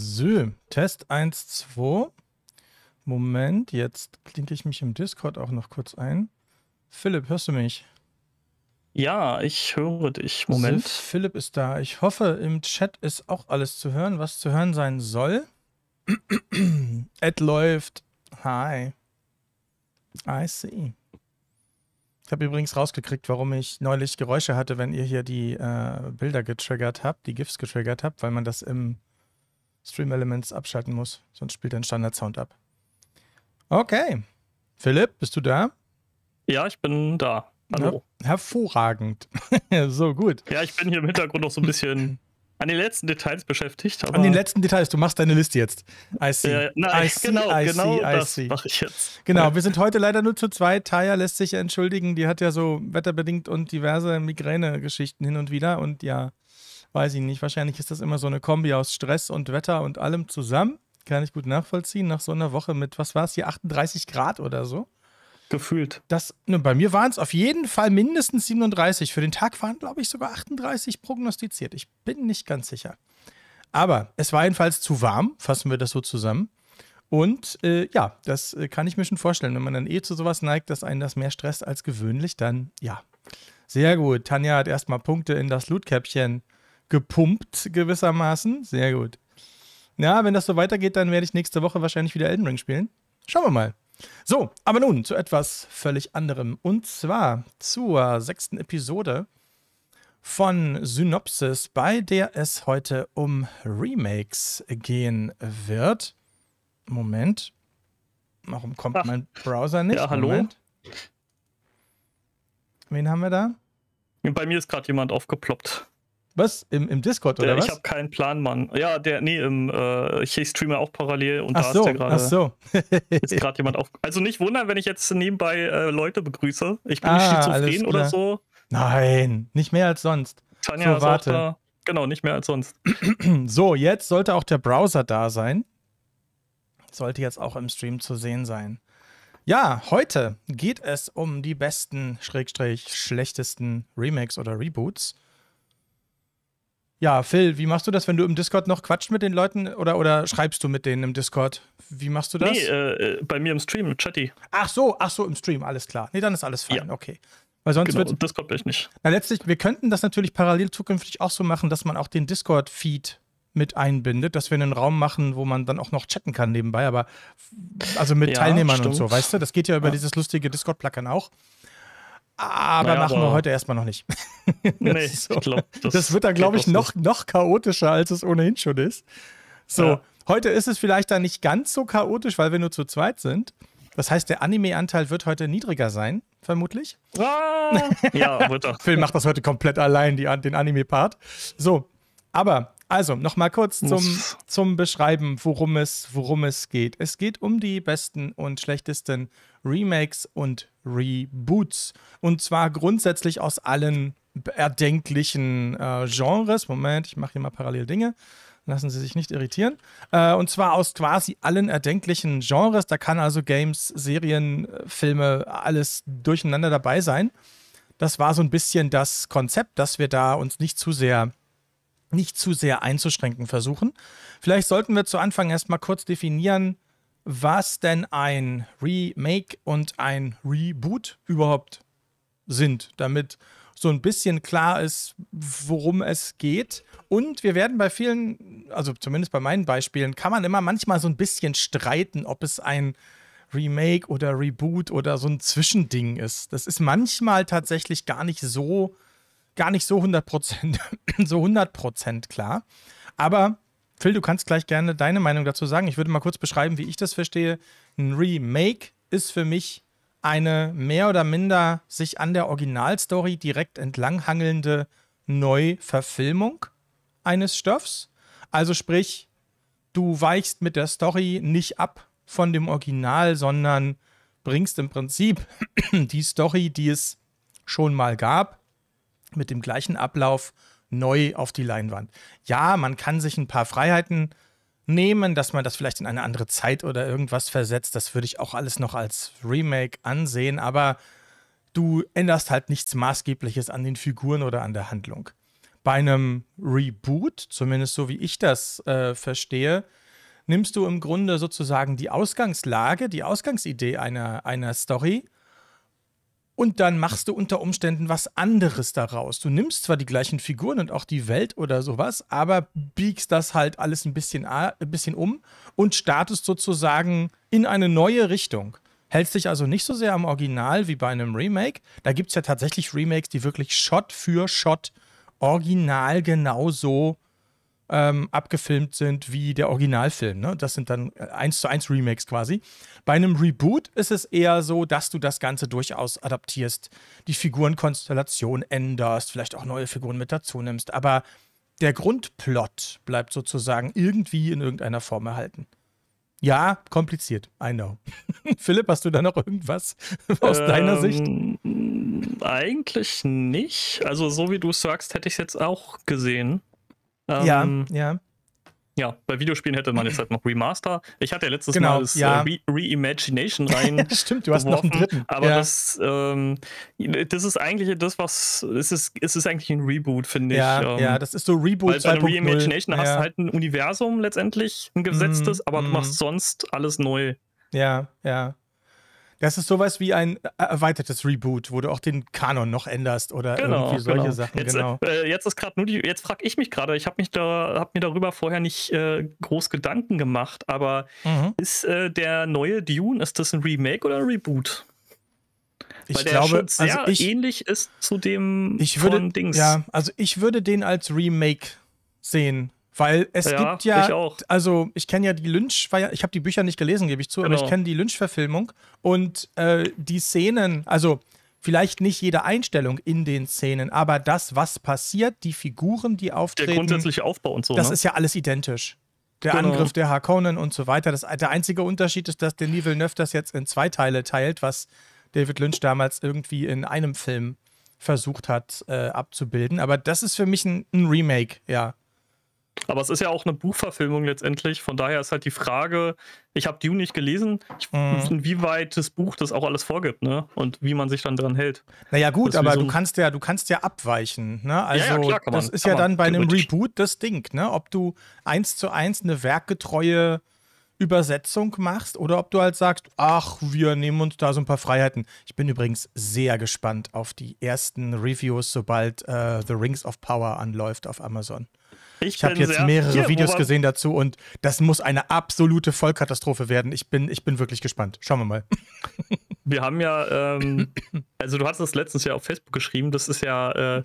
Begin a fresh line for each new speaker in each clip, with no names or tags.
So, Test 1, 2. Moment, jetzt klinke ich mich im Discord auch noch kurz ein. Philipp, hörst du mich?
Ja, ich höre dich. Moment. So,
Philipp ist da. Ich hoffe, im Chat ist auch alles zu hören, was zu hören sein soll. Ed läuft. Hi. I see. Ich habe übrigens rausgekriegt, warum ich neulich Geräusche hatte, wenn ihr hier die äh, Bilder getriggert habt, die GIFs getriggert habt, weil man das im Stream Elements abschalten muss, sonst spielt dein Standard-Sound ab. Okay. Philipp, bist du da? Ja, ich bin da. Hallo. Ja, hervorragend. so gut. Ja, ich bin
hier im Hintergrund noch so ein bisschen an den letzten Details beschäftigt. an den
letzten Details, du machst deine Liste jetzt. I see. Äh, nein, I see, genau, I genau see, das mache
ich jetzt. Genau, wir
sind heute leider nur zu zweit. Taya lässt sich entschuldigen, die hat ja so wetterbedingt und diverse Migräne-Geschichten hin und wieder und ja, weiß ich nicht, wahrscheinlich ist das immer so eine Kombi aus Stress und Wetter und allem zusammen. Kann ich gut nachvollziehen, nach so einer Woche mit, was war es hier, 38 Grad oder so? Gefühlt. Das, ne, bei mir waren es auf jeden Fall mindestens 37. Für den Tag waren, glaube ich, sogar 38 prognostiziert. Ich bin nicht ganz sicher. Aber es war jedenfalls zu warm, fassen wir das so zusammen. Und äh, ja, das äh, kann ich mir schon vorstellen. Wenn man dann eh zu sowas neigt, dass einen das mehr stresst als gewöhnlich, dann ja. Sehr gut. Tanja hat erstmal Punkte in das Lootkäppchen gepumpt gewissermaßen. Sehr gut. Ja, wenn das so weitergeht, dann werde ich nächste Woche wahrscheinlich wieder Elden Ring spielen. Schauen wir mal. So, aber nun zu etwas völlig anderem. Und zwar zur sechsten Episode von Synopsis, bei der es heute um Remakes gehen wird. Moment. Warum kommt Ach. mein Browser nicht? Ja, hallo. Moment. Wen haben wir da?
Bei mir ist gerade jemand aufgeploppt.
Was? Im, im Discord oder was? Ich habe
keinen Plan, Mann. Ja, der, nee, im, äh, ich streame auch parallel und ach da so, ist der gerade. Ach so.
ist gerade jemand
auf. Also nicht wundern, wenn ich jetzt nebenbei äh,
Leute begrüße. Ich bin ah, nicht schizophren oder so. Nein, nicht mehr als sonst. Tanja so, warte. Da, genau, nicht mehr als sonst. so, jetzt sollte auch der Browser da sein. Sollte jetzt auch im Stream zu sehen sein. Ja, heute geht es um die besten, schrägstrich, schlechtesten Remakes oder Reboots. Ja, Phil, wie machst du das, wenn du im Discord noch quatscht mit den Leuten oder, oder schreibst du mit denen im Discord? Wie machst du das? Nee, äh, äh bei mir im Stream, im Chatty. Ach so, ach so, im Stream, alles klar. Nee, dann ist alles fein, ja. okay.
Weil sonst genau, wird. Discord bin
ich nicht. Na, letztlich, wir könnten das natürlich parallel zukünftig auch so machen, dass man auch den Discord-Feed mit einbindet, dass wir einen Raum machen, wo man dann auch noch chatten kann nebenbei, aber also mit ja, Teilnehmern stimmt. und so, weißt du? Das geht ja über ja. dieses lustige Discord-Plackern auch. Aber naja, machen aber wir heute erstmal noch nicht. nee, so. ich glaub, das, das wird dann, glaube ich, noch, noch chaotischer, als es ohnehin schon ist. So, ja. heute ist es vielleicht dann nicht ganz so chaotisch, weil wir nur zu zweit sind. Das heißt, der Anime-Anteil wird heute niedriger sein, vermutlich. Ah, ja, wird er. Phil macht das heute komplett allein, die, den Anime-Part. So, aber also, nochmal kurz zum, zum Beschreiben, worum es, worum es geht. Es geht um die besten und schlechtesten Remakes und Reboots. Und zwar grundsätzlich aus allen erdenklichen äh, Genres. Moment, ich mache hier mal parallel Dinge. Lassen Sie sich nicht irritieren. Äh, und zwar aus quasi allen erdenklichen Genres. Da kann also Games, Serien, äh, Filme, alles durcheinander dabei sein. Das war so ein bisschen das Konzept, dass wir da uns nicht zu sehr nicht zu sehr einzuschränken versuchen. Vielleicht sollten wir zu Anfang erstmal kurz definieren, was denn ein Remake und ein Reboot überhaupt sind, damit so ein bisschen klar ist, worum es geht. Und wir werden bei vielen, also zumindest bei meinen Beispielen, kann man immer manchmal so ein bisschen streiten, ob es ein Remake oder Reboot oder so ein Zwischending ist. Das ist manchmal tatsächlich gar nicht so gar nicht so 100%, so 100% klar. Aber Phil, du kannst gleich gerne deine Meinung dazu sagen. Ich würde mal kurz beschreiben, wie ich das verstehe. Ein Remake ist für mich eine mehr oder minder sich an der Originalstory direkt entlanghangelnde Neuverfilmung eines Stoffs. Also sprich, du weichst mit der Story nicht ab von dem Original, sondern bringst im Prinzip die Story, die es schon mal gab, mit dem gleichen Ablauf neu auf die Leinwand. Ja, man kann sich ein paar Freiheiten nehmen, dass man das vielleicht in eine andere Zeit oder irgendwas versetzt. Das würde ich auch alles noch als Remake ansehen, aber du änderst halt nichts Maßgebliches an den Figuren oder an der Handlung. Bei einem Reboot, zumindest so wie ich das äh, verstehe, nimmst du im Grunde sozusagen die Ausgangslage, die Ausgangsidee einer, einer Story und dann machst du unter Umständen was anderes daraus. Du nimmst zwar die gleichen Figuren und auch die Welt oder sowas, aber biegst das halt alles ein bisschen, ein bisschen um und startest sozusagen in eine neue Richtung. Hältst dich also nicht so sehr am Original wie bei einem Remake. Da gibt es ja tatsächlich Remakes, die wirklich Shot für Shot original genauso ähm, abgefilmt sind wie der Originalfilm. Ne? Das sind dann äh, eins zu eins Remakes quasi. Bei einem Reboot ist es eher so, dass du das Ganze durchaus adaptierst, die Figurenkonstellation änderst, vielleicht auch neue Figuren mit dazu nimmst, aber der Grundplot bleibt sozusagen irgendwie in irgendeiner Form erhalten. Ja, kompliziert, I know. Philipp, hast du da noch irgendwas aus ähm, deiner
Sicht? Eigentlich nicht. Also so wie du sagst, hätte ich es jetzt auch gesehen. Ähm, ja, ja. Ja, bei Videospielen hätte man jetzt halt noch Remaster. Ich hatte ja letztes genau, Mal das äh, ja. Re Reimagination rein. Stimmt, du hast geworfen, noch einen dritten. Aber ja. das, ähm, das ist eigentlich das, was. Es ist, es ist eigentlich ein Reboot, finde ja, ich. Ähm, ja, das ist so Reboot. Weil bei Reimagination hast du halt ein Universum letztendlich, ein mhm, gesetztes, mm, aber du machst mhm. sonst alles neu. Ja,
ja. Das ist sowas wie ein äh, erweitertes Reboot, wo du auch den Kanon noch änderst oder genau, irgendwie solche genau. Sachen. Jetzt, genau.
äh, äh jetzt ist gerade nur die, jetzt frage ich mich gerade, ich habe mich da, habe mir darüber vorher nicht äh, groß Gedanken gemacht, aber mhm. ist äh, der neue Dune, ist das ein Remake oder ein Reboot?
Weil ich glaube, also sehr also ich,
ähnlich ist zu dem ich würde, von Dings. Ja,
also ich würde den als Remake sehen. Weil es ja, gibt ja, ich also ich kenne ja die Lynch, ich habe die Bücher nicht gelesen, gebe ich zu, genau. aber ich genau. kenne die Lynch-Verfilmung und äh, die Szenen, also vielleicht nicht jede Einstellung in den Szenen, aber das, was passiert, die Figuren, die auftreten. Der grundsätzliche Aufbau und so. Das ne? ist ja alles identisch. Der genau. Angriff der Harkonnen und so weiter. Das, der einzige Unterschied ist, dass der Villeneuve das jetzt in zwei Teile teilt, was David Lynch damals irgendwie in einem Film versucht hat äh, abzubilden. Aber das ist für mich ein, ein Remake, ja.
Aber es ist ja auch eine Buchverfilmung letztendlich. Von daher ist halt die Frage, ich habe Dune nicht gelesen, mhm. inwieweit das Buch das auch alles vorgibt, ne? Und wie
man sich dann dran hält. Naja, gut, aber so du kannst ja, du kannst ja abweichen, ne? Also ja, ja, also, klar, man, das ist ja dann bei einem Reboot das Ding, ne? Ob du eins zu eins eine werkgetreue Übersetzung machst oder ob du halt sagst, ach, wir nehmen uns da so ein paar Freiheiten. Ich bin übrigens sehr gespannt auf die ersten Reviews, sobald äh, The Rings of Power anläuft auf Amazon. Ich, ich habe jetzt mehrere hier, Videos gesehen dazu und das muss eine absolute Vollkatastrophe werden. Ich bin, ich bin wirklich gespannt. Schauen wir mal.
wir haben ja, ähm, also du hast das letztens ja auf Facebook geschrieben, das ist ja äh,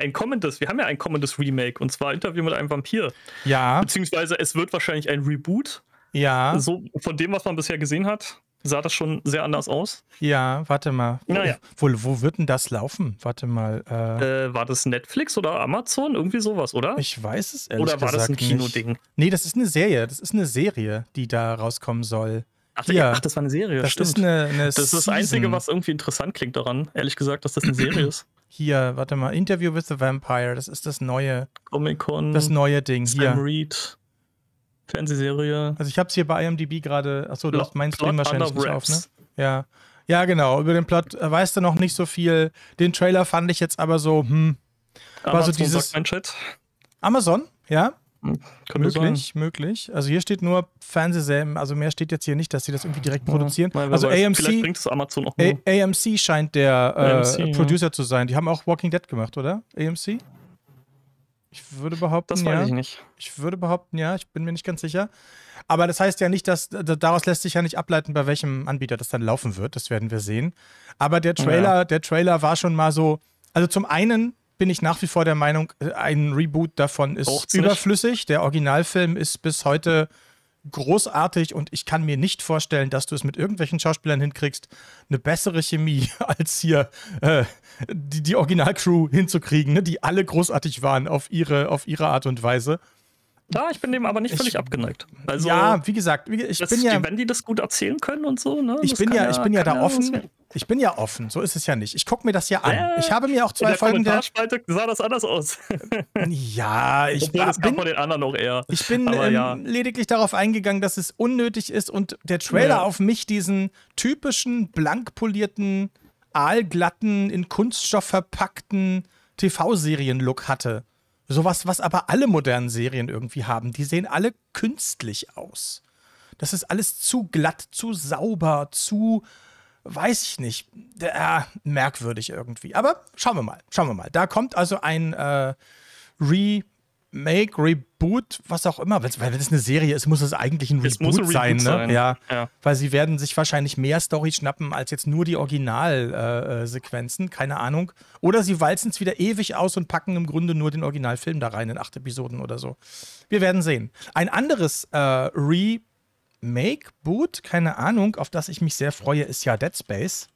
ein kommendes, wir haben ja ein kommendes Remake und zwar Interview mit einem Vampir. Ja. Beziehungsweise es wird wahrscheinlich ein Reboot. Ja. So von dem, was man bisher gesehen hat sah das schon sehr anders aus.
Ja, warte mal. Naja. Wo, wo wird denn das laufen? Warte mal. Äh...
Äh, war das Netflix oder Amazon? Irgendwie
sowas, oder? Ich weiß es ehrlich Oder war das ein Kinoding? Nee, das ist eine Serie. Das ist eine Serie, die da rauskommen soll. Ach, ja. ach das war eine Serie. Das stimmt. ist eine, eine Das ist das Einzige, was irgendwie interessant
klingt daran. Ehrlich gesagt, dass das eine Serie ist.
Hier, warte mal. Interview with the Vampire. Das ist das neue. Comic-Con. Das neue Ding. Sam hier. Reed. Fernsehserie. Also ich habe es hier bei IMDb gerade. Achso, du Plot, hast meinen Stream wahrscheinlich nicht auf, ne? Ja. Ja, genau. Über den Plot äh, weißt du noch nicht so viel. Den Trailer fand ich jetzt aber so, hm. War Amazon so dieses. Amazon, ja. Hm, kann möglich, möglich. Also hier steht nur Fernsehserien, also mehr steht jetzt hier nicht, dass sie das irgendwie direkt produzieren. Nein, also weiß, AMC, vielleicht bringt es Amazon auch nur. A AMC scheint der äh, Producer ja. zu sein. Die haben auch Walking Dead gemacht, oder? AMC? Ich würde behaupten, das weiß ja. ich nicht. Ich würde behaupten, ja, ich bin mir nicht ganz sicher. Aber das heißt ja nicht, dass daraus lässt sich ja nicht ableiten, bei welchem Anbieter das dann laufen wird. Das werden wir sehen. Aber der Trailer, ja. der Trailer war schon mal so. Also zum einen bin ich nach wie vor der Meinung, äh, ein Reboot davon ist Braucht's überflüssig. Nicht. Der Originalfilm ist bis heute großartig und ich kann mir nicht vorstellen, dass du es mit irgendwelchen Schauspielern hinkriegst, eine bessere Chemie als hier äh, die, die Originalcrew hinzukriegen, ne, die alle großartig waren auf ihre, auf ihre Art und Weise. Ja, ich bin dem aber nicht völlig ich, abgeneigt. Also, ja, wie gesagt, wie, ich bin ja. wenn die das gut erzählen können und so, ne? Ich bin ja, ja, ich bin ja da offen. Ja. Ich bin ja offen, so ist es ja nicht. Ich gucke mir das ja an. Äh, ich habe mir auch zwei Folgen der Folgen der. sah das anders aus. ja, ich Obwohl, das bin. Von den anderen noch eher. Ich bin ähm, ja. lediglich darauf eingegangen, dass es unnötig ist und der Trailer auf mich diesen typischen blank polierten, aalglatten, in Kunststoff verpackten TV-Serien-Look hatte. Sowas, was aber alle modernen Serien irgendwie haben. Die sehen alle künstlich aus. Das ist alles zu glatt, zu sauber, zu, weiß ich nicht, äh, merkwürdig irgendwie. Aber schauen wir mal, schauen wir mal. Da kommt also ein äh, Re- Remake, Reboot, was auch immer. Weil wenn es eine Serie ist, muss es eigentlich ein Reboot, muss ein Reboot sein, ne? sein. Ja. ja. Weil sie werden sich wahrscheinlich mehr Story schnappen als jetzt nur die Originalsequenzen, äh, äh keine Ahnung. Oder sie walzen es wieder ewig aus und packen im Grunde nur den Originalfilm da rein in acht Episoden oder so. Wir werden sehen. Ein anderes äh, Boot, keine Ahnung, auf das ich mich sehr freue, ist ja Dead Space.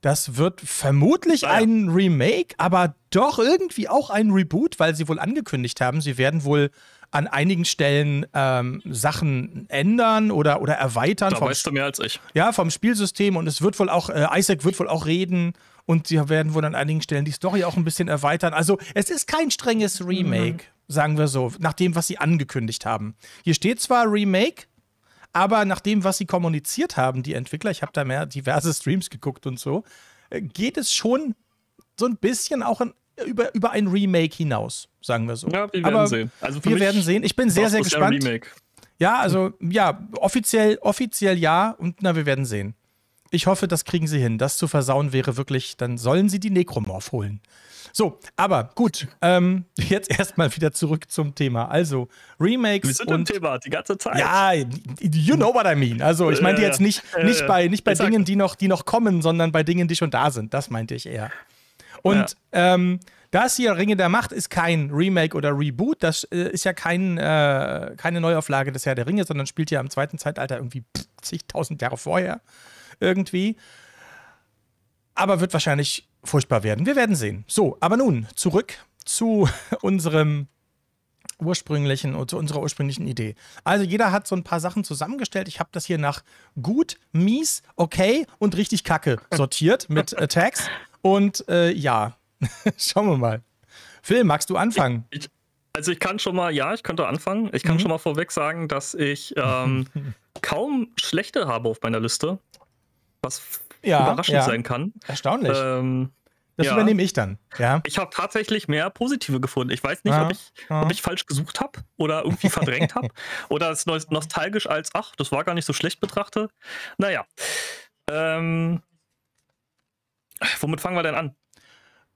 Das wird vermutlich ja. ein Remake, aber doch irgendwie auch ein Reboot, weil sie wohl angekündigt haben, sie werden wohl an einigen Stellen ähm, Sachen ändern oder, oder erweitern. Da weißt du mehr als ich. Ja, vom Spielsystem und es wird wohl auch, äh, Isaac wird wohl auch reden und sie werden wohl an einigen Stellen die Story auch ein bisschen erweitern. Also es ist kein strenges Remake, mhm. sagen wir so, nach dem, was sie angekündigt haben. Hier steht zwar Remake, aber nach dem, was sie kommuniziert haben, die Entwickler, ich habe da mehr diverse Streams geguckt und so, äh, geht es schon so ein bisschen auch in, über, über ein Remake hinaus, sagen wir so. Ja, wir werden sehen. Also wir werden sehen. Ich bin sehr, sehr gespannt. Ja, also ja, offiziell, offiziell ja und na, wir werden sehen. Ich hoffe, das kriegen sie hin. Das zu versauen wäre wirklich, dann sollen sie die Necromorph holen. So, aber gut, ähm, jetzt erstmal wieder zurück zum Thema. Also, Remakes. Wir sind und, im Thema die ganze Zeit. Ja, you know what I mean. Also, ich meinte jetzt nicht, nicht bei, nicht bei Dingen, die noch, die noch kommen, sondern bei Dingen, die schon da sind. Das meinte ich eher. Und ja. ähm, das hier, Ringe der Macht, ist kein Remake oder Reboot. Das äh, ist ja kein, äh, keine Neuauflage des Herr der Ringe, sondern spielt ja im zweiten Zeitalter irgendwie zigtausend Jahre vorher irgendwie. Aber wird wahrscheinlich furchtbar werden. Wir werden sehen. So, aber nun zurück zu unserem ursprünglichen zu unserer ursprünglichen Idee. Also jeder hat so ein paar Sachen zusammengestellt. Ich habe das hier nach gut, mies, okay und richtig kacke sortiert mit äh, Tags. Und äh, ja, schauen wir mal. Phil, magst du anfangen? Ich, ich,
also ich kann schon mal, ja, ich könnte anfangen. Ich kann mhm. schon mal vorweg sagen, dass ich ähm, kaum schlechte habe auf meiner Liste was ja, überraschend ja. sein kann.
Erstaunlich. Ähm, das ja. übernehme ich dann.
Ja. Ich habe tatsächlich mehr positive gefunden. Ich weiß nicht, ja, ob, ich, ja. ob ich falsch gesucht habe oder irgendwie verdrängt habe oder es nostalgisch als, ach, das war gar nicht so schlecht betrachte. Naja. Ähm,
womit fangen wir denn an?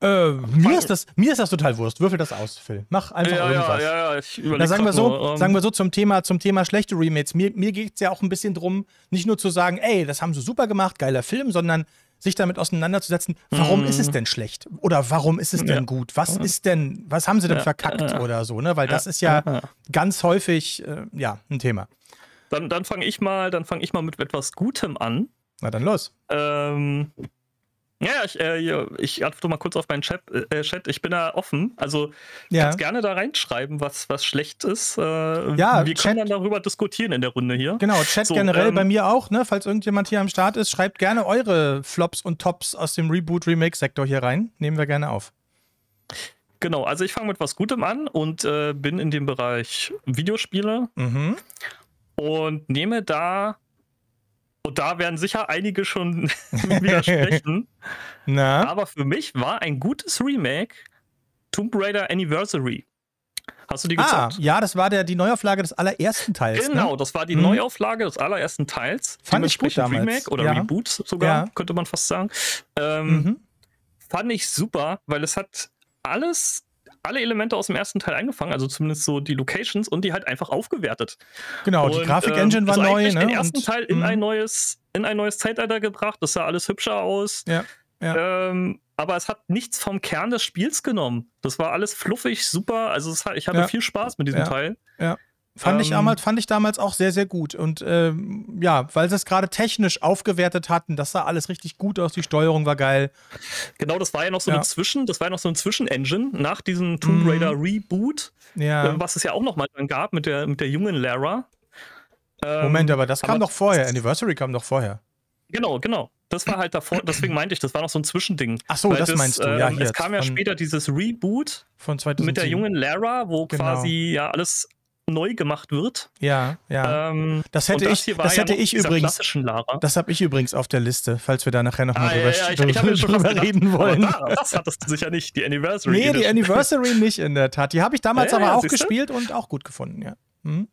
Äh, mir, ist das, mir ist das total Wurst. Würfel das aus, Phil. Mach einfach ja, irgendwas. Ja, ja, ich Na, sagen, wir so, nur, um ähm. sagen wir so zum Thema, zum Thema schlechte Remakes. Mir, mir geht es ja auch ein bisschen drum, nicht nur zu sagen, ey, das haben sie super gemacht, geiler Film, sondern sich damit auseinanderzusetzen, warum mm. ist es mhm. denn schlecht? Oder warum ist es denn ja. gut? Was mhm. ist denn, was haben sie denn ja. verkackt ja. oder so, ne? Weil das ist ja ganz häufig, äh, ja, ein Thema.
Dann, dann fange ich mal, dann fange ich mal mit etwas Gutem an. Na dann los. Ähm, ja, ich, äh, ich antworte mal kurz auf meinen Chat, äh, Chat. Ich bin da offen. Also ja. kannst gerne da reinschreiben, was, was schlecht ist. Äh, ja, wir Chat. können dann darüber diskutieren in der Runde hier. Genau, Chat so, generell ähm, bei mir
auch, ne? Falls irgendjemand hier am Start ist, schreibt gerne eure Flops und Tops aus dem Reboot-Remake-Sektor hier rein. Nehmen wir gerne auf.
Genau, also ich fange mit was Gutem an und äh, bin in dem Bereich Videospiele mhm. und nehme da und da werden sicher einige schon
widersprechen.
Na? Aber für mich war ein gutes Remake Tomb Raider Anniversary. Hast du die ah, gezockt?
Ah, ja, das war der, die Neuauflage des allerersten Teils. Ne? Genau, ne? das war die hm.
Neuauflage des allerersten Teils. Fand ich gut damals. Remake oder ja. Reboot sogar, ja. könnte man fast sagen. Ähm, mhm. Fand ich super, weil es hat alles alle Elemente aus dem ersten Teil eingefangen, also zumindest so die Locations und die halt einfach aufgewertet. Genau, und, die Grafik-Engine ähm, war also neu. Ne? Den ersten und, Teil in ein, mhm. neues, in ein neues Zeitalter gebracht, das sah alles hübscher aus. Ja. ja. Ähm, aber es hat nichts vom Kern des Spiels genommen. Das war alles fluffig, super. Also hat, ich hatte ja. viel Spaß mit diesem ja. Teil. Ja. Fand, ähm, ich damals,
fand ich damals auch sehr, sehr gut. Und ähm, ja, weil sie es gerade technisch aufgewertet hatten, das sah alles richtig gut aus, die Steuerung war geil. Genau, das war ja noch so ja. ein Zwischen, das war ja noch so ein Zwischenengine nach diesem Tomb mhm. Raider
Reboot, ja. Äh, was es ja auch nochmal dann gab mit der, mit der jungen Lara. Ähm, Moment,
aber das aber kam doch vorher, Anniversary kam doch vorher.
Genau, genau. Das war halt davor, deswegen meinte ich, das war noch so ein Zwischending. Ach so, das, das, meinst du, ja. Ähm, hier es kam ja später dieses
Reboot von mit der
jungen Lara, wo genau. quasi ja alles neu gemacht wird. Ja, ja. Ähm, das hätte das ich, das ja ich übrigens.
Das habe ich übrigens auf der Liste, falls wir da nachher nochmal ah, drüber, ja, ja, ich, ich drüber, drüber gedacht, reden wollen. das
hattest du sicher nicht, die Anniversary. Nee, Edition. die Anniversary
nicht in der Tat. Die habe ich damals aber auch gespielt du? und auch gut gefunden, ja. Hm?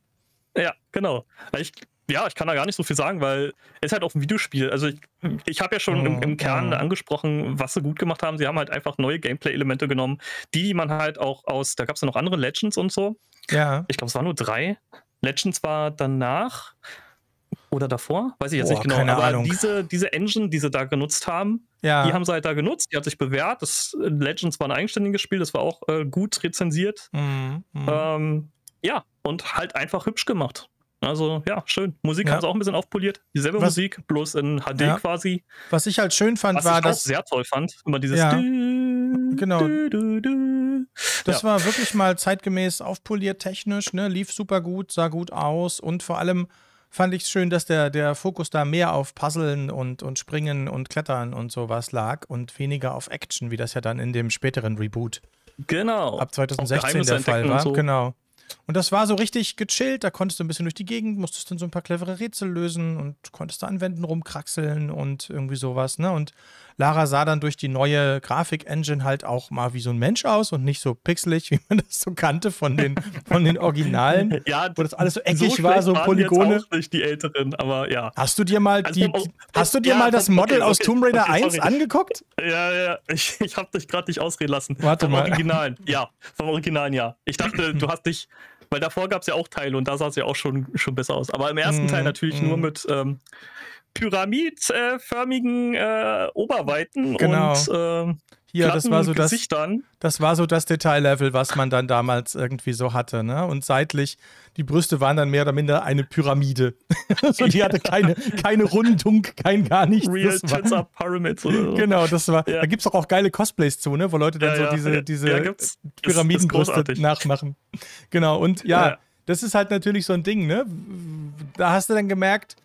Ja, genau. Ich, ja, ich kann da gar nicht so viel sagen, weil es halt auch ein Videospiel. Also ich, ich habe ja schon im, im, oh, Kern angesprochen, was sie gut gemacht haben. Sie haben halt einfach neue Gameplay-Elemente genommen, die, die man halt auch aus, da gab es ja noch andere Legends und so, ja. Ich glaube, es waren nur drei. Legends war danach oder davor, weiß ich jetzt Boah, nicht genau. Keine aber Ahnung. Diese, diese Engine, die sie da genutzt haben, ja. die haben sie halt da genutzt, die hat sich bewährt. Das äh, Legends war ein eigenständiges Spiel, das war auch äh, gut rezensiert. Mhm, mhm. Ähm, ja, und halt einfach hübsch gemacht. Also ja, schön. Musik ja. haben sie auch ein bisschen aufpoliert. Dieselbe was, Musik, bloß in HD ja. quasi.
Was ich halt schön fand, was war ich auch
sehr toll fand, immer dieses. Ja. Du,
genau. du, dü, das ja. war wirklich mal zeitgemäß aufpoliert technisch, ne? lief super gut, sah gut aus und vor allem fand ich es schön, dass der, der Fokus da mehr auf Puzzeln und, und Springen und Klettern und sowas lag und weniger auf Action, wie das ja dann in dem späteren Reboot genau. ab 2016 der Fall war. Und so. Genau. Und das war so richtig gechillt, da konntest du ein bisschen durch die Gegend, musstest dann so ein paar clevere Rätsel lösen und konntest da an Wänden rumkraxeln und irgendwie sowas, ne? Und Lara sah dann durch die neue Grafik-Engine halt auch mal wie so ein Mensch aus und nicht so pixelig, wie man das so kannte von den, von den Originalen. ja, wo das alles so eckig so war, so Polygone. Jetzt auch nicht die Älteren, aber ja. Hast du dir mal, also, die, auch, hast du dir ja, mal das Model okay, okay, aus Tomb Raider okay, 1 sorry.
angeguckt? Ja, ja, ich, ich habe dich gerade nicht ausreden lassen. Warte vom mal. Originalen, ja. Vom Originalen, ja. Ich dachte, du hast dich weil davor gab es ja auch Teile und da sah es ja auch schon, schon besser aus. Aber im ersten mm, Teil natürlich mm. nur
mit, ähm,
pyramidförmigen äh, Oberweiten genau. und äh, hier, das war so Gesichtern.
das war so das Detaillevel, was man dann damals irgendwie so hatte, ne? Und seitlich, die Brüste waren dann mehr oder minder eine Pyramide. so, die hatte keine, keine Rundung, kein gar nichts. Real Tits Up Pyramids oder so. Genau, das war. Ja. Da gibt es auch, auch geile Cosplays zu, ne? Wo Leute dann ja, so ja, diese, diese Pyramidenbrüste nachmachen. Genau, und ja, das ist halt natürlich so ein Ding, ne? Da hast du dann gemerkt,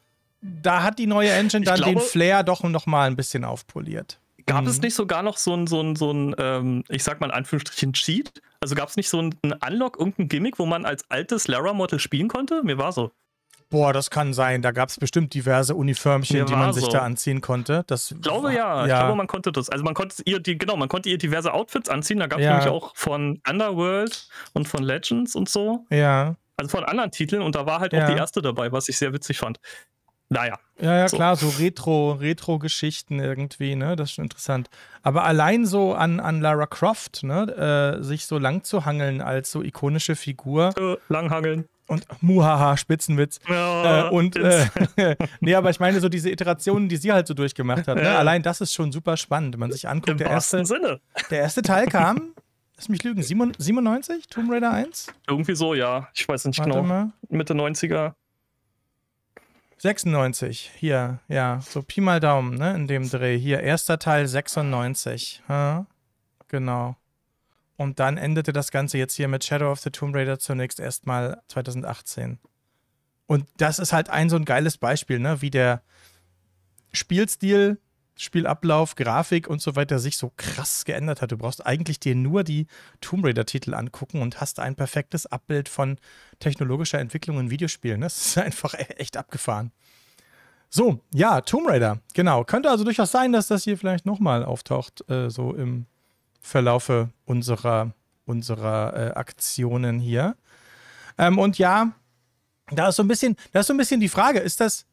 da hat die neue Engine dann glaube, den Flair doch nochmal ein bisschen aufpoliert.
Gab mhm. es nicht sogar noch so ein, so ein, so ein ähm, ich sag mal in Anführungsstrichen, Cheat? Also gab es nicht so ein, Unlock, irgendein Gimmick, wo man als altes Lara-Model spielen konnte? Mir war so.
Boah, das kann sein. Da gab es bestimmt diverse Uniformchen, die man so. sich da anziehen konnte. Das ich
glaube war, ja. ja. Ich glaube, man konnte das. Also man konnte ihr die, genau, man konnte ihr diverse Outfits anziehen. Da gab es ja. nämlich auch von Underworld und von Legends und so. Ja. Also von anderen Titeln und da war halt auch die erste dabei, was ich sehr witzig
fand naja. Ja, ja, so. klar, so Retro, Retro-Geschichten irgendwie, ne? Das ist schon interessant. Aber allein so an, an Lara Croft, ne, äh, sich so lang zu hangeln als so ikonische Figur. Äh, langhangeln. Und Muhaha, Spitzenwitz. Ja, äh, und äh, nee, aber ich meine, so diese Iterationen, die sie halt so durchgemacht hat, ne? ja. allein das ist schon super spannend. Wenn man sich anguckt, Im der erste, Sinne. der erste Teil kam, lass mich lügen, 97, Tomb Raider 1?
Irgendwie so, ja. Ich weiß nicht Warte genau. Mal. Mitte 90er.
96, hier, ja, so Pi mal Daumen, ne, in dem Dreh. Hier, erster Teil 96. Ha? Genau. Und dann endete das Ganze jetzt hier mit Shadow of the Tomb Raider zunächst erstmal 2018. Und das ist halt ein so ein geiles Beispiel, ne, wie der Spielstil Spielablauf, Grafik und so weiter sich so krass geändert hat. Du brauchst eigentlich dir nur die Tomb Raider-Titel angucken und hast ein perfektes Abbild von technologischer Entwicklung in Videospielen. Das ist einfach e-, echt abgefahren. So, ja, Tomb Raider, genau. Könnte also durchaus sein, dass das hier vielleicht nochmal auftaucht, äh, so im Verlaufe unserer, unserer äh, Aktionen hier. Ähm, und ja, da ist so ein bisschen, da ist so ein bisschen die Frage, ist das,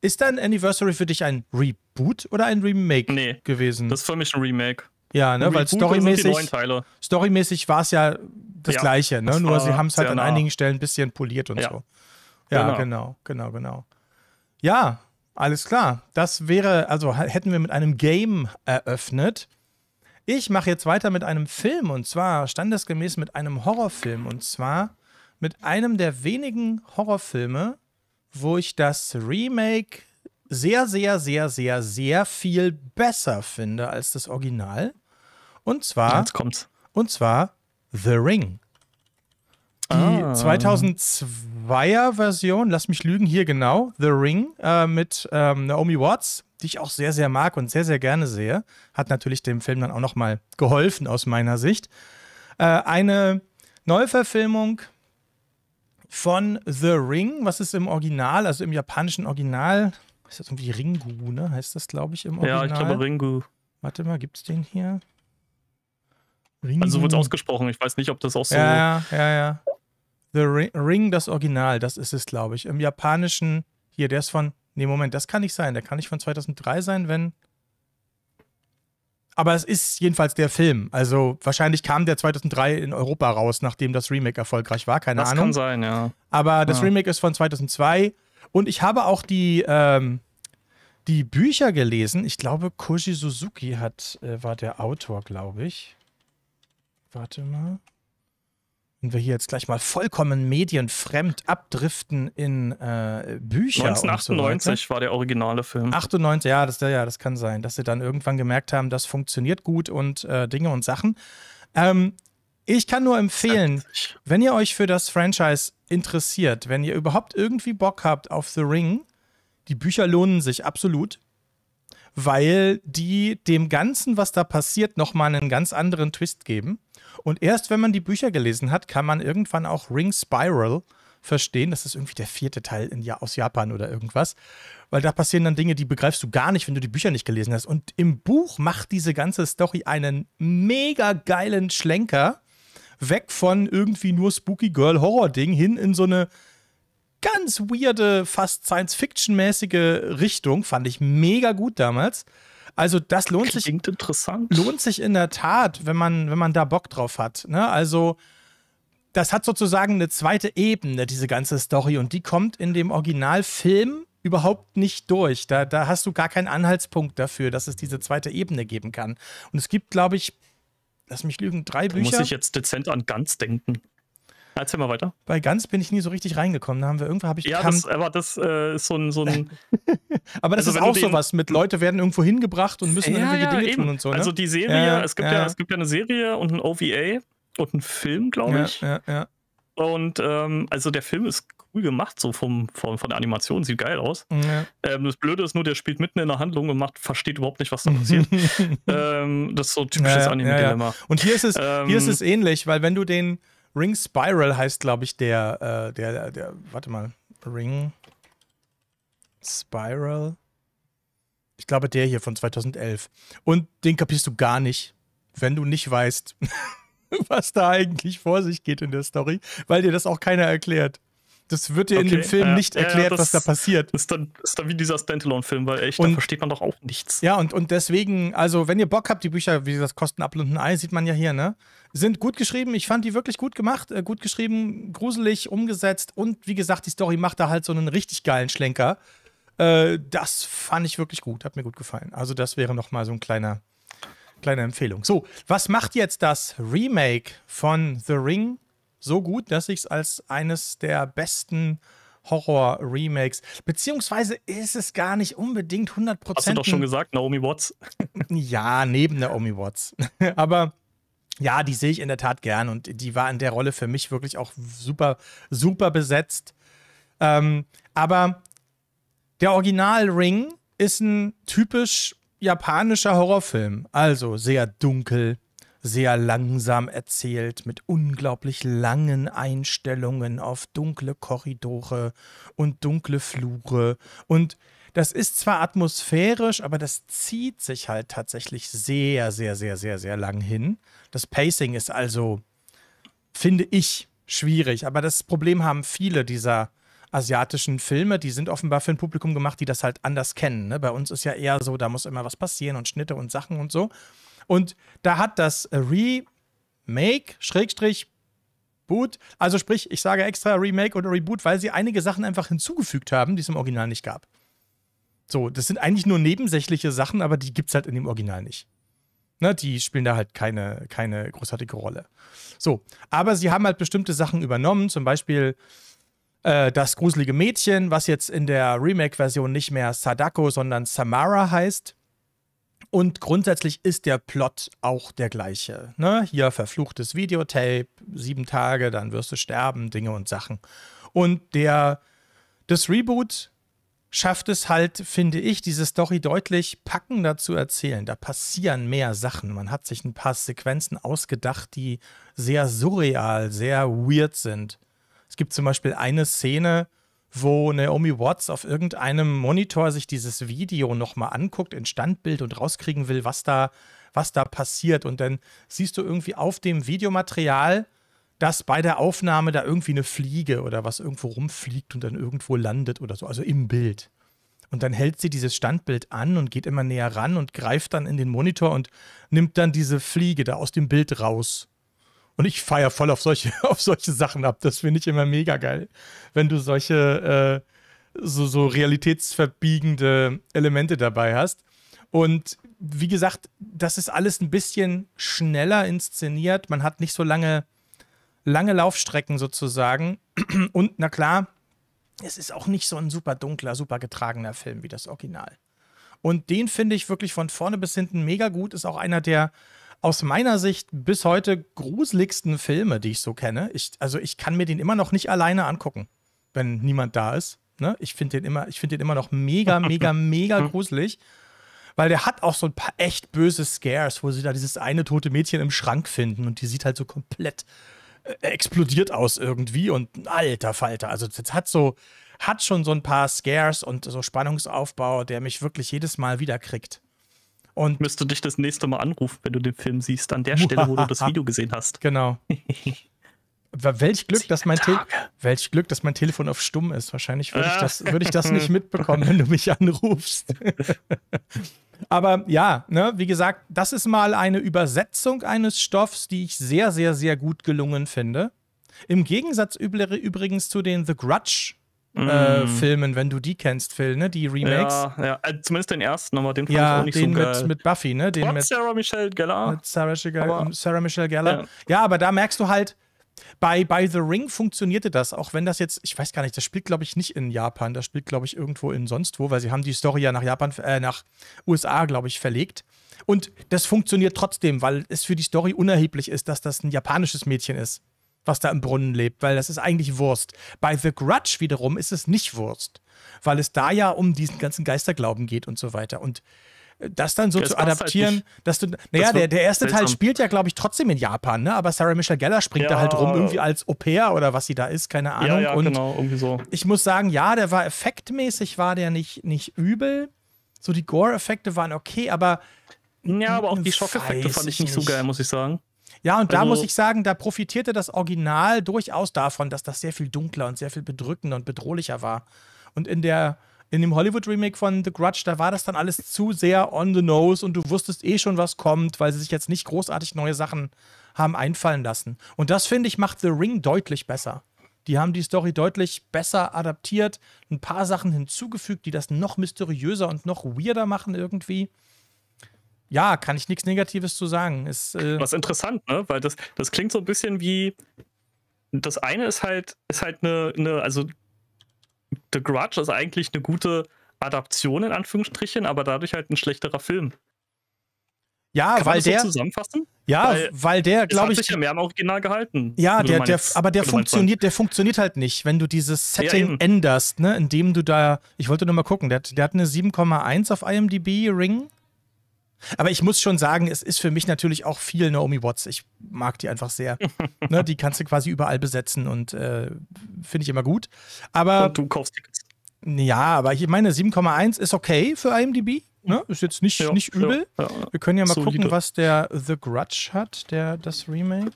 ist dein Anniversary für dich ein Reboot oder ein Remake nee, gewesen? Das ist für mich ein Remake. Ja, ne, weil storymäßig, storymäßig war es ja das ja, Gleiche, ne? Das nur sie haben es halt an nah. einigen Stellen ein bisschen poliert und ja. so. Ja, genau. genau, genau, genau. Ja, alles klar. Das wäre, also hätten wir mit einem Game eröffnet. Ich mache jetzt weiter mit einem Film und zwar standesgemäß mit einem Horrorfilm und zwar mit einem der wenigen Horrorfilme, wo ich das Remake sehr, sehr, sehr, sehr, sehr viel besser finde als das Original. Und zwar. Jetzt kommt's. Und zwar The Ring.
Die ah. 2002er
Version, lass mich lügen, hier genau, The Ring äh, mit ähm, Naomi Watts, die ich auch sehr, sehr mag und sehr, sehr gerne sehe, hat natürlich dem Film dann auch nochmal geholfen aus meiner Sicht. Äh, eine Neuverfilmung von The Ring, was ist im Original, also im japanischen Original, ist das irgendwie Ringu, ne? Heißt das, glaube ich, im Original? Ja, ich glaube Ringu. Warte mal, gibt es den hier? Also Ringu. Also so es
ausgesprochen. Ich weiß nicht, ob das auch so. Ja,
ja, ja. The Ring, Ring das Original, das ist es, glaube ich. Im japanischen, hier, der ist von. Nee, Moment, das kann nicht sein. Der kann nicht von 2003 sein, wenn. Aber es ist jedenfalls der Film. Also wahrscheinlich kam der 2003 in Europa raus, nachdem das Remake erfolgreich war. Keine das Ahnung. Das kann sein, ja. Aber das ja. Remake ist von 2002. Und ich habe auch die, ähm, die Bücher gelesen. Ich glaube, Koji Suzuki hat, äh, war der Autor, glaube ich. Warte mal wenn wir hier jetzt gleich mal vollkommen medienfremd abdriften in äh, Bücher. 1998 so
war der originale Film.
98, ja das, ja, das kann sein, dass sie dann irgendwann gemerkt haben, das funktioniert gut und äh, Dinge und Sachen. Ähm, ich kann nur empfehlen, wenn ihr euch für das Franchise interessiert, wenn ihr überhaupt irgendwie Bock habt auf The Ring, die Bücher lohnen sich absolut weil die dem Ganzen, was da passiert, nochmal einen ganz anderen Twist geben. Und erst wenn man die Bücher gelesen hat, kann man irgendwann auch Ring Spiral verstehen. Das ist irgendwie der vierte Teil in, ja, aus Japan oder irgendwas. Weil da passieren dann Dinge, die begreifst du gar nicht, wenn du die Bücher nicht gelesen hast. Und im Buch macht diese ganze Story einen mega geilen Schlenker weg von irgendwie nur Spooky Girl Horror Ding hin in so eine ganz weirde, fast Science-Fiction-mäßige Richtung. Fand ich mega gut damals. Also das lohnt Klingt sich. interessant. Lohnt sich in der Tat, wenn man, wenn man da Bock drauf hat. Ne? Also das hat sozusagen eine zweite Ebene, diese ganze Story. Und die kommt in dem Originalfilm überhaupt nicht durch. Da, da hast du gar keinen Anhaltspunkt dafür, dass es diese zweite Ebene geben kann. Und es gibt, glaube ich, lass mich lügen, drei da Bücher. Muss ich
jetzt dezent an Ganz denken. Erzähl mal weiter.
Bei Gans bin ich nie so richtig reingekommen. Da haben wir irgendwo habe ich. Ja, das,
aber das äh, ist
so ein. So ein aber das also, ist auch sowas mit Leute werden irgendwo hingebracht und müssen ja, irgendwelche ja, Dinge eben. tun und so. Ne? Also die Serie, ja, es, gibt ja. es
gibt ja eine Serie und ein OVA und einen Film, glaube ich. Ja, ja. Und ähm, also der Film ist cool gemacht, so vom, vom von der Animation, sieht geil aus. Ja. Ähm, das Blöde ist nur, der spielt mitten in der Handlung und macht, versteht überhaupt nicht, was da passiert. ähm, das ist so typisches ja, Anime-Dilemma. Ja, und hier ist es, hier ist ähm, es
ähnlich, weil wenn du den, Ring Spiral heißt, glaube ich, der, äh, der, der, warte mal, Ring Spiral. Ich glaube, der hier von 2011. Und den kapierst du gar nicht, wenn du nicht weißt, was da eigentlich vor sich geht in der Story, weil dir das auch keiner erklärt. Das wird dir okay. in dem Film ja, nicht erklärt, ja, was da passiert.
Ist dann, ist dann wie dieser Standalone-Film, weil echt, und, da versteht man doch auch nichts.
Ja, und, und deswegen, also wenn ihr Bock habt, die Bücher, wie das kosten ab und Ei, sieht man ja hier, ne? Sind gut geschrieben. Ich fand die wirklich gut gemacht, äh, gut geschrieben, gruselig, umgesetzt und wie gesagt, die Story macht da halt so einen richtig geilen Schlenker. Äh, das fand ich wirklich gut, hat mir gut gefallen. Also, das wäre nochmal so ein kleiner, kleine Empfehlung. So, was macht jetzt das Remake von The Ring? so gut, dass ich es als eines der besten Horror-Remakes, beziehungsweise ist es gar nicht unbedingt 100%. Hast du doch schon gesagt, Naomi Watts. ja, neben Naomi Watts. Aber ja, die sehe ich in der Tat gern und die war in der Rolle für mich wirklich auch super, super besetzt. Ähm, aber der Original Ring ist ein typisch japanischer Horrorfilm. Also sehr dunkel, sehr langsam erzählt, mit unglaublich langen Einstellungen auf dunkle Korridore und dunkle Flure. Und das ist zwar atmosphärisch, aber das zieht sich halt tatsächlich sehr, sehr, sehr, sehr, sehr lang hin. Das Pacing ist also, finde ich, schwierig. Aber das Problem haben viele dieser asiatischen Filme, die sind offenbar für ein Publikum gemacht, die das halt anders kennen. Ne? Bei uns ist ja eher so, da muss immer was passieren und Schnitte und Sachen und so. Und da hat das Remake, Schrägstrich, Boot, also sprich, ich sage extra Remake oder Reboot, weil sie einige Sachen einfach hinzugefügt haben, die es im Original nicht gab. So, das sind eigentlich nur nebensächliche Sachen, aber die gibt es halt in dem Original nicht. Ne, die spielen da halt keine, keine großartige Rolle. So, aber sie haben halt bestimmte Sachen übernommen, zum Beispiel äh, das gruselige Mädchen, was jetzt in der Remake-Version nicht mehr Sadako, sondern Samara heißt. Und grundsätzlich ist der Plot auch der gleiche. Ne? Hier verfluchtes Videotape, sieben Tage, dann wirst du sterben, Dinge und Sachen. Und der, das Reboot schafft es halt, finde ich, diese Story deutlich packender zu erzählen. Da passieren mehr Sachen. Man hat sich ein paar Sequenzen ausgedacht, die sehr surreal, sehr weird sind. Es gibt zum Beispiel eine Szene, wo Naomi Watts auf irgendeinem Monitor sich dieses Video nochmal anguckt, in Standbild und rauskriegen will, was da, was da passiert. Und dann siehst du irgendwie auf dem Videomaterial, dass bei der Aufnahme da irgendwie eine Fliege oder was irgendwo rumfliegt und dann irgendwo landet oder so, also im Bild. Und dann hält sie dieses Standbild an und geht immer näher ran und greift dann in den Monitor und nimmt dann diese Fliege da aus dem Bild raus. Und ich feiere voll auf solche, auf solche Sachen ab. Das finde ich immer mega geil, wenn du solche äh, so, so realitätsverbiegende Elemente dabei hast. Und wie gesagt, das ist alles ein bisschen schneller inszeniert. Man hat nicht so lange, lange Laufstrecken sozusagen. Und na klar, es ist auch nicht so ein super dunkler, super getragener Film wie das Original. Und den finde ich wirklich von vorne bis hinten mega gut. Ist auch einer der aus meiner Sicht bis heute gruseligsten Filme, die ich so kenne. Ich, also ich kann mir den immer noch nicht alleine angucken, wenn niemand da ist. Ne? Ich finde den, immer, find den immer noch mega, mega, mega gruselig. Weil der hat auch so ein paar echt böse Scares, wo sie da dieses eine tote Mädchen im Schrank finden und die sieht halt so komplett äh, explodiert aus irgendwie und alter Falter. Also das hat so, hat schon so ein paar Scares und so Spannungsaufbau, der mich wirklich jedes Mal wieder kriegt. Und müsste dich das nächste Mal anrufen, wenn du den Film siehst, an der Stelle, wo du das Video gesehen hast. Genau. Welch Glück, dass mein Welch Glück, dass mein Telefon auf stumm ist. Wahrscheinlich würde ich, das, würd ich das nicht mitbekommen, wenn du mich anrufst. Aber ja, ne, wie gesagt, das ist mal eine Übersetzung eines Stoffs, die ich sehr, sehr, sehr gut gelungen finde. Im Gegensatz übrigens zu den The Grudge äh, mm. äh, Filmen, wenn du die kennst, Phil, ne? Die Remakes. Ja, ja.
Äh, zumindest den ersten, aber den fand ja, ich auch nicht den so geil. Mit, mit
Buffy, ne? Den mit Sarah Michelle Geller. Mit Sarah, Sarah Michelle Geller. Ja. ja, aber da merkst du halt, bei, bei The Ring funktionierte das, auch wenn das jetzt, ich weiß gar nicht, das spielt, glaube ich, nicht in Japan, das spielt, glaube ich, irgendwo in sonst wo, weil sie haben die Story ja nach Japan, äh, nach USA, glaube ich, verlegt. Und das funktioniert trotzdem, weil es für die Story unerheblich ist, dass das ein japanisches Mädchen ist was da im Brunnen lebt, weil das ist eigentlich Wurst. Bei The Grudge wiederum ist es nicht Wurst, weil es da ja um diesen ganzen Geisterglauben geht und so weiter. Und äh, das dann so das zu halt adaptieren, halt dass du. Naja, das der, der erste Teil spielt ja, glaube ich, trotzdem in Japan, ne? Aber Sarah Michelle Geller springt ja. da halt rum, irgendwie äh, als Au pair oder was sie da ist, keine Ahnung. Ja, ja, und genau, irgendwie so. Ich muss sagen, ja, der war effektmäßig, war der nicht, nicht übel. So die Gore-Effekte waren okay, aber. Ja, aber auch die Schockeffekte fand ich nicht, nicht so geil,
muss ich sagen. Ja,
und da muss also ich sagen, da profitierte das Original durchaus davon, dass das sehr viel dunkler und sehr viel bedrückender und bedrohlicher war. Und in der in dem Hollywood-Remake von The Grudge, da war das dann alles zu sehr on the nose und du wusstest eh schon, was kommt, weil sie sich jetzt nicht großartig neue Sachen haben einfallen lassen. Und das, finde ich, macht The Ring deutlich besser. Die haben die Story deutlich besser adaptiert, ein paar Sachen hinzugefügt, die das noch mysteriöser und noch weirder machen irgendwie ja, kann ich nichts Negatives zu sagen. Ist, äh Was
interessant, ne? Weil das, das klingt so ein bisschen wie. Das eine ist halt, ist halt eine, eine, also The Grudge ist eigentlich eine gute Adaption in Anführungsstrichen, aber dadurch halt ein schlechterer Film. Ja, Kann weil der. So zusammenfassen? Ja, weil, weil der, glaube ich. Hat Sich ja mehr am Original gehalten. Ja, der, der, aber der funktioniert,
der funktioniert halt nicht, wenn du dieses Setting ja, änderst, ne, indem du da. Ich wollte nur mal gucken, der, der hat eine 7,1 auf IMDb Ring. Aber ich muss schon sagen, es ist für mich natürlich auch viel Naomi Watts. Ich mag die einfach sehr. ne, die kannst du quasi überall besetzen und äh, finde ich immer gut. Aber und du kaufst Tickets. Ja, aber ich meine, 7,1 ist okay für IMDb. Ne? Ist jetzt nicht, ja, nicht übel. Ja, ja. Wir können ja mal Solide. gucken, was der The Grudge hat, der, das Remake.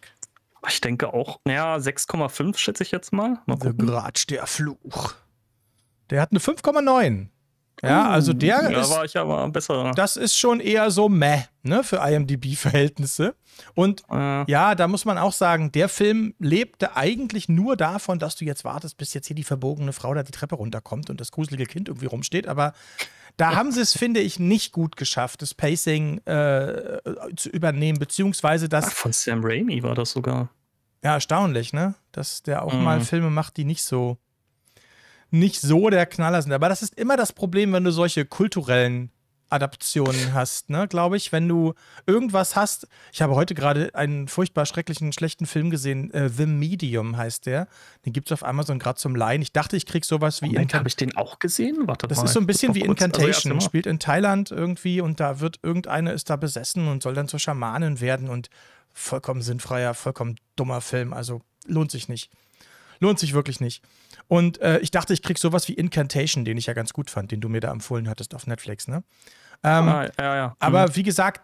Ich denke auch, naja,
6,5 schätze ich jetzt mal. mal The Grudge, der Fluch. Der hat eine 5,9. Ja, hm. also der ja, ist. war ich aber besser. Das ist schon eher so meh, ne, für IMDb-Verhältnisse. Und ja. ja, da muss man auch sagen, der Film lebte eigentlich nur davon, dass du jetzt wartest, bis jetzt hier die verbogene Frau da die Treppe runterkommt und das gruselige Kind irgendwie rumsteht. Aber da haben sie es, finde ich, nicht gut geschafft, das Pacing äh, zu übernehmen, beziehungsweise das. Ach, von Sam Raimi war das sogar. Ja, erstaunlich, ne? Dass der auch mhm. mal Filme macht, die nicht so nicht so der Knaller sind. Aber das ist immer das Problem, wenn du solche kulturellen Adaptionen hast, ne, glaube ich. Wenn du irgendwas hast, ich habe heute gerade einen furchtbar schrecklichen, schlechten Film gesehen, äh, The Medium heißt der. Den gibt es auf Amazon gerade zum Laien. Ich dachte, ich krieg sowas wie. Moment, habe ich den auch gesehen? Warte das mal. ist so ein bisschen wie also, Incantation. Also, Spielt in Thailand irgendwie und da wird irgendeine ist da besessen und soll dann zur Schamanin werden und vollkommen sinnfreier, vollkommen dummer Film. Also lohnt sich nicht. Lohnt sich wirklich nicht. Und äh, ich dachte, ich krieg sowas wie Incantation, den ich ja ganz gut fand, den du mir da empfohlen hattest auf Netflix, ne? Ähm, ah, ja, ja. Aber mhm. wie gesagt,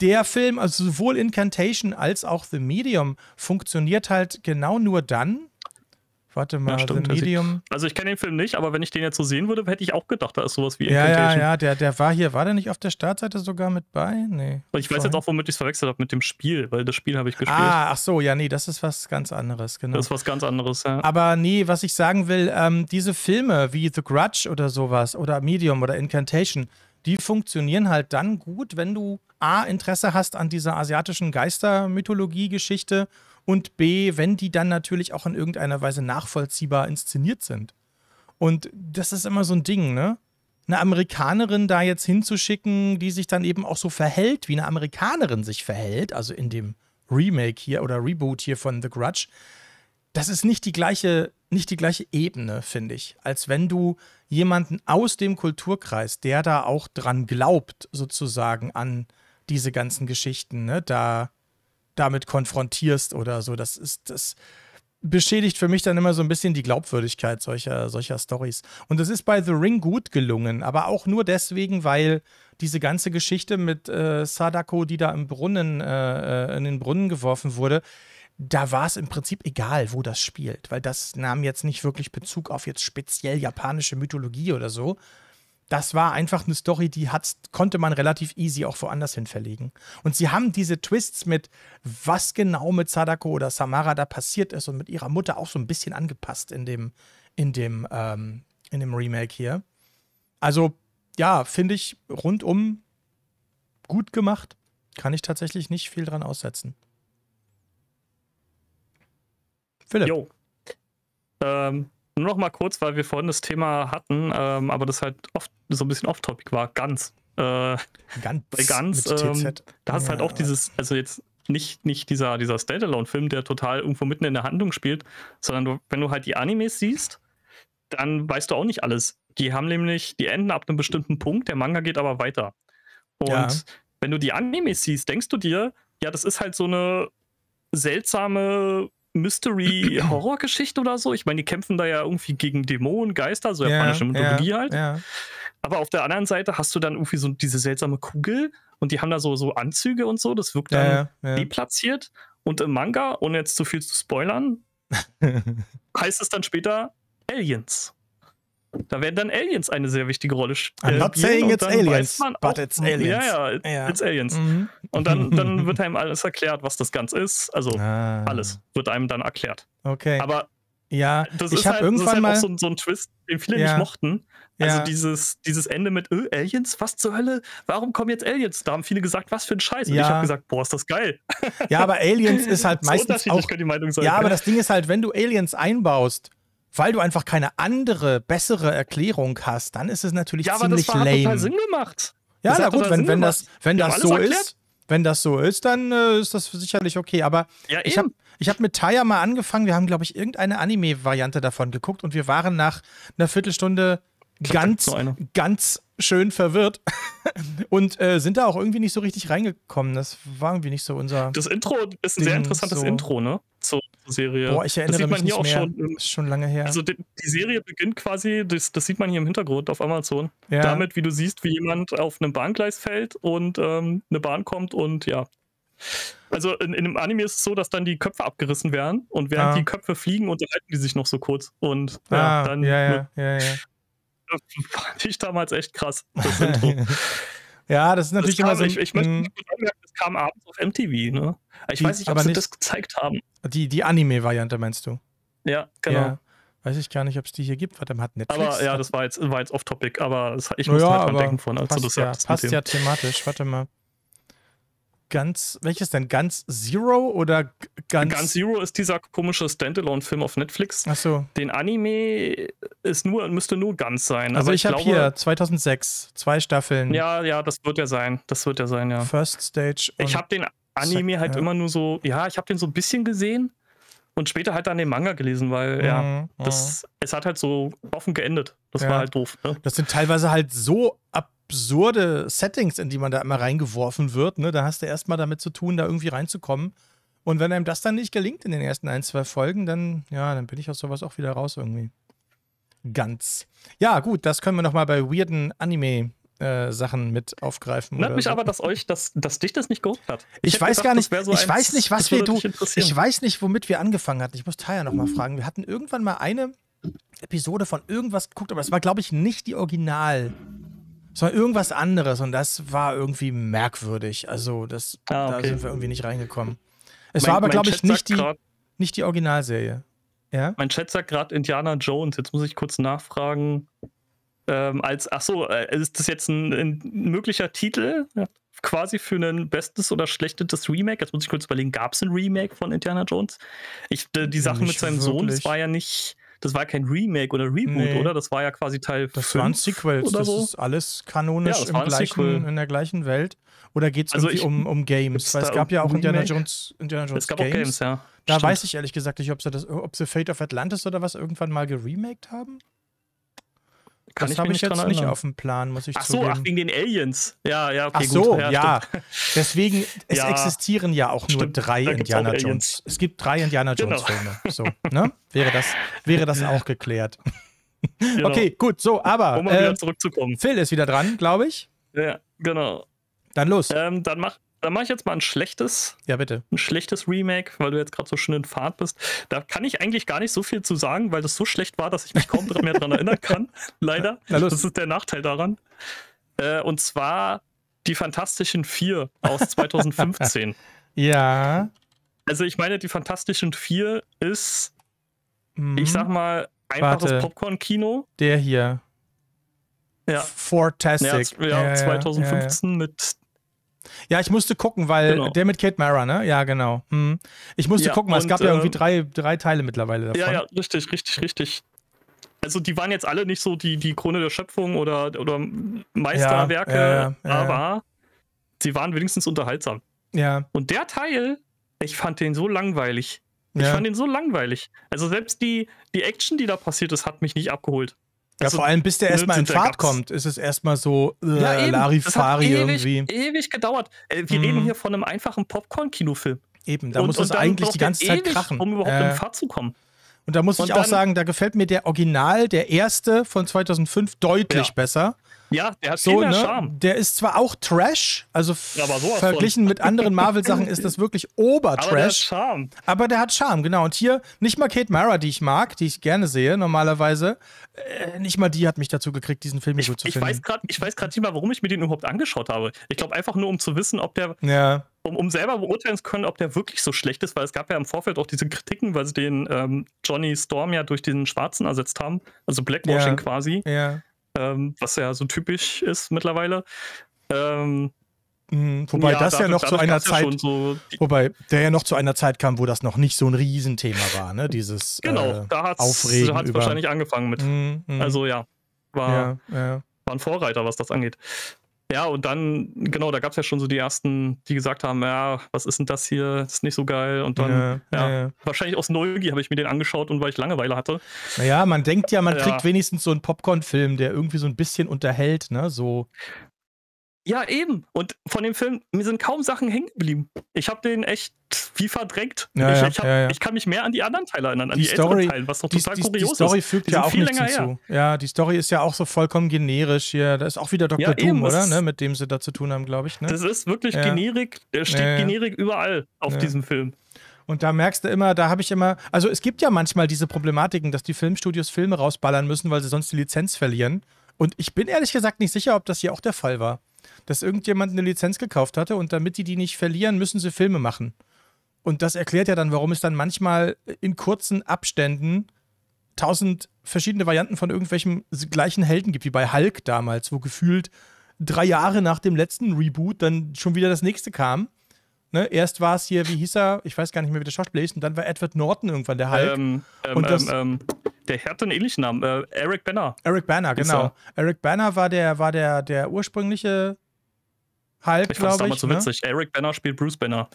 der Film, also sowohl Incantation als auch The Medium, funktioniert halt genau nur dann, Warte mal, ja, stimmt, also Medium.
Also ich kenne den Film nicht, aber wenn ich den jetzt so sehen würde, hätte ich auch gedacht, da ist sowas wie Ja, ja, ja,
der, der war hier, war der nicht auf der Startseite sogar mit bei? Nee. ich vorhin. weiß jetzt
auch, womit ich es verwechselt habe, mit dem Spiel, weil das Spiel habe ich gespielt. Ah, ach so, ja, nee, das ist was ganz anderes, genau. Das ist was ganz anderes, ja.
Aber nee, was ich sagen will, ähm, diese Filme wie The Grudge oder sowas oder Medium oder Incantation, die funktionieren halt dann gut, wenn du A, Interesse hast an dieser asiatischen Geistermythologie-Geschichte und B, wenn die dann natürlich auch in irgendeiner Weise nachvollziehbar inszeniert sind. Und das ist immer so ein Ding, ne? Eine Amerikanerin da jetzt hinzuschicken, die sich dann eben auch so verhält, wie eine Amerikanerin sich verhält, also in dem Remake hier oder Reboot hier von The Grudge, das ist nicht die gleiche, nicht die gleiche Ebene, finde ich, als wenn du jemanden aus dem Kulturkreis, der da auch dran glaubt, sozusagen an diese ganzen Geschichten, ne, da damit konfrontierst oder so. Das ist das beschädigt für mich dann immer so ein bisschen die Glaubwürdigkeit solcher, solcher Stories. Und es ist bei The Ring gut gelungen, aber auch nur deswegen, weil diese ganze Geschichte mit äh, Sadako, die da im Brunnen, äh, äh, in den Brunnen geworfen wurde, da war es im Prinzip egal, wo das spielt, weil das nahm jetzt nicht wirklich Bezug auf jetzt speziell japanische Mythologie oder so, das war einfach eine Story, die hat, konnte man relativ easy auch woanders hin verlegen. Und sie haben diese Twists mit, was genau mit Sadako oder Samara da passiert ist und mit ihrer Mutter auch so ein bisschen angepasst in dem, in dem, ähm, in dem Remake hier. Also, ja, finde ich rundum gut gemacht. Kann ich tatsächlich nicht viel dran aussetzen. Philipp.
Jo. Ähm, nur noch mal kurz, weil wir vorhin das Thema hatten, ähm, aber das halt oft so ein bisschen off-topic war. Ganz. Äh, ganz. Bei ganz. Ähm, da hast ja. halt auch dieses, also jetzt nicht, nicht dieser, dieser Standalone-Film, der total irgendwo mitten in der Handlung spielt, sondern du, wenn du halt die Animes siehst, dann weißt du auch nicht alles. Die haben nämlich, die enden ab einem bestimmten Punkt, der Manga geht aber weiter. Und ja. wenn du die Animes siehst, denkst du dir, ja, das ist halt so eine seltsame Mystery-Horror-Geschichte oder so. Ich meine, die kämpfen da ja irgendwie gegen Dämonen, Geister, so japanische yeah, Mythologie yeah, halt. Yeah. Aber auf der anderen Seite hast du dann irgendwie so diese seltsame Kugel und die haben da so, so Anzüge und so. Das wirkt dann deplatziert. Und im Manga, ohne jetzt zu viel zu spoilern, heißt es dann später Aliens. Da werden dann Aliens eine sehr wichtige Rolle äh, spielen. I'm not saying it's aliens, but it's aliens. Ja, ja, ja. it's aliens. Mhm. Und dann, dann wird einem alles erklärt, was das Ganze ist. Also ah. alles wird einem dann erklärt. Okay. Aber ja, das ist halt, irgendwann das ist halt auch so, so, ein Twist, den viele ja. nicht mochten. Also ja. dieses, dieses Ende mit öh, Aliens, was zur Hölle? Warum kommen jetzt Aliens? Da haben viele gesagt, was für ein Scheiß. Und ja. ich habe gesagt, boah, ist das geil. Ja, aber Aliens ist halt meistens so auch. Könnte die Meinung sein. Ja, aber das Ding
ist halt, wenn du Aliens einbaust, weil du einfach keine andere, bessere Erklärung hast, dann ist es natürlich ja, ziemlich aber das lame. Hat total Sinn
gemacht. Ja, na gut, wenn, wenn das, wenn das so erklärt? ist,
wenn das so ist, dann äh, ist das sicherlich okay. Aber ja, ich habe ich hab mit Taya mal angefangen, wir haben, glaube ich, irgendeine Anime-Variante davon geguckt und wir waren nach einer Viertelstunde ganz, ganz schön verwirrt und äh, sind da auch irgendwie nicht so richtig reingekommen. Das war irgendwie nicht so unser. Das Intro ist ein Ding, sehr interessantes so. Intro,
ne? Zu zur Serie. Boah, ich erinnere das sieht man mich hier nicht auch mehr.
schon. Ist schon lange her. Also
die, die Serie beginnt quasi, das, das, sieht man hier im Hintergrund auf Amazon, ja. damit, wie du siehst, wie jemand auf einem Bahngleis fällt und ähm, eine Bahn kommt und ja. Also in, in dem Anime ist es so, dass dann die Köpfe abgerissen werden und während ah. die Köpfe fliegen, unterhalten die sich noch so kurz und ja, ah, dann. Ja, ja, ja, ja. Fand ich damals echt krass, das Intro. Ja, das ist natürlich das kam, immer so. Ich, ich möchte nicht anmerken, das kam abends auf MTV, ne? Ich die, weiß nicht, ob sie nicht, das gezeigt
haben. Die, die Anime-Variante meinst du? Ja, genau. Ja. Weiß ich gar nicht, ob es die hier gibt. Warte, hat Netflix. Aber ja,
das war jetzt, war jetzt off-topic, aber ich muss naja, halt dran denken von, als du das sagst. passt ja
thematisch. Warte mal. Ganz, welches denn? Ganz Zero oder ganz. Ganz
Zero ist dieser komische Standalone-Film auf Netflix. Achso. Den Anime ist nur, müsste nur ganz sein. Also, ich, ich habe hier
2006, zwei Staffeln.
Ja, ja, das wird ja sein. Das wird ja sein, ja.
First Stage.
ich habe den Anime Sek halt ja. immer nur so, ja, ich habe den so ein bisschen gesehen und später halt dann den Manga
gelesen, weil mhm, ja, mhm. das, mhm.
es hat halt so offen geendet. Das ja. war halt
doof. Ne? Das sind teilweise halt so ab absurde Settings, in die man da immer reingeworfen wird. Ne? Da hast du erstmal damit zu tun, da irgendwie reinzukommen. Und wenn einem das dann nicht gelingt in den ersten ein, zwei Folgen, dann, ja, dann bin ich aus sowas auch wieder raus irgendwie. Ganz. Ja, gut, das können wir nochmal bei weirden Anime äh, Sachen mit aufgreifen. Wundert mich so. aber, dass euch, dass, dass dich das nicht geholt hat. Ich, ich weiß gedacht, gar nicht, so ich weiß nicht, was wir du, ich weiß nicht, womit wir angefangen hatten. Ich muss Taya nochmal mhm. fragen. Wir hatten irgendwann mal eine Episode von irgendwas geguckt, aber das war, glaube ich, nicht die Original es war irgendwas anderes und das war irgendwie merkwürdig. Also das, ah, okay. da sind wir irgendwie nicht reingekommen.
Es mein, war aber, glaube ich, nicht die,
grad, nicht die Originalserie.
Ja? Mein Chat sagt gerade Indiana Jones. Jetzt muss ich kurz nachfragen. Ähm, als, ach so, äh, ist das jetzt ein, ein möglicher Titel ja. quasi für ein bestes oder schlechtes Remake? Jetzt muss ich kurz überlegen, gab es ein Remake von Indiana Jones? Ich, die, die Sache nicht mit seinem wirklich. Sohn, das war ja nicht, das war kein Remake oder Reboot, nee. oder? Das war ja quasi Teil das 5 waren Sequels, oder das ist alles kanonisch ja, im gleichen,
in der gleichen Welt. Oder geht es also irgendwie ich, um, um Games? Weil es gab ja auch Remake? Indiana Jones, Indiana Jones es gab Games. Auch Games ja. Da Stimmt. weiß ich ehrlich gesagt nicht, ob sie, das, ob sie Fate of Atlantis oder was irgendwann mal geremaked haben. Kann das habe ich jetzt nicht auf dem Plan, muss ich ach so, zugeben. Ach so,
wegen den Aliens. Ja, ja, okay, Ach so, ja. ja.
Deswegen, es ja. existieren ja auch stimmt, nur drei Indiana Jones. Es gibt drei Indiana genau. Jones genau. Filme. So, ne? Wäre das, wäre das auch geklärt. Genau. Okay, gut, so, aber um mal äh, wieder ähm, zurückzukommen. Phil ist wieder dran, glaube ich. Ja, genau. Dann los. Ähm, dann mach, dann mache ich jetzt
mal ein schlechtes. Ja, bitte. Ein schlechtes Remake, weil du jetzt gerade so schön in Fahrt bist. Da kann ich eigentlich gar nicht so viel zu sagen, weil das so schlecht war, dass ich mich kaum mehr daran erinnern kann. Leider. Das ist der Nachteil daran. Äh, und zwar die Fantastischen Vier aus 2015. ja. Also ich meine, die Fantastischen Vier ist,
mhm. ich sag mal, einfaches Popcorn-Kino. Der hier. Ja. Fantastic. Ja, ja, ja 2015 ja, mit ja, ich musste gucken, weil genau. der mit Kate Mara, ne? Ja, genau. Hm. Ich musste ja, gucken, weil es gab ja irgendwie ähm, drei, drei Teile mittlerweile davon. Ja, ja,
richtig, richtig, richtig. Also die waren jetzt alle nicht so die, die Krone der Schöpfung oder, oder Meisterwerke, ja, äh, äh, aber sie waren wenigstens unterhaltsam. Ja. Und der Teil, ich fand den so langweilig. Ich ja. fand den so langweilig. Also selbst die, die Action, die da passiert ist, hat mich nicht abgeholt. Ja, also, vor allem, bis der erstmal in Fahrt kommt,
ist es erstmal so äh, ja, Larifari ewig, irgendwie.
ewig gedauert. Äh, wir hm. reden mhm. hier von einem
einfachen Popcorn-Kinofilm. Eben, da und, muss und es eigentlich die ganze Zeit ewig, krachen. Um überhaupt äh, in Fahrt zu kommen. Und da muss und ich dann, auch sagen, da gefällt mir der Original, der erste von 2005, deutlich ja. besser. Ja,
der hat so, viel ne? Charme.
Der ist zwar auch Trash, also verglichen mit anderen Marvel-Sachen ist das wirklich Obertrash. Aber der hat Charme. Aber der hat Charme, genau. Und hier nicht mal Kate Mara, die ich mag, die ich gerne sehe normalerweise, äh, nicht mal die hat mich dazu gekriegt, diesen Film ich, gut zu ich finden. Weiß grad, ich weiß gerade nicht mal, warum ich mir den überhaupt angeschaut habe. Ich glaube einfach nur, um zu wissen, ob der... Ja.
Um, um, selber beurteilen zu können, ob der wirklich so schlecht ist, weil es gab ja im Vorfeld auch diese Kritiken, weil sie den ähm, Johnny Storm ja durch den Schwarzen ersetzt haben, also Blackwashing ja. quasi. Ja ähm, was ja so typisch ist mittlerweile. Ähm,
mhm,
Wobei ja, das dadurch, ja noch zu einer
Zeit, ja so
wobei der ja noch zu einer Zeit kam, wo das noch nicht so ein Riesenthema war, ne? Dieses
äh, genau, äh, da hat es wahrscheinlich angefangen mit. Mm, mm. Also ja, war, ja, war ein Vorreiter, was das angeht. Ja, und dann, genau, da gab es ja schon so die ersten, die gesagt haben, ja, was ist denn das hier? Das ist nicht so geil. Und dann, ja, ja, ja. wahrscheinlich aus Neugier habe ich mir den angeschaut und weil ich Langeweile hatte.
Naja, man denkt ja, man kriegt wenigstens so einen Popcorn-Film, der irgendwie so ein bisschen unterhält, ne? So. Ja, eben. Und von dem Film, mir sind kaum Sachen hängen
geblieben. Ich habe den echt wie verdrängt. Ja, ich, ja, ich, hab, ja, ich, kann mich mehr an die anderen Teile erinnern, an die, die Story, Teile, was doch total die, kurios ist. Die Story fügt ja auch nichts hinzu.
Her. Ja, die Story ist ja auch so vollkommen generisch hier. Da ist auch wieder Dr. Doom, eben, oder? Ne? Mit dem sie da zu tun haben, glaube ich. Ne? Das ist wirklich Generik, steht Generik überall auf diesem Film. Und da merkst du immer, da habe ich immer, also es gibt ja manchmal diese Problematiken, dass die Filmstudios Filme rausballern müssen, weil sie sonst die Lizenz verlieren. Und ich bin ehrlich gesagt nicht sicher, ob das hier auch der Fall war dass irgendjemand eine Lizenz gekauft hatte und damit die die nicht verlieren, müssen sie Filme machen. Und das erklärt ja dann, warum es dann manchmal in kurzen Abständen tausend verschiedene Varianten von irgendwelchen gleichen Helden gibt, wie bei Hulk damals, wo gefühlt drei Jahre nach dem letzten Reboot dann schon wieder das nächste kam. Ne? Erst war es hier, wie hieß er? Ich weiß gar nicht mehr, wie der Schauspieler ist. Und dann war Edward Norton irgendwann der Hulk. Ähm, ähm, und das, ähm, ähm der hat einen ähnlichen Namen. Äh, Eric Banner. Eric Banner, genau. Er. Eric Banner war der, war der, der ursprüngliche Hulk, glaube ich. Fand's ich damals so ne? witzig.
Eric Banner spielt
Bruce Banner.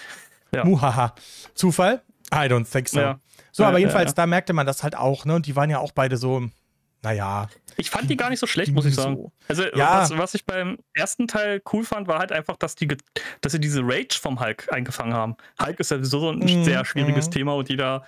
Ja. Muhaha. Zufall? I don't think so. Ja. So, aber jedenfalls, ja, da merkte man das halt auch, ne? Und die waren ja auch beide so naja. Ich fand die gar nicht so schlecht, muss ich sagen. Also, ja. was,
was, ich beim ersten Teil cool fand, war halt einfach, dass, die, dass sie diese Rage vom Hulk eingefangen haben. Hulk ist ja sowieso so ein mhm. sehr schwieriges mhm. Thema und jeder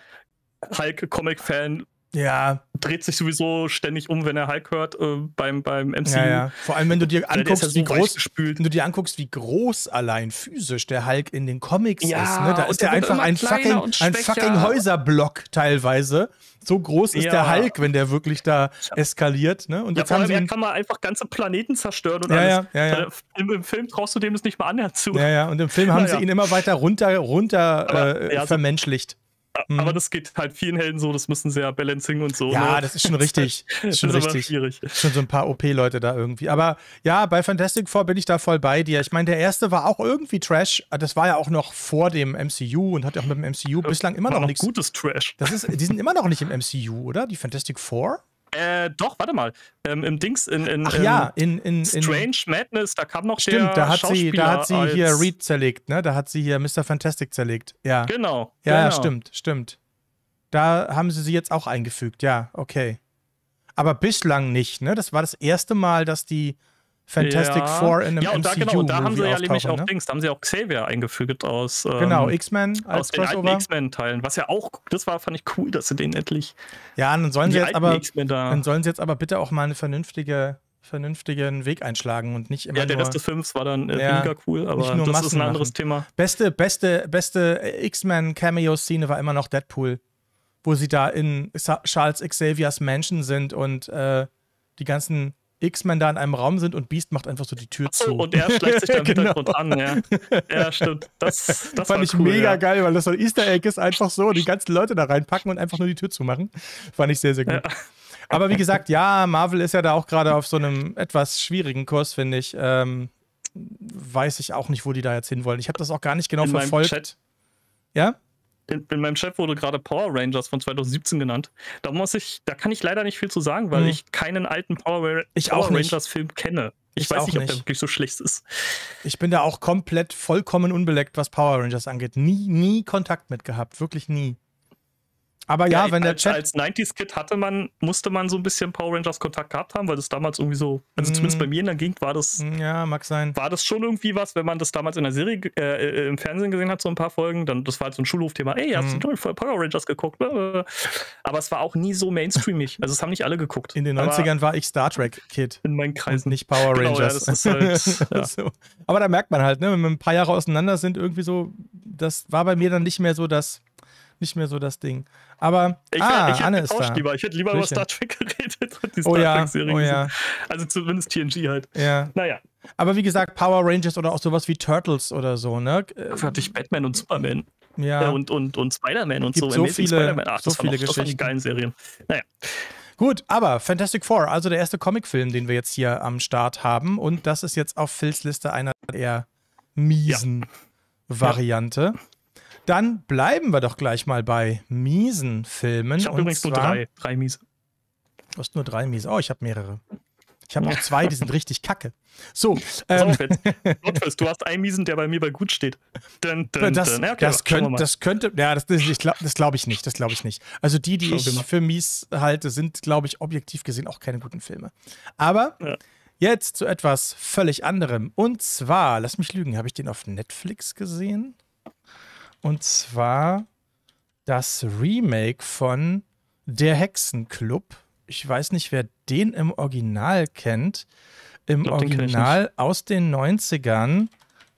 Hulk-Comic-Fan ja. Dreht sich sowieso ständig um, wenn er Hulk hört äh, beim, beim MCU. Ja, ja.
Vor allem, wenn du dir anguckst, ja so wie groß, wenn du dir anguckst, wie groß allein physisch der Hulk in den Comics ist. Ne? Da ist er einfach ein fucking, ein fucking Häuserblock teilweise. So groß ist der Hulk, wenn der wirklich da eskaliert. Ne? Und jetzt haben sie kann man einfach ganze
Planeten zerstören und alles. Im, Im, Film traust du dem das nicht mal annähernd zu. Ja, ja. Und im Film haben sie ihn
immer weiter runter, runter Aber, äh, vermenschlicht. So Mhm. Aber das geht halt vielen Helden so, das müssen sie ja
Balancing und so. Ja, ne? das ist schon richtig. das ist schon das ist richtig.
schwierig. Schon so ein paar OP-Leute da irgendwie. Aber ja, bei Fantastic Four bin ich da voll bei dir. Ich meine, der erste war auch irgendwie Trash. Das war ja auch noch vor dem MCU und hat ja auch mit dem MCU bislang immer noch, noch nichts. gutes Trash. Das ist, die sind immer noch nicht im MCU, oder? Die Fantastic Four?
Äh, doch, warte mal. Ähm, Im Dings in, in, Ach, ja, in, in Strange in, Madness, da kam noch stimmt, der da hat Schauspieler sie, da hat sie hier Reed
zerlegt, ne? Da hat sie hier Mr. Fantastic zerlegt. Ja. Genau. Ja, genau. stimmt, stimmt. Da haben sie sie jetzt auch eingefügt, ja, okay. Aber bislang nicht, ne? Das war das erste Mal, dass die Fantastic ja. Four in einem ja, und da, MCU genau, und da haben sie ja nämlich auch ne?
Dings, da haben sie auch Xavier eingefügt aus genau, ähm, genau X-Men aus den Crossover. alten X-Men Teilen, was ja auch das war fand ich cool, dass sie den endlich
ja dann sollen sie jetzt aber da. dann sollen sie jetzt aber bitte auch mal eine vernünftige vernünftigen Weg einschlagen und nicht immer Ja, der nur, Rest des Films war dann äh, ja, mega cool, aber das Massen ist ein anderes machen. Thema. Beste, beste, beste X-Men-Cameo-Szene war immer noch Deadpool, wo sie da in Charles Xaviers Mansion sind und äh, die ganzen X-Men da in einem Raum sind und Beast macht einfach so die Tür zu. Und er schleicht sich dann genau. Hintergrund an, ja. Ja, stimmt. Das, das fand ich cool, mega ja. geil, weil das so ein Easter Egg ist, einfach so die ganzen Leute da reinpacken und einfach nur die Tür zumachen. Fand ich sehr, sehr gut. Ja. Aber wie gesagt, ja, Marvel ist ja da auch gerade auf so einem etwas schwierigen Kurs, finde ich. Ähm, weiß ich auch nicht, wo die da jetzt hinwollen. Ich habe das auch gar nicht genau In verfolgt. Chat.
Ja? in, in meinem Chat wurde gerade Power Rangers von 2017 genannt. Da muss ich, da kann ich leider nicht viel zu sagen, weil mhm. ich keinen alten Power, ich Power Rangers Film
kenne. Ich, ich weiß nicht, ob der wirklich so schlecht ist. Ich bin da auch komplett vollkommen unbeleckt, was Power Rangers angeht. Nie, nie Kontakt mit gehabt. Wirklich nie. Aber ja, ja wenn der Chat.
Als 90s-Kid hatte man, musste man so ein bisschen Power Rangers Kontakt gehabt haben, weil das damals irgendwie so, also mm. zumindest bei mir in der Gegend war das. Mm, ja, mag sein. War das schon irgendwie was, wenn man das damals in der Serie äh, äh, im Fernsehen gesehen hat, so ein paar Folgen, dann das war halt so ein Schulhofthema, ey, hast mm. du Power Rangers geguckt? Aber
es war auch nie so mainstreamig. Also es haben nicht alle geguckt. In den 90ern aber war ich Star Trek-Kid. In meinen Kreisen. nicht
Power Rangers. Genau, ja, halt, ja. so.
Aber da merkt man halt, ne, wenn wir ein paar Jahre auseinander sind, irgendwie so, das war bei mir dann nicht mehr so das nicht mehr so das Ding. Aber ich, ah, ich, ich Anne ist da. Lieber. Ich hätte lieber Blöchen. über Star Trek
geredet und die oh Star oh ja, Trek-Serie oh ja.
Also zumindest TNG halt. Ja. Naja. Aber wie gesagt, Power Rangers oder auch sowas wie Turtles oder so, ne? Dafür äh, hatte ich Batman und Superman. Ja. Äh, und und, und Spider-Man und so. So Amazing viele, Ach, so viele auch, Geschichten. Das geilen Serien. Naja. Gut, aber Fantastic Four, also der erste Comicfilm, den wir jetzt hier am Start haben. Und das ist jetzt auf Phils Liste einer der eher miesen ja. Variante. Ja. Dann bleiben wir doch gleich mal bei miesen Filmen. Ich habe übrigens zwar, nur drei, drei miese. Du hast nur drei miese. Oh, ich habe mehrere. Ich habe noch zwei, die sind richtig kacke.
So. Ähm, du hast einen miesen, der bei mir bei gut steht. Dun,
dun, das, dun. Ja, okay, das, könnt, das,
könnte, ja, das, das, das glaube ich nicht. Das glaube ich nicht. Also die, die ich für mies halte, sind, glaube ich, objektiv gesehen auch keine guten Filme. Aber ja. jetzt zu etwas völlig anderem. Und zwar, lass mich lügen, habe ich den auf Netflix gesehen? Und zwar das Remake von Der Hexenclub. Ich weiß nicht, wer den im Original kennt. Im glaub, Original aus den 90ern.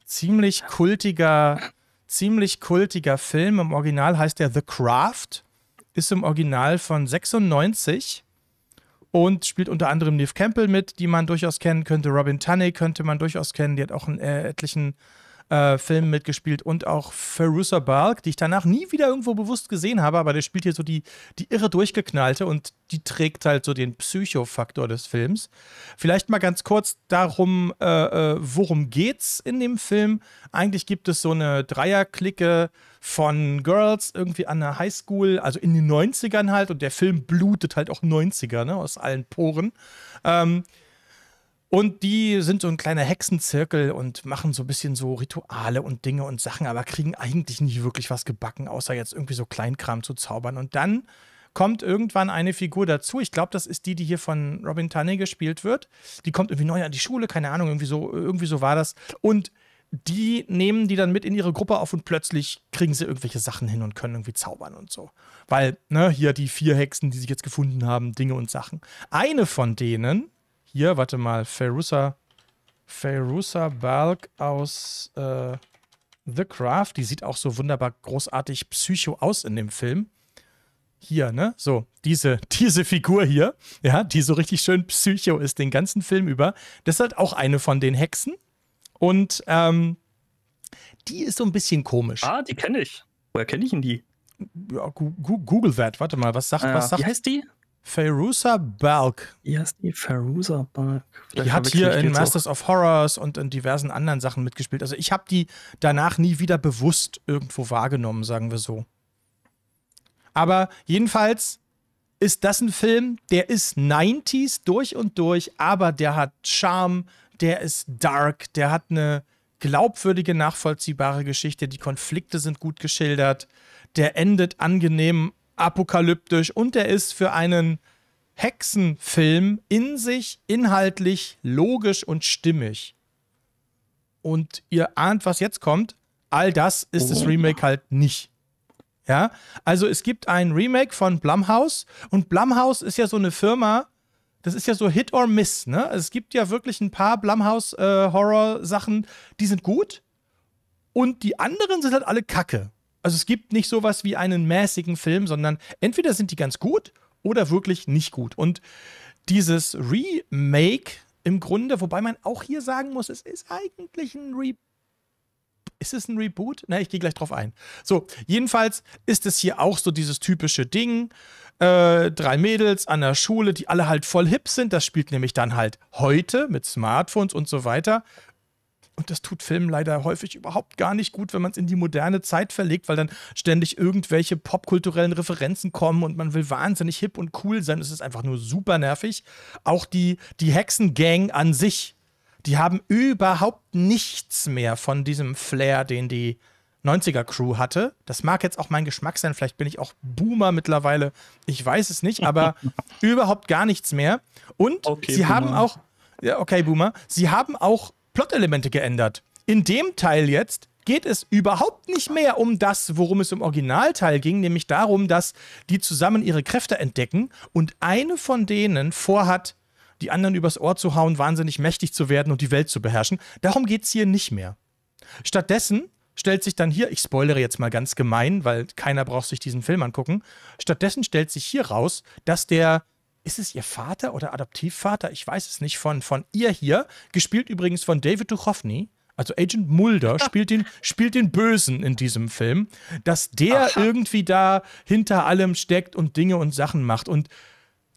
Ziemlich kultiger, ziemlich kultiger Film. Im Original heißt er The Craft. Ist im Original von 96 und spielt unter anderem Neve Campbell mit, die man durchaus kennen könnte. Robin Tunney könnte man durchaus kennen. Die hat auch in äh, etlichen äh, Filmen mitgespielt und auch Ferusa Balk, die ich danach nie wieder irgendwo bewusst gesehen habe, aber der spielt hier so die, die irre durchgeknallte und die trägt halt so den Psycho-Faktor des Films. Vielleicht mal ganz kurz darum, äh, äh worum geht's in dem Film? Eigentlich gibt es so eine Dreierklicke von Girls irgendwie an der Highschool, also in den 90ern halt, und der Film blutet halt auch 90er, ne, aus allen Poren. Ähm, und die sind so ein kleiner Hexenzirkel und machen so ein bisschen so Rituale und Dinge und Sachen, aber kriegen eigentlich nicht wirklich was gebacken, außer jetzt irgendwie so Kleinkram zu zaubern. Und dann kommt irgendwann eine Figur dazu. Ich glaube, das ist die, die hier von Robin Tunney gespielt wird. Die kommt irgendwie neu an die Schule, keine Ahnung, irgendwie so, irgendwie so war das. Und die nehmen die dann mit in ihre Gruppe auf und plötzlich kriegen sie irgendwelche Sachen hin und können irgendwie zaubern und so. Weil, ne, hier die vier Hexen, die sich jetzt gefunden haben, Dinge und Sachen. Eine von denen hier, warte mal, Ferusa, Ferusa Balk aus äh, The Craft. Die sieht auch so wunderbar großartig psycho aus in dem Film. Hier, ne? So, diese, diese Figur hier, ja, die so richtig schön psycho ist den ganzen Film über. Das ist halt auch eine von den Hexen. Und ähm, die ist so ein bisschen komisch. Ah, die kenne ich. Woher kenne ich denn die? Ja, Google that. Warte mal, was sagt, äh, was ah, sagt. Wie heißt die? Ferusa Balk. Ja, ist die Ferusa Balk. Vielleicht die hat hier in Masters auch. of Horrors und in diversen anderen Sachen mitgespielt. Also ich habe die danach nie wieder bewusst irgendwo wahrgenommen, sagen wir so. Aber jedenfalls ist das ein Film, der ist 90s durch und durch, aber der hat Charme, der ist dark, der hat eine glaubwürdige, nachvollziehbare Geschichte, die Konflikte sind gut geschildert, der endet angenehm apokalyptisch und der ist für einen Hexenfilm in sich inhaltlich logisch und stimmig. Und ihr ahnt, was jetzt kommt. All das ist oh. das Remake halt nicht. Ja, also es gibt ein Remake von Blumhouse und Blumhouse ist ja so eine Firma, das ist ja so Hit or Miss, ne? es gibt ja wirklich ein paar Blumhouse äh, Horror Sachen, die sind gut und die anderen sind halt alle Kacke. Also es gibt nicht sowas wie einen mäßigen Film, sondern entweder sind die ganz gut oder wirklich nicht gut. Und dieses Remake im Grunde, wobei man auch hier sagen muss, es ist eigentlich ein Reboot. Ist es ein Reboot? Na, ich gehe gleich drauf ein. So, jedenfalls ist es hier auch so dieses typische Ding. Äh, drei Mädels an der Schule, die alle halt voll hip sind. Das spielt nämlich dann halt heute mit Smartphones und so weiter. Und das tut Filmen leider häufig überhaupt gar nicht gut, wenn man es in die moderne Zeit verlegt, weil dann ständig irgendwelche popkulturellen Referenzen kommen und man will wahnsinnig hip und cool sein. Es ist einfach nur super nervig. Auch die, die Hexengang an sich, die haben überhaupt nichts mehr von diesem Flair, den die 90er Crew hatte. Das mag jetzt auch mein Geschmack sein, vielleicht bin ich auch Boomer mittlerweile, ich weiß es nicht, aber überhaupt gar nichts mehr. Und okay, sie Boomer. haben auch, ja, okay, Boomer, sie haben auch Plotelemente geändert. In dem Teil jetzt geht es überhaupt nicht mehr um das, worum es im Originalteil ging, nämlich darum, dass die zusammen ihre Kräfte entdecken und eine von denen vorhat, die anderen übers Ohr zu hauen, wahnsinnig mächtig zu werden und die Welt zu beherrschen. Darum geht es hier nicht mehr. Stattdessen stellt sich dann hier, ich spoilere jetzt mal ganz gemein, weil keiner braucht sich diesen Film angucken, stattdessen stellt sich hier raus, dass der ist es ihr Vater oder Adoptivvater? Ich weiß es nicht, von, von ihr hier, gespielt übrigens von David Duchovny. Also Agent Mulder spielt den, spielt den Bösen in diesem Film, dass der Aha. irgendwie da hinter allem steckt und Dinge und Sachen macht. Und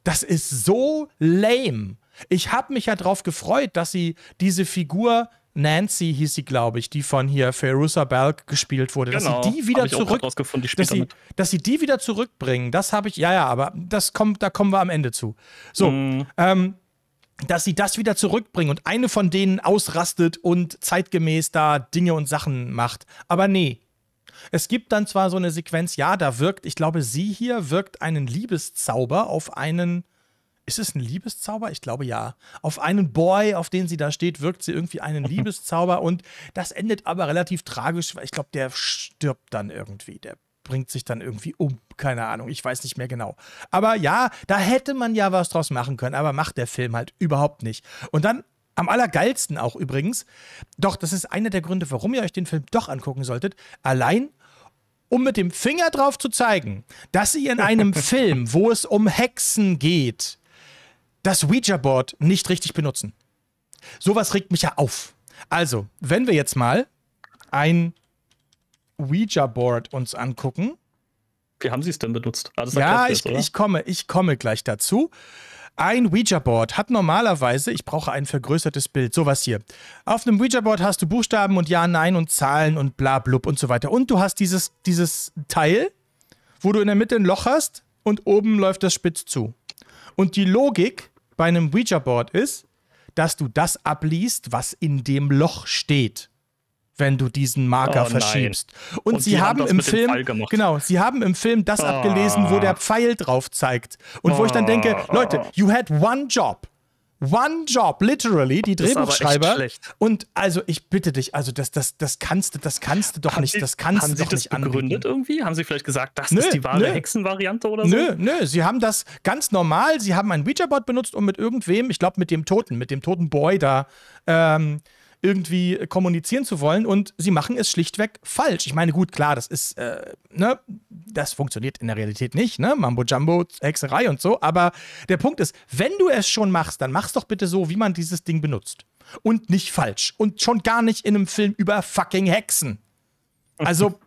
das ist so lame. Ich habe mich ja drauf gefreut, dass sie diese Figur Nancy hieß sie, glaube ich, die von hier Ferusa Balk gespielt wurde, genau, dass sie genau, die wieder zurück, die dass, sie, dass, sie, die wieder zurückbringen. Das habe ich, ja, ja, aber das kommt, da kommen wir am Ende zu. So, mm. ähm, dass sie das wieder zurückbringen und eine von denen ausrastet und zeitgemäß da Dinge und Sachen macht. Aber nee. Es gibt dann zwar so eine Sequenz, ja, da wirkt, ich glaube, sie hier wirkt einen Liebeszauber auf einen ist es ein Liebeszauber? Ich glaube ja. Auf einen Boy, auf den sie da steht, wirkt sie irgendwie einen Liebeszauber und das endet aber relativ tragisch, weil ich glaube, der stirbt dann irgendwie. Der bringt sich dann irgendwie um. Keine Ahnung, ich weiß nicht mehr genau. Aber ja, da hätte man ja was draus machen können, aber macht der Film halt überhaupt nicht. Und dann am allergeilsten auch übrigens, doch, das ist einer der Gründe, warum ihr euch den Film doch angucken solltet, allein um mit dem Finger drauf zu zeigen, dass sie in einem Film, wo es um Hexen geht, das Ouija-Board nicht richtig benutzen. Sowas regt mich ja auf. Also, wenn wir jetzt mal ein Ouija-Board uns angucken. Wie haben Sie es denn benutzt? Ah, ja, ich, das, ich, komme, ich komme gleich dazu. Ein Ouija-Board hat normalerweise, ich brauche ein vergrößertes Bild, sowas hier. Auf einem Ouija-Board hast du Buchstaben und Ja, Nein und Zahlen und bla blub und so weiter. Und du hast dieses, dieses Teil, wo du in der Mitte ein Loch hast und oben läuft das spitz zu. Und die Logik bei einem Ouija-Board ist, dass du das abliest, was in dem Loch steht wenn du diesen Marker oh, verschiebst. Und, und sie haben, haben im Film genau, sie haben im Film das ah. abgelesen, wo der Pfeil drauf zeigt und ah. wo ich dann denke, ah. Leute, you had one job. One Job, literally, die Drehbuchschreiber. das ist schlecht. und also ich bitte dich, also das, das, das kannst du, das kannst du doch haben nicht, Sie, das kannst haben du Sie doch das nicht begründet anbieten.
irgendwie? Haben Sie vielleicht
gesagt, das nö, ist die wahre nö.
Hexenvariante
oder so? Nö, nö, Sie haben das ganz normal, Sie haben ein ouija bot benutzt, um mit irgendwem, ich glaube mit dem Toten, mit dem toten Boy da, ähm, irgendwie kommunizieren zu wollen und sie machen es schlichtweg falsch. Ich meine, gut, klar, das ist, äh, ne, das funktioniert in der Realität nicht, ne, Mambo Jumbo, Hexerei und so, aber der Punkt ist, wenn du es schon machst, dann mach's doch bitte so, wie man dieses Ding benutzt. Und nicht falsch. Und schon gar nicht in einem Film über fucking Hexen. Also,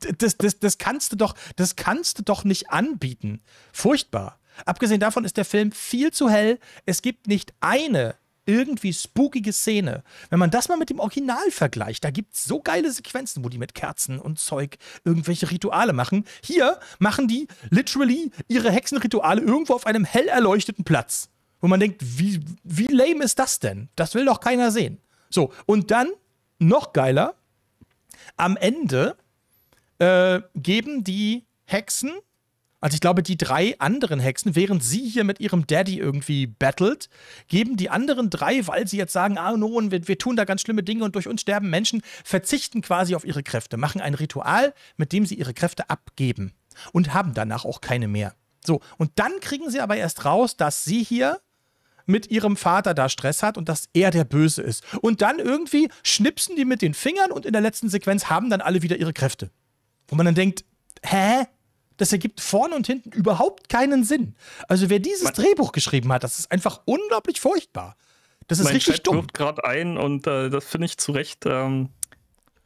das, das, das kannst du doch, das kannst du doch nicht anbieten. Furchtbar. Abgesehen davon ist der Film viel zu hell. Es gibt nicht eine irgendwie spookige Szene. Wenn man das mal mit dem Original vergleicht, da gibt es so geile Sequenzen, wo die mit Kerzen und Zeug irgendwelche Rituale machen. Hier machen die literally ihre Hexenrituale irgendwo auf einem hell erleuchteten Platz. Wo man denkt, wie, wie lame ist das denn? Das will doch keiner sehen. So, und dann, noch geiler, am Ende äh, geben die Hexen also ich glaube, die drei anderen Hexen, während sie hier mit ihrem Daddy irgendwie battelt, geben die anderen drei, weil sie jetzt sagen, ah nun, wir, wir, tun da ganz schlimme Dinge und durch uns sterben Menschen, verzichten quasi auf ihre Kräfte, machen ein Ritual, mit dem sie ihre Kräfte abgeben und haben danach auch keine mehr. So, und dann kriegen sie aber erst raus, dass sie hier mit ihrem Vater da Stress hat und dass er der Böse ist. Und dann irgendwie schnipsen die mit den Fingern und in der letzten Sequenz haben dann alle wieder ihre Kräfte. Wo man dann denkt, hä? Das ergibt vorne und hinten überhaupt keinen Sinn. Also wer dieses Man Drehbuch geschrieben hat, das ist einfach unglaublich furchtbar. Das ist richtig Chat dumm. wirft
gerade ein und äh, das finde ich zu Recht. Ähm,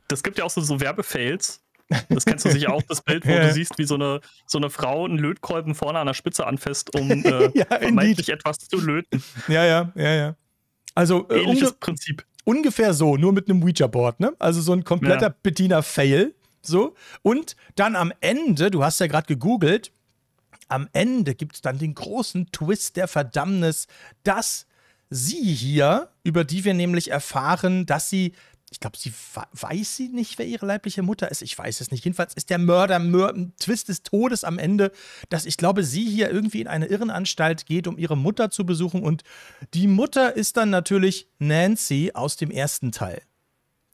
das gibt ja auch so, so Werbefails. Das kennst du sicher auch, das Bild, wo ja. du siehst, wie so eine, so eine Frau einen Lötkolben vorne an der Spitze anfasst, um äh, ja, vermeintlich etwas zu löten.
Ja, ja, ja, ja. Also äh, Ähnliches Prinzip. Ungefähr so, nur mit einem Ouija-Board, ne? Also so ein kompletter ja. Bediener-Fail. So. Und dann am Ende, du hast ja gerade gegoogelt, am Ende gibt es dann den großen Twist der Verdammnis, dass sie hier, über die wir nämlich erfahren, dass sie ich glaube, sie weiß sie nicht, wer ihre leibliche Mutter ist. Ich weiß es nicht. Jedenfalls ist der Mörder, Mörder Twist des Todes am Ende, dass ich glaube, sie hier irgendwie in eine Irrenanstalt geht, um ihre Mutter zu besuchen. Und die Mutter ist dann natürlich Nancy aus dem ersten Teil.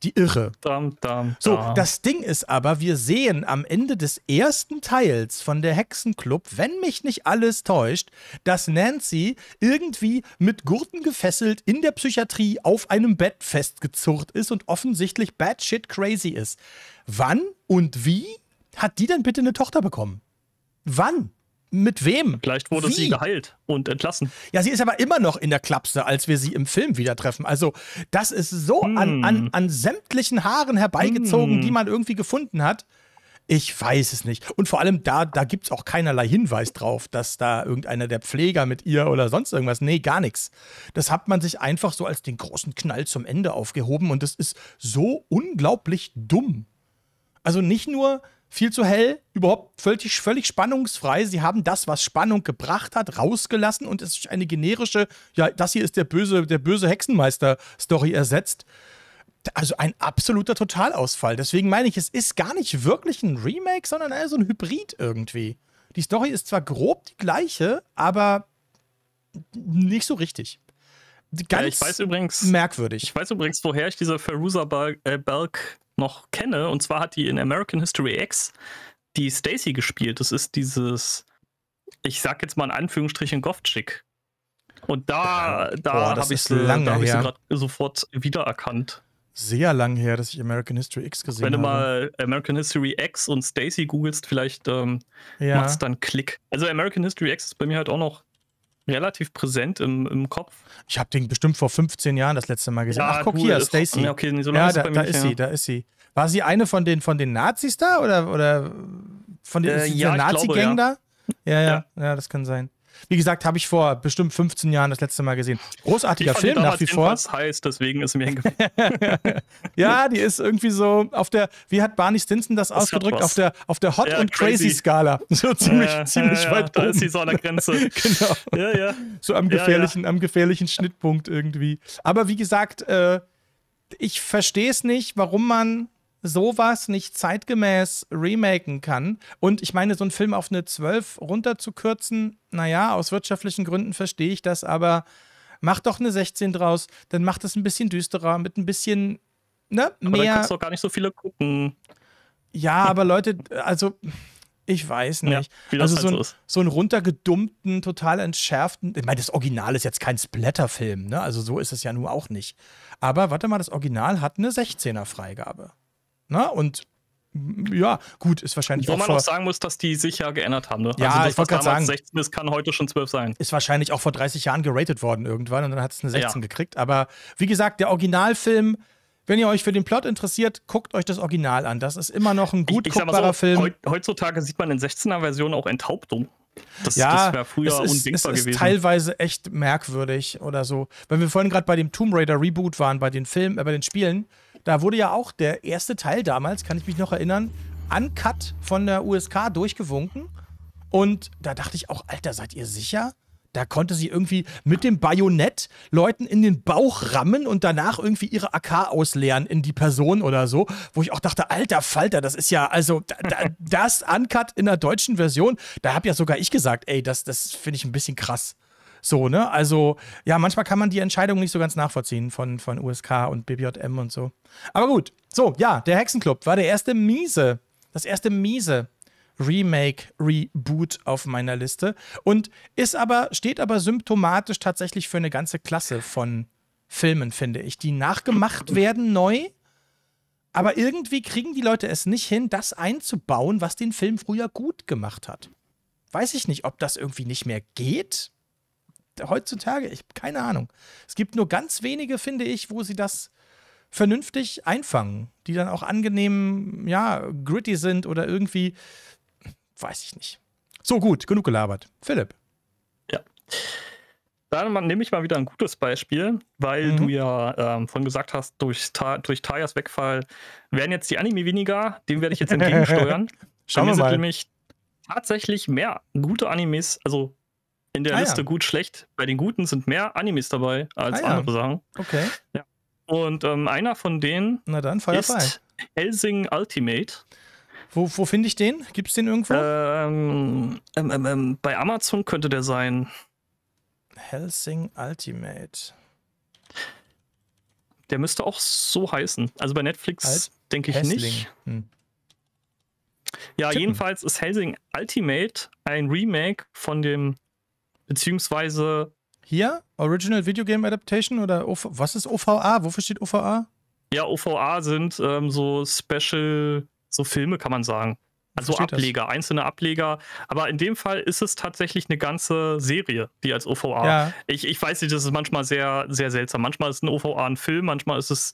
Die Irre. Dam, dam, dam. So, das Ding ist aber, wir sehen am Ende des ersten Teils von der Hexenclub, wenn mich nicht alles täuscht, dass Nancy irgendwie mit Gurten gefesselt in der Psychiatrie auf einem Bett festgezurrt ist und offensichtlich bad shit crazy ist. Wann und wie hat die denn bitte eine Tochter bekommen? Wann? Mit wem? Vielleicht wurde Wie? sie geheilt und entlassen. Ja, sie ist aber immer noch in der Klapse, als wir sie im Film wieder treffen. Also, das ist so hm. an, an, hm. an sämtlichen Haaren herbeigezogen, hm. die man irgendwie gefunden hat. Ich weiß es nicht. Und vor allem, da, da gibt es auch keinerlei Hinweis drauf, dass da irgendeiner der Pfleger mit ihr oder sonst irgendwas. Nee, gar nichts. Das hat man sich einfach so als den großen Knall zum Ende aufgehoben und das ist so unglaublich dumm. Also nicht nur, viel zu hell, überhaupt völlig, völlig spannungsfrei. Sie haben das, was Spannung gebracht hat, rausgelassen und es ist eine generische, ja, das hier ist der böse, der böse Hexenmeister-Story ersetzt. Also ein absoluter Totalausfall. Deswegen meine ich, es ist gar nicht wirklich ein Remake, sondern eher so ein Hybrid irgendwie. Die Story ist zwar grob die gleiche, aber nicht so richtig. Ganz ja, ich weiß übrigens,
merkwürdig. Ich weiß übrigens, woher ich diese Ferusa äh, Balk noch kenne. Und zwar hat die in American History X die Stacy gespielt. Das ist dieses, ich sag jetzt mal in Anführungsstrichen, Govchik. Und da, da habe ich sie gerade sofort wiedererkannt. Sehr lang her, dass ich American History X gesehen habe. Wenn du habe. mal American History X und Stacy googelst, vielleicht ähm, ja. macht es dann Klick. Also American History X ist bei
mir halt auch noch relativ präsent im, im Kopf. Ich habe den bestimmt vor 15 Jahren das letzte Mal gesehen. Ja, Ach, guck cool, hier, Stacy. Ja, okay, so ja da, da ist sie, da ist sie. War sie eine von den, von den Nazis da oder, oder von den, äh, ja, Nazi-Gang ja. da? Ja, ja, ja, das kann sein. Wie gesagt, habe ich vor bestimmt 15 Jahren das letzte Mal gesehen. Großartiger Film nach wie vor. heiß, deswegen ist mir Ja, die ist irgendwie so auf der, wie hat Barney Stinson das, das ausgedrückt? Auf der, auf der Hot ja, und Crazy, Skala. So ziemlich, ja, ziemlich ja, weit da oben. Da ist sie so an der Grenze.
genau. Ja, ja.
So am gefährlichen, am gefährlichen Schnittpunkt irgendwie. Aber wie gesagt, äh, ich verstehe es nicht, warum man sowas nicht zeitgemäß remaken kann. Und ich meine, so einen Film auf eine 12 runterzukürzen, naja, aus wirtschaftlichen Gründen verstehe ich das, aber mach doch eine 16 draus, dann macht es ein bisschen düsterer, mit ein bisschen ne, aber mehr. Aber dann kannst du doch gar nicht so viele gucken. Ja, aber Leute, also ich weiß nicht. Ja, also halt so, ein, halt so, einen runtergedummten, total entschärften. Ich meine, das Original ist jetzt kein Splatterfilm, ne? Also so ist es ja nun auch nicht. Aber warte mal, das Original hat eine 16er-Freigabe. Ne? Und ja, gut, ist wahrscheinlich Wo man vor... auch sagen
muss, dass die sich ja geändert haben. Ne? Ja, also, ich wollte gerade sagen. 16
ist, kann heute schon 12 sein. Ist wahrscheinlich auch vor 30 Jahren geratet worden irgendwann und dann hat es eine 16 ja. gekriegt. Aber wie gesagt, der Originalfilm, wenn ihr euch für den Plot interessiert, guckt euch das Original an. Das ist immer noch ein gut ich, ich guckbarer so, Film.
heutzutage sieht man in 16er-Versionen auch Enthauptung. Das, ja, das wäre früher es ist, undenkbar es ist gewesen.
teilweise echt merkwürdig oder so. Wenn wir vorhin gerade bei dem Tomb Raider Reboot waren, bei den Filmen, äh, bei den Spielen, da wurde ja auch der erste Teil damals, kann ich mich noch erinnern, uncut von der USK durchgewunken. Und da dachte ich auch, Alter, seid ihr sicher? Da konnte sie irgendwie mit dem Bajonett Leuten in den Bauch rammen und danach irgendwie ihre AK ausleeren in die Person oder so, wo ich auch dachte, alter Falter, das ist ja, also da, das Uncut in der deutschen Version, da habe ja sogar ich gesagt, ey, das, das finde ich ein bisschen krass. So, ne? Also, ja, manchmal kann man die Entscheidung nicht so ganz nachvollziehen von, von USK und BBJM und so. Aber gut, so, ja, der Hexenclub war der erste miese, das erste miese Remake, Reboot auf meiner Liste und ist aber, steht aber symptomatisch tatsächlich für eine ganze Klasse von Filmen, finde ich, die nachgemacht werden neu. Aber irgendwie kriegen die Leute es nicht hin, das einzubauen, was den Film früher gut gemacht hat. Weiß ich nicht, ob das irgendwie nicht mehr geht heutzutage, ich keine Ahnung. Es gibt nur ganz wenige, finde ich, wo sie das vernünftig einfangen, die dann auch angenehm, ja, gritty sind oder irgendwie, weiß ich nicht. So gut, genug gelabert. Philipp. Ja.
Dann nehme ich mal wieder ein gutes Beispiel, weil mhm. du ja ähm, vorhin gesagt hast, durch, Ta durch Tayas Wegfall werden jetzt die Anime weniger. Dem werde ich jetzt entgegensteuern. Schauen wir mal. sind nämlich tatsächlich mehr gute Animes, also in der ah, Liste ja. gut, schlecht. Bei den Guten sind mehr Animes dabei als ah, andere ja. Sachen. Okay. Ja. Und ähm, einer von denen
Na dann, ist bei.
Helsing Ultimate. Wo, wo finde ich den? Gibt es den irgendwo? Ähm ähm, ähm, ähm, bei Amazon könnte der sein. Helsing Ultimate. Der müsste auch so heißen. Also bei Netflix denke ich Hessling. nicht. Hm. Ja, Tippen. jedenfalls ist Helsing Ultimate ein Remake von dem beziehungsweise.
Hier? Original Video Game Adaptation oder OV was ist OVA? Wofür steht OVA?
Ja, OVA sind ähm, so Special, so Filme kann man sagen. Also Ableger, das? einzelne Ableger. Aber in dem Fall ist es tatsächlich eine ganze Serie, die als OVA. Ja. Ich, ich weiß nicht, das ist manchmal sehr, sehr seltsam. Manchmal ist ein OVA ein Film, manchmal ist es.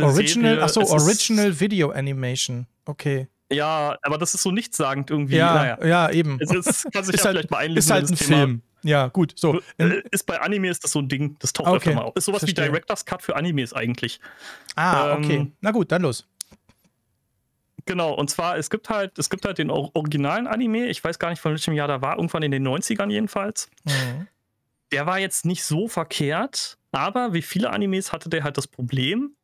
Original, Serie, achso, Original
Video Animation. Okay.
Ja, aber das ist so nichtssagend irgendwie. Ja, naja. ja eben. Es ist, kann sich ist ja halt, vielleicht mal einlesen. Ist halt ein Film.
Ja, gut, so.
Äh, ist bei Anime ist das so ein Ding, das taucht ah, okay. öfter mal auf. Ist sowas Verstehe. wie Director's Cut für Animes eigentlich. Ah, ähm, okay. Na gut, dann los. Genau, und zwar, es gibt halt, es gibt halt den originalen Anime, ich weiß gar nicht, von welchem Jahr da war, irgendwann in den 90ern jedenfalls. Mhm. Der war jetzt nicht so verkehrt, aber wie viele Animes hatte der halt das Problem,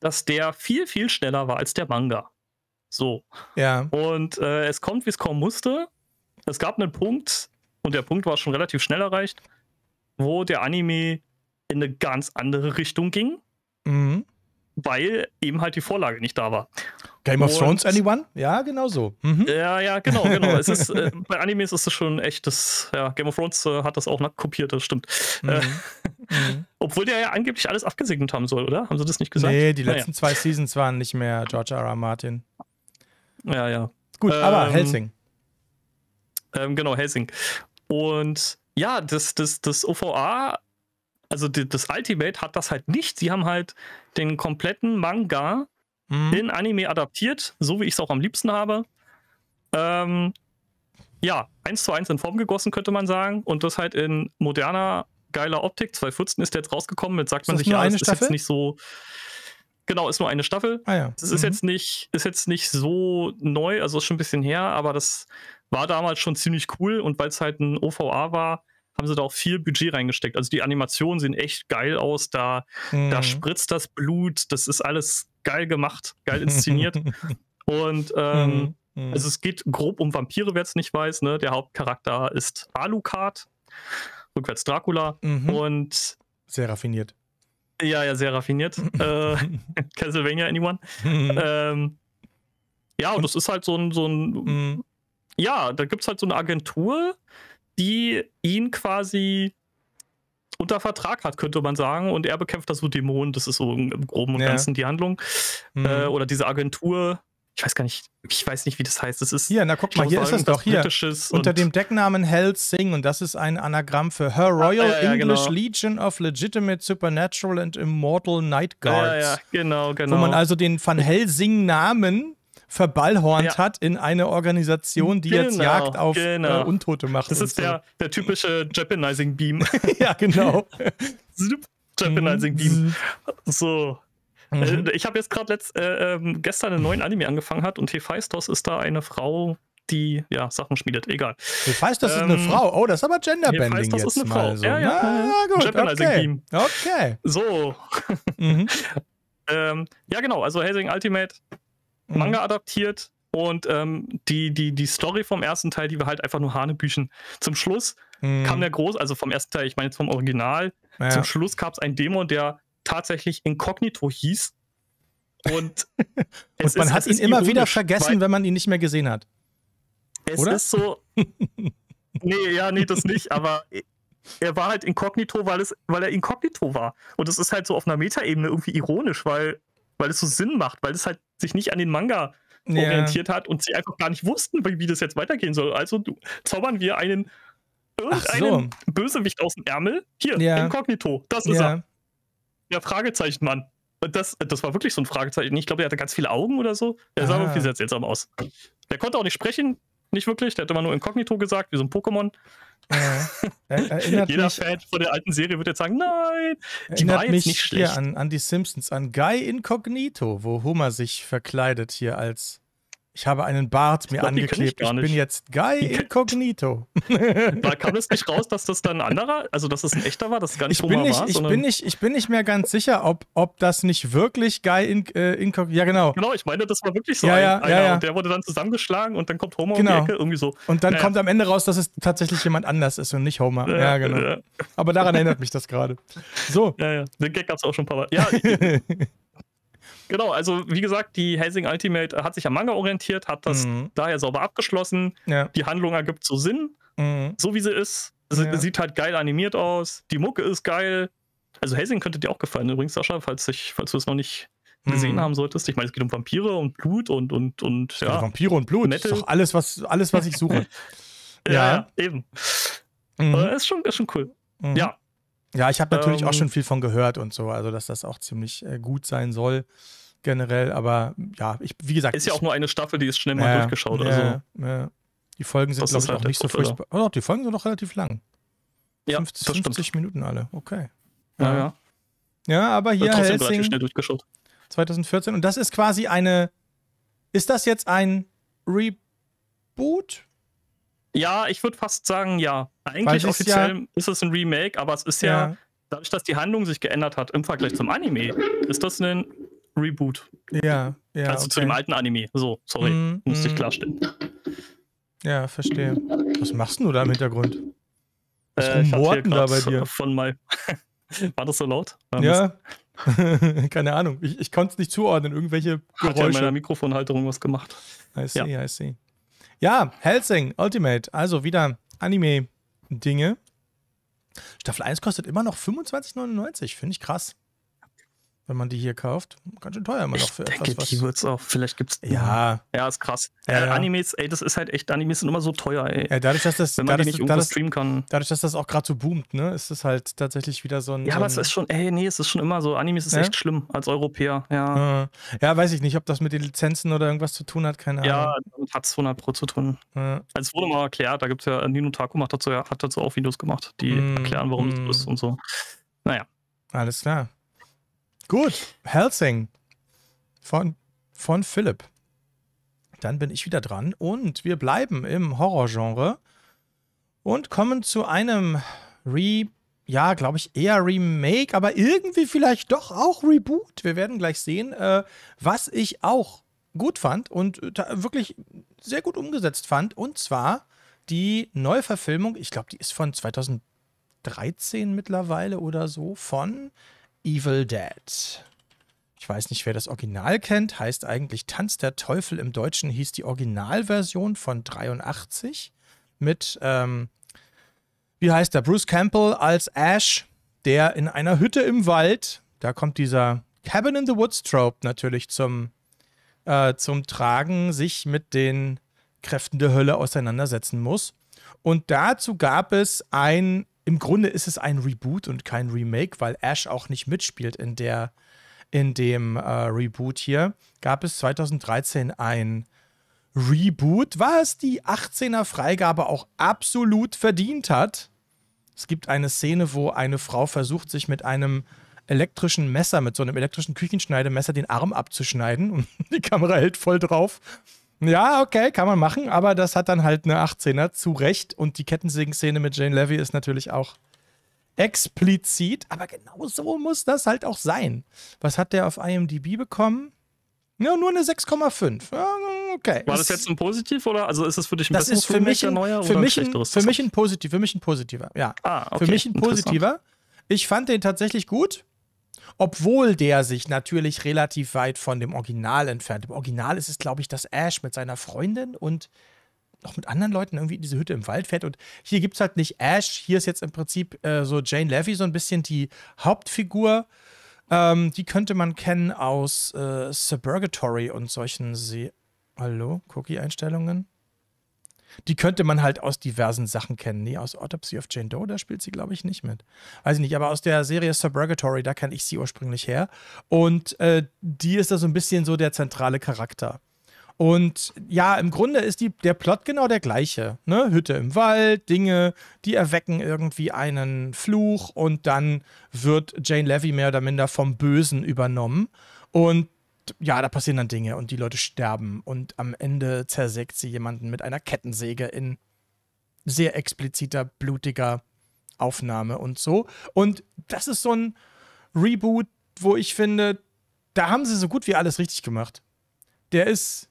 dass der viel, viel schneller war als der Manga. So. Ja. Und äh, es kommt, wie es kommen musste. Es gab einen Punkt, und der Punkt war schon relativ schnell erreicht, wo der Anime in eine ganz andere Richtung
ging.
Mhm.
Weil eben halt die Vorlage nicht da war. Game of und, Thrones,
anyone? Ja, genau so. Mhm. Ja, ja, genau, genau. es ist, äh,
bei Animes ist es schon echt, das, ja, Game of Thrones äh, hat das auch kopiert, das stimmt. Mhm. Äh, mhm. Obwohl der ja angeblich alles abgesegnet haben soll, oder? Haben sie das nicht gesagt? Nee, die letzten naja.
zwei Seasons waren nicht mehr George R. R. Martin. Ja, ja. Gut, ähm, aber Helsing.
Ähm, genau, Helsing. Und ja, das, das, das OVA, also die, das Ultimate hat das halt nicht. Sie haben halt den kompletten Manga mhm. in Anime adaptiert, so wie ich es auch am liebsten habe. Ähm, ja, eins zu eins in Form gegossen, könnte man sagen. Und das halt in moderner, geiler Optik. 2014 ist der jetzt rausgekommen. Jetzt sagt ist man sich, ja, eine das Staffel? ist jetzt nicht so. Genau, ist nur eine Staffel. Ah ja. Es ist mhm. jetzt nicht, ist jetzt nicht so neu, also ist schon ein bisschen her, aber das war damals schon ziemlich cool und weil es halt ein OVA war, haben sie da auch viel Budget reingesteckt. Also die Animationen sehen echt geil aus, da, mhm. da spritzt das Blut, das ist alles geil gemacht, geil inszeniert. und ähm, mhm. mhm. also es geht grob um Vampire, wer es nicht weiß. Ne? Der Hauptcharakter ist Alucard, rückwärts Dracula. Mhm. Und sehr raffiniert. Ja, ja, sehr raffiniert. äh, Castlevania Anyone. Mhm. ähm, ja, und das ist halt so ein, so ein mhm. ja, da gibt es halt so eine Agentur, die ihn quasi unter Vertrag hat, könnte man sagen. Und er bekämpft da so Dämonen. Das ist so im Groben und Ganzen die Handlung. Mhm. Äh, oder diese Agentur ich weiß gar nicht, ich weiß nicht, wie das heißt. Es ist hier, na guck mal, hier ist es doch hier unter
dem Decknamen Hell Sing und das ist ein Anagramm für Her ah, Royal ah, ja, ja, genau. English genau. Legion of Legitimate Supernatural and Immortal Night Guards. Ja, ja,
genau, genau. Wo man genau. also
den Van Helsing Namen verballhornt ja. hat in eine Organisation, die genau, jetzt Jagd auf genau. äh, Untote macht. Das ist so. der,
der typische Japanizing
Beam. ja, genau. Japanizing Beam. Mhm.
So, Mhm. Äh, ich habe jetzt gerade äh, ähm, gestern einen neuen Anime angefangen hat und Hephaistos ist da eine Frau, die ja, Sachen schmiedet. Egal. Hephaistos ähm, ist eine ähm, Frau.
Oh, das ist aber Genderbending jetzt ist eine Frau. So. Ja,
ja, ah, gut. Okay.
okay.
So. Mhm. ähm, ja, genau. Also Helsing Ultimate mhm. Manga adaptiert und ähm, die, die, die Story vom ersten Teil, die wir halt einfach nur Hanebüchen. Zum Schluss mhm. kam der groß, also vom ersten Teil, ich meine jetzt vom Original, ja. zum Schluss gab es einen Dämon, der
tatsächlich Inkognito hieß. Und, und man ist, hat ihn immer ironisch, wieder vergessen, wenn man ihn nicht mehr gesehen hat. Es Oder? ist so. nee, ja, nee, das
nicht, aber er war halt inkognito, weil, es, weil er inkognito war. Und es ist halt so auf einer Metaebene irgendwie ironisch, weil, weil es so Sinn macht, weil es halt sich nicht an den Manga ja. orientiert hat und sie einfach gar nicht wussten, wie, wie das jetzt weitergehen soll. Also du, zaubern wir einen irgendeinen so. Bösewicht aus dem Ärmel. Hier, ja. inkognito, das ist ja. er. Ja, Fragezeichen, Mann. Und das, das war wirklich so ein Fragezeichen. Ich glaube, der hatte ganz viele Augen oder so. Der sah ah. irgendwie sehr seltsam aus. Der konnte auch nicht sprechen, nicht wirklich. Der hat immer nur inkognito gesagt, wie so ein Pokémon. Ja.
Ah. Jeder mich,
Fan von der alten Serie wird jetzt sagen, nein, die war jetzt nicht schlecht.
An, an die Simpsons, an Guy Incognito, wo Homer sich verkleidet hier als ich habe einen Bart mir glaub, angeklebt. Ich, ich, bin jetzt Guy inkognito. Da kam
es nicht raus, dass das dann ein anderer, also dass das ein echter war, dass es gar nicht ich bin nicht, war, ich bin nicht,
Ich bin nicht mehr ganz sicher, ob, ob das nicht wirklich Guy in, äh, inkognito. Ja, genau. Genau, ich meine, das war wirklich so ja, ein, ja, einer. Ja, ja. Und der wurde dann zusammengeschlagen und dann kommt Homer genau. um die genau. Ecke irgendwie so. Und dann naja. kommt am Ende raus, dass es tatsächlich jemand anders ist und nicht Homer. Ja, ja genau. Aber daran erinnert mich das gerade.
So. Ja, ja. Den Gag gab es auch schon ein paar Mal.
Ja,
Genau, also wie gesagt, die Hazing Ultimate hat sich am Manga orientiert, hat das mhm. daher sauber abgeschlossen. Ja. Die Handlung ergibt so Sinn, mhm. so wie sie ist. Sie, ja. Sieht halt geil animiert aus. Die Mucke ist geil. Also Hazing könnte dir auch gefallen, übrigens, Sascha, falls, ich, falls du es noch nicht gesehen mhm. haben solltest. Ich meine, es geht um Vampire und Blut und und und ja. ja Vampire
und Blut. Metal. ist doch alles, was alles, was ich suche. ja, ja, eben. Mhm. Äh, ist schon, ist schon cool. Mhm. Ja. Ja, ich habe natürlich ähm, auch schon viel von gehört und so, also dass das auch ziemlich äh, gut sein soll generell, aber ja, ich, wie gesagt. Ist ja auch nur
eine Staffel, die ist schnell mal ja, durchgeschaut. Ja, also. ja. Die Folgen sind, glaube ich, halt auch nicht so furchtbar.
Oh, doch, die Folgen sind doch relativ lang. Ja, 50, 50 Minuten alle, okay. Ja, ja. Ja, aber hier trotzdem Helsing, schnell durchgeschaut. 2014 und das ist quasi eine ist das jetzt ein Reboot?
Ja, ich würde fast sagen, ja.
Eigentlich offiziell ja
ist es ein Remake, aber es ist ja, ja, dadurch, dass die Handlung sich geändert hat im Vergleich zum Anime, ist das ein
Reboot. Ja, ja. Also okay. zu dem
alten Anime. So, sorry, mm, musste mm. ich mhm. klarstellen.
Ja, verstehe. Was machst du da im Hintergrund? Was äh, rumorten da bei dir? Von mal. War das so laut? War ja. Keine Ahnung. Ich, ich konnte es nicht zuordnen. Irgendwelche Geräusche. Hat ja in meiner Mikrofonhalterung was gemacht. I see, ja. I see. Ja, Helsing Ultimate. Also wieder Anime-Dinge. Staffel 1 kostet immer noch 25,99. Finde ich krass wenn man die hier kauft. Ganz schön teuer immer noch für ich etwas. Denke, was die wird es auch. Vielleicht gibt es. Ja. Ja, ist
krass. Ja, äh, ja. Animes, ey, das ist halt echt, Animes sind immer so teuer, ey. Ja, dadurch, dass das, wenn man dadurch, nicht dadurch, streamen
kann. Dadurch, dass das auch gerade so boomt, ne, ist das halt tatsächlich wieder so ein. Ja, so ein aber es ist schon, ey, nee, es ist schon immer so. Animes ist ja? echt schlimm
als Europäer, ja.
Ja, weiß ich nicht, ob das mit den Lizenzen oder irgendwas zu tun hat, keine Ahnung. Ja,
hat es 100 Pro zu tun. Also es wurde mal erklärt, da gibt es ja, Nino Taku macht dazu, hat dazu
auch Videos gemacht, die mm, erklären, warum mm. so ist und so. Naja. Alles klar. Gut, Helsing von, von Philipp. Dann bin ich wieder dran und wir bleiben im Horrorgenre und kommen zu einem Re, ja, glaube ich, eher Remake, aber irgendwie vielleicht doch auch Reboot. Wir werden gleich sehen, äh, was ich auch gut fand und äh, wirklich sehr gut umgesetzt fand. Und zwar die Neuverfilmung, ich glaube, die ist von 2013 mittlerweile oder so, von Evil Dead. Ich weiß nicht, wer das Original kennt. Heißt eigentlich Tanz der Teufel. Im Deutschen hieß die Originalversion von 83 mit, ähm, wie heißt der, Bruce Campbell als Ash, der in einer Hütte im Wald, da kommt dieser Cabin in the Woods Trope natürlich zum, äh, zum Tragen, sich mit den Kräften der Hölle auseinandersetzen muss. Und dazu gab es ein im Grunde ist es ein Reboot und kein Remake, weil Ash auch nicht mitspielt in der in dem äh, Reboot hier. Gab es 2013 ein Reboot, was die 18er Freigabe auch absolut verdient hat. Es gibt eine Szene, wo eine Frau versucht, sich mit einem elektrischen Messer, mit so einem elektrischen Küchenschneidemesser den Arm abzuschneiden und die Kamera hält voll drauf. Ja, okay, kann man machen, aber das hat dann halt eine 18er zu Recht und die Kettensägen-Szene mit Jane Levy ist natürlich auch explizit, aber genau so muss das halt auch sein. Was hat der auf IMDb bekommen? Ja, nur eine 6,5. okay. War das jetzt
ein Positiv oder also ist das für dich ein das für mich ein, neuer für oder mich ein, ein
für mich ein Positiv, für mich ein positiver. Ja. Ah, okay. Für mich ein positiver. Ich fand den tatsächlich gut obwohl der sich natürlich relativ weit von dem Original entfernt. Im Original ist es, glaube ich, dass Ash mit seiner Freundin und noch mit anderen Leuten irgendwie in diese Hütte im Wald fährt. Und hier gibt es halt nicht Ash, hier ist jetzt im Prinzip äh, so Jane Levy so ein bisschen die Hauptfigur. Ähm, die könnte man kennen aus äh, Suburgatory und solchen Se Hallo, Cookie-Einstellungen. Die könnte man halt aus diversen Sachen kennen. Nee, aus Autopsy of Jane Doe, da spielt sie, glaube ich, nicht mit. Weiß ich nicht, aber aus der Serie Subrogatory, da kenne ich sie ursprünglich her. Und äh, die ist da so ein bisschen so der zentrale Charakter. Und ja, im Grunde ist die, der Plot genau der gleiche. Ne? Hütte im Wald, Dinge, die erwecken irgendwie einen Fluch und dann wird Jane Levy mehr oder minder vom Bösen übernommen. Und ja, da passieren dann Dinge und die Leute sterben und am Ende zersägt sie jemanden mit einer Kettensäge in sehr expliziter, blutiger Aufnahme und so. Und das ist so ein Reboot, wo ich finde, da haben sie so gut wie alles richtig gemacht. Der ist,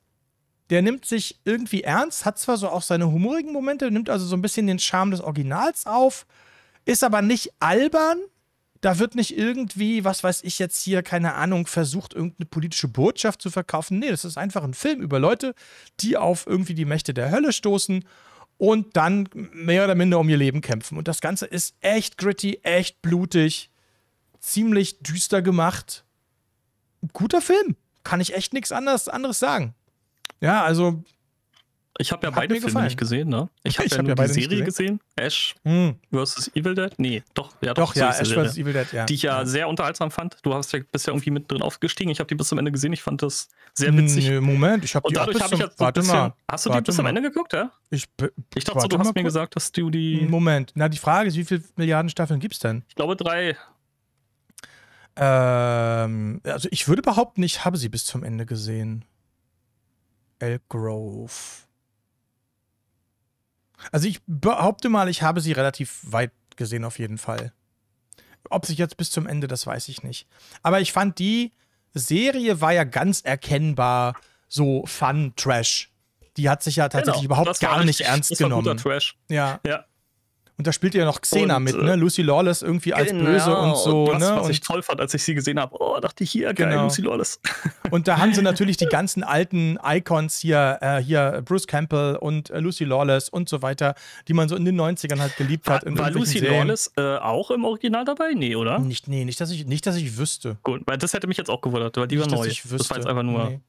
der nimmt sich irgendwie ernst, hat zwar so auch seine humorigen Momente, nimmt also so ein bisschen den Charme des Originals auf, ist aber nicht albern, da wird nicht irgendwie, was weiß ich jetzt hier, keine Ahnung, versucht, irgendeine politische Botschaft zu verkaufen. Nee, das ist einfach ein Film über Leute, die auf irgendwie die Mächte der Hölle stoßen und dann mehr oder minder um ihr Leben kämpfen. Und das Ganze ist echt gritty, echt blutig, ziemlich düster gemacht. Guter Film. Kann ich echt nichts anderes, sagen. Ja, also ich habe ja Hat
beide Filme gefallen. nicht gesehen, ne? Ich habe ja, hab ja die Serie gesehen.
gesehen. Ash hm.
vs. Evil Dead. Nee, doch. Ja, doch, doch ja, Ash vs. Evil Dead, ja. Die ich ja, ja, sehr unterhaltsam fand. Du hast ja, bist ja irgendwie mit drin aufgestiegen. Ich habe die bis zum Ende gesehen. Ich fand das sehr witzig. Nee, Moment, ich habe die dadurch hab ich jetzt Warte bisschen, mal. Hast du die bis zum Ende geguckt, ja?
Ich, ich dachte, so, du hast mir gucken. gesagt, dass du die... Moment. Na, die Frage ist, wie viele Milliarden Staffeln gibt's denn?
Ich glaube, drei.
Ähm, also ich würde behaupten, ich habe sie bis zum Ende gesehen. Elk Grove. Also ich behaupte mal, ich habe sie relativ weit gesehen auf jeden Fall. Ob sich jetzt bis zum Ende, das weiß ich nicht. Aber ich fand, die Serie war ja ganz erkennbar so Fun-Trash. Die hat sich ja tatsächlich genau, überhaupt gar nicht ernst das genommen. War guter Trash. Ja. ja. Und da spielt ja noch Xena und, mit, äh, ne? Lucy Lawless irgendwie als genau. böse und so. Und das, ne? was und ich toll fand, als ich sie gesehen habe. Oh, dachte ich, hier, geil, genau. Lucy Lawless. Und da haben sie natürlich die ganzen alten Icons hier, äh, hier Bruce Campbell und äh, Lucy Lawless und so weiter, die man so in den 90ern halt geliebt hat. War, war Lucy Serien. Lawless
äh, auch im Original dabei? Nee, oder? Nicht, nee, nicht, dass ich, nicht, dass ich wüsste. Gut, weil das hätte mich jetzt auch gewundert, weil die nicht, war neu. Das war jetzt einfach nur. Nee.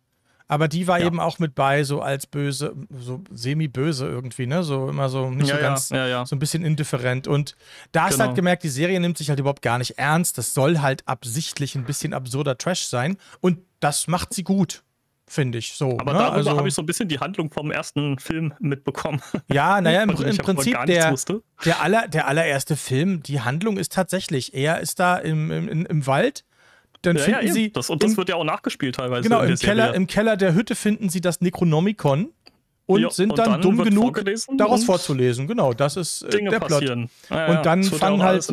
Aber die war ja. eben auch mit bei, so als böse, so semi-böse irgendwie, ne? So immer so nicht ja, so ganz, ja, so ein bisschen indifferent. Und da hast halt genau. halt gemerkt, die Serie nimmt sich halt überhaupt gar nicht ernst. Das soll halt absichtlich ein bisschen absurder Trash sein. Und das macht sie gut finde ich. So, Aber ne? darüber also, habe ich so ein bisschen die Handlung vom ersten
Film mitbekommen.
Ja, naja, im, also im Prinzip der, der, aller, der allererste Film, die Handlung ist tatsächlich, er ist da im, im, im Wald dann ja, finden ja, sie. Das, und das im, wird ja auch nachgespielt teilweise. Genau, im Keller, im Keller der Hütte finden sie das Necronomicon und ja, sind dann, dann dumm genug, daraus vorzulesen. Genau, das ist äh, der passieren. Plot. Ja, und dann fangen halt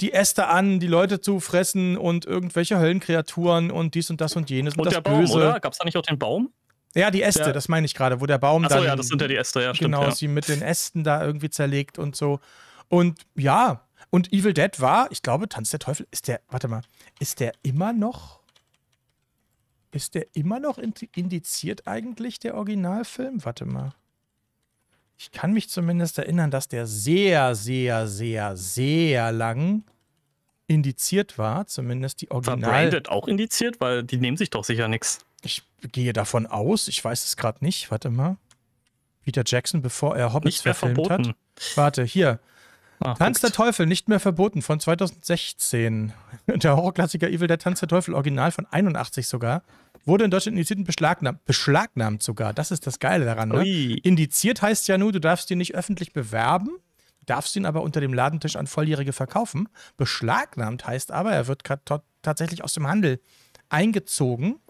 die Äste an, die Leute zu fressen und irgendwelche Höllenkreaturen und dies und das und jenes und, und das der Baum, Böse. oder? Gab es da nicht auch den Baum? Ja, die Äste, ja. das meine ich gerade, wo der Baum Achso, dann. ja, das sind ja die Äste, ja, stimmt. Genau, sie mit den Ästen da irgendwie zerlegt und so. Und ja, und Evil Dead war, ich glaube, Tanz der Teufel ist der, warte mal, ist der immer noch. Ist der immer noch indiziert eigentlich, der Originalfilm? Warte mal. Ich kann mich zumindest erinnern, dass der sehr, sehr, sehr, sehr lang indiziert war. Zumindest die Original. War Branded
auch indiziert? Weil die nehmen sich doch sicher nichts.
Ich gehe davon aus. Ich weiß es gerade nicht. Warte mal. Peter Jackson, bevor er Hobbits verfilmt verboten. hat. Warte, hier. Ah, Tanz der Teufel, nicht mehr verboten, von 2016. Der Horrorklassiker Evil, der Tanz der Teufel, original von 81 sogar, wurde in Deutschland indiziert und beschlagnahmt. Beschlagnahmt sogar, das ist das Geile daran. Ne? Indiziert heißt ja nur, du darfst ihn nicht öffentlich bewerben, darfst ihn aber unter dem Ladentisch an Volljährige verkaufen. Beschlagnahmt heißt aber, er wird tatsächlich aus dem Handel eingezogen.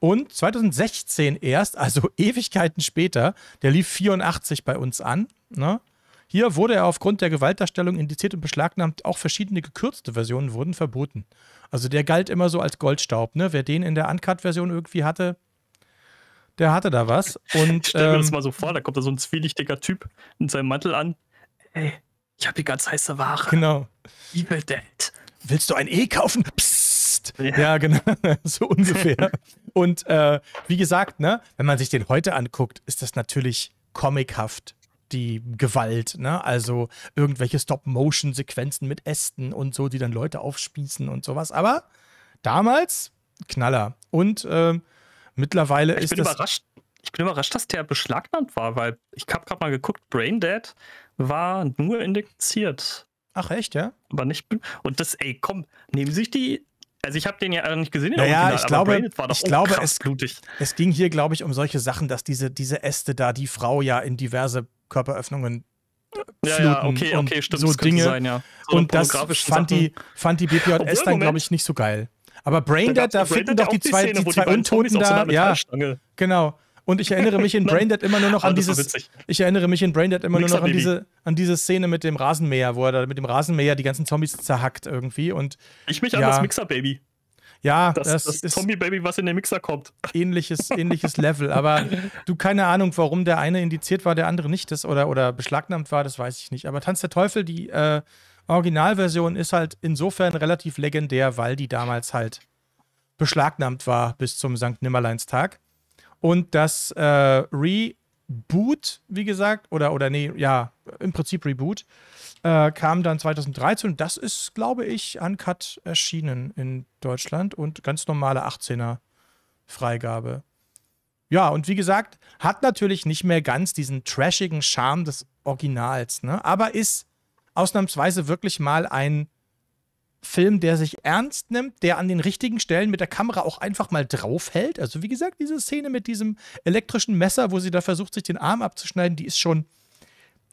Und 2016 erst, also Ewigkeiten später, der lief 84 bei uns an, ne? Hier wurde er aufgrund der Gewaltdarstellung indiziert und beschlagnahmt. Auch verschiedene gekürzte Versionen wurden verboten. Also der galt immer so als Goldstaub. Ne? Wer den in der Uncut-Version irgendwie hatte, der hatte da was. Und, ich stelle mir ähm, das
mal so vor, da kommt da so ein zwielichtiger Typ in seinem Mantel an. Ey, ich habe hier ganz
heiße Ware. Genau. Evil Dead. Willst du ein E kaufen? Psst. Ja, ja genau. so ungefähr. Und äh, wie gesagt, ne, wenn man sich den heute anguckt, ist das natürlich comichaft die Gewalt, ne? Also irgendwelche Stop-Motion-Sequenzen mit Ästen und so, die dann Leute aufspießen und sowas. Aber damals Knaller. Und äh, mittlerweile ich ist bin das.
Überrascht. Ich bin überrascht, dass der beschlagnahmt war, weil ich habe gerade mal geguckt, Braindead war nur indiziert. Ach echt, ja? Aber nicht. Und das, ey, komm, nehmen Sie sich die also ich habe den ja nicht gesehen. Naja, Original, ich glaube, ich
glaube es, blutig. es ging hier, glaube ich, um solche Sachen, dass diese, diese Äste da die Frau ja in diverse Körperöffnungen äh, ja, ja, okay, okay, stimmt, so Dinge. Sein, ja. so und das fand die, fand die BPJS dann, glaube ich, nicht so geil. Aber Braindead, da, da finden doch die zwei, Szene, die zwei die Untoten da. Ja, Genau. Und ich erinnere mich in Braindead immer nur noch an dieses. ich erinnere mich in Braindead immer nur noch an diese, an diese Szene mit dem Rasenmäher, wo er da mit dem Rasenmäher die ganzen Zombies zerhackt irgendwie. Und, ich mich ja, an das Mixer-Baby. Ja, das, das, das ist Zombie-Baby, was in den Mixer kommt. Ähnliches, ähnliches Level. Aber du, keine Ahnung, warum der eine indiziert war, der andere nicht ist oder, oder beschlagnahmt war, das weiß ich nicht. Aber Tanz der Teufel, die äh, Originalversion ist halt insofern relativ legendär, weil die damals halt beschlagnahmt war bis zum Sankt-Nimmerleins-Tag. Und das äh, Reboot, wie gesagt, oder, oder nee, ja, im Prinzip Reboot, äh, kam dann 2013. Das ist, glaube ich, uncut erschienen in Deutschland und ganz normale 18er Freigabe. Ja, und wie gesagt, hat natürlich nicht mehr ganz diesen trashigen Charme des Originals, ne? aber ist ausnahmsweise wirklich mal ein Film, der sich ernst nimmt, der an den richtigen Stellen mit der Kamera auch einfach mal draufhält. Also wie gesagt, diese Szene mit diesem elektrischen Messer, wo sie da versucht, sich den Arm abzuschneiden, die ist schon,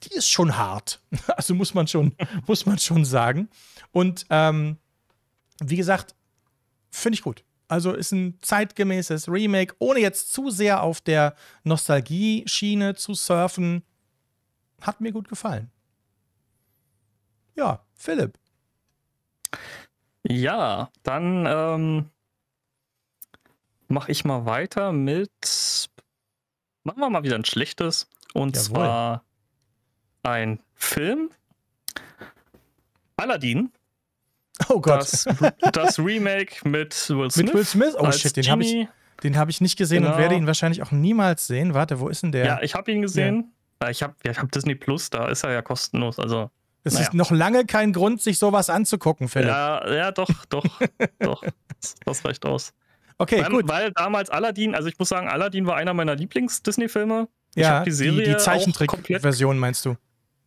die ist schon hart. Also muss man schon, muss man schon sagen. Und ähm, wie gesagt, finde ich gut. Also ist ein zeitgemäßes Remake, ohne jetzt zu sehr auf der Nostalgie-Schiene zu surfen. Hat mir gut gefallen.
Ja, Philipp, ja, dann ähm, mache ich mal weiter mit. Machen wir mal wieder ein schlechtes. Und Jawohl. zwar ein Film. Aladdin. Oh Gott. Das, das Remake mit Will Smith. Mit Will Smith? Oh shit, den habe ich,
hab ich nicht gesehen genau. und werde ihn wahrscheinlich auch niemals sehen. Warte, wo ist denn der? Ja, ich habe ihn gesehen.
Ja. Ich habe ich hab Disney Plus, da ist er ja kostenlos. Also
es naja. ist noch lange kein Grund, sich sowas anzugucken, Philipp.
Ja, ja, doch, doch, doch. Das reicht aus. Okay, weil, gut. Weil damals Aladdin, also ich muss sagen, Aladdin war einer meiner Lieblings-Disney-Filme. Ja, die, die, die
Zeichentrick-Version meinst du?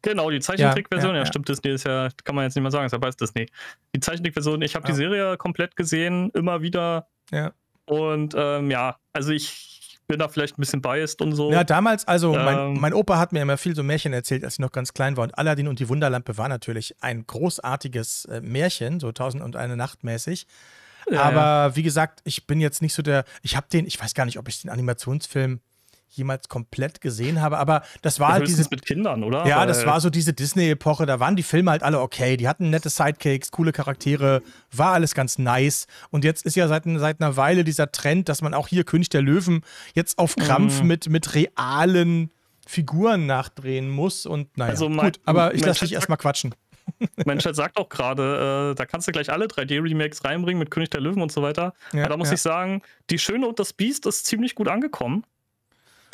Genau, die Zeichentrick-Version. Ja, ja, ja, stimmt, Disney ist ja, kann man jetzt nicht mehr sagen, ist ja bei Disney. Die Zeichentrick-Version, ich habe ja. die Serie komplett gesehen, immer wieder. Ja. Und ähm, ja, also ich bin da vielleicht ein bisschen biased und so. Ja, damals, also ähm, mein,
mein, Opa hat mir immer viel so Märchen erzählt, als ich noch ganz klein war. Und Aladdin und die Wunderlampe war natürlich ein großartiges äh, Märchen, so Tausend und eine Nacht mäßig. Ja, Aber ja. wie gesagt, ich bin jetzt nicht so der, ich habe den, ich weiß gar nicht, ob ich den Animationsfilm jemals komplett gesehen habe, aber das war ja, halt dieses
mit Kindern, oder? Ja, Weil das war so
diese Disney-Epoche. Da waren die Filme halt alle okay. Die hatten nette Sidekicks, coole Charaktere, war alles ganz nice. Und jetzt ist ja seit, seit einer Weile dieser Trend, dass man auch hier König der Löwen jetzt auf Krampf mhm. mit, mit realen Figuren nachdrehen muss. Und naja, also mein, gut, aber ich lasse dich erstmal quatschen.
mein Chat sagt auch gerade, äh, da kannst du gleich alle 3D-Remakes reinbringen mit König der Löwen und so weiter. Ja, da muss ja. ich sagen, die Schöne und das Biest ist ziemlich gut angekommen.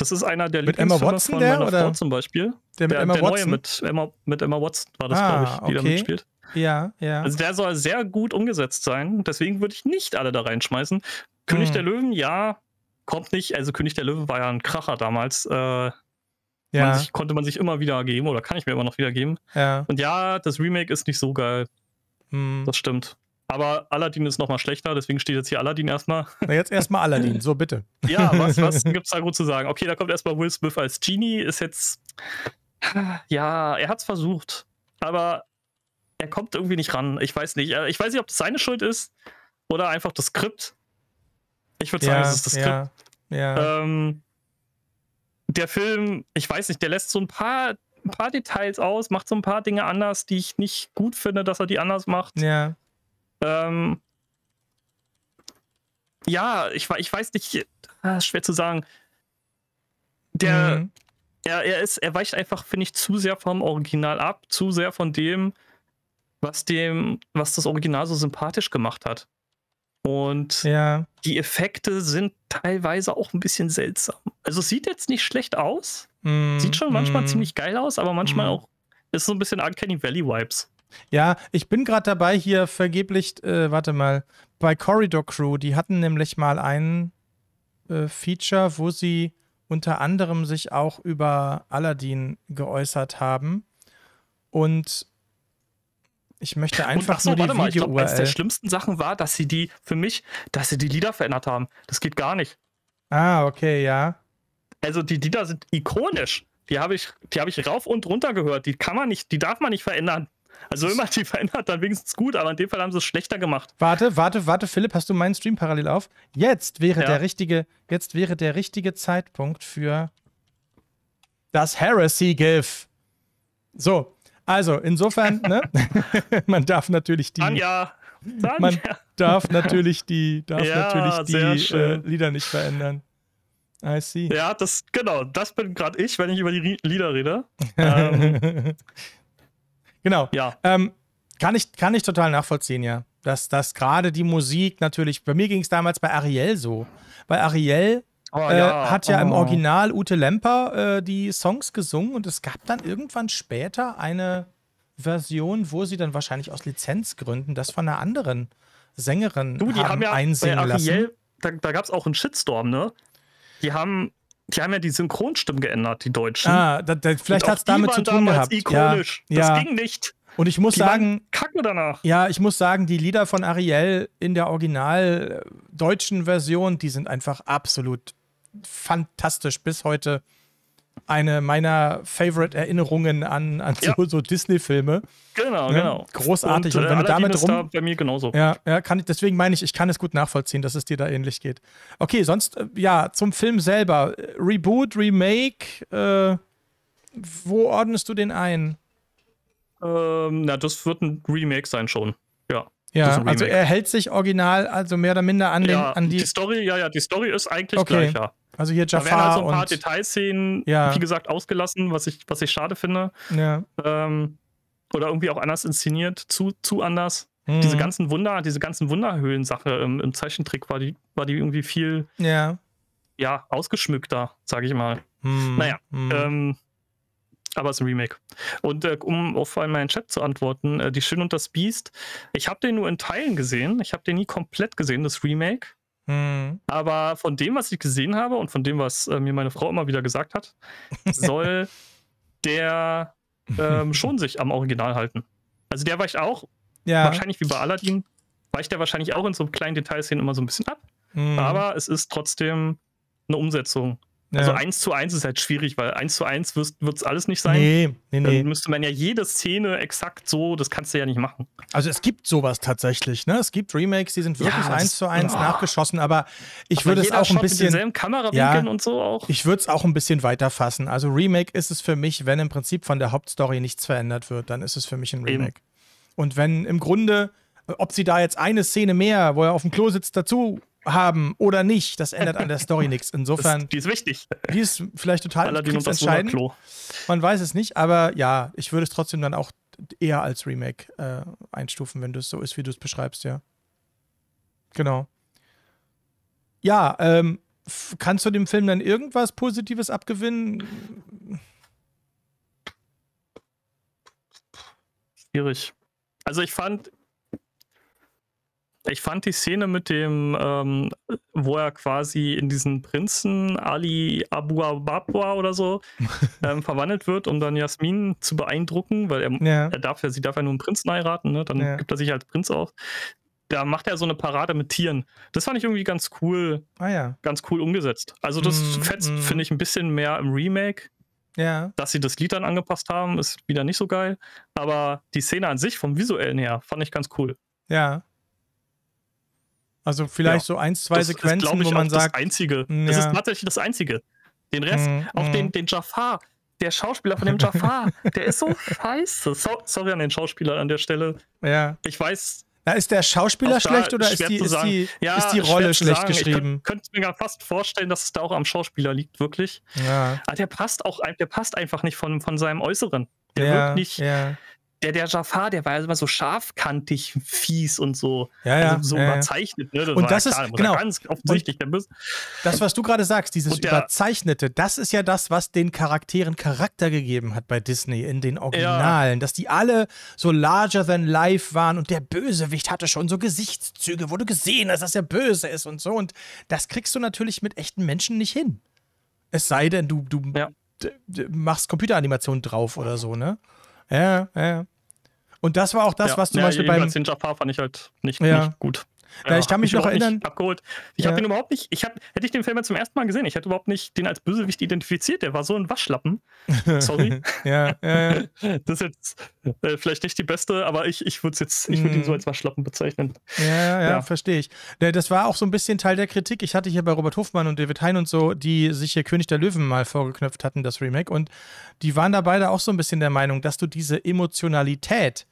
Das ist einer der mit Emma von meiner der, Frau zum Beispiel. Der mit der, Emma der Watson? Neue mit Emma, mit Emma Watson war das, ah, glaube ich, die okay. da mitspielt.
Ja, ja. Also
der soll sehr gut umgesetzt sein. Deswegen würde ich nicht alle da reinschmeißen. König hm. der Löwen, ja, kommt nicht. Also König der Löwen war ja ein Kracher damals. Äh, ja. Man sich, konnte man sich immer wieder geben oder kann ich mir immer noch wieder geben. Ja. Und ja, das Remake ist nicht so geil. Hm. Das stimmt. Aber Aladdin ist nochmal schlechter, deswegen steht jetzt hier Aladdin
erstmal. Na, jetzt erstmal Aladdin, so bitte. Ja, was, was es
da gut zu sagen? Okay, da kommt erstmal Will Smith als Genie, ist jetzt. Ja, er hat es versucht, aber er kommt irgendwie nicht ran. Ich weiß nicht. Äh, ich weiß nicht, ob das seine Schuld ist oder einfach das Skript. Ich würde sagen, ja, es ist das Skript. Ja, ja. Ähm, der Film, ich weiß nicht, der lässt so ein paar, ein paar Details aus, macht so ein paar Dinge anders, die ich nicht gut finde, dass er die anders macht. Ja ähm, ja, ich, ich weiß nicht, ah, schwer zu sagen. Der, mhm. er, er, ist, er weicht einfach, finde ich, zu sehr vom Original ab, zu sehr von dem, was dem, was das Original so sympathisch gemacht hat. Und ja. die Effekte sind teilweise auch ein bisschen seltsam. Also es sieht jetzt nicht schlecht
aus. Mm, sieht schon manchmal mm, ziemlich geil aus, aber manchmal mm. auch ist so ein bisschen Uncanny Valley Vibes. Ja, ich bin gerade dabei, hier vergeblich, äh, warte mal, bei Corridor Crew, die hatten nämlich mal ein äh, Feature, wo sie unter anderem sich auch über Aladdin geäußert haben. Und ich möchte einfach so, nur die mal, Video ich glaub, Eines der
schlimmsten Sachen war, dass sie die für mich, dass sie die Lieder verändert haben. Das geht gar nicht.
Ah, okay, ja.
Also die Lieder sind ikonisch. Die habe ich, die habe ich rauf und runter gehört. Die kann man nicht, die darf man nicht verändern. Also wenn man die verändert, dann wenigstens gut, aber in dem Fall haben sie es schlechter gemacht.
Warte, warte, warte, Philipp, hast du meinen Stream parallel auf? Jetzt wäre ja. der richtige, jetzt wäre der richtige Zeitpunkt für das Heresy-GIF. So, also insofern, ne? man darf natürlich die. Anja!
Anja. Man darf natürlich
die, darf ja, natürlich die äh, Lieder nicht verändern. I see.
Ja, das, genau, das bin gerade ich, wenn ich über die Lieder rede.
ähm, Genau. Ja. Ähm, kann, ich, kann ich total nachvollziehen, ja. Dass, dass gerade die Musik natürlich, bei mir ging es damals bei Ariel so. Bei Ariel Oh, äh, ja. hat ja oh. im Original Ute Lemper äh, die Songs gesungen und es gab dann irgendwann später eine Version, wo sie dann wahrscheinlich aus Lizenzgründen das von einer anderen Sängerin du, die haben, haben ja einsingen bei Ariel,
lassen. Da, da gab es auch einen Shitstorm, ne? Die haben die haben ja die Synchronstimmen geändert,
die Deutschen. Ah, da, da, vielleicht hat es damit zu tun gehabt. Ikonisch. Ja, das ja. ging nicht. Und ich muss die sagen, Kacke danach. Ja, ich muss sagen, die Lieder von Ariel in der original äh, deutschen Version, die sind einfach absolut fantastisch bis heute eine meiner Favorite-Erinnerungen an, an ja. so, so Disney-Filme. Genau, ne? genau. Großartig. Und, und wenn äh, du damit ist rum. Da bei mir genauso. Ja, ja kann ich, deswegen meine ich, ich kann es gut nachvollziehen, dass es dir da ähnlich geht. Okay, sonst, äh, ja, zum Film selber. Reboot, Remake, äh, wo ordnest du den ein? Ähm, na, das wird ein Remake sein schon. Ja. Ja, also er hält sich original, also mehr oder minder an, den, ja, an die. Die Story, ja, ja, die Story ist eigentlich okay. gleich, ja. Also hier Jafar. Da werden halt so ein paar Detailszenen, ja.
wie gesagt, ausgelassen, was ich, was ich schade finde. Ja. Ähm, oder irgendwie auch anders inszeniert, zu, zu anders. Mhm. Diese ganzen Wunder, diese ganzen Wunderhöhlen-Sache im, im, Zeichentrick war die, war die irgendwie viel ja. Ja, ausgeschmückter, sage ich mal. Mhm. Naja, mhm. Ähm, aber es ist ein Remake. Und äh, um auf meinen Chat zu antworten, äh, Die Schön und das Biest, ich habe den nur in Teilen gesehen. Ich habe den nie komplett gesehen, das Remake. Mhm. Aber von dem, was ich gesehen habe und von dem, was äh, mir meine Frau immer wieder gesagt hat, soll der ähm, schon sich am Original halten. Also der weicht auch, ja. wahrscheinlich wie bei Aladdin, weicht der wahrscheinlich auch in so kleinen Details hin immer so ein bisschen ab.
Mhm. Aber
es ist trotzdem eine Umsetzung also eins zu eins ist halt schwierig, weil eins zu eins wird es alles nicht sein. Nee, nee, nee. Dann müsste man ja jede Szene exakt so, das
kannst du ja nicht machen. Also es gibt sowas tatsächlich, ne? Es gibt Remakes, die sind wirklich ja, zu eins oh. nachgeschossen, aber ich würde es auch Shot ein bisschen. Mit Kamerawinkeln ja, und so auch. Ich würde es auch ein bisschen weiter fassen. Also Remake ist es für mich, wenn im Prinzip von der Hauptstory nichts verändert wird, dann ist es für mich ein Remake. Eben. Und wenn im Grunde, ob sie da jetzt eine Szene mehr, wo er auf dem Klo sitzt, dazu haben oder nicht, das ändert an der Story nichts. Insofern. Das, die ist wichtig. Die ist vielleicht total entscheidend. Man weiß es nicht, aber ja, ich würde es trotzdem dann auch eher als Remake äh, einstufen, wenn das so ist, wie du es beschreibst, ja. Genau. Ja, ähm, kannst du dem Film dann irgendwas Positives abgewinnen?
Schwierig. Also ich fand, ich fand die Szene mit dem, ähm, wo er quasi in diesen Prinzen Ali Abu Ababwa oder so ähm, verwandelt wird, um dann Jasmin zu beeindrucken, weil er, ja. er darf ja, sie darf ja nur einen Prinzen heiraten, ne? dann ja. gibt er sich als Prinz auf. Da macht er so eine Parade mit Tieren. Das fand ich irgendwie ganz cool, ah, ja. ganz cool umgesetzt. Also das mm, fetzt, mm. finde ich, ein bisschen mehr im Remake. Ja. Dass sie das Lied dann angepasst haben, ist wieder nicht so geil. Aber die Szene an sich vom visuellen her fand ich ganz cool.
Ja. Also vielleicht ja. so ein,
zwei das Sequenzen, ist, ich, wo man auch sagt. Das einzige. Ja. Das ist tatsächlich das einzige. Den Rest, mm, auch mm. Den, mhm. den Jafar, der Schauspieler von dem Jafar, der ist so scheiße. So, sorry an den Schauspieler an der Stelle. Ja. Ich weiß.
Na, ist der Schauspieler schlecht oder ist die, ist die, ja, ist die Rolle
schlecht geschrieben? Ich könnte mir gar fast vorstellen, dass es da auch am Schauspieler liegt, wirklich. Ja. Aber ah, der passt auch, der passt einfach nicht von, von seinem Äußeren. Der ja, wirkt nicht. Ja der, der Jafar, der war ja
immer so scharfkantig, fies und so,
ja, ja, also so ja, überzeichnet.
Ne? Das und das klar, ist genau ganz
offensichtlich. das, was du gerade sagst, dieses der, überzeichnete, das ist ja das, was den Charakteren Charakter gegeben hat bei Disney in den Originalen, dass die alle so larger than life waren und der Bösewicht hatte schon so Gesichtszüge, wo du gesehen hast, dass er böse ist und so. Und das kriegst du natürlich mit echten Menschen nicht hin. Es sei denn, du, du machst Computeranimationen drauf oder so, ne? Ja, ja. Und das war auch das, ja, was zum ja, Beispiel beim. Als Ninja fand ich halt nicht, nicht gut. Ja, ich kann mich noch erinnern.
Nicht abgeholt. Ich ja. habe den überhaupt nicht. Ich hab, hätte ich den Film ja zum ersten Mal gesehen. Ich hätte überhaupt nicht den als Bösewicht identifiziert. Der war so ein Waschlappen.
Sorry. ja,
ja, ja, Das ist jetzt äh, vielleicht nicht die beste, aber
ich, ich würde jetzt, ich ihn so mhm. als Waschlappen bezeichnen. Ja, Ja, ja, verstehe ich. Das war auch so ein bisschen Teil der Kritik. Ich hatte hier bei Robert Hofmann und David Hein und so, die sich hier König der Löwen mal vorgeknöpft hatten, das Remake. Und die waren da beide auch so ein bisschen der Meinung, dass du diese Emotionalität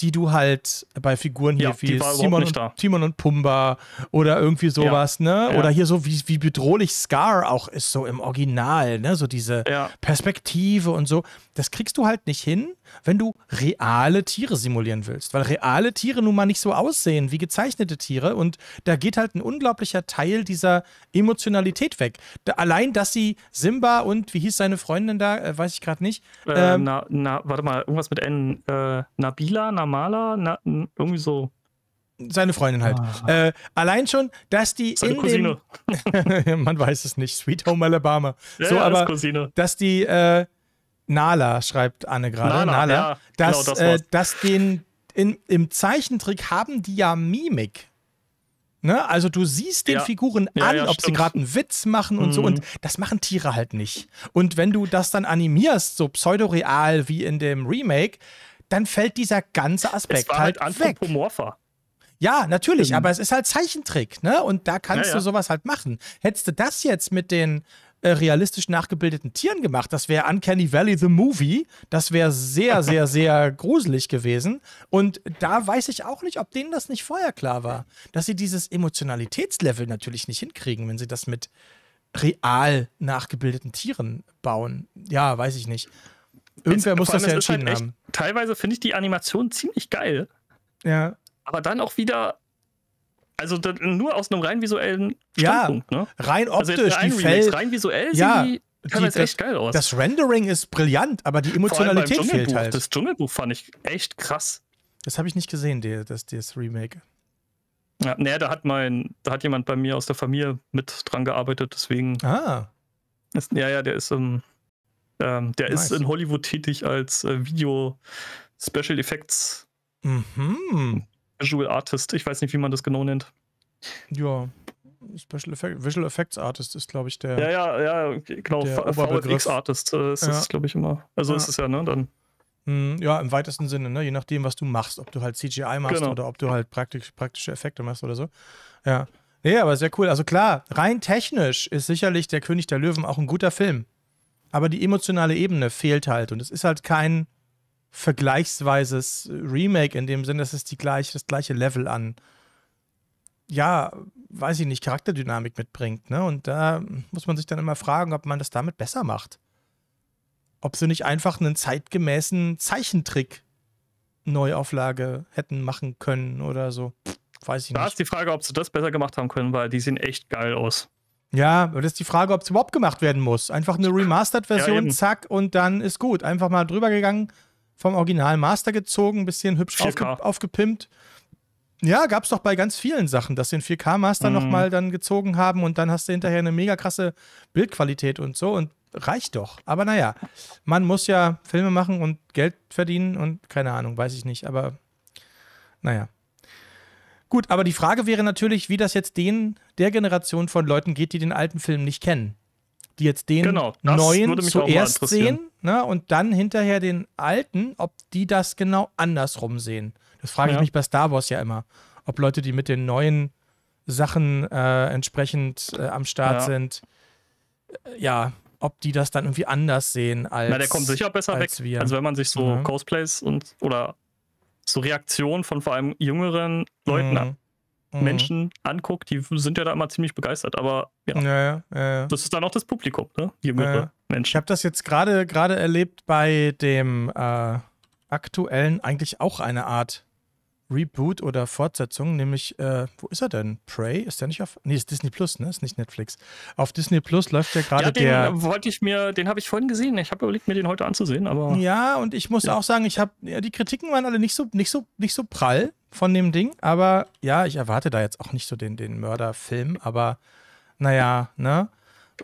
die du halt bei Figuren hier ja, wie Simon und, Timon und Pumba oder irgendwie sowas, ne? ja. ne? Oder hier so, wie, wie bedrohlich Scar auch ist, so im Original, ne? So diese Perspektive und so. Das kriegst du halt nicht hin wenn du reale Tiere simulieren willst, weil reale Tiere nun mal nicht so aussehen wie gezeichnete Tiere und da geht halt ein unglaublicher Teil dieser Emotionalität weg. Da, allein, dass sie Simba und wie hieß seine Freundin da, äh, weiß ich gerade nicht. Äh, ähm, na, na, warte mal, irgendwas mit N, äh, Nabila, Namala, na, irgendwie so seine Freundin halt. Ah. Äh, allein schon, dass die seine in Cousine. Dem man weiß es nicht, Sweet Home Alabama. Ja, so, ja, aber das dass die äh, Nala, schreibt Anne gerade, Nala, Nala ja, dass, genau das äh, dass den in, im Zeichentrick haben die ja Mimik. Ne? Also du siehst den ja. Figuren an, ja, ob sie gerade einen Witz machen und mhm. so. Und mhm. das machen Tiere halt nicht. Und wenn du das dann animierst, so pseudoreal wie in dem Remake, dann fällt dieser ganze Aspekt halt, halt weg. Ja, natürlich, mhm. aber es ist halt Zeichentrick, ne? Und da kannst ja, ja. du sowas halt machen. Hättest du das jetzt mit den äh, realistisch nachgebildeten Tieren gemacht. Das wäre Uncanny Valley the Movie. Das wäre sehr, sehr, sehr gruselig gewesen. Und da weiß ich auch nicht, ob denen das nicht vorher klar war, dass sie dieses Emotionalitätslevel natürlich nicht hinkriegen, wenn sie das mit real nachgebildeten Tieren bauen. Ja, weiß ich nicht. Irgendwer Jetzt, muss das ja halt entschieden halt echt, haben. Teilweise finde ich die Animation ziemlich geil. Ja.
Aber dann auch wieder also nur aus einem rein visuellen
Standpunkt, ja, ne? rein also optisch, also die Feld, rein visuell ja, die, die, das echt geil aus. Das Rendering ist brillant, aber die Emotionalität fehlt halt. Das Dschungelbuch fand ich echt krass. Das habe ich nicht gesehen, die, das, das Remake.
Ja, nee, da hat mein, da hat jemand bei mir aus der Familie mit dran gearbeitet, deswegen. Ah. Ist, ja, ja, der ist im, ähm, ähm, der nice. ist in Hollywood tätig als äh, Video Special Effects
mhm.
Visual Artist. Ich weiß nicht, wie man das genau nennt.
Ja, Special Effect, Visual Effects Artist ist, glaube ich, der. Ja, ja, ja,
genau. VFX Artist äh, ist ja. das, glaube ich, immer. Also ja. ist es ja, ne? Dann.
Mhm, ja, im weitesten Sinne, ne? je nachdem, was du machst, ob du halt CGI machst genau. oder ob du halt praktisch, praktische Effekte machst oder so. Ja. Ja, aber sehr cool. Also klar, rein technisch ist sicherlich Der König der Löwen auch ein guter Film. Aber die emotionale Ebene fehlt halt. Und es ist halt kein vergleichsweises Remake in dem Sinne, dass es die gleich, das gleiche Level an, ja, weiß ich nicht, Charakterdynamik mitbringt. Ne? Und da muss man sich dann immer fragen, ob man das damit besser macht. Ob sie nicht einfach einen zeitgemäßen Zeichentrick Neuauflage hätten machen können oder so.
Weiß ich da nicht. Da ist die Frage, ob sie das besser gemacht haben können, weil die sehen
echt geil aus. Ja, das ist die Frage, ob es überhaupt gemacht werden muss. Einfach eine Remastered-Version, ja, zack, und dann ist gut. Einfach mal drüber gegangen, vom Original Master gezogen, bisschen hübsch aufge aufgepimpt. Ja, gab es doch bei ganz vielen Sachen, dass sie den 4K-Master mhm. nochmal dann gezogen haben und dann hast du hinterher eine mega krasse Bildqualität und so und reicht doch. Aber naja, man muss ja Filme machen und Geld verdienen und keine Ahnung, weiß ich nicht, aber naja. Gut, aber die Frage wäre natürlich, wie das jetzt den der Generation von Leuten geht, die den alten Film nicht kennen die jetzt den genau, neuen zuerst sehen ne, und dann hinterher den alten, ob die das genau andersrum sehen. Das frage ich mich bei Star Wars ja immer, ob Leute, die mit den neuen Sachen äh, entsprechend äh, am Start ja. sind, äh, ja, ob die das dann irgendwie anders sehen
als Na, der kommt sicher besser weg. Wir. Also wenn man sich so mhm. Cosplays und oder so Reaktionen von vor allem jüngeren Leuten mhm mhm. Menschen anguckt, die sind ja da immer ziemlich begeistert. Aber ja, ja, ja das ist dann auch das Publikum, ne?
Jüngere Menschen. Ich habe das jetzt gerade gerade erlebt bei dem äh, aktuellen eigentlich auch eine Art Reboot oder Fortsetzung, nämlich, äh, wo ist er denn? Prey? Ist der nicht auf. Nee, ist Disney Plus, ne? Ist nicht Netflix. Auf Disney Plus läuft ja gerade ja, den
wollte ich mir, den habe ich vorhin gesehen. Ich habe überlegt, mir den heute anzusehen, aber. Ja,
und ich muss ja. auch sagen, ich habe, ja, die Kritiken waren alle nicht so, nicht so, nicht so prall von dem Ding, aber ja, ich erwarte da jetzt auch nicht so den, den Mörderfilm, aber naja, ne?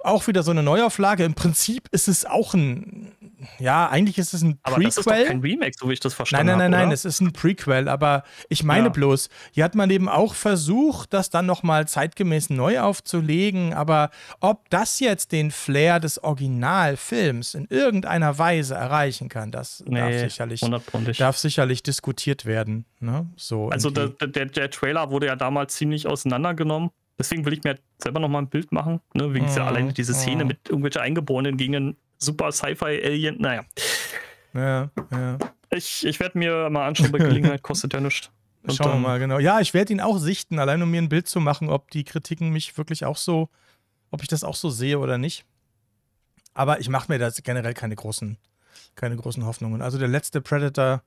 auch wieder so eine Neuauflage. Im Prinzip ist es auch ein, ja, eigentlich ist es ein Prequel. Aber das ist doch kein Remake, so wie ich das verstanden habe. Nein, nein, nein, hab, nein, es ist ein Prequel, aber ich meine ja. bloß, hier hat man eben auch versucht, das dann nochmal zeitgemäß neu aufzulegen, aber ob das jetzt den Flair des Originalfilms in irgendeiner Weise erreichen kann, das nee, darf, sicherlich, darf sicherlich diskutiert werden. Ne? So also der,
der, der Trailer wurde ja damals ziemlich auseinandergenommen deswegen will ich mir halt selber nochmal ein Bild machen, ne? wegen dieser, mhm, alleine diese Szene mm. mit irgendwelchen Eingeborenen gegen einen super Sci-Fi-Alien, naja. Ja, ja. Ich, ich werde mir mal anschauen, bei Gelegenheit
kostet ja nichts. Und Schauen wir mal, genau. Ja, ich werde ihn auch sichten, allein um mir ein Bild zu machen, ob die Kritiken mich wirklich auch so, ob ich das auch so sehe oder nicht. Aber ich mache mir da generell keine großen, keine großen Hoffnungen. Also der letzte Predator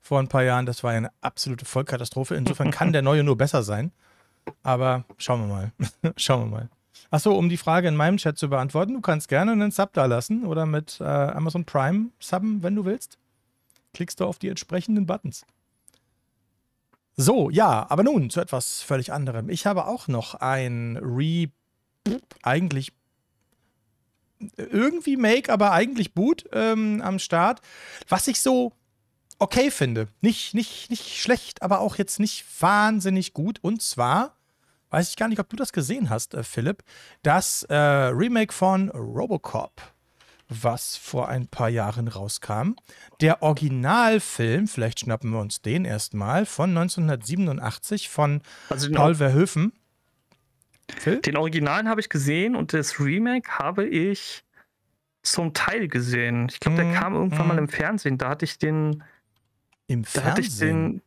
vor ein paar Jahren, das war ja eine absolute Vollkatastrophe. Insofern kann der neue nur besser sein. Aber schauen wir mal. schauen wir mal. Achso, um die Frage in meinem Chat zu beantworten, du kannst gerne einen Sub da lassen oder mit äh, Amazon Prime subben, wenn du willst. Klickst du auf die entsprechenden Buttons. So, ja, aber nun zu etwas völlig anderem. Ich habe auch noch ein Re. eigentlich. Irgendwie Make, aber eigentlich Boot ähm, am Start. Was ich so okay finde. Nicht, nicht, nicht schlecht, aber auch jetzt nicht wahnsinnig gut. Und zwar weiß ich gar nicht, ob du das gesehen hast, äh, Philipp, das äh, Remake von Robocop, was vor ein paar Jahren rauskam. Der Originalfilm, vielleicht schnappen wir uns den erstmal, von 1987 von also Paul Or Verhoeven.
Phil? Den Originalen habe ich gesehen und das Remake habe ich zum Teil gesehen. Ich glaube, der mhm, kam irgendwann mm. mal mhm. im Fernsehen. Da hatte ich den. Im Fernsehen? Da hatte ich den,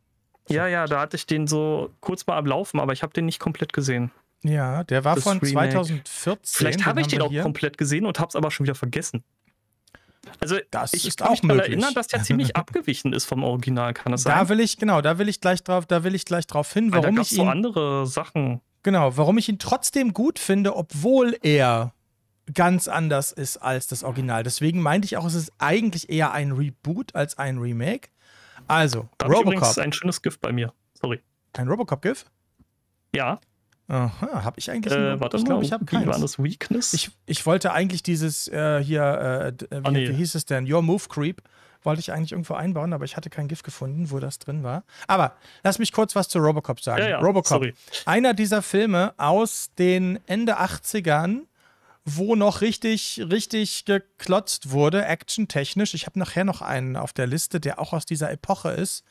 ja, ja, da hatte ich den so kurz mal am Laufen, aber ich habe den nicht komplett gesehen.
Ja, der war das von Remake. 2014. Vielleicht habe ich den auch hier.
komplett gesehen und habe es aber schon wieder vergessen. Also
das ich kann mich daran erinnern, dass der
ziemlich abgewichen ist vom Original, kann das da sein? Da will ich genau,
da will ich gleich drauf, da will ich gleich drauf hin, ah, warum Weil ich ihn, so andere Sachen. Genau, warum ich ihn trotzdem gut finde, obwohl er ganz anders ist als das Original. Deswegen meinte ich auch, es ist eigentlich eher ein Reboot als ein Remake. Also, da Robocop. Ich übrigens ein schönes GIF bei mir. Sorry. Kein Robocop-GIF? Ja. Aha, habe ich eigentlich. Äh, warte, ich glaube, ich habe keins. War das Weakness? Ich, ich wollte eigentlich dieses äh, hier, äh, äh ah, wie, oh, nee. wie, hieß es denn? Your Move Creep. Wollte ich eigentlich irgendwo einbauen, aber ich hatte kein GIF gefunden, wo das drin war. Aber lass mich kurz was zu Robocop sagen. Ja, ja, Robocop. Sorry. Einer dieser Filme aus den Ende 80ern, wo noch richtig, richtig geklotzt wurde, actiontechnisch. Ich habe nachher noch einen auf der Liste, der auch aus dieser Epoche ist,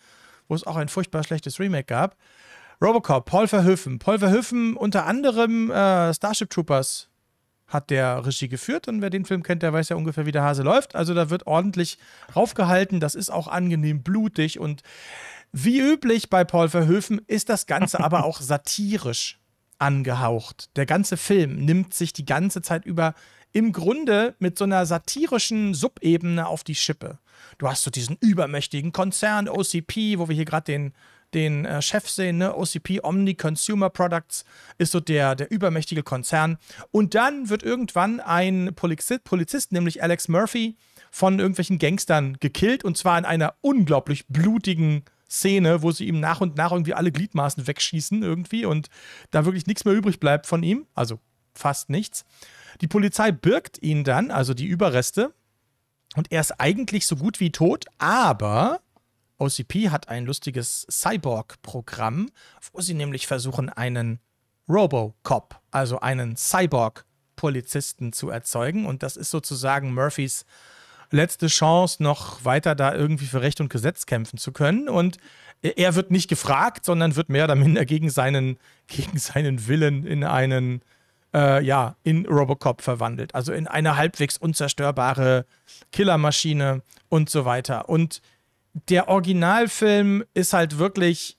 wo es auch ein furchtbar schlechtes Remake gab. Robocop, Paul Verhoeven. Paul Verhoeven unter anderem äh, Starship Troopers hat der Regie geführt und wer den Film kennt, der weiß ja ungefähr, wie der Hase läuft. Also da wird ordentlich raufgehalten, das ist auch angenehm blutig und wie üblich bei Paul Verhoeven ist das Ganze aber auch satirisch angehaucht. Der ganze Film nimmt sich die ganze Zeit über im Grunde mit so einer satirischen Subebene auf die Schippe. Du hast so diesen übermächtigen Konzern OCP, wo wir hier gerade den, den äh, Chef sehen, ne? OCP Omni Consumer Products ist so der, der übermächtige Konzern. Und dann wird irgendwann ein Polizist, Polizist, nämlich Alex Murphy, von irgendwelchen Gangstern gekillt und zwar in einer unglaublich blutigen Szene, wo sie ihm nach und nach irgendwie alle Gliedmaßen wegschießen irgendwie und da wirklich nichts mehr übrig bleibt von ihm, also fast nichts. Die Polizei birgt ihn dann, also die Überreste, und er ist eigentlich so gut wie tot, aber OCP hat ein lustiges Cyborg-Programm, wo sie nämlich versuchen, einen Robocop, also einen Cyborg-Polizisten zu erzeugen. Und das ist sozusagen Murphys letzte Chance, noch weiter da irgendwie für Recht und Gesetz kämpfen zu können. Und er wird nicht gefragt, sondern wird mehr oder minder gegen seinen, gegen seinen Willen in einen, äh, ja, in Robocop verwandelt. Also in eine halbwegs unzerstörbare Killermaschine und so weiter. Und der Originalfilm ist halt wirklich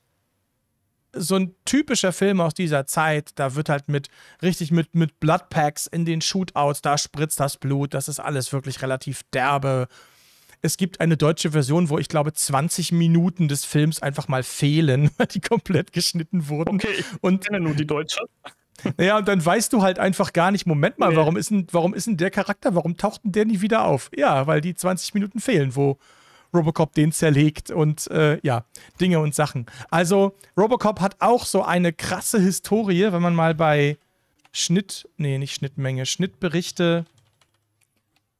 so ein typischer Film aus dieser Zeit, da wird halt mit richtig mit, mit Bloodpacks in den Shootouts, da spritzt das Blut, das ist alles wirklich relativ derbe. Es gibt eine deutsche Version, wo ich glaube 20 Minuten des Films einfach mal fehlen, weil die komplett geschnitten wurden. Okay, ich und kenne nur die deutsche. Naja, und dann weißt du halt einfach gar nicht, Moment mal, nee. warum, ist denn, warum ist denn der Charakter, warum taucht denn der nie wieder auf? Ja, weil die 20 Minuten fehlen, wo, Robocop den zerlegt und äh, ja, Dinge und Sachen. Also Robocop hat auch so eine krasse Historie, wenn man mal bei Schnitt, nee, nicht Schnittmenge, Schnittberichte.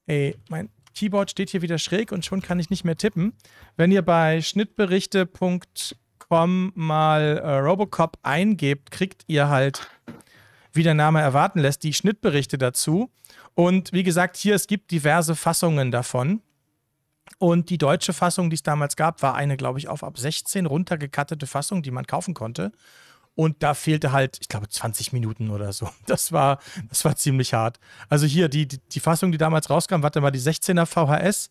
Ey, mein Keyboard steht hier wieder schräg und schon kann ich nicht mehr tippen. Wenn ihr bei schnittberichte.com mal äh, Robocop eingebt, kriegt ihr halt, wie der Name erwarten lässt, die Schnittberichte dazu. Und wie gesagt, hier, es gibt diverse Fassungen davon. Und die deutsche Fassung, die es damals gab, war eine, glaube ich, auf ab 16 runtergekattete Fassung, die man kaufen konnte. Und da fehlte halt, ich glaube, 20 Minuten oder so. Das war, das war ziemlich hart. Also hier, die, die, die Fassung, die damals rauskam, warte mal, die 16er VHS,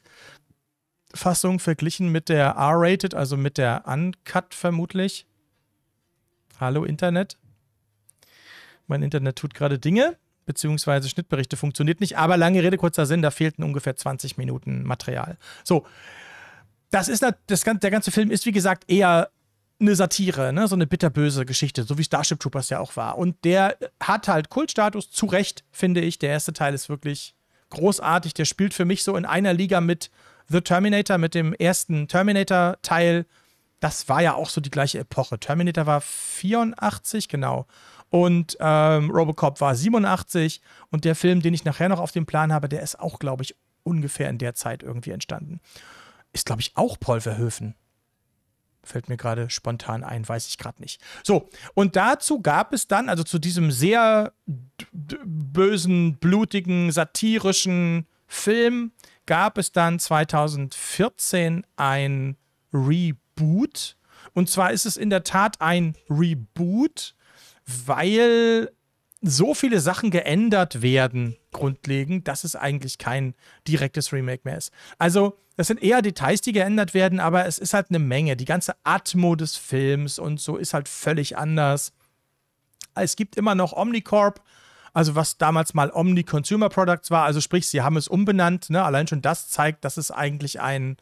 Fassung verglichen mit der R-Rated, also mit der Uncut vermutlich. Hallo Internet. Mein Internet tut gerade Dinge bzw. Schnittberichte funktioniert nicht. Aber lange Rede, kurzer Sinn, da fehlten ungefähr 20 Minuten Material. So, das ist das, der ganze Film ist, wie gesagt, eher eine Satire, ne? so eine bitterböse Geschichte, so wie Starship Troopers ja auch war. Und der hat halt Kultstatus, zu Recht, finde ich. Der erste Teil ist wirklich großartig. Der spielt für mich so in einer Liga mit The Terminator, mit dem ersten Terminator-Teil. Das war ja auch so die gleiche Epoche. Terminator war 84, genau. Und ähm, Robocop war 87 und der Film, den ich nachher noch auf dem Plan habe, der ist auch, glaube ich, ungefähr in der Zeit irgendwie entstanden. Ist, glaube ich, auch Paul Verhoeven. Fällt mir gerade spontan ein, weiß ich gerade nicht. So, und dazu gab es dann, also zu diesem sehr bösen, blutigen, satirischen Film, gab es dann 2014 ein Reboot. Und zwar ist es in der Tat ein Reboot weil so viele Sachen geändert werden, grundlegend, dass es eigentlich kein direktes Remake mehr ist. Also, das sind eher Details, die geändert werden, aber es ist halt eine Menge. Die ganze Atmo des Films und so ist halt völlig anders. Es gibt immer noch Omnicorp, also was damals mal Omni Consumer Products war, also sprich, sie haben es umbenannt, ne? allein schon das zeigt, dass es eigentlich ein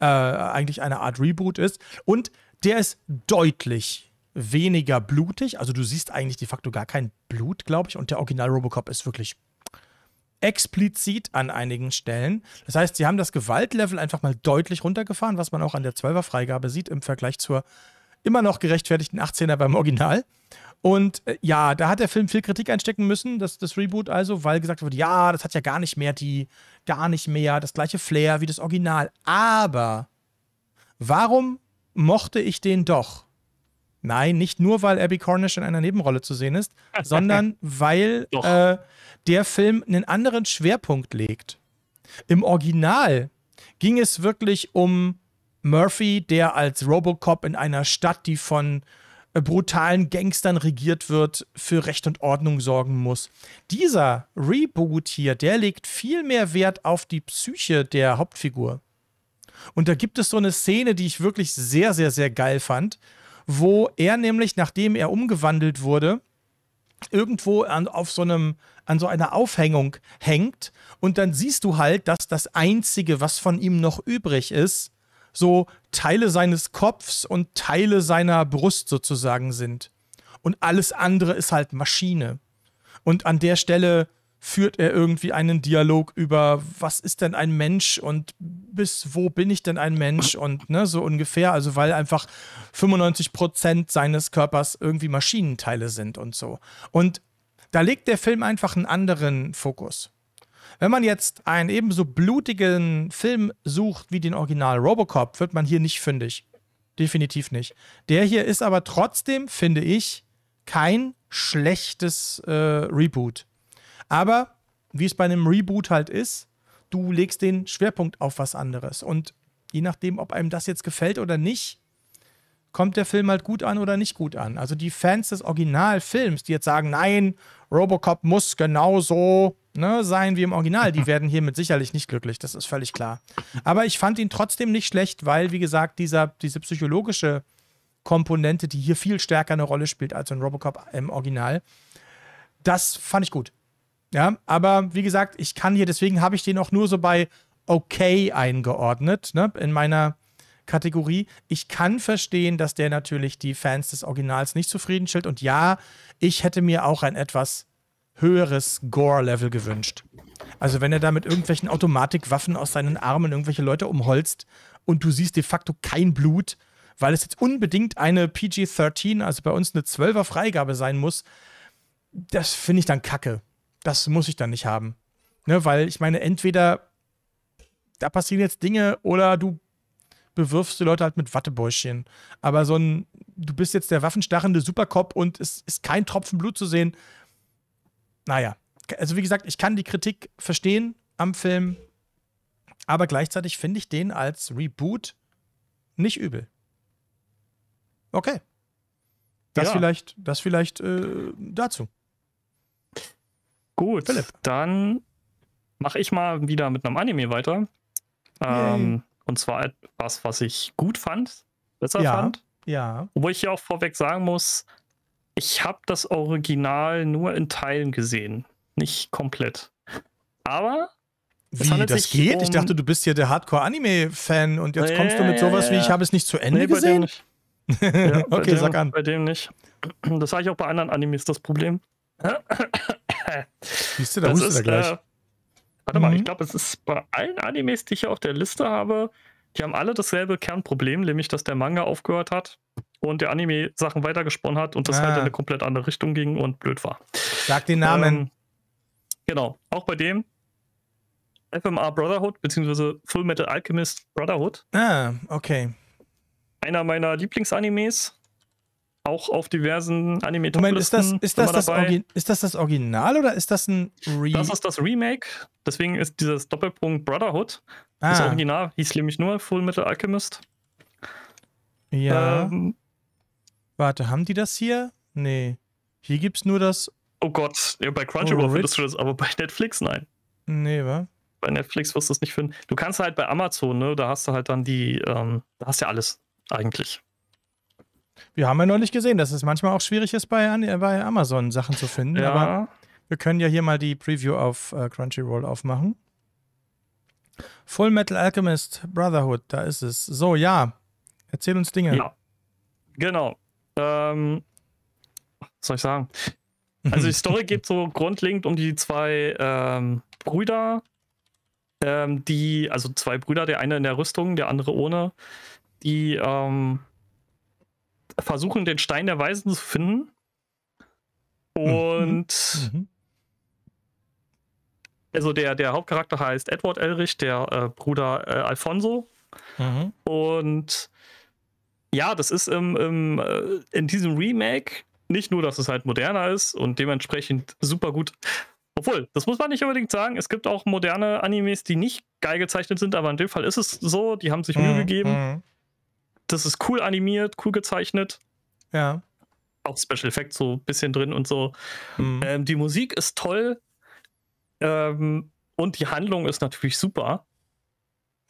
äh, eigentlich eine Art Reboot ist. Und der ist deutlich weniger blutig. Also du siehst eigentlich de facto gar kein Blut, glaube ich. Und der Original Robocop ist wirklich explizit an einigen Stellen. Das heißt, sie haben das Gewaltlevel einfach mal deutlich runtergefahren, was man auch an der 12er Freigabe sieht im Vergleich zur immer noch gerechtfertigten 18er beim Original. Und äh, ja, da hat der Film viel Kritik einstecken müssen, das, das Reboot also, weil gesagt wurde, ja, das hat ja gar nicht mehr die, gar nicht mehr das gleiche Flair wie das Original. Aber warum mochte ich den doch? Nein, nicht nur, weil Abby Cornish in einer Nebenrolle zu sehen ist, sondern weil äh, der Film einen anderen Schwerpunkt legt. Im Original ging es wirklich um Murphy, der als Robocop in einer Stadt, die von äh, brutalen Gangstern regiert wird, für Recht und Ordnung sorgen muss. Dieser Reboot hier, der legt viel mehr Wert auf die Psyche der Hauptfigur. Und da gibt es so eine Szene, die ich wirklich sehr, sehr, sehr geil fand wo er nämlich, nachdem er umgewandelt wurde, irgendwo an, auf so einem, an so einer Aufhängung hängt und dann siehst du halt, dass das Einzige, was von ihm noch übrig ist, so Teile seines Kopfs und Teile seiner Brust sozusagen sind. Und alles andere ist halt Maschine. Und an der Stelle führt er irgendwie einen Dialog über, was ist denn ein Mensch und bis wo bin ich denn ein Mensch und ne, so ungefähr. Also weil einfach 95 Prozent seines Körpers irgendwie Maschinenteile sind und so. Und da legt der Film einfach einen anderen Fokus. Wenn man jetzt einen ebenso blutigen Film sucht wie den Original Robocop, wird man hier nicht fündig. Definitiv nicht. Der hier ist aber trotzdem, finde ich, kein schlechtes äh, Reboot. Aber wie es bei einem Reboot halt ist, du legst den Schwerpunkt auf was anderes. Und je nachdem, ob einem das jetzt gefällt oder nicht, kommt der Film halt gut an oder nicht gut an. Also die Fans des Originalfilms, die jetzt sagen, nein, Robocop muss genauso ne, sein wie im Original, die werden hiermit sicherlich nicht glücklich, das ist völlig klar. Aber ich fand ihn trotzdem nicht schlecht, weil, wie gesagt, dieser, diese psychologische Komponente, die hier viel stärker eine Rolle spielt als in Robocop im Original, das fand ich gut. Ja, aber wie gesagt, ich kann hier, deswegen habe ich den auch nur so bei okay eingeordnet, ne, in meiner Kategorie. Ich kann verstehen, dass der natürlich die Fans des Originals nicht zufriedenstellt. Und ja, ich hätte mir auch ein etwas höheres Gore-Level gewünscht. Also wenn er da mit irgendwelchen Automatikwaffen aus seinen Armen irgendwelche Leute umholzt und du siehst de facto kein Blut, weil es jetzt unbedingt eine PG-13, also bei uns eine 12er Freigabe sein muss, das finde ich dann kacke das muss ich dann nicht haben. Ne, weil ich meine, entweder da passieren jetzt Dinge oder du bewirfst die Leute halt mit Wattebäuschen. Aber so ein, du bist jetzt der waffenstarrende Supercop und es ist kein Tropfen Blut zu sehen. Naja, also wie gesagt, ich kann die Kritik verstehen am Film, aber gleichzeitig finde ich den als Reboot nicht übel. Okay. Das ja. vielleicht, das vielleicht äh, dazu.
Gut, Philipp. dann mache ich mal wieder mit einem Anime weiter. Ähm, und zwar etwas, was ich gut fand, besser ja, fand. Ja. Obwohl ich ja auch vorweg sagen muss, ich habe das Original nur in Teilen gesehen, nicht komplett. Aber wie, das geht? Um ich dachte, du
bist hier der Hardcore-Anime-Fan und jetzt kommst du mit sowas ja, ja. wie, ich habe es nicht zu Ende nee, gesehen?
okay, dem, sag an.
Bei dem nicht. Das habe ich auch bei anderen Animes, das Problem. Siehst du, da das er gleich. Äh, warte mhm. mal, ich mhm. glaube, es ist bei allen Animes, die ich hier auf der Liste habe, die haben alle dasselbe Kernproblem, nämlich dass der Manga aufgehört hat und der Anime Sachen weitergesponnen hat und das ah. halt in ah. eine komplett andere Richtung ging und blöd war. Sag den Namen. Ähm, genau, auch bei dem FMA Brotherhood bzw. Full Metal Alchemist Brotherhood.
Ah, okay.
Einer meiner Lieblingsanimes auch auf diversen anime Moment, ist das ist das das,
ist das das, Original oder ist das ein Remake? Das
ist das Remake. Deswegen ist dieses Doppelpunkt Brotherhood. Ah. Das Original hieß nämlich nur Full Metal Alchemist.
Ja. Ähm,
Warte, haben die das hier? Nee. Hier gibt's nur das. Oh Gott, ja,
bei Crunchyroll findest du das, aber bei Netflix nein. Nee, wa? Bei Netflix wirst du es nicht finden. Du kannst halt bei Amazon, ne? Da hast du halt dann die, ähm, da hast du ja alles eigentlich.
Wir haben ja neulich gesehen, dass es manchmal auch schwierig ist, bei, äh, bei Amazon Sachen zu finden. Ja. Aber wir können ja hier mal die Preview auf äh, Crunchyroll aufmachen. Full Metal Alchemist Brotherhood, da ist es. So, ja. Erzähl uns Dinge. Ja.
Genau. Ähm, was soll ich sagen? Also die Story geht so grundlegend um die zwei ähm, Brüder, ähm, die, also zwei Brüder, der eine in der Rüstung, der andere ohne, die ähm, versuchen, den Stein der Weisen zu finden. Mhm. Und mhm. mhm. also der, der Hauptcharakter heißt Edward Elrich, der äh, Bruder äh, Alfonso. Mhm. Und ja, das ist im, im, äh, in diesem Remake nicht nur, dass es halt moderner ist und dementsprechend super gut. Obwohl, das muss man nicht unbedingt sagen. Es gibt auch moderne Animes, die nicht geil gezeichnet sind, aber in dem Fall ist es so. Die haben sich mhm. Mühe gegeben. Mhm das ist cool animiert, cool gezeichnet. Ja. Auch Special Effect so ein bisschen drin und so. Mhm. Ähm, die Musik ist toll. Ähm, und die Handlung ist natürlich super.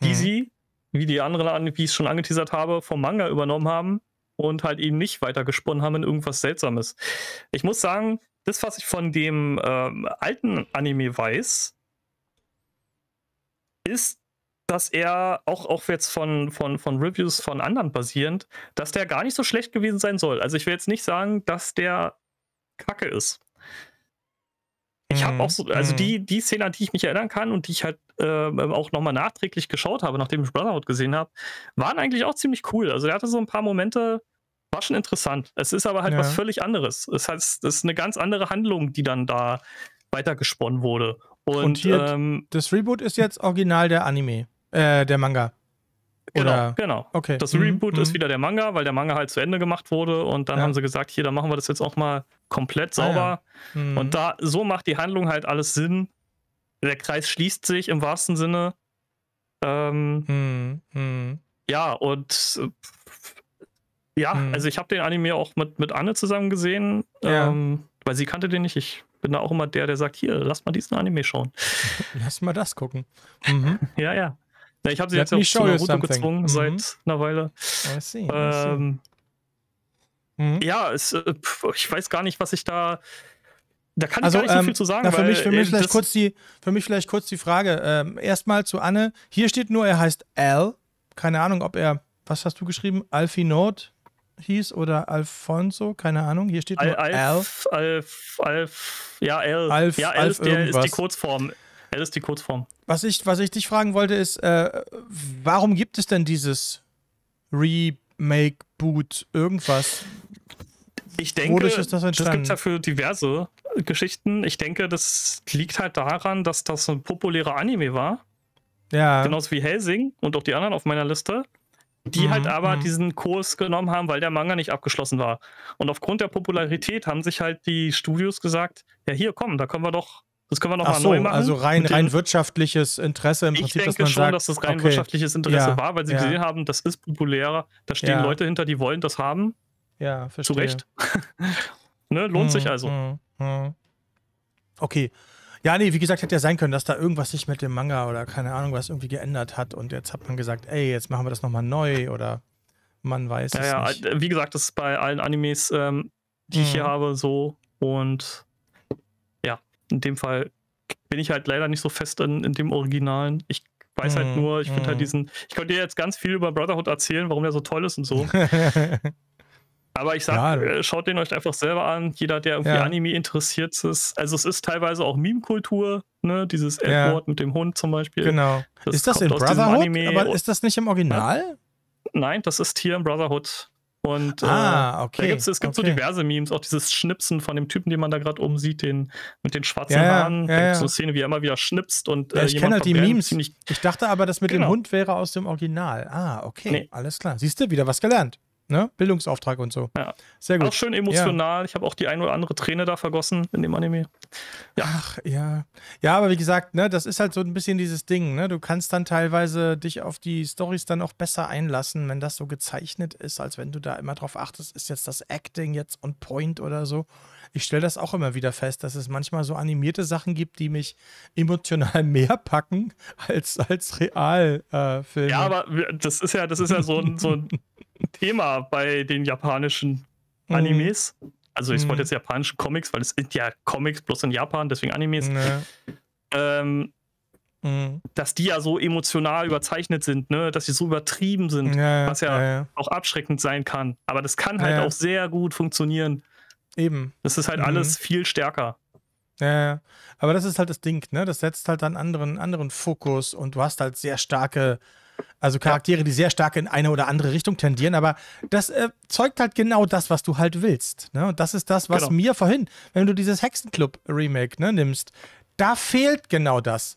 Die mhm. sie, wie die anderen, wie ich es schon angeteasert habe, vom Manga übernommen haben und halt eben nicht weitergesponnen haben in irgendwas Seltsames. Ich muss sagen, das, was ich von dem ähm, alten Anime weiß, ist dass er auch, auch jetzt von, von, von Reviews von anderen basierend, dass der gar nicht so schlecht gewesen sein soll. Also ich will jetzt nicht sagen, dass der Kacke ist. Ich habe mhm. auch so, also mhm. die, die Szene, an die ich mich erinnern kann und die ich halt äh, auch nochmal nachträglich geschaut habe, nachdem ich Brotherhood gesehen habe, waren eigentlich auch ziemlich cool. Also der hatte so ein paar Momente, war schon interessant. Es ist aber halt ja. was völlig anderes. Es heißt, es ist eine ganz andere Handlung, die dann da weitergesponnen wurde. Und, und hier,
ähm, das Reboot ist jetzt original der Anime. Äh, der Manga. Genau, Oder? genau. Okay. Das mhm, Reboot mhm.
ist wieder der Manga, weil der Manga halt zu Ende gemacht wurde und dann ja. haben sie gesagt, hier, dann machen wir das jetzt auch mal komplett sauber. Ah, ja. mhm. Und da so macht die Handlung halt alles Sinn. Der Kreis schließt sich im wahrsten Sinne. Ähm, mhm. mhm. Ja, und äh, ja, mhm. also ich habe den Anime auch mit, mit Anne zusammen gesehen, ja. ähm, weil sie kannte den nicht. Ich bin da auch immer der, der sagt, hier, lass mal diesen Anime schauen.
Lass mal das gucken. ja,
ja. Ja, ich habe sie Let jetzt ja auch zu Naruto gezwungen mm -hmm. seit einer Weile. I see, I ähm, see. Ähm, mhm. Ja, es, äh, ich weiß gar nicht, was ich da. Da kann also, ich gar nicht so ähm, viel zu sagen. Na, für, weil, mich, für, mich äh, vielleicht kurz
die, für mich vielleicht kurz die Frage. Ähm, Erstmal zu Anne. Hier steht nur, er heißt Al. Keine Ahnung, ob er, was hast du geschrieben? Alfie Note hieß oder Alfonso, keine Ahnung. Hier steht nur Alf,
Alf. Alf, Alf, ja, Al. Alf, ja, Alf, Alf der irgendwas. ist die Kurzform. Das ist die Kurzform.
Was ich, was ich dich fragen wollte, ist, äh, warum gibt es denn dieses Remake, Boot, irgendwas? Ich denke, ist das, das gibt es ja
für diverse
Geschichten. Ich
denke, das liegt halt daran, dass das ein populärer Anime war. Ja. Genauso wie Helsing und auch die anderen auf meiner Liste. Die mhm, halt aber mhm. diesen Kurs genommen haben, weil der Manga nicht abgeschlossen war. Und aufgrund der Popularität haben sich halt die Studios gesagt: Ja, hier, komm, da können wir doch das können wir nochmal so, neu machen. Also rein, rein
wirtschaftliches Interesse im ich Prinzip. Ich denke dass man schon, sagt, dass das rein okay, wirtschaftliches Interesse ja, war, weil sie ja. gesehen
haben, das ist populärer. Da stehen ja. Leute hinter, die wollen das haben.
Ja, verstehe. Zu Recht.
ne, lohnt hm, sich also. Hm,
hm. Okay. Ja, nee, wie gesagt, hätte ja sein können, dass da irgendwas sich mit dem Manga oder keine Ahnung was irgendwie geändert hat und jetzt hat man gesagt, ey, jetzt machen wir das nochmal neu oder man weiß ja, es ja, nicht. Äh, wie
gesagt, das ist bei allen Animes, ähm, die ich hier hm. habe, so und in dem Fall bin ich halt leider nicht so fest in, in dem Originalen. Ich weiß halt mhm, nur, ich finde halt mhm. diesen. Ich könnte dir jetzt ganz viel über Brotherhood erzählen, warum der so toll ist und so. Aber ich sag, ja. Äh, schaut den euch einfach selber an. Jeder, der irgendwie ja. Anime interessiert ist. Also es ist teilweise auch Meme-Kultur, ne? Dieses Edward ja. mit dem Hund zum Beispiel. Genau. Das ist das in Brotherhood? Aber ist das nicht im Original? Nein, das ist hier im Brotherhood. Und ah, okay, äh, da gibt's, es gibt okay. so diverse Memes, auch dieses Schnipsen von dem Typen, den man da gerade umsieht, den, mit den schwarzen ja, Haaren. Ja, da ja. so eine Szene, wie er immer wieder schnipst und. Äh, ich kenne halt die Memes.
ich dachte aber, das mit genau. dem Hund wäre aus dem Original. Ah, okay. Nee. Alles klar. Siehst du, wieder was gelernt ne? Bildungsauftrag und so. Ja. Sehr gut. Auch schön emotional.
Ja. Ich habe auch die ein oder andere Träne da vergossen
in dem Anime. Ja. Ach, ja. Ja, aber wie gesagt, ne, das ist halt so ein bisschen dieses Ding, ne? Du kannst dann teilweise dich auf die Storys dann auch besser einlassen, wenn das so gezeichnet ist, als wenn du da immer drauf achtest, ist jetzt das Acting jetzt on point oder so ich stelle das auch immer wieder fest, dass es manchmal so animierte Sachen gibt, die mich emotional mehr packen als, als Realfilme. Äh, ja, aber
das ist ja, das ist ja so ein, so ein Thema bei den japanischen mhm. Animes. Mhm. Also ich wollte mhm. jetzt japanische Comics, weil es sind ja Comics bloß in Japan, deswegen Animes. Nee. Ähm, mhm. Dass die ja so emotional überzeichnet sind, ne? dass sie so übertrieben sind, ja, was ja, ja, auch abschreckend sein kann. Aber das kann halt auch
sehr gut funktionieren. Eben. Das ist halt mhm. alles
viel stärker.
Ja, aber das ist halt das Ding, ne? Das setzt halt dann anderen, anderen Fokus und du hast halt sehr starke, also Charaktere, ja. die sehr stark in eine oder andere Richtung tendieren, aber das erzeugt äh, halt genau das, was du halt willst. Ne? Und das ist das, was genau. mir vorhin, wenn du dieses Hexenclub-Remake ne, nimmst, da fehlt genau das.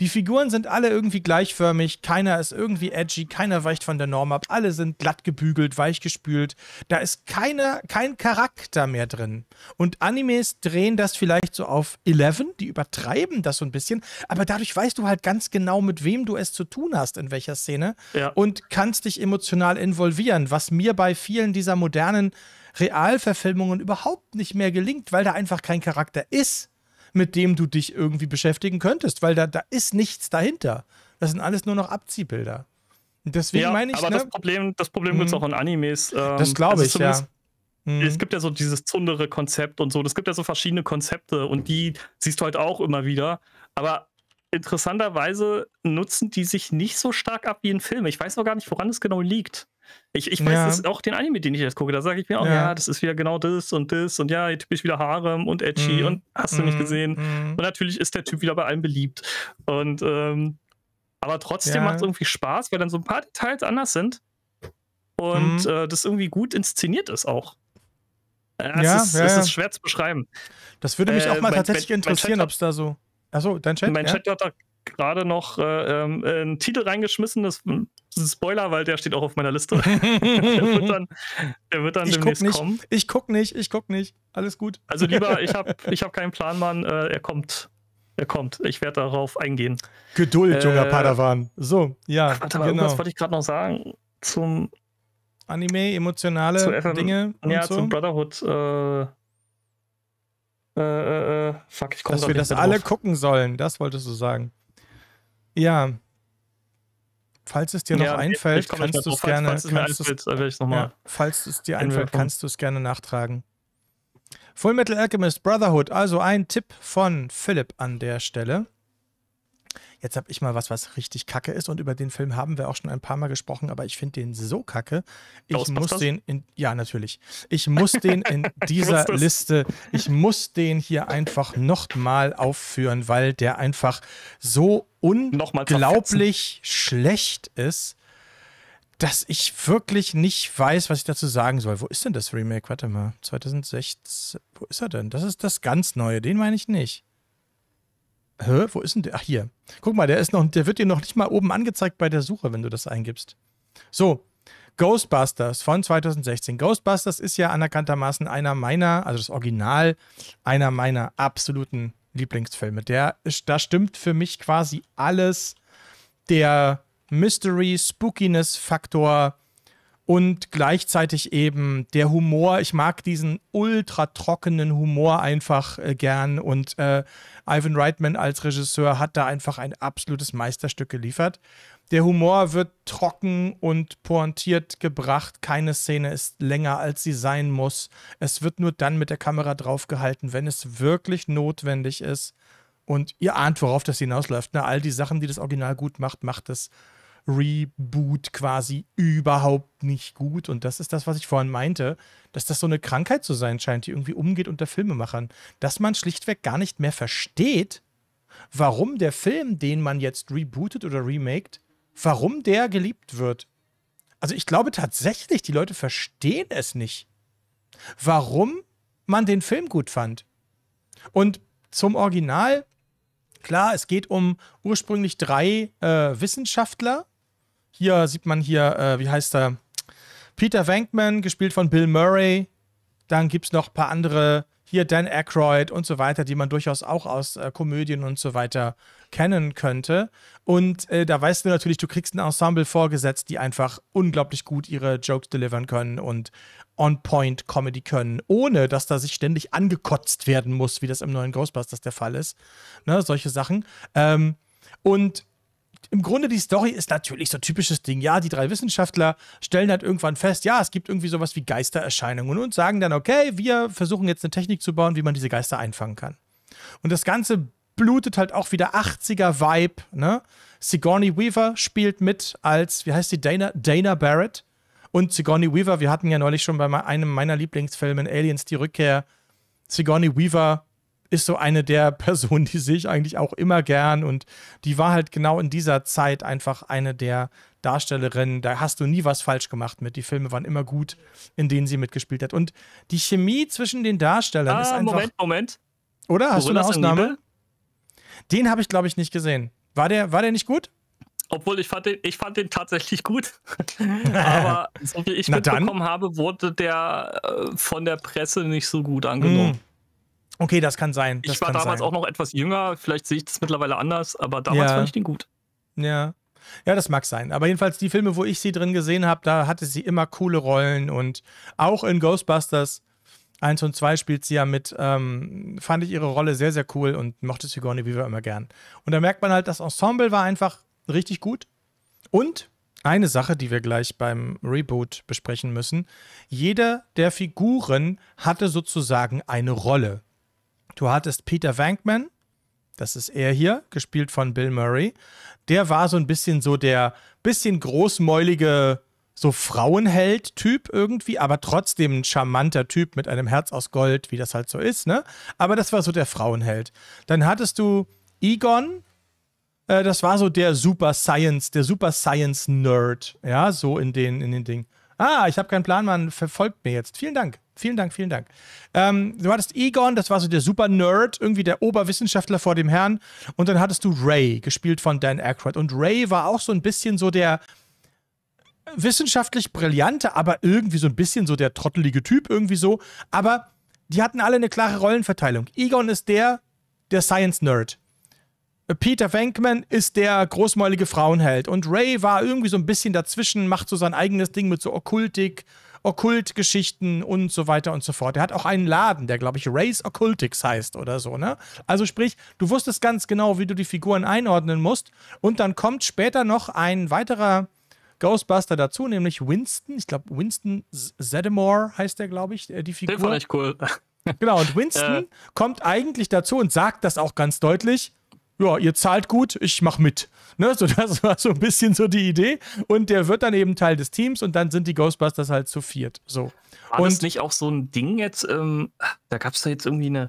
Die Figuren sind alle irgendwie gleichförmig, keiner ist irgendwie edgy, keiner weicht von der Norm ab, alle sind glatt gebügelt, weich gespült. Da ist keiner, kein Charakter mehr drin. Und Animes drehen das vielleicht so auf 11, die übertreiben das so ein bisschen, aber dadurch weißt du halt ganz genau, mit wem du es zu tun hast, in welcher Szene ja. und kannst dich emotional involvieren, was mir bei vielen dieser modernen Realverfilmungen überhaupt nicht mehr gelingt, weil da einfach kein Charakter ist mit dem du dich irgendwie beschäftigen könntest, weil da, da ist nichts dahinter. Das sind alles nur noch Abziehbilder. deswegen ja, meine ich. Aber ne, das
Problem, das Problem gibt es mhm. auch in Animes. Ähm, das glaube ich, also ja. Mhm. Es gibt ja so dieses zundere Konzept und so. Es gibt ja so verschiedene Konzepte und die siehst du halt auch immer wieder. Aber interessanterweise nutzen die sich nicht so stark ab wie in Filmen. Ich weiß noch gar nicht, woran es genau liegt. Ich, ich weiß ja. das auch den Anime, den ich jetzt gucke. Da sage ich mir auch, ja. ja. das ist wieder genau das und das und ja, typisch wieder Harem und Edgy mm. und hast du mm. nicht mhm. gesehen. Mm. Und natürlich ist der Typ wieder bei allen beliebt. Und ähm, aber trotzdem ja. macht es irgendwie Spaß, weil dann so ein paar Details anders sind und mhm. äh, das irgendwie gut inszeniert ist auch. Äh, ja, es, ist, es ist schwer zu beschreiben. Das würde mich auch äh, mal tatsächlich mein, interessieren,
ob es da so. Achso, dein Chat? Mein Chat
hat da gerade noch äh, ähm, äh, einen Titel reingeschmissen. Das, das ist ein Spoiler, weil der steht auch auf meiner Liste. der wird dann, der wird dann ich demnächst nicht, kommen.
Ich guck nicht, ich guck nicht. Alles gut. Also lieber, ich habe ich
hab keinen Plan, Mann. Äh, er kommt. Er kommt. Ich werde darauf eingehen. Geduld, junger äh, Padawan. So, ja. Warte mal, genau. irgendwas wollte ich gerade noch sagen zum
Anime, emotionale zu FM, Dinge. Ja, so. zum Brotherhood. Äh, äh, äh, äh fuck, ich komme Dass wir das drauf. alle gucken sollen, das wolltest du sagen. Ja. Falls es dir ja, noch einfällt, kannst du es gerne. Falls, falls kannst einfällt, ja, falls es dir einfällt, kannst du es gerne nachtragen. Full Metal Alchemist Brotherhood, also ein Tipp von Philipp an der Stelle. Jetzt habe ich mal was, was richtig kacke ist und über den Film haben wir auch schon ein paar Mal gesprochen, aber ich finde den so kacke. Ich muss den in, ja, natürlich. Ich muss den in dieser ich Liste, ich muss den hier einfach nochmal aufführen, weil der einfach so unglaublich schlecht ist dass ich wirklich nicht weiß, was ich dazu sagen soll. Wo ist denn das Remake? Warte mal, 2016. Wo ist er denn? Das ist das ganz Neue. Den meine ich nicht. Hä, wo ist denn der? Ach, hier. Guck mal, der ist noch, der wird dir noch nicht mal oben angezeigt bei der Suche, wenn du das eingibst. So, Ghostbusters von 2016. Ghostbusters ist ja anerkanntermaßen einer meiner, also das Original, einer meiner absoluten Lieblingsfilme. Der, da stimmt für mich quasi alles. Der Mystery, Spookiness-Faktor, und gleichzeitig eben der Humor. Ich mag diesen ultra trockenen Humor einfach äh, gern und äh, Ivan Reitman als Regisseur hat da einfach ein absolutes Meisterstück geliefert. Der Humor wird trocken und pointiert gebracht. Keine Szene ist länger, als sie sein muss. Es wird nur dann mit der Kamera draufgehalten, wenn es wirklich notwendig ist. Und ihr ahnt, worauf das hinausläuft. Ne? All die Sachen, die das Original gut macht, macht es Reboot quasi überhaupt nicht gut. Und das ist das, was ich vorhin meinte, dass das so eine Krankheit zu sein scheint, die irgendwie umgeht unter Filmemachern. Dass man schlichtweg gar nicht mehr versteht, warum der Film, den man jetzt rebootet oder remaked, warum der geliebt wird. Also ich glaube tatsächlich, die Leute verstehen es nicht, warum man den Film gut fand. Und zum Original, klar, es geht um ursprünglich drei äh, Wissenschaftler, hier sieht man hier, äh, wie heißt er? Peter Venkman, gespielt von Bill Murray. Dann gibt es noch ein paar andere, hier Dan Aykroyd und so weiter, die man durchaus auch aus äh, Komödien und so weiter kennen könnte. Und äh, da weißt du natürlich, du kriegst ein Ensemble vorgesetzt, die einfach unglaublich gut ihre Jokes delivern können und on-point Comedy können, ohne dass da sich ständig angekotzt werden muss, wie das im neuen Ghostbusters der Fall ist. Ne, solche Sachen. Ähm, und im Grunde die Story ist natürlich so ein typisches Ding. Ja, die drei Wissenschaftler stellen halt irgendwann fest, ja, es gibt irgendwie sowas wie Geistererscheinungen und sagen dann, okay, wir versuchen jetzt eine Technik zu bauen, wie man diese Geister einfangen kann. Und das Ganze blutet halt auch wieder 80er-Vibe, ne? Sigourney Weaver spielt mit als, wie heißt sie, Dana, Dana Barrett. Und Sigourney Weaver, wir hatten ja neulich schon bei einem meiner Lieblingsfilme Aliens die Rückkehr, Sigourney Weaver ist so eine der Personen, die sehe ich eigentlich auch immer gern. Und die war halt genau in dieser Zeit einfach eine der Darstellerinnen. Da hast du nie was falsch gemacht mit. Die Filme waren immer gut, in denen sie mitgespielt hat. Und die Chemie zwischen den Darstellern ah, ist einfach. Moment, Moment. Oder? Hast Gorillas du eine Ausnahme? Den habe ich, glaube ich, nicht gesehen. War der, war der nicht gut?
Obwohl ich fand den, ich fand den tatsächlich gut.
Aber
so wie ich Na mitbekommen dann. habe, wurde der äh, von der Presse nicht so gut angenommen. Mm.
Okay, das kann sein. Das ich war damals sein. auch
noch etwas jünger, vielleicht sehe ich das mittlerweile anders, aber damals ja. fand ich
den gut. Ja. Ja, das mag sein. Aber jedenfalls die Filme, wo ich sie drin gesehen habe, da hatte sie immer coole Rollen und auch in Ghostbusters 1 und 2 spielt sie ja mit, ähm, fand ich ihre Rolle sehr, sehr cool und mochte Sigourney Weaver immer gern. Und da merkt man halt, das Ensemble war einfach richtig gut. Und eine Sache, die wir gleich beim Reboot besprechen müssen, jeder der Figuren hatte sozusagen eine Rolle. Du hattest Peter Wankman, das ist er hier, gespielt von Bill Murray. Der war so ein bisschen so der bisschen großmäulige, so Frauenheld-Typ irgendwie, aber trotzdem ein charmanter Typ mit einem Herz aus Gold, wie das halt so ist, ne? Aber das war so der Frauenheld. Dann hattest du Egon, äh, das war so der Super Science, der Super Science Nerd, ja, so in den, in den Dingen. Ah, ich habe keinen Plan, man verfolgt mir jetzt. Vielen Dank. Vielen Dank, vielen Dank. Ähm, du hattest Egon, das war so der super Nerd, irgendwie der Oberwissenschaftler vor dem Herrn. Und dann hattest du Ray, gespielt von Dan Aykroyd. Und Ray war auch so ein bisschen so der wissenschaftlich brillante, aber irgendwie so ein bisschen so der trottelige Typ, irgendwie so. Aber die hatten alle eine klare Rollenverteilung. Egon ist der, der Science-Nerd. Peter Venkman ist der großmäulige Frauenheld und Ray war irgendwie so ein bisschen dazwischen, macht so sein eigenes Ding mit so Okkultik, Okkultgeschichten und so weiter und so fort. Er hat auch einen Laden, der glaube ich Ray's Occultics heißt oder so, ne? Also sprich, du wusstest ganz genau, wie du die Figuren einordnen musst und dann kommt später noch ein weiterer Ghostbuster dazu, nämlich Winston, ich glaube Winston Zeddemore heißt der, glaube ich, äh, die Figur. Den fand ich cool. Genau, und Winston äh. kommt eigentlich dazu und sagt das auch ganz deutlich ja, ihr zahlt gut, ich mach mit. Ne? So, das war so ein bisschen so die Idee. Und der wird dann eben Teil des Teams und dann sind die Ghostbusters halt zu viert. So. War und das nicht auch so ein Ding jetzt? Ähm, da gab es da jetzt irgendwie eine,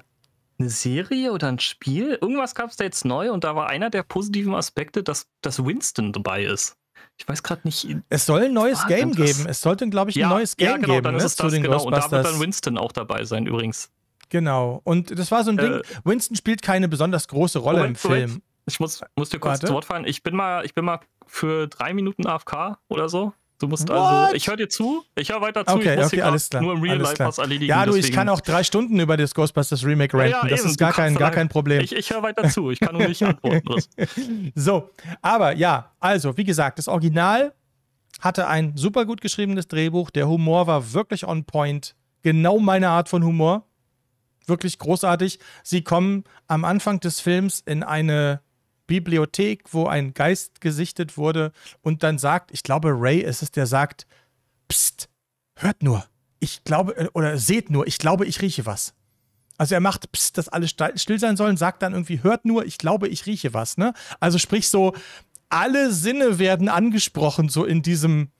eine Serie oder ein Spiel?
Irgendwas gab es da jetzt neu und da war einer der positiven Aspekte, dass, dass Winston dabei ist.
Ich weiß gerade nicht. Es soll ein neues Game geben. Es sollte, glaube ich, ein ja, neues Game ja, genau, geben. Dann ist ne? es das, genau. Und da wird dann Winston
auch dabei sein, übrigens.
Genau. Und das war so ein Ding. Äh. Winston spielt keine besonders große Rolle Moment, im Film. Moment. Ich muss, muss dir kurz Warte. zu Wort
fallen. Ich bin mal, ich bin mal für drei Minuten AFK oder so. Du musst also, What? also, ich höre dir zu, ich höre weiter zu, okay, ich muss okay, alles klar, nur im Real
Life was erledigen. Ja, du, deswegen. ich kann auch drei Stunden über das Ghostbusters Remake ranten, ja, ja, das eben, ist gar kein, gar kein Problem. Ich, ich höre weiter zu, ich kann nur nicht antworten. so, aber ja, also, wie gesagt, das Original hatte ein super gut geschriebenes Drehbuch, der Humor war wirklich on point, genau meine Art von Humor wirklich großartig. Sie kommen am Anfang des Films in eine Bibliothek, wo ein Geist gesichtet wurde und dann sagt, ich glaube, Ray ist es, der sagt, Psst, hört nur. Ich glaube, äh, oder seht nur, ich glaube, ich rieche was. Also er macht, pst, dass alle still sein sollen, sagt dann irgendwie, hört nur, ich glaube, ich rieche was, ne? Also sprich so, alle Sinne werden angesprochen, so in diesem,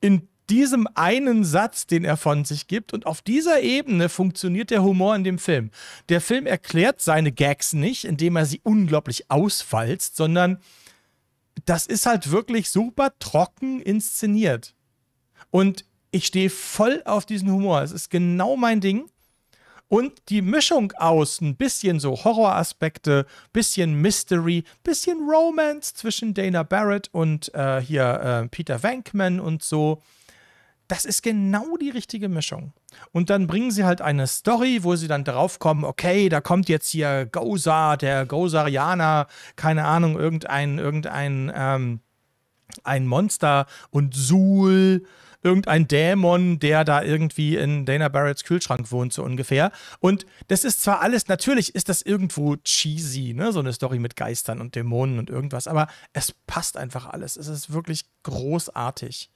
in diesem einen Satz, den er von sich gibt. Und auf dieser Ebene funktioniert der Humor in dem Film. Der Film erklärt seine Gags nicht, indem er sie unglaublich ausfalzt, sondern das ist halt wirklich super trocken inszeniert. Und ich stehe voll auf diesen Humor. Es ist genau mein Ding. Und die Mischung aus ein bisschen so Horroraspekte, bisschen Mystery, bisschen Romance zwischen Dana Barrett und äh, hier äh, Peter Venkman und so das ist genau die richtige Mischung. Und dann bringen sie halt eine Story, wo sie dann drauf kommen, okay, da kommt jetzt hier Goza, der Gozarianer, keine Ahnung, irgendein, irgendein ähm, ein Monster und Sul, irgendein Dämon, der da irgendwie in Dana Barretts Kühlschrank wohnt, so ungefähr. Und das ist zwar alles, natürlich ist das irgendwo cheesy, ne? So eine Story mit Geistern und Dämonen und irgendwas, aber es passt einfach alles. Es ist wirklich großartig.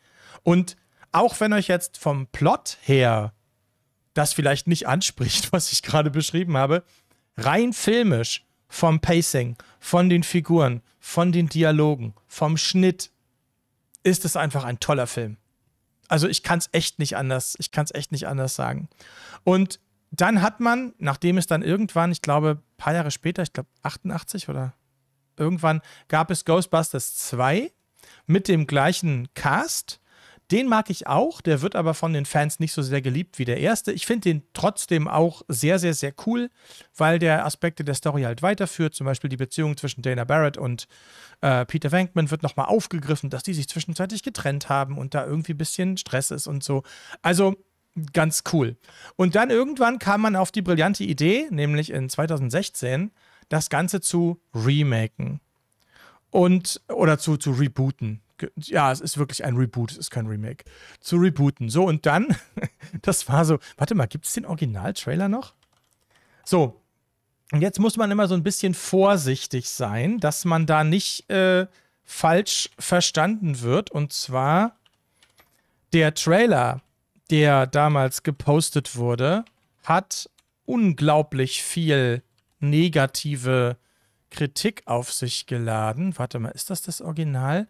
Und auch wenn euch jetzt vom Plot her das vielleicht nicht anspricht, was ich gerade beschrieben habe, rein filmisch, vom Pacing, von den Figuren, von den Dialogen, vom Schnitt, ist es einfach ein toller Film. Also ich kann es echt nicht anders, ich kann es echt nicht anders sagen. Und dann hat man, nachdem es dann irgendwann, ich glaube, ein paar Jahre später, ich glaube 88 oder irgendwann, gab es Ghostbusters 2 mit dem gleichen Cast den mag ich auch, der wird aber von den Fans nicht so sehr geliebt wie der erste. Ich finde den trotzdem auch sehr, sehr, sehr cool, weil der Aspekte der Story halt weiterführt. Zum Beispiel die Beziehung zwischen Dana Barrett und äh, Peter Venkman wird nochmal aufgegriffen, dass die sich zwischenzeitlich getrennt haben und da irgendwie ein bisschen Stress ist und so. Also ganz cool. Und dann irgendwann kam man auf die brillante Idee, nämlich in 2016, das Ganze zu remaken. Und, oder zu, zu rebooten, ja, es ist wirklich ein Reboot, es ist kein Remake, zu rebooten. So, und dann, das war so, warte mal, gibt es den Original-Trailer noch? So, und jetzt muss man immer so ein bisschen vorsichtig sein, dass man da nicht äh, falsch verstanden wird. Und zwar der Trailer, der damals gepostet wurde, hat unglaublich viel negative Kritik auf sich geladen. Warte mal, ist das das Original?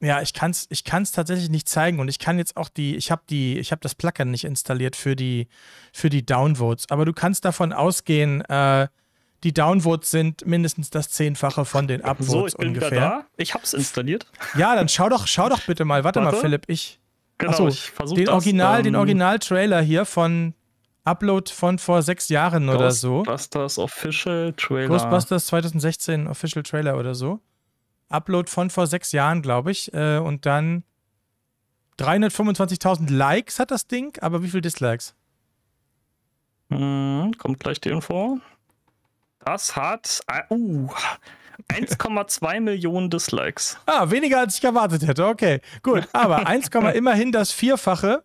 ja, ich kann es ich kann's tatsächlich nicht zeigen und ich kann jetzt auch die, ich habe die, ich habe das Plugin nicht installiert für die, für die Downvotes, aber du kannst davon ausgehen, äh, die Downvotes sind mindestens das Zehnfache von den Upvotes so, ich bin ungefähr. Da. Ich hab's installiert. Ja, dann schau doch, schau doch bitte mal, warte, warte. mal, Philipp, ich. Genau, achso, ich versuche den Original, ähm, den Original-Trailer hier von Upload von vor sechs Jahren oder
so. Ghostbusters Official Trailer. Ghostbusters
2016 Official Trailer oder so. Upload von vor sechs Jahren, glaube ich. Äh, und dann 325.000 Likes hat das Ding, aber wie viele Dislikes? Mm, kommt gleich die Info.
Das hat äh, uh, 1,2 Millionen
Dislikes. Ah, weniger als ich erwartet hätte. Okay, gut. Aber 1, immerhin das Vierfache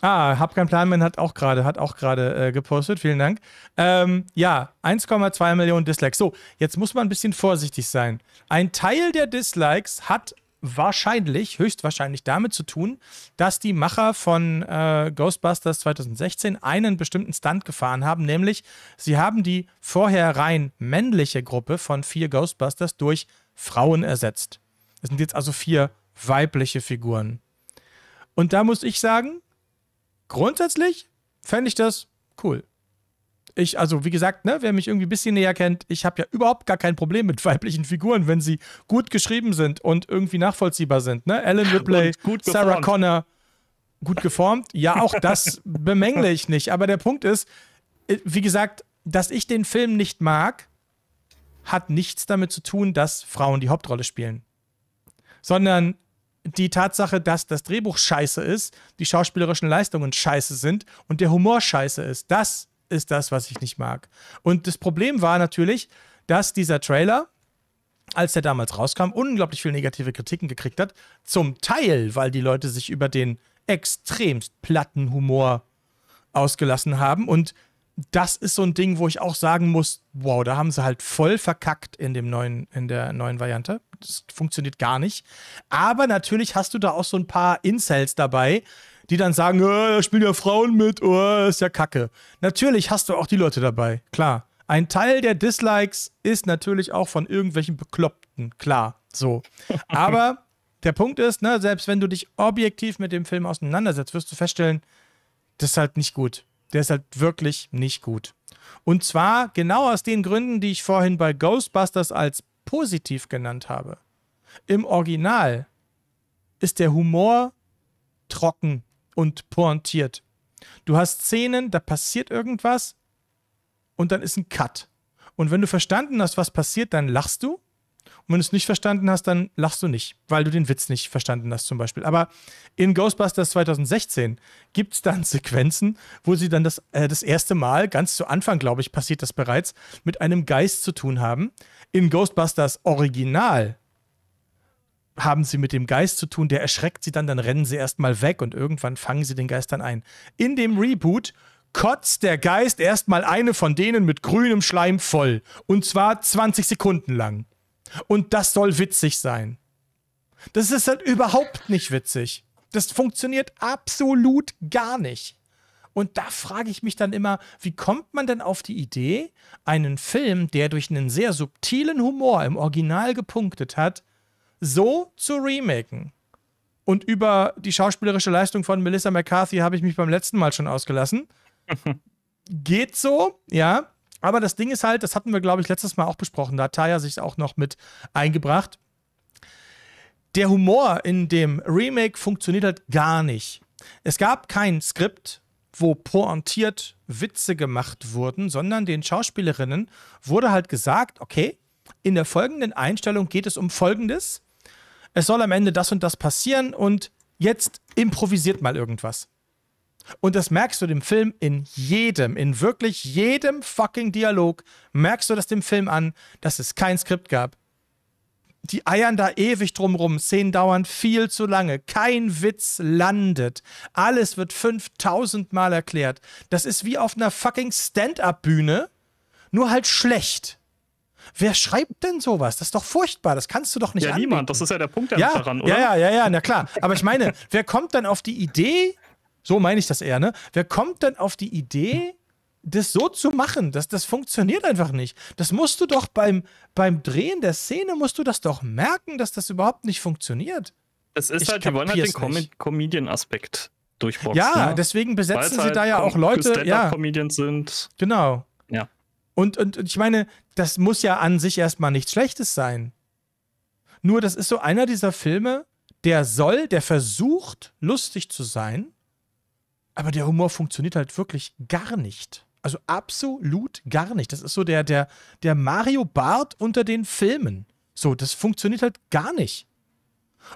Ah, hab keinen Plan, man hat auch gerade, hat auch gerade äh, gepostet. Vielen Dank. Ähm, ja, 1,2 Millionen Dislikes. So, jetzt muss man ein bisschen vorsichtig sein. Ein Teil der Dislikes hat wahrscheinlich, höchstwahrscheinlich damit zu tun, dass die Macher von äh, Ghostbusters 2016 einen bestimmten Stunt gefahren haben, nämlich sie haben die vorher rein männliche Gruppe von vier Ghostbusters durch Frauen ersetzt. Es sind jetzt also vier weibliche Figuren. Und da muss ich sagen, grundsätzlich fände ich das cool. Ich, also wie gesagt, ne, wer mich irgendwie ein bisschen näher kennt, ich habe ja überhaupt gar kein Problem mit weiblichen Figuren, wenn sie gut geschrieben sind und irgendwie nachvollziehbar sind. Ne? Ellen Ripley, Sarah Connor, gut geformt. Ja, auch das bemängle ich nicht. Aber der Punkt ist, äh, wie gesagt, dass ich den Film nicht mag, hat nichts damit zu tun, dass Frauen die Hauptrolle spielen. Sondern die Tatsache, dass das Drehbuch scheiße ist, die schauspielerischen Leistungen scheiße sind und der Humor scheiße ist. Das ist das, was ich nicht mag. Und das Problem war natürlich, dass dieser Trailer, als der damals rauskam, unglaublich viele negative Kritiken gekriegt hat. Zum Teil, weil die Leute sich über den extremst platten Humor ausgelassen haben und das ist so ein Ding, wo ich auch sagen muss, wow, da haben sie halt voll verkackt in dem neuen, in der neuen Variante. Das funktioniert gar nicht. Aber natürlich hast du da auch so ein paar Incels dabei, die dann sagen, oh, da spielen ja Frauen mit, oh, ist ja Kacke. Natürlich hast du auch die Leute dabei, klar. Ein Teil der Dislikes ist natürlich auch von irgendwelchen Bekloppten, klar. So. Aber der Punkt ist, ne, selbst wenn du dich objektiv mit dem Film auseinandersetzt, wirst du feststellen, das ist halt nicht gut. Der ist halt wirklich nicht gut. Und zwar genau aus den Gründen, die ich vorhin bei Ghostbusters als positiv genannt habe. Im Original ist der Humor trocken und pointiert. Du hast Szenen, da passiert irgendwas und dann ist ein Cut. Und wenn du verstanden hast, was passiert, dann lachst du. Und wenn du es nicht verstanden hast, dann lachst du nicht, weil du den Witz nicht verstanden hast zum Beispiel. Aber in Ghostbusters 2016 gibt es dann Sequenzen, wo sie dann das, äh, das erste Mal, ganz zu Anfang glaube ich, passiert das bereits, mit einem Geist zu tun haben. In Ghostbusters Original haben sie mit dem Geist zu tun, der erschreckt sie dann, dann rennen sie erstmal weg und irgendwann fangen sie den Geist dann ein. In dem Reboot kotzt der Geist erstmal eine von denen mit grünem Schleim voll. Und zwar 20 Sekunden lang. Und das soll witzig sein. Das ist halt überhaupt nicht witzig. Das funktioniert absolut gar nicht. Und da frage ich mich dann immer, wie kommt man denn auf die Idee, einen Film, der durch einen sehr subtilen Humor im Original gepunktet hat, so zu remaken? Und über die schauspielerische Leistung von Melissa McCarthy habe ich mich beim letzten Mal schon ausgelassen. Geht so, ja. Aber das Ding ist halt, das hatten wir, glaube ich, letztes Mal auch besprochen, da hat Taya sich auch noch mit eingebracht. Der Humor in dem Remake funktioniert halt gar nicht. Es gab kein Skript, wo pointiert Witze gemacht wurden, sondern den Schauspielerinnen wurde halt gesagt, okay, in der folgenden Einstellung geht es um Folgendes. Es soll am Ende das und das passieren und jetzt improvisiert mal irgendwas. Und das merkst du dem Film in jedem, in wirklich jedem fucking Dialog, merkst du das dem Film an, dass es kein Skript gab. Die eiern da ewig drumrum, Szenen dauern viel zu lange, kein Witz landet, alles wird 5000 Mal erklärt. Das ist wie auf einer fucking Stand-up-Bühne, nur halt schlecht. Wer schreibt denn sowas? Das ist doch furchtbar. Das kannst du doch nicht Ja, anbieten. niemand. Das ist
ja der Punkt ja, daran, oder? Ja,
ja, ja, na klar. Aber ich meine, wer kommt dann auf die Idee, so meine ich das eher, ne? Wer kommt denn auf die Idee, das so zu machen? Das, das funktioniert einfach nicht. Das musst du doch beim, beim Drehen der Szene, musst du das doch merken, dass das überhaupt nicht funktioniert. Es ist ich halt, die wollen halt den Com
Comedian-Aspekt durchboxen. Ja, ne? deswegen besetzen Weil's sie halt da ja auch Leute. Ja,
Comedians sind. Genau. Ja. Und, und, und ich meine, das muss ja an sich erstmal nichts Schlechtes sein. Nur das ist so einer dieser Filme, der soll, der versucht, lustig zu sein, aber der Humor funktioniert halt wirklich gar nicht. Also absolut gar nicht. Das ist so der, der, der Mario Bart unter den Filmen. So, das funktioniert halt gar nicht.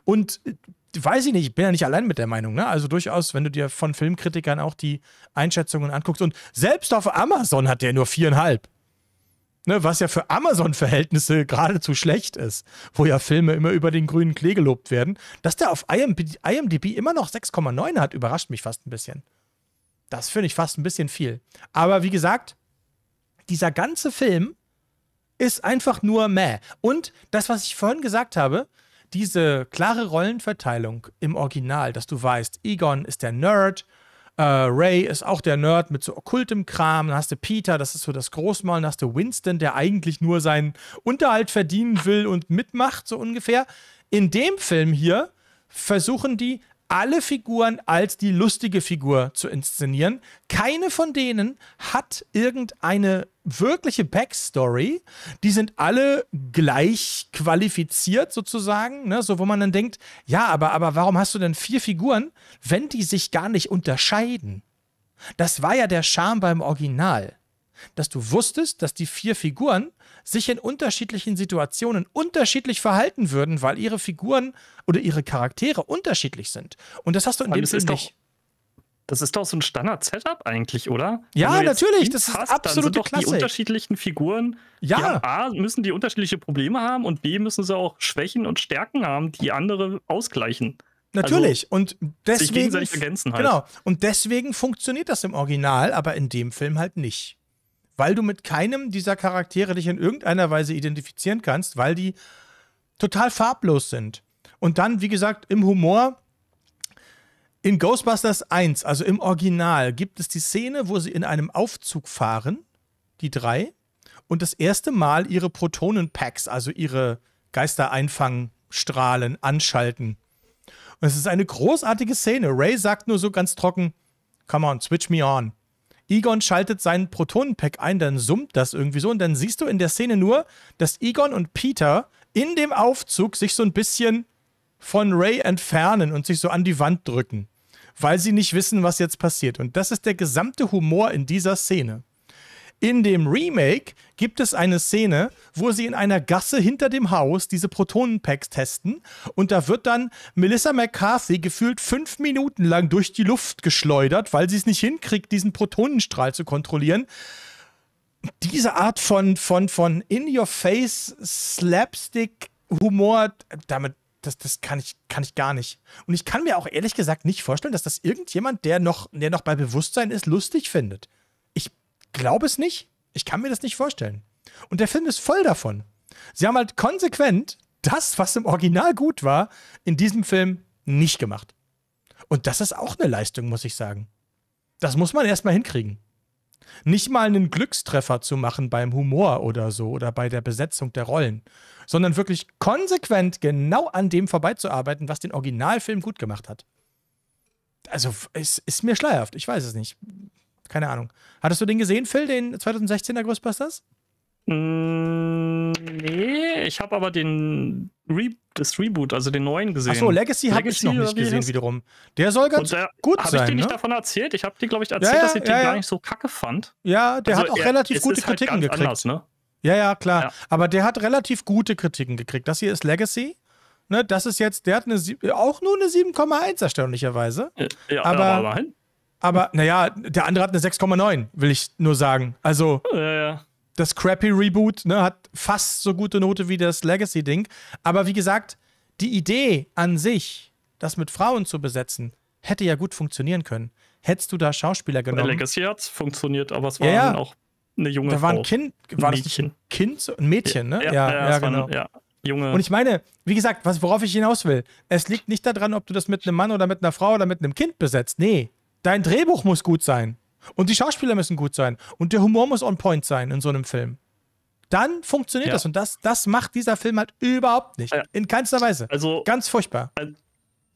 Und äh, weiß ich nicht, ich bin ja nicht allein mit der Meinung, ne? Also durchaus, wenn du dir von Filmkritikern auch die Einschätzungen anguckst und selbst auf Amazon hat der nur viereinhalb. Ne, was ja für Amazon-Verhältnisse geradezu schlecht ist, wo ja Filme immer über den grünen Klee gelobt werden, dass der auf IMDb immer noch 6,9 hat, überrascht mich fast ein bisschen. Das finde ich fast ein bisschen viel. Aber wie gesagt, dieser ganze Film ist einfach nur meh. Und das, was ich vorhin gesagt habe, diese klare Rollenverteilung im Original, dass du weißt, Egon ist der Nerd, Uh, Ray ist auch der Nerd mit so okkultem Kram. Dann hast du Peter, das ist so das Großmal. Dann hast du Winston, der eigentlich nur seinen Unterhalt verdienen will und mitmacht, so ungefähr. In dem Film hier versuchen die alle Figuren als die lustige Figur zu inszenieren. Keine von denen hat irgendeine wirkliche Backstory. Die sind alle gleich qualifiziert sozusagen, ne? so wo man dann denkt, ja, aber, aber warum hast du denn vier Figuren, wenn die sich gar nicht unterscheiden? Das war ja der Charme beim Original, dass du wusstest, dass die vier Figuren sich in unterschiedlichen Situationen unterschiedlich verhalten würden, weil ihre Figuren oder ihre Charaktere unterschiedlich sind. Und das hast du in dem Film nicht. Das ist doch so ein Standard-Setup eigentlich, oder? Ja, natürlich. Das ist absolut doch Klassik.
die unterschiedlichen Figuren. Ja. A müssen die unterschiedliche Probleme haben und B müssen sie auch Schwächen und Stärken haben, die andere ausgleichen. Natürlich. Also, und deswegen. Sich gegenseitig ergänzen halt. Genau.
Und deswegen funktioniert das im Original, aber in dem Film halt nicht weil du mit keinem dieser Charaktere dich in irgendeiner Weise identifizieren kannst, weil die total farblos sind. Und dann, wie gesagt, im Humor. In Ghostbusters 1, also im Original, gibt es die Szene, wo sie in einem Aufzug fahren, die drei, und das erste Mal ihre Protonenpacks, also ihre Geistereinfangstrahlen, anschalten. Und es ist eine großartige Szene. Ray sagt nur so ganz trocken: Come on, switch me on. Egon schaltet seinen Protonenpack ein, dann summt das irgendwie so und dann siehst du in der Szene nur, dass Egon und Peter in dem Aufzug sich so ein bisschen von Ray entfernen und sich so an die Wand drücken, weil sie nicht wissen, was jetzt passiert. Und das ist der gesamte Humor in dieser Szene. In dem Remake gibt es eine Szene, wo sie in einer Gasse hinter dem Haus diese Protonenpacks testen und da wird dann Melissa McCarthy gefühlt fünf Minuten lang durch die Luft geschleudert, weil sie es nicht hinkriegt, diesen Protonenstrahl zu kontrollieren diese Art von, von, von in-your-face Slapstick-Humor, damit, das, das kann, ich, kann ich gar nicht. Und ich kann mir auch ehrlich gesagt nicht vorstellen, dass das irgendjemand, der noch, der noch bei Bewusstsein ist, lustig findet glaube es nicht. Ich kann mir das nicht vorstellen. Und der Film ist voll davon. Sie haben halt konsequent das, was im Original gut war, in diesem Film nicht gemacht. Und das ist auch eine Leistung, muss ich sagen. Das muss man erstmal hinkriegen. Nicht mal einen Glückstreffer zu machen beim Humor oder so oder bei der Besetzung der Rollen, sondern wirklich konsequent genau an dem vorbeizuarbeiten, was den Originalfilm gut gemacht hat. Also, es ist mir schleierhaft, ich weiß es nicht. Keine Ahnung. Hattest du den gesehen, Phil, den 2016er Ghostbusters? Mm, nee, ich habe aber den Re
das Reboot, also den neuen gesehen. Achso, Legacy, Legacy habe ich noch nicht gesehen ist? wiederum. Der soll ganz der,
gut hab sein. Habe ich dir ne? nicht
davon erzählt? Ich habe dir, glaube ich, erzählt, ja, ja, dass ich ja, den gar nicht so kacke fand.
Ja, der also hat auch er, relativ gute halt Kritiken halt gekriegt. Anders, ne? Ja, ja, klar. Aber der hat relativ gute Kritiken gekriegt. Das hier ist Legacy. Ne, das ist jetzt, der hat eine, auch nur eine 7,1 erstaunlicherweise. Ja, aber, aber immerhin. Aber naja, der andere hat eine 6,9, will ich nur sagen. Also ja, ja. das Crappy Reboot ne, hat fast so gute Note wie das Legacy-Ding. Aber wie gesagt, die Idee an sich, das mit Frauen zu besetzen, hätte ja gut funktionieren können. Hättest du da Schauspieler genommen. Bei
Legacy hat funktioniert, aber es war ja, auch
eine junge Frau. da war ein Kind, war ein Mädchen. das ein Kind, ein Mädchen, ne? Ja, ja, ja genau. Ein, Junge. Und ich meine, wie gesagt, was, worauf ich hinaus will, es liegt nicht daran, ob du das mit einem Mann oder mit einer Frau oder mit einem Kind besetzt. Nee, Dein Drehbuch muss gut sein. Und die Schauspieler müssen gut sein. Und der Humor muss on point sein in so einem Film. Dann funktioniert ja. das. Und das, das macht dieser Film halt überhaupt nicht. In keinster Weise. Also. Ganz furchtbar. Äh,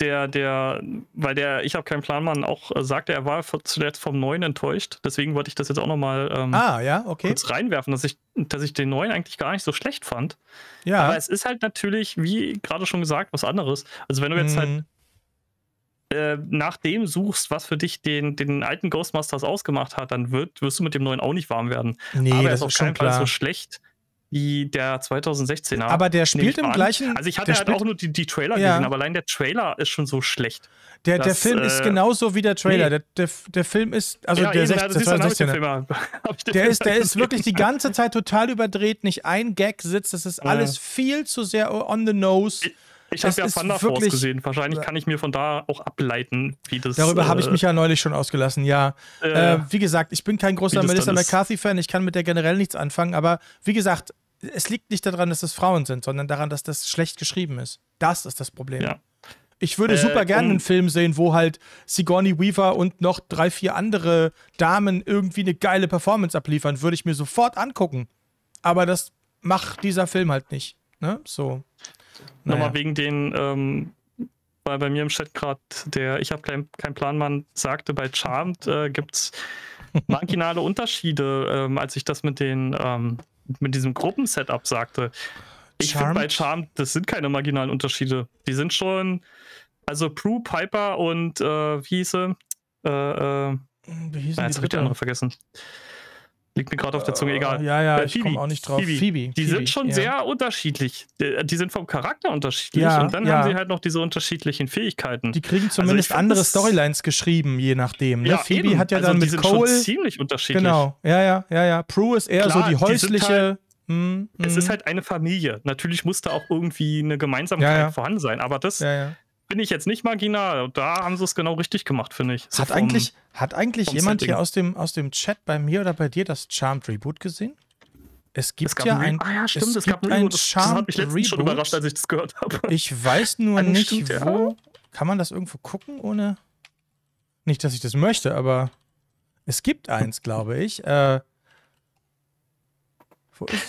der, der, weil der Ich habe keinen Plan, Mann auch äh, sagte, er war zuletzt vom Neuen enttäuscht. Deswegen wollte ich das jetzt auch nochmal ähm,
ah, ja, okay. kurz
reinwerfen, dass ich, dass ich den Neuen eigentlich gar nicht so schlecht fand. Ja. Aber es ist halt natürlich, wie gerade schon gesagt, was anderes. Also wenn du jetzt halt mhm. halt äh, nach dem suchst, was für dich den, den alten Ghostmasters ausgemacht hat, dann wird, wirst du mit dem neuen auch nicht warm werden. Nee, Aber er ist auf keinen Fall klar. so schlecht wie der 2016er. Aber der spielt im an. gleichen. Also ich hatte halt auch nur
die, die Trailer ja. gesehen, aber
allein der Trailer ist schon so schlecht. Der, dass, der Film äh, ist genauso
wie der Trailer. Nee. Der, der, der, Film ist, also ja, der eben, 16, also 16 er ne? der Film ist, der ist wirklich die ganze Zeit total überdreht, nicht ein Gag sitzt, das ist alles ja. viel zu sehr on the nose. Ich, ich habe ja Thunder Force gesehen.
Wahrscheinlich kann ich mir von da auch ableiten, wie das. Darüber äh, habe ich mich
ja neulich schon ausgelassen, ja. Äh, äh, wie gesagt, ich bin kein großer Melissa McCarthy-Fan. Ich kann mit der generell nichts anfangen. Aber wie gesagt, es liegt nicht daran, dass das Frauen sind, sondern daran, dass das schlecht geschrieben ist. Das ist das Problem. Ja. Ich würde äh, super gerne einen Film sehen, wo halt Sigourney Weaver und noch drei, vier andere Damen irgendwie eine geile Performance abliefern. Würde ich mir sofort angucken. Aber das macht dieser Film halt nicht. Ne? So. Naja. Nochmal
wegen den, ähm, weil bei mir im Chat gerade der, ich habe keinen kein Plan, man sagte, bei Charmed äh, gibt es marginale Unterschiede, ähm, als ich das mit den, ähm, mit diesem Gruppensetup sagte. Ich finde bei Charmed, das sind keine marginalen Unterschiede. Die sind schon, also Prue, Piper und äh, wie hieße? Äh, äh, wie hieß na, ah, jetzt habe ich die andere vergessen. Liegt mir gerade auf der Zunge, egal. Ja, ja, äh, ich komme auch nicht drauf. Phoebe. Phoebe. Die Phoebe. sind schon ja. sehr unterschiedlich. Äh, die sind vom Charakter
unterschiedlich ja, und dann ja. haben sie
halt noch diese unterschiedlichen Fähigkeiten. Die kriegen also zumindest also andere Storylines
geschrieben, je nachdem. Ne? Phoebe eben. hat ja also dann die mit sind Cole. Schon ziemlich unterschiedlich. Genau, ja, ja, ja, ja. Prue ist eher Klar, so die häusliche. Die halt, mm, mm.
Es hm. ist halt eine Familie. Natürlich muss da auch irgendwie eine Gemeinsamkeit vorhanden sein, aber das bin ich jetzt nicht marginal. Da haben sie es genau richtig gemacht, finde ich. So hat, vom, eigentlich,
hat eigentlich jemand Setting. hier aus dem, aus dem Chat bei mir oder bei dir das Charmed Reboot gesehen? Es gibt es ja ein, ein ah, ja, stimmt, es, es gibt ein Reboot. Das hat mich Reboot. schon überrascht,
als ich das gehört habe.
Ich weiß nur also nicht, stimmt, wo. Ja. Kann man das irgendwo gucken ohne. Nicht, dass ich das möchte, aber es gibt eins, glaube ich. Äh,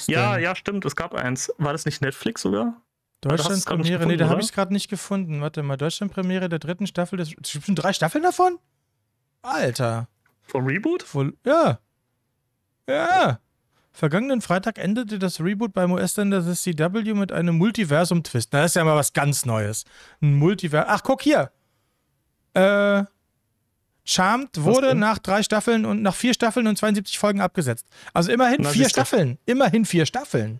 ja, denn?
ja, stimmt, es gab eins. War das nicht Netflix sogar?
Deutschlandpremiere, nee, da habe ich es gerade nicht gefunden. Warte mal, Deutschlandpremiere der dritten Staffel des. Es gibt schon drei Staffeln davon? Alter. Vom Reboot? Von, ja. Ja. Vergangenen Freitag endete das Reboot beim US-Sender The CW mit einem Multiversum-Twist. Na, das ist ja mal was ganz Neues. Ein Multiversum. Ach, guck hier. Äh. Charmed wurde nach drei Staffeln und nach vier Staffeln und 72 Folgen abgesetzt. Also immerhin Na, vier Staffeln. Immerhin vier Staffeln.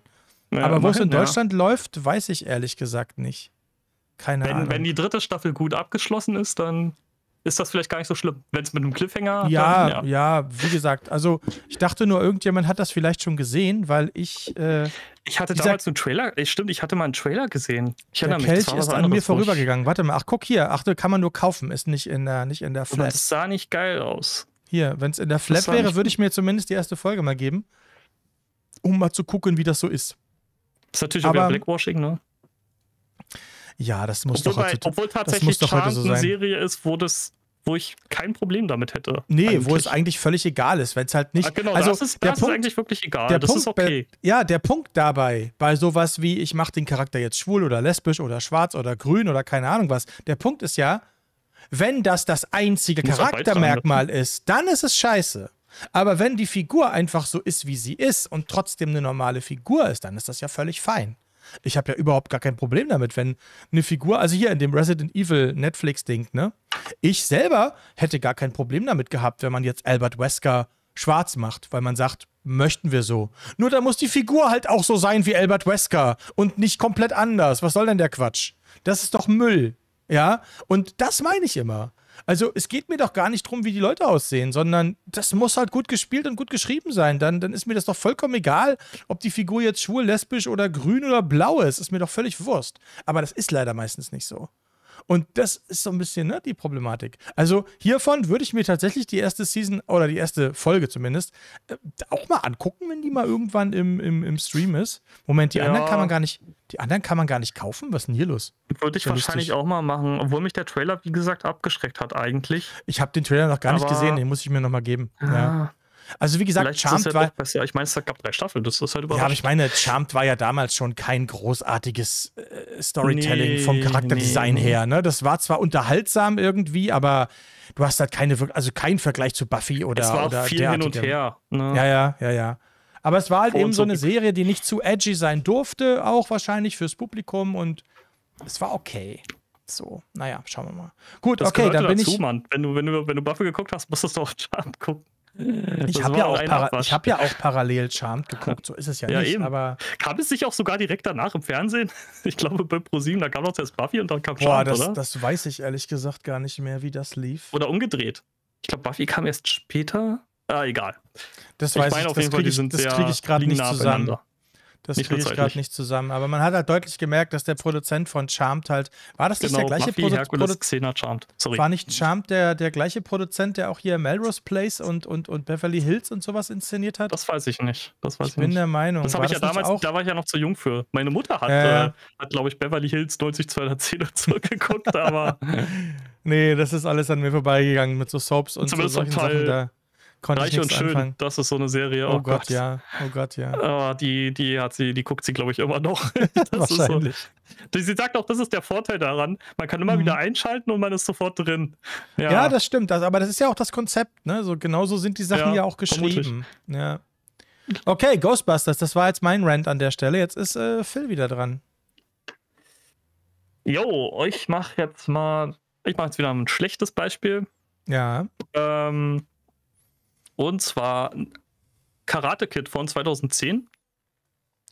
Ja, Aber wo es in Deutschland ja. läuft, weiß ich ehrlich gesagt nicht. Keine wenn, Ahnung. Wenn
die dritte Staffel gut abgeschlossen ist, dann ist das vielleicht gar nicht so schlimm. Wenn es mit einem Cliffhanger. Ja, dann,
ja, ja, wie gesagt. Also, ich dachte nur, irgendjemand hat das vielleicht schon gesehen, weil ich. Äh, ich hatte ich damals sag, einen
Trailer. Äh, stimmt,
ich hatte mal einen Trailer gesehen. Ich der mich, Kelch ist an mir vorübergegangen. Warte mal. Ach, guck hier. Ach, kann man nur kaufen. Ist nicht in der, nicht in der Flap. Aber das
sah nicht geil aus.
Hier, wenn es in der Flap wäre, würde ich mir zumindest die erste Folge mal geben, um mal zu gucken, wie das so ist. Ist natürlich aber, auch wieder Blackwashing, ne? Ja, das muss obwohl doch heute, bei, Obwohl tatsächlich das heute so eine Serie
ist, wo das wo ich kein
Problem damit hätte. Nee, eigentlich. wo es eigentlich völlig egal ist, wenn es halt nicht. Ah, genau, also, das, ist, der Punkt, ist eigentlich
wirklich egal. Der das Punkt, ist okay.
Bei, ja, der Punkt dabei, bei sowas wie, ich mache den Charakter jetzt schwul oder lesbisch oder schwarz oder grün oder keine Ahnung was, der Punkt ist ja, wenn das das einzige ne? Charaktermerkmal ist, dann ist es scheiße. Aber wenn die Figur einfach so ist, wie sie ist und trotzdem eine normale Figur ist, dann ist das ja völlig fein. Ich habe ja überhaupt gar kein Problem damit, wenn eine Figur, also hier in dem Resident Evil Netflix-Ding, ne? Ich selber hätte gar kein Problem damit gehabt, wenn man jetzt Albert Wesker schwarz macht, weil man sagt, möchten wir so. Nur da muss die Figur halt auch so sein wie Albert Wesker und nicht komplett anders. Was soll denn der Quatsch? Das ist doch Müll. Ja, und das meine ich immer. Also es geht mir doch gar nicht darum, wie die Leute aussehen, sondern das muss halt gut gespielt und gut geschrieben sein. Dann, dann ist mir das doch vollkommen egal, ob die Figur jetzt schwul, lesbisch oder grün oder blau ist. Ist mir doch völlig Wurst. Aber das ist leider meistens nicht so. Und das ist so ein bisschen ne, die Problematik. Also hiervon würde ich mir tatsächlich die erste Season oder die erste Folge zumindest äh, auch mal angucken, wenn die mal irgendwann im, im, im Stream ist. Moment, die ja. anderen kann man gar nicht. Die anderen kann man gar nicht kaufen? Was ist denn hier los? Würde ich wahrscheinlich lustig.
auch mal machen, obwohl mich der Trailer, wie gesagt, abgeschreckt hat eigentlich. Ich habe den
Trailer noch gar Aber nicht gesehen, den muss ich mir nochmal geben. Ja. ja. Ah. Also wie gesagt, Vielleicht Charmed ja war. Besser. Ich meine, es gab drei Staffeln, das ist halt überraschend. Ja, aber ich meine, Charmed war ja damals schon kein großartiges äh, Storytelling nee, vom Charakterdesign nee. her. Ne? Das war zwar unterhaltsam irgendwie, aber du hast halt keine, also keinen Vergleich zu Buffy oder. Es war oder viel hin und her. Ne? Ja, ja, ja, ja. Aber es war halt eben so eine Serie, die nicht zu edgy sein durfte, auch wahrscheinlich fürs Publikum und es war okay. So, naja, schauen wir mal. Gut, das okay, dann bin dazu, ich. Mann. Wenn du, wenn du, wenn du
Buffy geguckt hast, musstest du auch Charmed gucken.
Äh, ich habe ja, auch hab ja auch parallel Charmed
geguckt, so ist es ja, ja nicht. Eben. Aber kam es sich auch sogar direkt danach im Fernsehen? Ich glaube, bei ProSieben, da kam doch zuerst Buffy und dann kam Boah, Charmed, das, oder?
das weiß ich ehrlich gesagt gar nicht mehr, wie das lief.
Oder umgedreht. Ich glaube, Buffy kam erst später Ah, egal. Das ich weiß ich, auf das kriege ich, krieg ich gerade nicht zusammen. Das kriege ich gerade
nicht zusammen. Aber man hat halt deutlich gemerkt, dass der Produzent von Charmed halt. War das nicht genau, der gleiche Mafia, Produ Hercules, Xena, Charmed. War nicht Charmed der, der gleiche Produzent, der auch hier Melrose Place und, und, und Beverly Hills und sowas inszeniert hat? Das weiß ich nicht. Das weiß ich, ich bin der Meinung. Das habe ich ja damals, auch?
da war ich ja noch zu jung für. Meine Mutter hat, äh, äh, hat glaube ich, Beverly Hills 90 210 zurückgeguckt, aber.
nee, das ist alles an mir vorbeigegangen mit so Soaps und Zumindest so solchen Teil, Sachen da. Konnte Reich und Schön, anfangen. das ist so eine Serie. Oh, oh Gott, Gott, ja. Oh Gott,
ja. Oh, die, die hat sie, die guckt sie, glaube ich, immer noch.
Wahrscheinlich.
So. Sie sagt auch, das ist der Vorteil daran. Man kann immer mhm. wieder einschalten und man ist sofort drin.
Ja, ja das stimmt. Das, aber das ist ja auch das Konzept, ne? So, genauso sind die Sachen ja, ja auch geschrieben. Vermutlich. Ja. Okay, Ghostbusters, das war jetzt mein Rant an der Stelle. Jetzt ist äh, Phil wieder dran.
Jo, ich mache jetzt mal, ich mache jetzt wieder ein schlechtes Beispiel. Ja. Ähm, und zwar Karate Kid von
2010.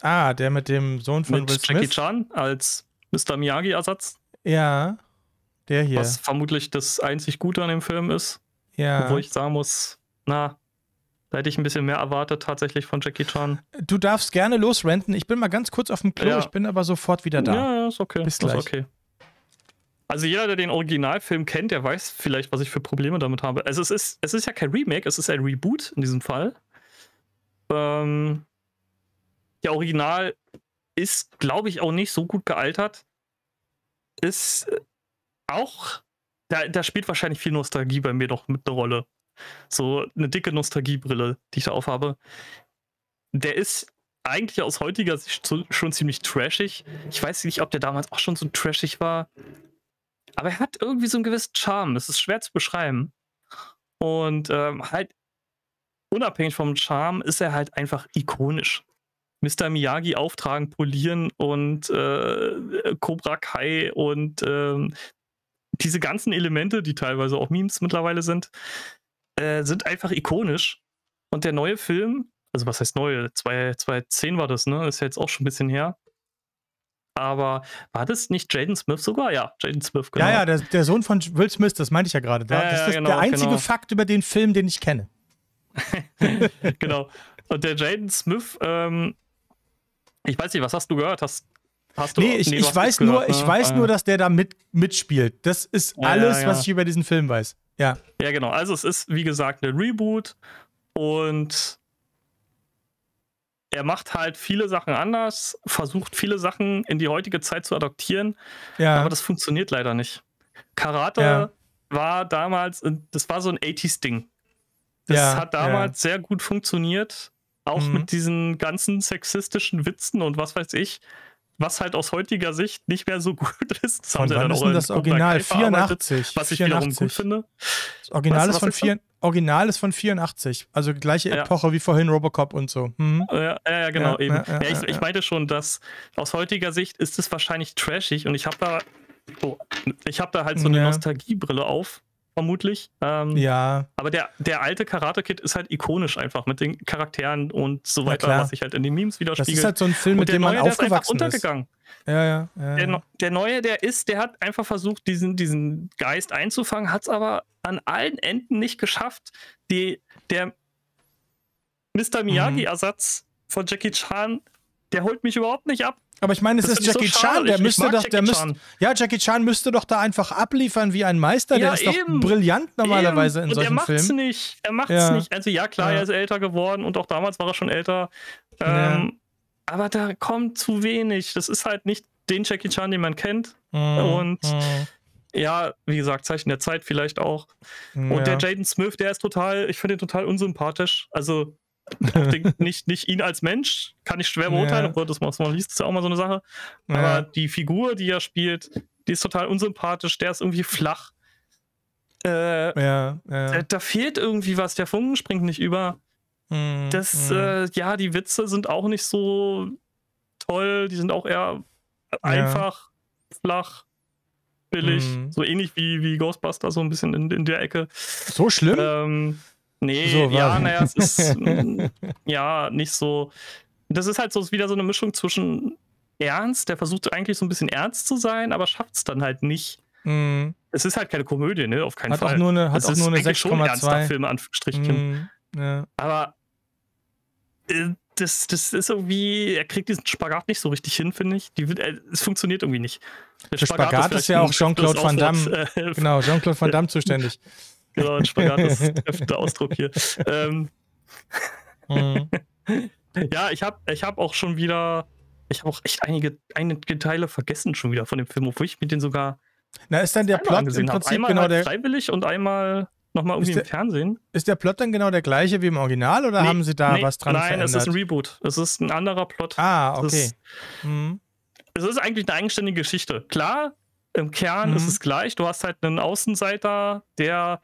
Ah, der mit dem Sohn von mit Will Jackie Chan als
Mr. Miyagi-Ersatz.
Ja, der hier. Was
vermutlich das einzig Gute an dem Film ist. Ja. Wo ich sagen muss, na, da hätte ich ein bisschen mehr erwartet tatsächlich von Jackie Chan.
Du darfst gerne losrenten. Ich bin mal ganz kurz auf dem Klo, ja. ich bin aber sofort wieder da. Ja, ist okay. Bis gleich. Ist okay.
Also jeder, der den Originalfilm kennt, der weiß vielleicht, was ich für Probleme damit habe. Also es ist, es ist ja kein Remake, es ist ein Reboot in diesem Fall. Ähm, der Original ist, glaube ich, auch nicht so gut gealtert. Ist auch, da, da spielt wahrscheinlich viel Nostalgie bei mir noch mit eine Rolle. So eine dicke Nostalgiebrille, die ich da aufhabe. Der ist eigentlich aus heutiger Sicht schon ziemlich trashig. Ich weiß nicht, ob der damals auch schon so trashig war. Aber er hat irgendwie so einen gewissen Charme. Das ist schwer zu beschreiben. Und ähm, halt, unabhängig vom Charme, ist er halt einfach ikonisch. Mr. Miyagi auftragen, polieren und äh, Cobra Kai und äh, diese ganzen Elemente, die teilweise auch Memes mittlerweile sind, äh, sind einfach ikonisch. Und der neue Film, also was heißt neue? 2010 war das, ne? Ist ja jetzt auch schon ein bisschen her aber war das nicht Jaden Smith sogar? Ja, Jaden Smith, genau. Ja, ja,
der, der, Sohn von Will Smith, das meinte ich ja gerade. Da. Ja, das ist genau, der einzige genau. Fakt über den Film, den ich kenne.
genau. Und der Jaden Smith, ähm, ich weiß nicht, was hast du gehört? Hast, hast du, nee, ich, nee, ich weiß, gehört, ne? ich weiß ah, nur, dass
der da mit, mitspielt. Das ist ja, alles, ja, was ich über diesen Film weiß. Ja. Ja, genau.
Also es ist, wie gesagt, ein Reboot und er macht halt viele Sachen anders, versucht viele Sachen in die heutige Zeit zu adaptieren, ja. aber das funktioniert leider nicht. Karate ja. war damals, das war so ein 80s-Ding. Das ja, hat damals sehr gut funktioniert, auch mhm. mit diesen ganzen sexistischen Witzen und was weiß ich, was halt aus heutiger Sicht nicht mehr so gut
ist. Das und haben sie das Original? 84. Was ich 84. wiederum gut finde. Das Original was, ist von 84. Original ist von 84, also gleiche ja. Epoche wie vorhin Robocop und so. Mhm. Ja, ja, genau, ja, eben. Ja, ich, ich
meinte schon, dass aus heutiger Sicht ist es wahrscheinlich trashig und ich habe da, oh, hab da halt so eine Nostalgiebrille auf vermutlich. Ähm, ja. Aber der, der alte Karate Kid ist halt ikonisch einfach mit den Charakteren und so weiter, was sich halt in den Memes widerspiegelt. Das ist halt so ein Film, mit dem man neue, aufgewachsen ist. untergegangen.
Ja, ja. ja der,
der, neue, der ist, der hat einfach versucht, diesen, diesen Geist einzufangen, hat es aber an allen Enden nicht geschafft. Die, der Mr. Mhm. Miyagi-Ersatz mhm.
von Jackie Chan der holt mich überhaupt nicht ab. Aber ich meine, es das ist Jackie so Chan, der ich, müsste ich doch, der müsste, ja, Jackie Chan müsste doch da einfach abliefern wie ein Meister, ja, der ist eben, doch brillant normalerweise eben. in solchen Filmen. Er macht's nicht,
er macht's ja. nicht. Also ja, klar, ja. er ist älter geworden und auch damals war er schon älter. Ähm, aber da kommt zu wenig. Das ist halt nicht den Jackie Chan, den man kennt. Mhm. Und mhm. ja, wie gesagt, Zeichen der Zeit vielleicht auch. Und der Jaden Smith, der ist total, ich finde ihn total unsympathisch. Also nicht, nicht ihn als Mensch, kann ich schwer beurteilen, ja. obwohl das mal liest, ist ja auch mal so eine Sache. Ja. Aber die Figur, die er spielt, die ist total unsympathisch, der ist irgendwie flach.
Äh, ja, ja.
Da, da, fehlt irgendwie was, der Funken springt nicht über. Mhm, das, hm. äh, ja, die Witze sind auch nicht so toll, die sind auch eher einfach, flach, billig, mhm. so ähnlich wie, wie Ghostbusters, so ein bisschen in, in der Ecke. So schlimm? Ähm, Nee, so ja, naja, es ist mm, ja nicht so. Das ist halt so wieder so eine Mischung zwischen Ernst, der versucht eigentlich so ein bisschen ernst zu sein, aber schafft es dann halt nicht. Mm. Es ist halt keine Komödie, ne? Auf keinen hat Fall. Auch nur hat auch nur eine 6,2 Film Anführungsstrichen. Mm, ja. Aber äh, das, das ist irgendwie, er kriegt diesen Spagat nicht so richtig hin, finde ich. Die, äh, es funktioniert irgendwie nicht. Der Spagat, Spagat ist, ist, ja auch Jean-Claude Van Damme. Äh, genau,
Jean-Claude Van Damme zuständig. Genau, ein Spagat
ist Ausdruck hier. Ähm, mhm. ja, ich habe ich hab auch schon wieder, ich habe auch echt einige, einige Teile vergessen schon wieder von dem Film,
obwohl ich mit den sogar. Na, ist dann der Plot im Prinzip einmal genau halt der.
Freiwillig und einmal
nochmal irgendwie der, im Fernsehen. Ist der Plot dann genau der gleiche wie im Original oder nee, haben sie da nee, was dran nein, verändert? Nein, es ist ein
Reboot. Es ist ein anderer Plot. Ah, okay. Es ist, mhm. es ist eigentlich eine eigenständige Geschichte. Klar, im Kern mhm. ist es gleich. Du hast halt einen Außenseiter, der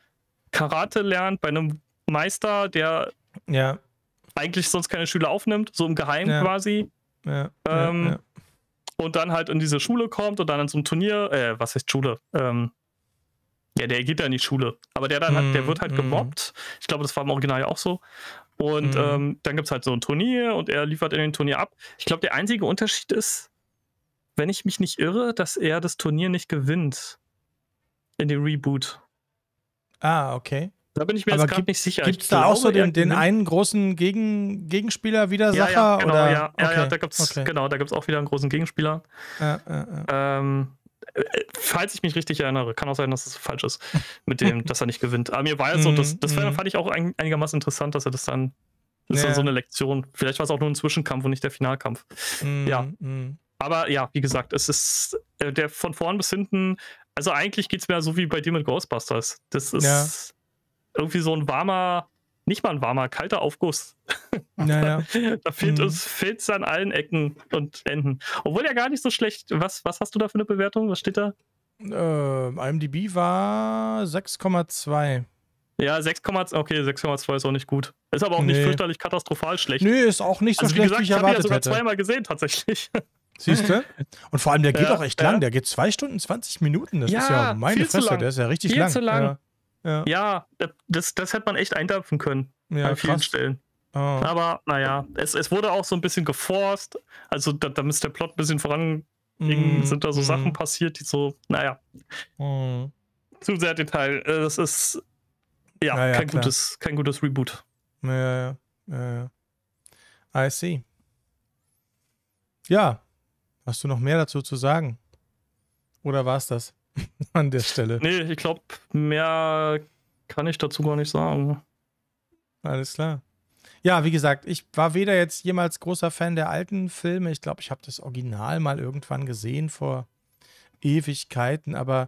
Karate lernt bei einem Meister, der ja. eigentlich sonst keine Schüler aufnimmt, so im Geheimen ja. quasi.
Ja. Ähm,
und dann halt in diese Schule kommt und dann in so ein Turnier, äh, was heißt Schule? Ähm, ja, der geht ja in die Schule. Aber der dann halt, der mhm, wird halt mhm. gemobbt. Ich glaube, das war im Original ja auch so. Und mhm. ähm, dann gibt es halt so ein Turnier und er liefert in dem Turnier ab. Ich glaube, der einzige Unterschied ist, wenn ich mich nicht irre, dass er das Turnier nicht gewinnt. In dem Reboot.
Ah, okay. Da bin ich mir aber jetzt gerade nicht sicher. Gibt es da auch so den, den ne? einen großen Gegen, Gegenspieler, Widersacher? Ja, ja, genau, oder? ja. Okay. ja, da gibt's,
okay. genau, gibt es auch wieder einen großen Gegenspieler. Ja, ja, ja. Ähm, äh, falls ich mich richtig erinnere, kann auch sein, dass es falsch ist, mit dem, dass er nicht gewinnt. Aber mir war es so, das, das mhm, mhm. fand ich auch ein, einigermaßen interessant, dass er das dann, das ja. dann so eine Lektion. Vielleicht war es auch nur ein Zwischenkampf und nicht der Finalkampf. Mhm, ja. Aber ja, wie gesagt, es ist äh, der von vorn bis hinten also eigentlich geht es mir so wie bei dir mit Ghostbusters. Das ist ja. irgendwie so ein warmer, nicht mal ein warmer, kalter Aufguss. Naja. da, da fehlt mhm. es an allen Ecken und Enden. Obwohl ja gar nicht so schlecht. Was, was hast du da für eine Bewertung?
Was steht da? Ähm, IMDb war 6,2.
Ja, 6,2, okay, 6,2 ist auch nicht gut. Ist aber auch nee. nicht fürchterlich katastrophal schlecht. Nö, ist auch nicht so also, schlecht, wie gesagt, ich, ich habe ihn ja sogar hätte. zweimal gesehen, tatsächlich. Siehst du?
Und vor allem, der geht ja, auch echt lang. Der geht 2 Stunden 20 Minuten. Das ja, ist ja meine Fresse, der ist ja richtig viel lang. Zu lang.
Ja, das, das hätte man echt eindampfen können. Ja, an vielen krass. Stellen. Oh. Aber naja, es, es wurde auch so ein bisschen geforst. Also da, da ist der Plot ein bisschen voran. Mm. Sind da so mm. Sachen passiert,
die so, naja.
Mm.
Zu sehr Detail. Äh, das ist ja, naja, kein, gutes,
kein gutes Reboot. Ja, ja, ja. I see. Ja, Hast du noch mehr dazu zu sagen? Oder war es das an der Stelle? Nee, ich glaube, mehr kann ich dazu gar nicht sagen. Alles klar. Ja, wie gesagt, ich war weder jetzt jemals großer Fan der alten Filme. Ich glaube, ich habe das Original mal irgendwann gesehen vor Ewigkeiten, aber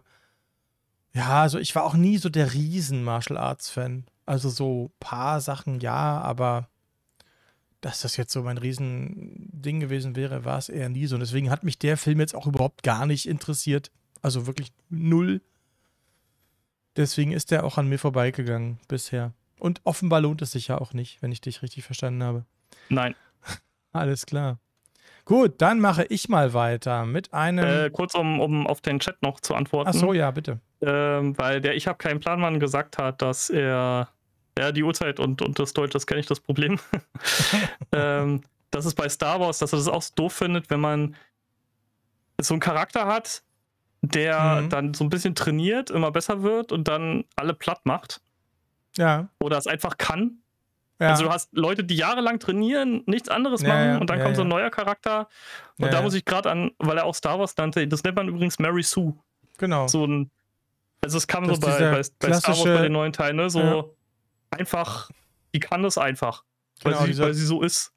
ja, also ich war auch nie so der riesen Martial Arts Fan. Also so paar Sachen ja, aber dass das jetzt so mein Riesending gewesen wäre, war es eher nie so. Und deswegen hat mich der Film jetzt auch überhaupt gar nicht interessiert. Also wirklich null. Deswegen ist der auch an mir vorbeigegangen bisher. Und offenbar lohnt es sich ja auch nicht, wenn ich dich richtig verstanden habe. Nein. Alles klar. Gut, dann mache ich mal weiter mit einem. Äh,
kurz, um, um auf den Chat noch zu antworten. Ach so, ja, bitte. Äh, weil der Ich habe keinen Plan Mann gesagt hat, dass er ja, die Uhrzeit und, und das Deutsch, das kenne ich, das Problem. ähm, das ist bei Star Wars, dass er das auch so doof findet, wenn man so einen Charakter hat, der mhm. dann so ein bisschen trainiert, immer besser wird und dann alle platt macht. Ja. Oder es einfach kann. Ja. Also du hast Leute, die jahrelang trainieren, nichts anderes machen ja, und dann kommt so ein neuer Charakter. Und da muss ich gerade an, weil er auch Star Wars nannte, das nennt man übrigens Mary Sue. Genau. So ein, also es kam das so bei, bei, bei Star Wars bei den neuen Teilen, ne? So einfach, die kann das einfach. Genau, weil, sie, dieser, weil sie so
ist.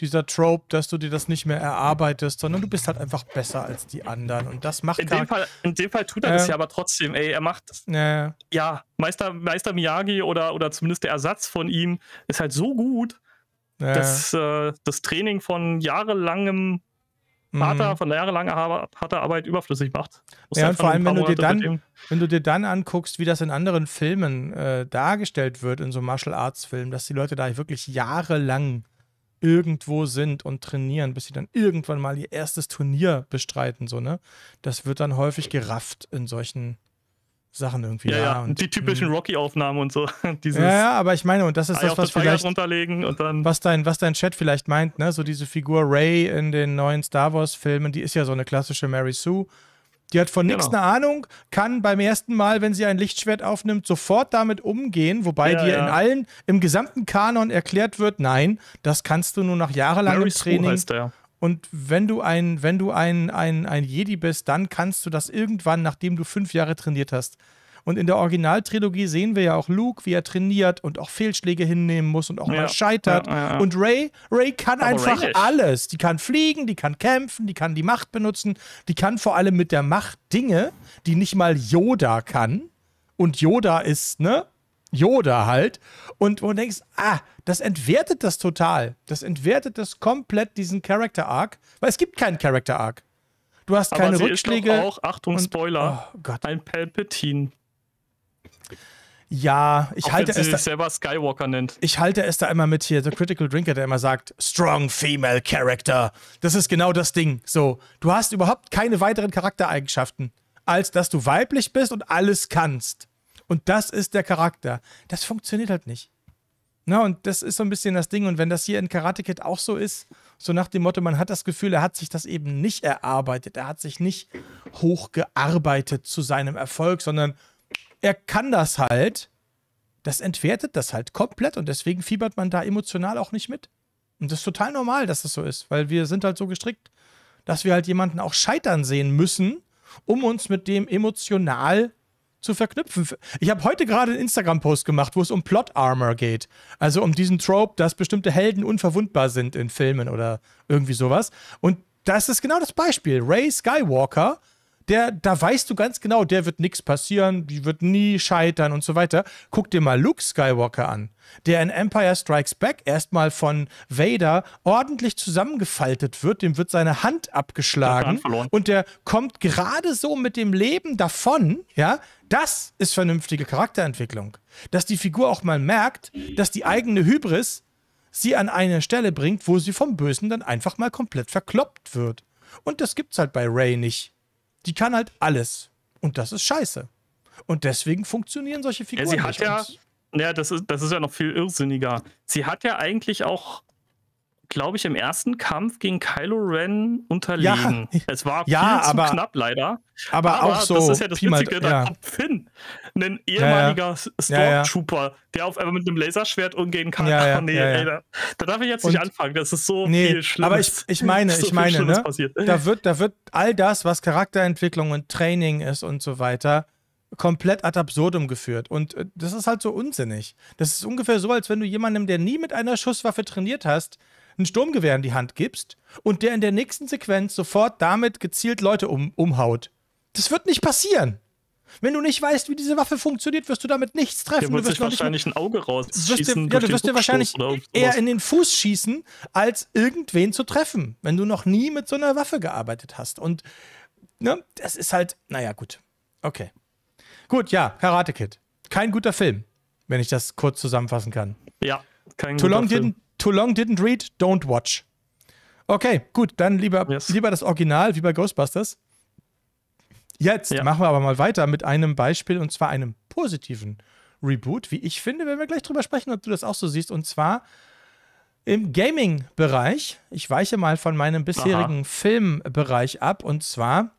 Dieser Trope, dass du dir das nicht mehr erarbeitest, sondern du bist halt einfach besser als die anderen. Und das macht in dem
Fall In dem Fall tut er äh, das ja aber trotzdem, ey. Er macht Äh, ja, Meister, Meister Miyagi oder, oder zumindest der Ersatz von ihm ist halt so gut, äh, dass das Training von jahrelangem Vater mhm. von jahrelanger harter Arbeit überflüssig macht.
ja, halt und vor allem, wenn du, dir dann, wenn du dir dann anguckst, wie das in anderen Filmen äh, dargestellt wird, in so Martial Arts-Filmen, dass die Leute da wirklich jahrelang irgendwo sind und trainieren, bis sie dann irgendwann mal ihr erstes Turnier bestreiten, so, ne? Das wird dann häufig gerafft in solchen Sachen irgendwie. Ja, ja. Und die typischen hm.
Rocky-Aufnahmen und so.
ja, ja, aber ich meine, und das ist Eye das, was vielleicht, runterlegen und dann was dein, was dein Chat vielleicht meint, ne? So diese Figur Ray in den neuen Star Wars-Filmen, die ist ja so eine klassische Mary Sue. Die hat von nichts genau. eine Ahnung, kann beim ersten Mal, wenn sie ein Lichtschwert aufnimmt, sofort damit umgehen, wobei ja, dir ja. in allen, im gesamten Kanon erklärt wird, nein, das kannst du nur nach jahrelangem Mary Training. Heißt der. Und wenn du ein, wenn du ein, ein, ein Jedi bist, dann kannst du das irgendwann, nachdem du fünf Jahre trainiert hast. Und in der Originaltrilogie sehen wir ja auch Luke, wie er trainiert und auch Fehlschläge hinnehmen muss und auch ja. mal scheitert. Ja, ja, und Ray, Ray kann Aber einfach Ray alles. Die kann fliegen, die kann kämpfen, die kann die Macht benutzen, die kann vor allem mit der Macht Dinge, die nicht mal Yoda kann. Und Yoda ist, ne? Yoda halt. Und wo du denkst, ah, das entwertet das total. Das entwertet das komplett, diesen Character Arc. Weil es gibt keinen Character Arc. Du hast Aber keine sie Rückschläge. Ist doch auch, Achtung, und, Spoiler, oh ein Palpatine. Ja, ich halte es. Da, selber
Skywalker nennt.
Ich halte es da immer mit hier, der Critical Drinker, der immer sagt, strong female character. Das ist genau das Ding. So, du hast überhaupt keine weiteren Charaktereigenschaften, als dass du weiblich bist und alles kannst. Und das ist der Charakter. Das funktioniert halt nicht. Na, und das ist so ein bisschen das Ding. Und wenn das hier in Karate Kid auch so ist, so nach dem Motto, man hat das Gefühl, er hat sich das eben nicht erarbeitet, er hat sich nicht hochgearbeitet zu seinem Erfolg, sondern er kann das halt. Das entwertet das halt komplett und deswegen fiebert man da emotional auch nicht mit. Und das ist total normal, dass das so ist, weil wir sind halt so gestrickt, dass wir halt jemanden auch scheitern sehen müssen, um uns mit dem emotional zu verknüpfen. Ich habe heute gerade einen Instagram-Post gemacht, wo es um Plot Armor geht. Also um diesen Trope, dass bestimmte Helden unverwundbar sind in Filmen oder irgendwie sowas. Und das ist genau das Beispiel. Ray Skywalker, der, da weißt du ganz genau, der wird nichts passieren, die wird nie scheitern und so weiter. Guck dir mal Luke Skywalker an, der in Empire Strikes Back erstmal von Vader ordentlich zusammengefaltet wird, dem wird seine Hand abgeschlagen und der kommt gerade so mit dem Leben davon, ja, das ist vernünftige Charakterentwicklung. Dass die Figur auch mal merkt, dass die eigene Hybris sie an eine Stelle bringt, wo sie vom Bösen dann einfach mal komplett verkloppt wird. Und das gibt's halt bei Ray nicht. Die kann halt alles. Und das ist scheiße. Und deswegen funktionieren solche Figuren ja, sie hat nicht.
Ja, ja das, ist, das ist ja noch viel irrsinniger. Sie hat ja eigentlich auch glaube ich, im ersten Kampf gegen Kylo Ren unterlegen. Ja, es war ja, viel aber, zu knapp leider. Aber, aber auch so. Das ist ja das Pi Witzige, da ja. kommt Finn, ein ehemaliger Stormtrooper, der auf einmal mit einem Laserschwert umgehen kann. Ja, nee, ey, da, da, darf ich jetzt nicht anfangen. Das ist so nee, viel Schlimmes. Aber ich, ich meine, so ich meine, ne? da,
wird, da wird all das, was Charakterentwicklung und Training ist und so weiter, komplett ad absurdum geführt. Und äh, das ist halt so unsinnig. Das ist ungefähr so, als wenn du jemandem, der nie mit einer Schusswaffe trainiert hast, ein Sturmgewehr in die Hand gibst und der in der nächsten Sequenz sofort damit gezielt Leute um, umhaut. Das wird nicht passieren. Wenn du nicht weißt, wie diese Waffe funktioniert, wirst du damit nichts treffen. Der du wirst wahrscheinlich ein Auge rausschießen. Dir, ja, du wirst dir wahrscheinlich eher in den Fuß schießen, als irgendwen zu treffen, wenn du noch nie mit so einer Waffe gearbeitet hast. Und ne, das ist halt, naja, gut. Okay. Gut, ja, Karate Kid. Kein guter Film, wenn ich das kurz zusammenfassen kann. Ja, kein Too guter long Film. Didn't, Too long didn't read, don't watch. Okay, gut, dann lieber, yes. lieber das Original, wie bei Ghostbusters. Jetzt ja. machen wir aber mal weiter mit einem Beispiel und zwar einem positiven Reboot, wie ich finde, wenn wir gleich drüber sprechen, ob du das auch so siehst. Und zwar im Gaming-Bereich. Ich weiche mal von meinem bisherigen Filmbereich ab und zwar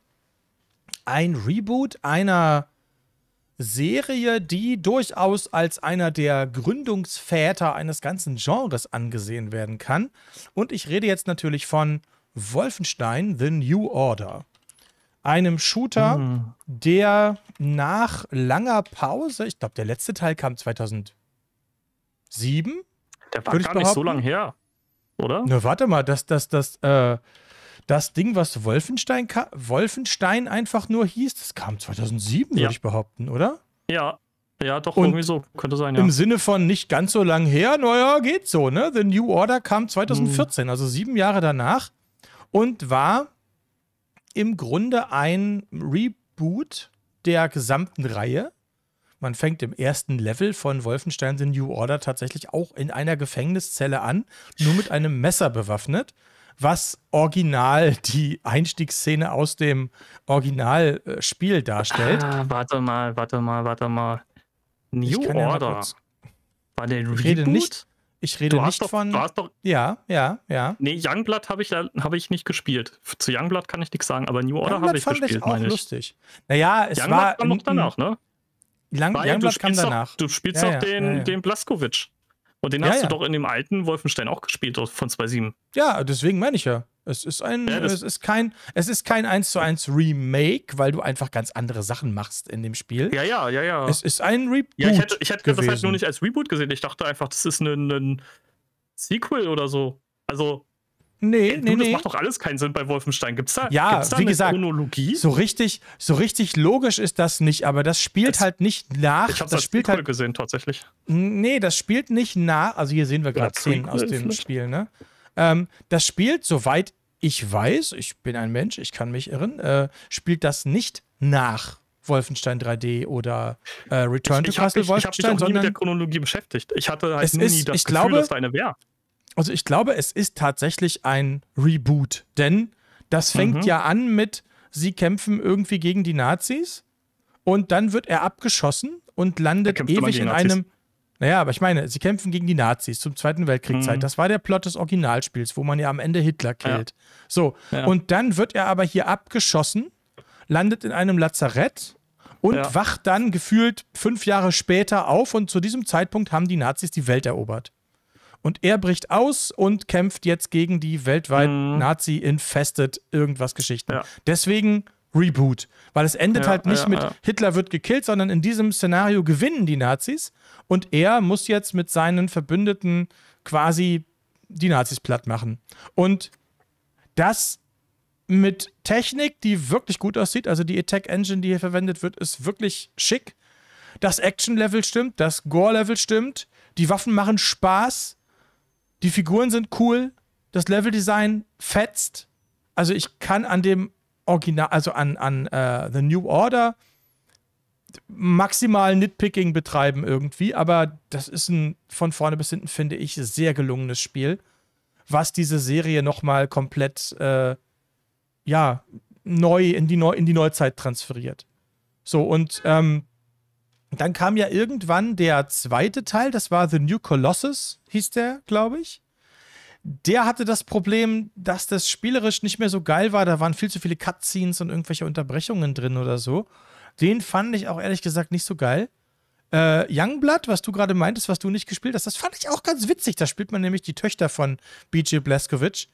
ein Reboot einer Serie, die durchaus als einer der Gründungsväter eines ganzen Genres angesehen werden kann. Und ich rede jetzt natürlich von Wolfenstein The New Order. Einem Shooter, mhm. der nach langer Pause, ich glaube, der letzte Teil kam 2007. Der war gar nicht so lange her, oder? Na, warte mal, das, das, das, äh, das Ding, was Wolfenstein, Wolfenstein einfach nur hieß, das kam 2007, ja. würde ich behaupten, oder?
Ja, ja, doch,
und irgendwie so. Könnte sein, ja. Im Sinne von nicht ganz so lang her, naja, geht so, ne? The New Order kam 2014, mhm. also sieben Jahre danach und war im Grunde ein Reboot der gesamten Reihe. Man fängt im ersten Level von Wolfenstein The New Order tatsächlich auch in einer Gefängniszelle an, nur mit einem Messer bewaffnet was original die Einstiegsszene aus dem Originalspiel darstellt. Ah, warte mal, warte mal, warte mal. New Order. Ja
War Ich rede nicht,
ich rede nicht doch, von. Du hast doch,
ja, ja, ja. Nee, Youngblood habe ich, hab ich nicht gespielt. Zu Youngblood kann ich nichts sagen, aber New Order habe ich fand gespielt. Das auch ich. lustig. Naja, es Youngblood war. Ne? Youngblood kam noch danach, ne? Lang, Youngblood kam danach. Auch, du spielst ja, auch ja, den, ja, den Blaskowitsch. Und den ja, hast ja. du doch in dem alten Wolfenstein auch gespielt von 2.7.
Ja, deswegen meine ich ja. Es ist ein, ja, es ist kein, es ist kein 1 zu 1 Remake, weil du einfach ganz andere Sachen machst in dem Spiel. Ja, ja, ja, ja. Es ist ein Reboot. Ja, ich hätte, ich hätte das halt nur nicht als
Reboot gesehen. Ich dachte einfach, das ist ein Sequel oder so. Also,
Nee, äh, nee, das nee. macht
doch alles keinen Sinn bei Wolfenstein. Gibt's da, ja, gibt's da wie gesagt,
Chronologie? So richtig, so richtig logisch ist das nicht, aber das spielt das, halt nicht nach. Ich hab's das spielt halt,
gesehen, tatsächlich.
Nee, das spielt nicht nach. Also hier sehen wir gerade ja, Szenen aus dem Spiel, ne? Ähm, das spielt, soweit ich weiß, ich bin ein Mensch, ich kann mich irren, äh, spielt das nicht nach Wolfenstein 3D oder äh, Return ich, to ich Castle hab, ich, Wolfenstein, ich, ich habe mich auch nie mit der Chronologie
beschäftigt. Ich hatte halt nie ist, das Gefühl, glaube, dass da eine wäre.
Also ich glaube, es ist tatsächlich ein Reboot, denn das fängt mhm. ja an mit, sie kämpfen irgendwie gegen die Nazis und dann wird er abgeschossen und landet ewig in Nazis. einem. Naja, aber ich meine, sie kämpfen gegen die Nazis zum Zweiten Weltkriegszeit. Mhm. Das war der Plot des Originalspiels, wo man ja am Ende Hitler killt. Ja. So, ja. und dann wird er aber hier abgeschossen, landet in einem Lazarett und ja. wacht dann gefühlt fünf Jahre später auf und zu diesem Zeitpunkt haben die Nazis die Welt erobert. Und er bricht aus und kämpft jetzt gegen die weltweit mhm. Nazi-infested irgendwas Geschichten. Ja. Deswegen Reboot. Weil es endet ja, halt nicht ja, mit Hitler wird gekillt, sondern in diesem Szenario gewinnen die Nazis und er muss jetzt mit seinen Verbündeten quasi die Nazis platt machen. Und das mit Technik, die wirklich gut aussieht, also die Attack Engine, die hier verwendet wird, ist wirklich schick. Das Action-Level stimmt, das Gore-Level stimmt, die Waffen machen Spaß. Die Figuren sind cool, das Leveldesign fetzt. Also ich kann an dem Original, also an, an uh, The New Order maximal Nitpicking betreiben irgendwie, aber das ist ein von vorne bis hinten, finde ich, sehr gelungenes Spiel, was diese Serie nochmal komplett äh, ja, neu in die, neu in die Neuzeit transferiert. So, und ähm, dann kam ja irgendwann der zweite Teil, das war The New Colossus, hieß der, glaube ich. Der hatte das Problem, dass das spielerisch nicht mehr so geil war. Da waren viel zu viele Cutscenes und irgendwelche Unterbrechungen drin oder so. Den fand ich auch ehrlich gesagt nicht so geil. Äh, Youngblood, was du gerade meintest, was du nicht gespielt hast, das fand ich auch ganz witzig. Da spielt man nämlich die Töchter von BJ Blazkowicz.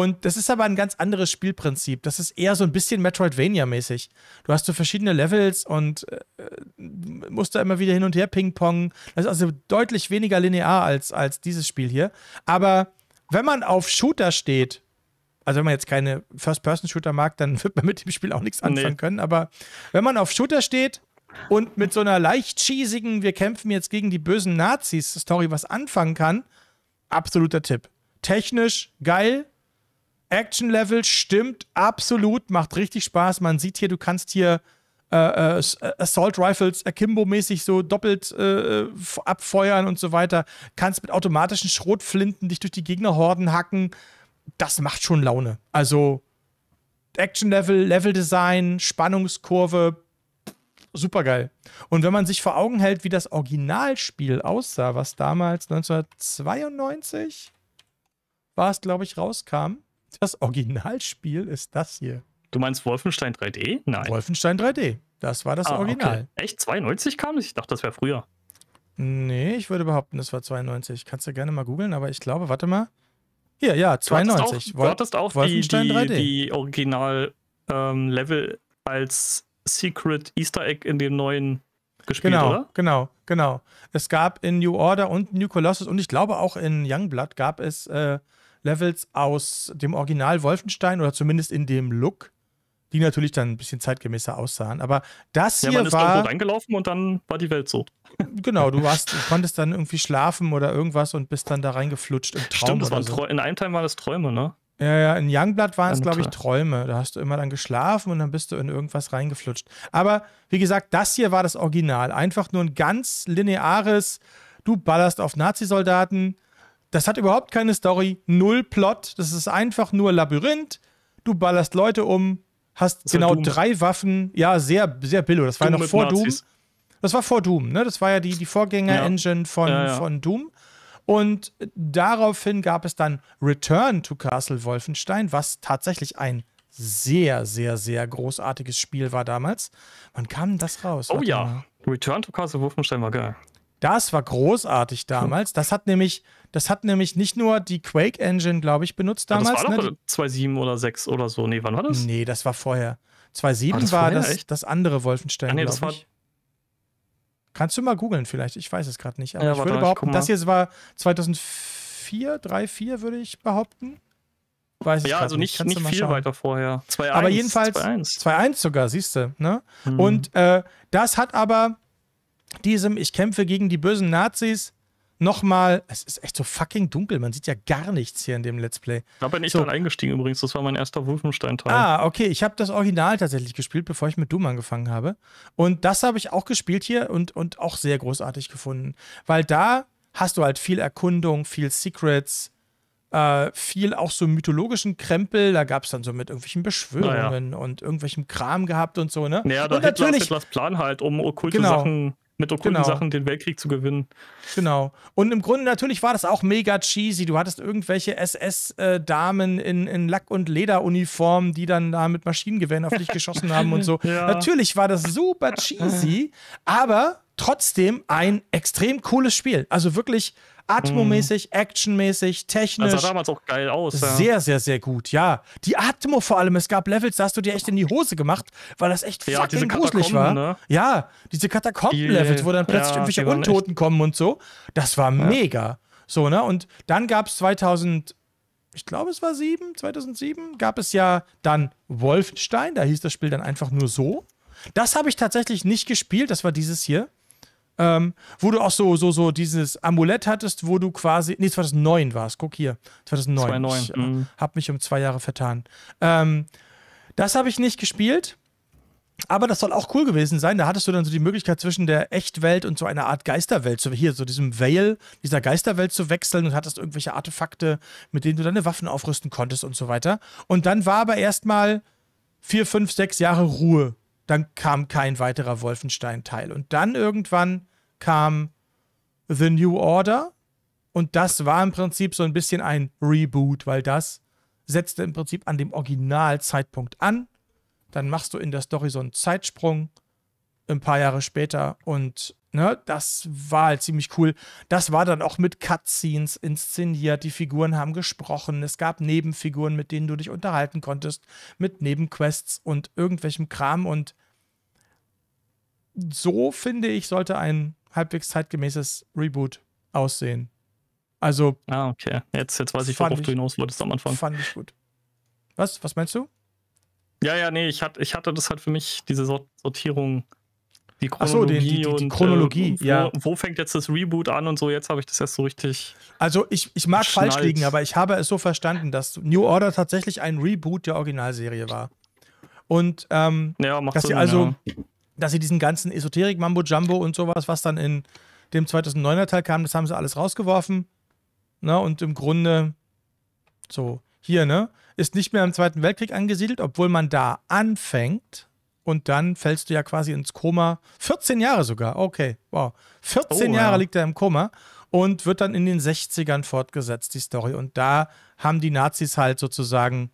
Und das ist aber ein ganz anderes Spielprinzip. Das ist eher so ein bisschen Metroidvania-mäßig. Du hast so verschiedene Levels und äh, musst da immer wieder hin und her ping-pongen. Das ist also deutlich weniger linear als, als dieses Spiel hier. Aber wenn man auf Shooter steht, also wenn man jetzt keine First-Person-Shooter mag, dann wird man mit dem Spiel auch nichts anfangen nee. können. Aber wenn man auf Shooter steht und mit so einer leicht cheesigen, wir kämpfen jetzt gegen die bösen Nazis-Story was anfangen kann, absoluter Tipp. Technisch geil, Action-Level stimmt absolut, macht richtig Spaß. Man sieht hier, du kannst hier äh, äh, äh Assault Rifles Akimbo-mäßig so doppelt äh, abfeuern und so weiter. Kannst mit automatischen Schrotflinten dich durch die Gegnerhorden hacken. Das macht schon Laune. Also Action-Level, Level-Design, Spannungskurve, supergeil. Und wenn man sich vor Augen hält, wie das Originalspiel aussah, was damals 1992 war es, glaube ich, rauskam, das Originalspiel ist das hier.
Du meinst Wolfenstein 3D? Nein. Wolfenstein
3D. Das war das ah, Original.
Okay. Echt? 92 kam das? Ich dachte, das wäre früher.
Nee, ich würde behaupten, das war 92. Kannst du gerne mal googeln, aber ich glaube, warte mal. Hier, ja, 92. Du hattest auch, du hattest auch die, die, 3D.
die Original-Level ähm, als
Secret Easter Egg in dem neuen gespielt, genau, oder? Genau, genau. Es gab in New Order und New Colossus und ich glaube auch in Youngblood gab es äh, Levels aus dem Original Wolfenstein oder zumindest in dem Look, die natürlich dann ein bisschen zeitgemäßer aussahen. Aber das ja, hier man ist war irgendwo reingelaufen und dann war die Welt so. Genau, du warst, du konntest dann irgendwie schlafen oder irgendwas und bist dann da reingeflutscht im Traum. Stimmt, das waren so.
in einem Teil waren es Träume, ne?
Ja, ja, in Youngblood waren es, glaube ich, Träume. Da hast du immer dann geschlafen und dann bist du in irgendwas reingeflutscht. Aber wie gesagt, das hier war das Original. Einfach nur ein ganz lineares, du ballerst auf Nazisoldaten, das hat überhaupt keine Story, null Plot. Das ist einfach nur Labyrinth. Du ballerst Leute um, hast das genau drei Waffen. Ja, sehr, sehr Billo. Das war ja noch vor Nazis. Doom. Das war vor Doom, ne? Das war ja die, die Vorgänger-Engine ja. von, ja, ja. von Doom. Und daraufhin gab es dann Return to Castle Wolfenstein, was tatsächlich ein sehr, sehr, sehr großartiges Spiel war damals. Wann kam das raus? Oh Warte ja, mal. Return to Castle Wolfenstein war geil. Das war großartig damals. Das hat nämlich, das hat nämlich nicht nur die Quake Engine, glaube ich, benutzt damals. Ja, das war doch ne? 2.7 oder 6 oder so. Nee, wann war das? Nee, das war vorher. 2.7 war, ah, das, war das, das, andere Wolfenstein, ah, nee, glaube ich. Kannst du mal googeln vielleicht? Ich weiß es gerade nicht. Aber ja, ich würde behaupten, ich das hier war 2004, 3, 4 würde ich behaupten.
Weiß ja, also nicht, nicht, nicht viel schauen. weiter vorher. 2, aber 1, jedenfalls
2.1 sogar, siehst du. Ne? Hm. Und äh, das hat aber diesem Ich kämpfe gegen die bösen Nazis nochmal. Es ist echt so fucking dunkel, man sieht ja gar nichts hier in dem Let's Play. Da bin ich so. dann eingestiegen übrigens, das war mein erster Wolfenstein-Teil. Ah, okay, ich habe das Original tatsächlich gespielt, bevor ich mit Doom angefangen habe. Und das habe ich auch gespielt hier und, und auch sehr großartig gefunden. Weil da hast du halt viel Erkundung, viel Secrets, äh, viel auch so mythologischen Krempel. Da gab es dann so mit irgendwelchen Beschwörungen ja. und irgendwelchem Kram gehabt und so, ne? Naja, da hat Hitler, natürlich Hitlers Plan halt, um okkulte genau. Sachen mit okkulten genau. Sachen den Weltkrieg zu gewinnen. Genau. Und im Grunde natürlich war das auch mega cheesy. Du hattest irgendwelche SS-Damen in, in Lack- und Lederuniformen, die dann da mit Maschinengewehren auf dich geschossen haben und so. Ja. Natürlich war das super cheesy, aber trotzdem ein extrem cooles Spiel. Also wirklich Atmomäßig, mhm. actionmäßig, technisch. Das sah damals auch
geil aus. Ja. Sehr,
sehr, sehr gut, ja. Die Atmo vor allem, es gab Levels, da hast du dir echt in die Hose gemacht, weil das echt ja, fucking gruselig war. Ne? Ja, diese Katakomben-Levels, wo dann plötzlich ja, irgendwelche Untoten kommen und so. Das war mega. So, ne? Und dann gab es 2000 ich glaube, es war 7, 2007, gab es ja dann Wolfenstein, da hieß das Spiel dann einfach nur so. Das habe ich tatsächlich nicht gespielt, das war dieses hier ähm, wo du auch so, so, so dieses Amulett hattest, wo du quasi, nee, 2009 war es, guck hier, 2009. 2009. Ich äh, mhm. habe mich um zwei Jahre vertan. Ähm, das habe ich nicht gespielt. Aber das soll auch cool gewesen sein. Da hattest du dann so die Möglichkeit, zwischen der Echtwelt und so einer Art Geisterwelt, so hier, so diesem Veil, dieser Geisterwelt zu wechseln und hattest irgendwelche Artefakte, mit denen du deine Waffen aufrüsten konntest und so weiter. Und dann war aber erstmal vier, fünf, sechs Jahre Ruhe dann kam kein weiterer Wolfenstein-Teil. Und dann irgendwann kam The New Order und das war im Prinzip so ein bisschen ein Reboot, weil das setzte im Prinzip an dem Originalzeitpunkt an. Dann machst du in der Story so einen Zeitsprung ein paar Jahre später und Ne, das war halt ziemlich cool. Das war dann auch mit Cutscenes inszeniert. Die Figuren haben gesprochen. Es gab Nebenfiguren, mit denen du dich unterhalten konntest, mit Nebenquests und irgendwelchem Kram. Und so finde ich, sollte ein halbwegs zeitgemäßes Reboot aussehen. Also. Ah,
okay. Jetzt,
jetzt weiß ich, worauf du hinaus wolltest am Anfang. Fand ich gut. Was? Was meinst du?
Ja, ja, nee, ich hatte, ich hatte das halt für mich, diese Sortierung die Chronologie, so, die, die, die, und, äh, Chronologie und, äh, wo, ja. wo fängt jetzt das Reboot an und so, jetzt habe
ich das erst so richtig. Also ich, ich mag schnallt. falsch liegen, aber ich habe es so verstanden, dass New Order tatsächlich ein Reboot der Originalserie war. Und ähm, ja, dass Sinn, sie also, ja. dass sie diesen ganzen Esoterik, Mambo Jumbo und sowas, was dann in dem 2009er Teil kam, das haben sie alles rausgeworfen. Na, ne? und im Grunde so, hier, ne? Ist nicht mehr im Zweiten Weltkrieg angesiedelt, obwohl man da anfängt und dann fällst du ja quasi ins Koma. 14 Jahre sogar, okay, wow. 14 oh, Jahre ja. liegt er im Koma und wird dann in den 60ern fortgesetzt, die Story. Und da haben die Nazis halt sozusagen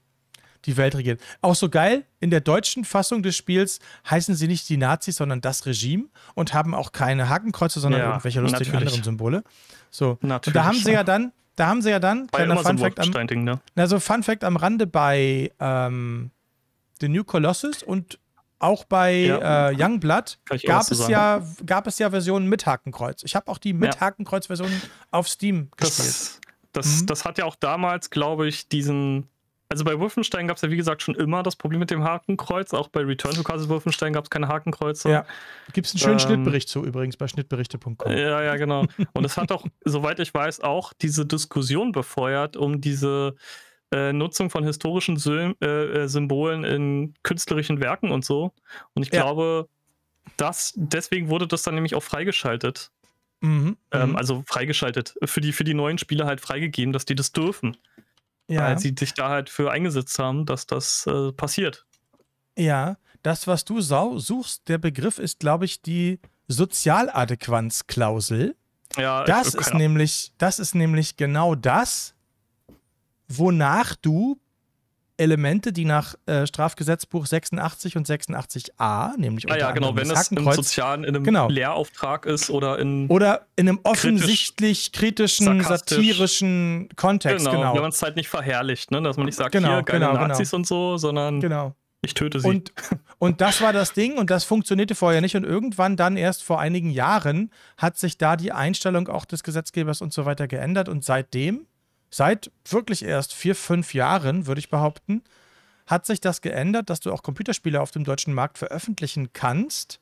die Welt regiert. Auch so geil, in der deutschen Fassung des Spiels heißen sie nicht die Nazis, sondern das Regime und haben auch keine Hakenkreuze, sondern ja, irgendwelche lustigen natürlich. anderen Symbole. So. Natürlich, und da haben sie ja dann, da haben sie ja dann, kleiner Fun Fact am, ne? also Fun Fact am Rande bei ähm, The New Colossus und auch bei ja, äh, Youngblood gab es, ja, gab es ja Versionen mit Hakenkreuz. Ich habe auch die mit ja. Hakenkreuz-Version
auf Steam das, Das, mhm. das hat ja auch damals, glaube ich, diesen also bei Wolfenstein gab es ja wie gesagt schon immer das Problem mit dem Hakenkreuz. Auch bei Return to Castle Wolfenstein gab es keine Hakenkreuze.
Ja. Gibt es einen schönen ähm, Schnittbericht zu übrigens bei schnittberichte.com. Äh,
ja, ja, genau. Und es hat auch, soweit ich weiß, auch diese Diskussion befeuert um diese äh, Nutzung von historischen Sy äh, äh, Symbolen in künstlerischen Werken und so. Und ich ja. glaube, das, deswegen wurde das dann nämlich auch freigeschaltet.
Mhm. Ähm, mhm.
also freigeschaltet, für die, für die neuen Spieler halt freigegeben, dass die das dürfen. Ja. Weil sie sich da halt für eingesetzt haben, dass das äh, passiert.
Ja, das, was du suchst, der Begriff ist, glaube ich, die Sozialadäquanzklausel.
Ja, das ist
nämlich, das ist nämlich genau das, wonach du Elemente, die nach äh, Strafgesetzbuch 86 und 86a, nämlich ah unter ja, ja, genau, wenn es im sozialen, in einem genau.
Lehrauftrag ist oder in
oder in einem offensichtlich kritisch, kritischen, satirischen Kontext, genau, genau. wenn man
es halt nicht verherrlicht, ne? dass man nicht sagt, genau, hier keine genau, genau, Nazis und
so, sondern genau. ich töte sie. Und, und das war das Ding und das funktionierte vorher nicht und irgendwann dann erst vor einigen Jahren hat sich da die Einstellung auch des Gesetzgebers und so weiter geändert und seitdem seit wirklich erst vier, fünf Jahren, würde ich behaupten, hat sich das geändert, dass du auch Computerspiele auf dem deutschen Markt veröffentlichen kannst,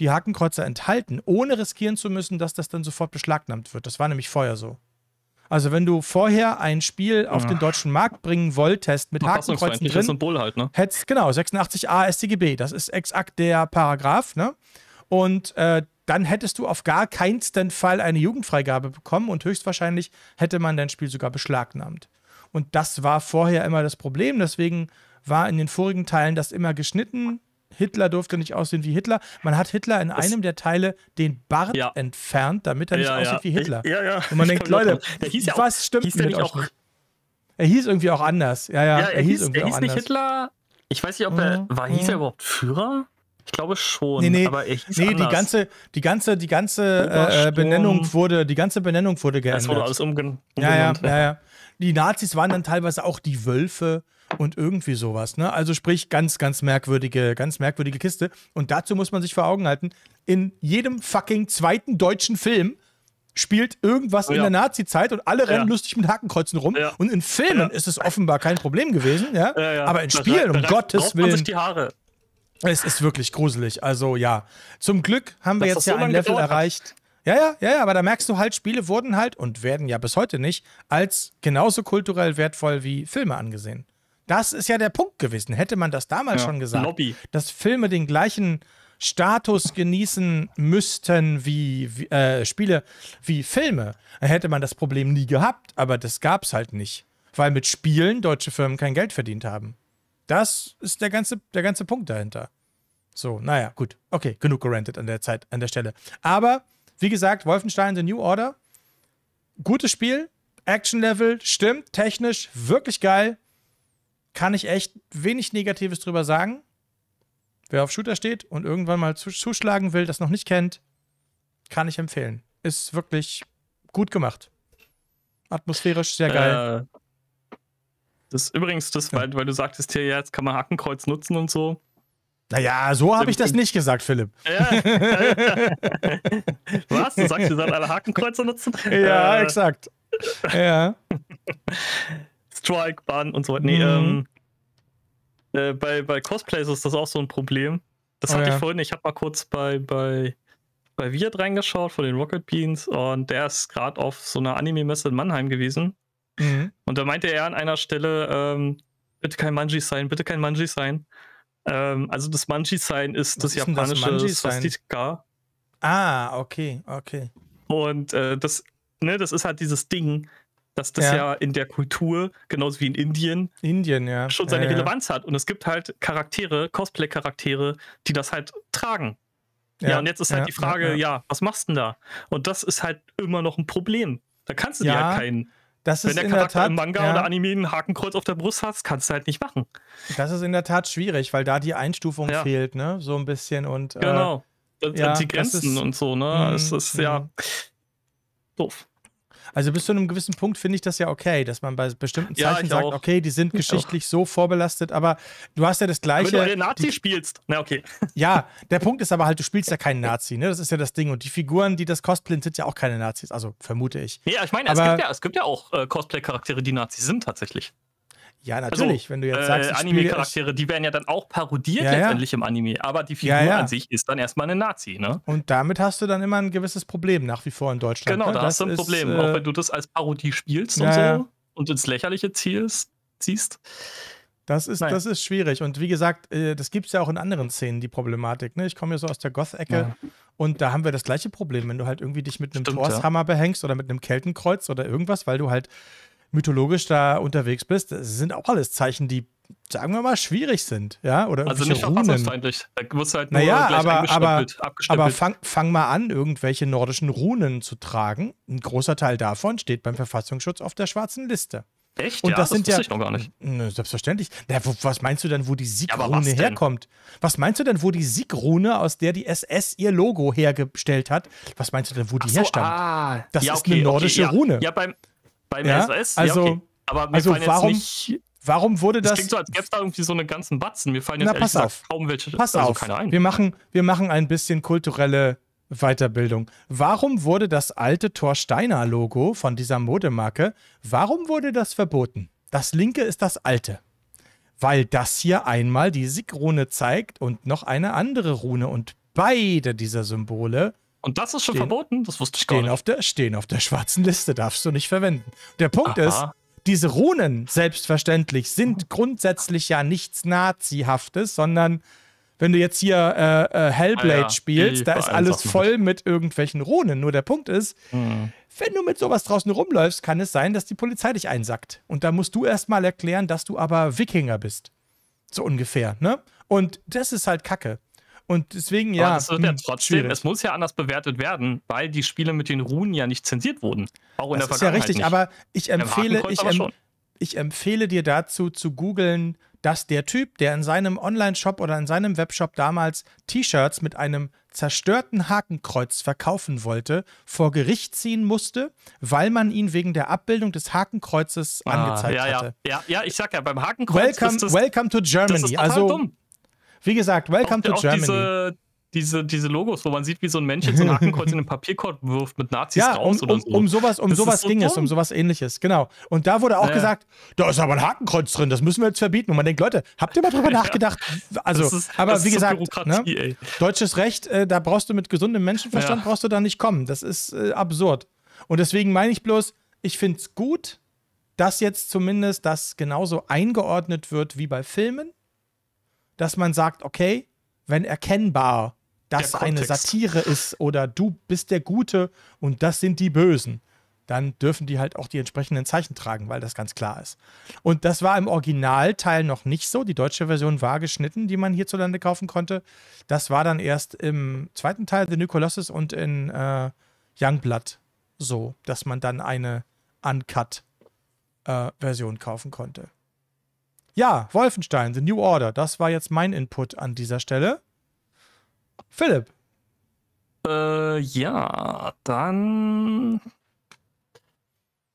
die Hakenkreuzer enthalten, ohne riskieren zu müssen, dass das dann sofort beschlagnahmt wird. Das war nämlich vorher so. Also wenn du vorher ein Spiel auf ja. den deutschen Markt bringen wolltest mit Hakenkreuzen drin, Symbol halt, ne? hättest genau 86a StGB, das ist exakt der Paragraph, ne? Und äh, dann hättest du auf gar keinen Fall eine Jugendfreigabe bekommen und höchstwahrscheinlich hätte man dein Spiel sogar beschlagnahmt. Und das war vorher immer das Problem, deswegen war in den vorigen Teilen das immer geschnitten. Hitler durfte nicht aussehen wie Hitler. Man hat Hitler in einem der Teile den Bart ja. entfernt, damit er nicht ja, aussieht ja. wie Hitler. Ich, und man denkt, Leute, auch, was stimmt hieß mit euch nicht? Er hieß irgendwie auch anders. Ja, ja, er, hieß, er hieß, er hieß nicht anders. Hitler. Ich weiß nicht, ob er, mhm. war, hieß er mhm. überhaupt Führer? Ich glaube schon, nee, nee, aber ich Nee, anders. die ganze, die ganze, die ganze äh, Benennung wurde, die ganze Benennung wurde geändert. Es wurde alles umgen umgenannt. Ja, ja, ja, ja. Die Nazis waren dann teilweise auch die Wölfe und irgendwie sowas, ne? Also sprich, ganz, ganz merkwürdige, ganz merkwürdige Kiste. Und dazu muss man sich vor Augen halten, in jedem fucking zweiten deutschen Film spielt irgendwas oh ja. in der Nazi-Zeit und alle rennen ja. lustig mit Hakenkreuzen rum. Ja. Und in Filmen ist es offenbar kein Problem gewesen, ja? Aber in also Spielen, um Gottes Willen. Man sich die Haare. Es ist wirklich gruselig. Also ja, zum Glück haben wir Dass jetzt ja so ein Level erreicht. Ja, ja, ja, ja, aber da merkst du halt, Spiele wurden halt und werden ja bis heute nicht als genauso kulturell wertvoll wie Filme angesehen. Das ist ja der Punkt gewesen. Hätte man das damals ja, schon gesagt, Lobby. dass Filme den gleichen Status genießen müssten wie, wie äh, Spiele wie Filme, dann hätte man das Problem nie gehabt. Aber das gab es halt nicht, weil mit Spielen deutsche Firmen kein Geld verdient haben. Das ist der ganze, der ganze Punkt dahinter. So, naja, gut. Okay, genug gerantet an der Zeit, an der Stelle. Aber, wie gesagt, Wolfenstein The New Order. Gutes Spiel, Action-Level, stimmt, technisch, wirklich geil. Kann ich echt wenig Negatives drüber sagen. Wer auf Shooter steht und irgendwann mal zuschlagen will, das noch nicht kennt, kann ich empfehlen. Ist wirklich gut gemacht. Atmosphärisch sehr geil.
Äh, das übrigens, das, ja. weil, du sagtest hier, ja, jetzt kann man Hakenkreuz nutzen und so.
Naja, so habe ich das nicht gesagt, Philipp.
Ja. Was? Du sagst, wir sollen alle Hakenkreuze nutzen? Ja, äh. exakt. Ja. Strike, Bann und so weiter. Nee, mhm. ähm, äh, bei, bei Cosplays ist das auch so ein Problem. Das oh, hatte ja. ich vorhin. Ich habe mal kurz bei, bei, bei Viet reingeschaut von den Rocket Beans und der ist gerade auf so einer Anime-Messe in Mannheim gewesen. Mhm. Und da meinte er an einer Stelle, ähm, bitte kein Manji sein, bitte kein Manji sein. Ähm, also das Manji sein ist Was das ist japanische Swastika.
Ah, okay, okay. Und äh, das, ne,
das ist halt dieses Ding, dass das ja. ja. in der Kultur, genauso wie in Indien, Indien ja. schon seine ja, Relevanz hat. Und es gibt halt Charaktere, Cosplay-Charaktere, die das halt tragen. Ja, und jetzt ist halt die Frage, ja, was machst du denn da? Und das ist halt immer noch ein Problem.
Da kannst du dir halt keinen das ist Wenn der Charakter der Tat, im Manga ja, oder Anime ein Hakenkreuz auf der Brust hast, kannst du halt nicht machen. Das ist in der Tat schwierig, weil da die Einstufung ja. fehlt, ne? So ein bisschen und. Äh, genau. Äh, ja, die Grenzen ist, und so, ne? Mh, es mhm, ist ja mhm. doof. Also bis zu einem gewissen Punkt finde ich das ja okay, dass man bei bestimmten Zeichen ja, sagt, auch. okay, die sind geschichtlich so vorbelastet, aber du hast ja das gleiche. Wenn du einen
Nazi die, spielst, na okay.
Ja, der Punkt ist aber halt, du spielst ja keinen Nazi, ne? Das ist ja das Ding. Und die Figuren, die das cosplayen, sind ja auch keine Nazis, also vermute ich. Ja, ich meine, aber, es, gibt ja,
es gibt ja auch äh, Cosplay-Charaktere, die Nazis sind tatsächlich.
Ja, also, natürlich, also, wenn du jetzt sagst. Äh, Anime-Charaktere,
die werden ja dann auch parodiert ja, letztendlich ja. im Anime, aber die Figur ja, an sich ist dann
erstmal eine Nazi, ne? Und damit hast du dann immer ein gewisses Problem nach wie vor in Deutschland. Genau, ne? da das hast du ein ist, Problem. Äh, auch wenn
du das als Parodie spielst und so und ins lächerliche ziehst.
Das ist, das ist schwierig. Und wie gesagt, äh, das gibt es ja auch in anderen Szenen, die Problematik. Ne? Ich komme ja so aus der Goth-Ecke ja. und da haben wir das gleiche Problem, wenn du halt irgendwie dich mit einem Stimmt, Torshammer ja. behängst oder mit einem Keltenkreuz oder irgendwas, weil du halt mythologisch da unterwegs bist, sind auch alles Zeichen, die sagen wir mal, schwierig sind, ja, oder Also nicht verfassungsfeindlich, da musst du halt nur naja, aber, aber, aber fang, fang, mal an, irgendwelche nordischen Runen zu tragen. Ein großer Teil davon steht beim Verfassungsschutz auf der schwarzen Liste. Echt? Und ja, das, das sind ja, ich noch gar nicht. Nö, selbstverständlich. Na, wo, was meinst du denn, wo die Siegrune ja, herkommt? Was meinst du denn, wo die Siegrune, aus der die SS ihr Logo hergestellt hat, was meinst du denn, wo die so, herstammt? Ah, das ja, ist okay, eine nordische okay, Rune. Ja, beim beim ja? SOS? Also, ja, okay. Aber mir also fallen warum, nicht. Warum wurde das. das
klingt so, als gäbe es da irgendwie so einen ganzen Batzen. Mir fallen jetzt Na, pass auf. kaum welche. Pass also auf. Keine ein. Wir, machen,
wir machen ein bisschen kulturelle Weiterbildung. Warum wurde das alte Thorsteiner-Logo von dieser Modemarke, warum wurde das verboten? Das linke ist das alte. Weil das hier einmal die sig zeigt und noch eine andere Rune. Und beide dieser Symbole und das ist schon stehen, verboten? Das wusste ich gar nicht. Auf der, stehen auf der schwarzen Liste, darfst du nicht verwenden. Der Punkt Aha. ist, diese Runen, selbstverständlich, sind grundsätzlich ja nichts Nazihaftes, sondern wenn du jetzt hier äh, äh, Hellblade ah, ja. spielst, ich da ist alles voll mit irgendwelchen Runen. Nur der Punkt ist, mhm. wenn du mit sowas draußen rumläufst, kann es sein, dass die Polizei dich einsackt. Und da musst du erstmal erklären, dass du aber Wikinger bist. So ungefähr, ne? Und das ist halt Kacke. Und deswegen, ja. Aber das wird hm, ja trotzdem, schwierig.
es muss ja anders bewertet werden, weil die Spiele mit den Runen ja nicht zensiert wurden. Auch in das der Vergangenheit. Das ist ja richtig, nicht. aber ich empfehle, ich, aber
ich empfehle dir dazu zu googeln, dass der Typ, der in seinem Online-Shop oder in seinem Webshop damals T-Shirts mit einem zerstörten Hakenkreuz verkaufen wollte, vor Gericht ziehen musste, weil man ihn wegen der Abbildung des Hakenkreuzes ah, angezeigt ja, hatte.
Ja. ja, ja, ich sag ja, beim Hakenkreuz welcome, ist das, Welcome
to Germany. Das ist also dumm. Wie gesagt, welcome to Germany. Diese,
diese, diese Logos, wo man sieht, wie so ein Männchen so ein Hakenkreuz in den Papierkorb wirft mit Nazis ja, raus um, oder so. Um sowas, um sowas so ging dumm. es, um
sowas ähnliches, genau. Und da wurde auch ja. gesagt, da ist aber ein Hakenkreuz drin, das müssen wir jetzt verbieten. Und man denkt, Leute, habt ihr mal drüber nachgedacht? Also, ist, aber wie gesagt, ne? deutsches Recht, äh, da brauchst du mit gesundem Menschenverstand brauchst du da nicht kommen. Das ist äh, absurd. Und deswegen meine ich bloß, ich finde es gut, dass jetzt zumindest das genauso eingeordnet wird wie bei Filmen dass man sagt, okay, wenn erkennbar, dass eine Satire ist oder du bist der Gute und das sind die Bösen, dann dürfen die halt auch die entsprechenden Zeichen tragen, weil das ganz klar ist. Und das war im Originalteil noch nicht so. Die deutsche Version war geschnitten, die man hierzulande kaufen konnte. Das war dann erst im zweiten Teil The New Colossus und in äh, Youngblood so, dass man dann eine Uncut-Version äh, kaufen konnte. Ja, Wolfenstein, The New Order. Das war jetzt mein Input an dieser Stelle. Philipp. Äh, ja, dann.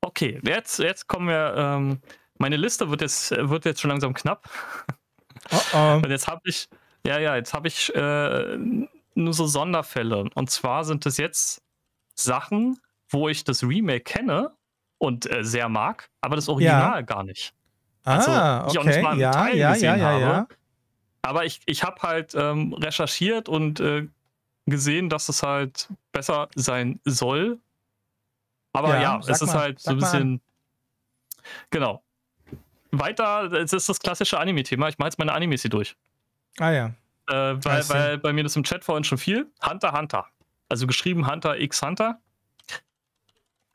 Okay, jetzt, jetzt kommen wir. Ähm, meine Liste wird jetzt, wird jetzt schon langsam knapp. Oh oh. Und jetzt habe ich. Ja, ja, jetzt habe ich äh, nur so Sonderfälle. Und zwar sind es jetzt Sachen, wo ich das Remake kenne und äh, sehr mag, aber das Original ja. gar nicht.
Also, ah, okay. ich auch nicht mal einen ja,
Teil ja, gesehen ja, ja, habe. Aber ich, ich habe halt ähm, recherchiert und äh, gesehen, dass es halt besser sein soll. Aber ja, es mal, ist halt so ein bisschen. Genau. Weiter, es ist das klassische Anime-Thema. Ich mache jetzt meine Animes hier durch. Ah ja. Äh, weil, weil bei mir das im Chat vorhin schon viel. Hunter Hunter. Also geschrieben Hunter x Hunter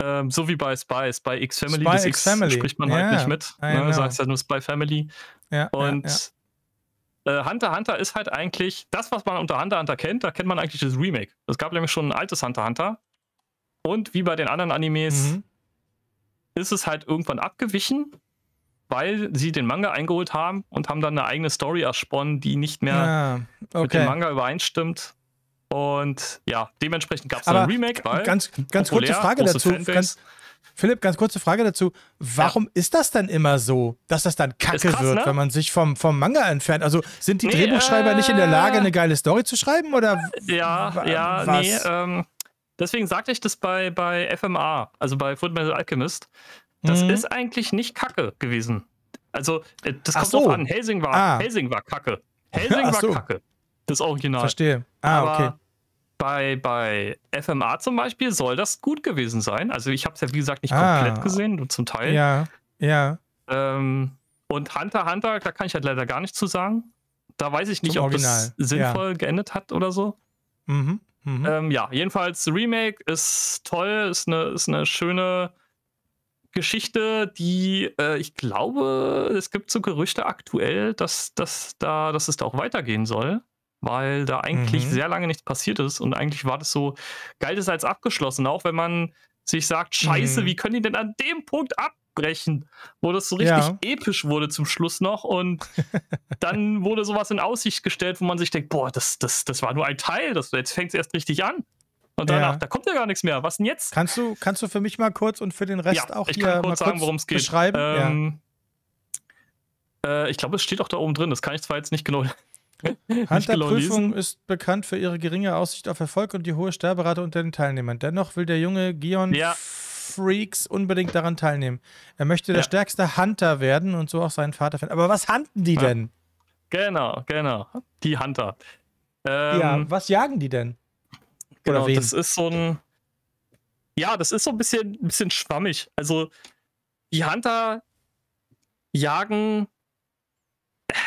ähm, so wie bei Spice, bei X-Family, das X, X spricht man yeah. halt nicht mit. Ne? Du genau. sagst ja nur Spy Family. Ja, und ja, ja. Äh, Hunter Hunter ist halt eigentlich das, was man unter Hunter Hunter kennt, da kennt man eigentlich das Remake. Es gab nämlich schon ein altes Hunter Hunter. Und wie bei den anderen Animes mhm. ist es halt irgendwann abgewichen, weil sie den Manga eingeholt haben und haben dann eine eigene Story ersponnen, die nicht mehr ja, ah, okay. mit dem Manga übereinstimmt. Und ja, dementsprechend gab es ein Remake. ganz ganz populär, kurze Frage dazu. Ganz,
Philipp, ganz kurze Frage dazu. Warum ja. ist das dann immer so, dass das dann kacke krass, wird, ne? wenn man sich vom, vom Manga entfernt? Also sind die nee, Drehbuchschreiber äh, nicht in der Lage, äh, eine geile Story zu schreiben? Oder
ja, ja, was? nee. Ähm, deswegen sagte ich das bei, bei FMA, also bei Footmetal Alchemist. Das mhm. ist eigentlich nicht kacke gewesen. Also, äh, das kommt so. drauf an. Helsing war, ah. Helsing war kacke. Helsing Ach war so. kacke. Das Original. Verstehe. Ah, Aber okay. Bei, bei FMA zum Beispiel soll das gut gewesen sein. Also ich habe es ja wie gesagt nicht ah, komplett gesehen, nur zum Teil. Ja, ja. Ähm, und Hunter Hunter, da kann ich halt leider gar nichts zu sagen. Da weiß ich nicht, zum ob Original. das sinnvoll ja. geendet hat oder so. Mhm, mhm. Ähm, ja, jedenfalls Remake ist toll, ist eine, ist eine schöne Geschichte, die äh, ich glaube, es gibt so Gerüchte aktuell, dass, dass, da, dass es da auch weitergehen soll weil da eigentlich mhm. sehr lange nichts passiert ist und eigentlich war das so, galt es als abgeschlossen, auch wenn man sich sagt, scheiße, mhm. wie können die denn an dem Punkt abbrechen, wo das so richtig ja. episch wurde zum Schluss noch und dann wurde sowas in Aussicht gestellt, wo man sich denkt, boah, das, das, das war nur ein Teil, das, jetzt fängt es erst richtig an. Und danach, ja. da
kommt ja gar nichts mehr. Was denn jetzt? Kannst du, kannst du für mich mal kurz und für den Rest ja, auch ich hier kann kurz mal sagen, worum geht. beschreiben? Ähm,
ja. äh, ich glaube, es steht auch da oben drin. Das kann ich zwar jetzt nicht genau
Hunter-Prüfung ist bekannt für ihre geringe Aussicht auf Erfolg und die hohe Sterberate unter den Teilnehmern. Dennoch will der junge Gion ja. Freaks unbedingt daran teilnehmen. Er möchte ja. der stärkste Hunter werden und so auch seinen Vater finden. Aber was hunten die ja. denn?
Genau, genau. Die Hunter. Ähm, ja, was jagen die denn? genau, wen? das ist so ein. Ja, das ist so ein bisschen, bisschen schwammig. Also, die Hunter jagen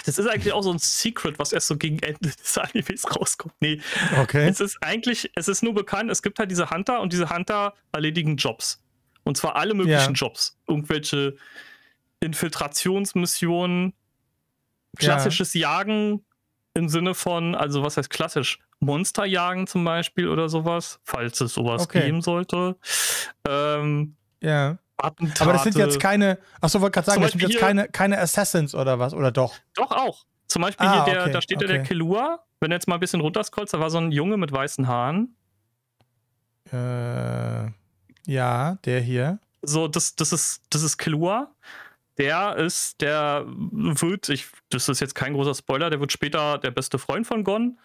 das ist eigentlich auch so ein Secret, was erst so gegen Ende des Animes rauskommt. Nee. Okay. Es ist eigentlich, es ist nur bekannt, es gibt halt diese Hunter und diese Hunter erledigen Jobs. Und zwar alle möglichen ja. Jobs. Irgendwelche Infiltrationsmissionen, klassisches ja. Jagen im Sinne von, also was heißt klassisch? Monsterjagen zum Beispiel oder sowas, falls es sowas okay. geben sollte. Ähm, ja. Attentate. Aber das sind jetzt keine, ach wollte gerade sagen, das sind jetzt keine,
keine Assassins oder was, oder doch?
Doch auch. Zum Beispiel ah, hier, der, okay, da steht okay. der Kelua, wenn du jetzt mal ein bisschen runterscrollst, da war so ein Junge mit weißen Haaren.
Äh, ja, der hier.
So, das, das ist, das ist Kelua. Der ist, der wird, ich, das ist jetzt kein großer Spoiler, der wird später der beste Freund von Gon.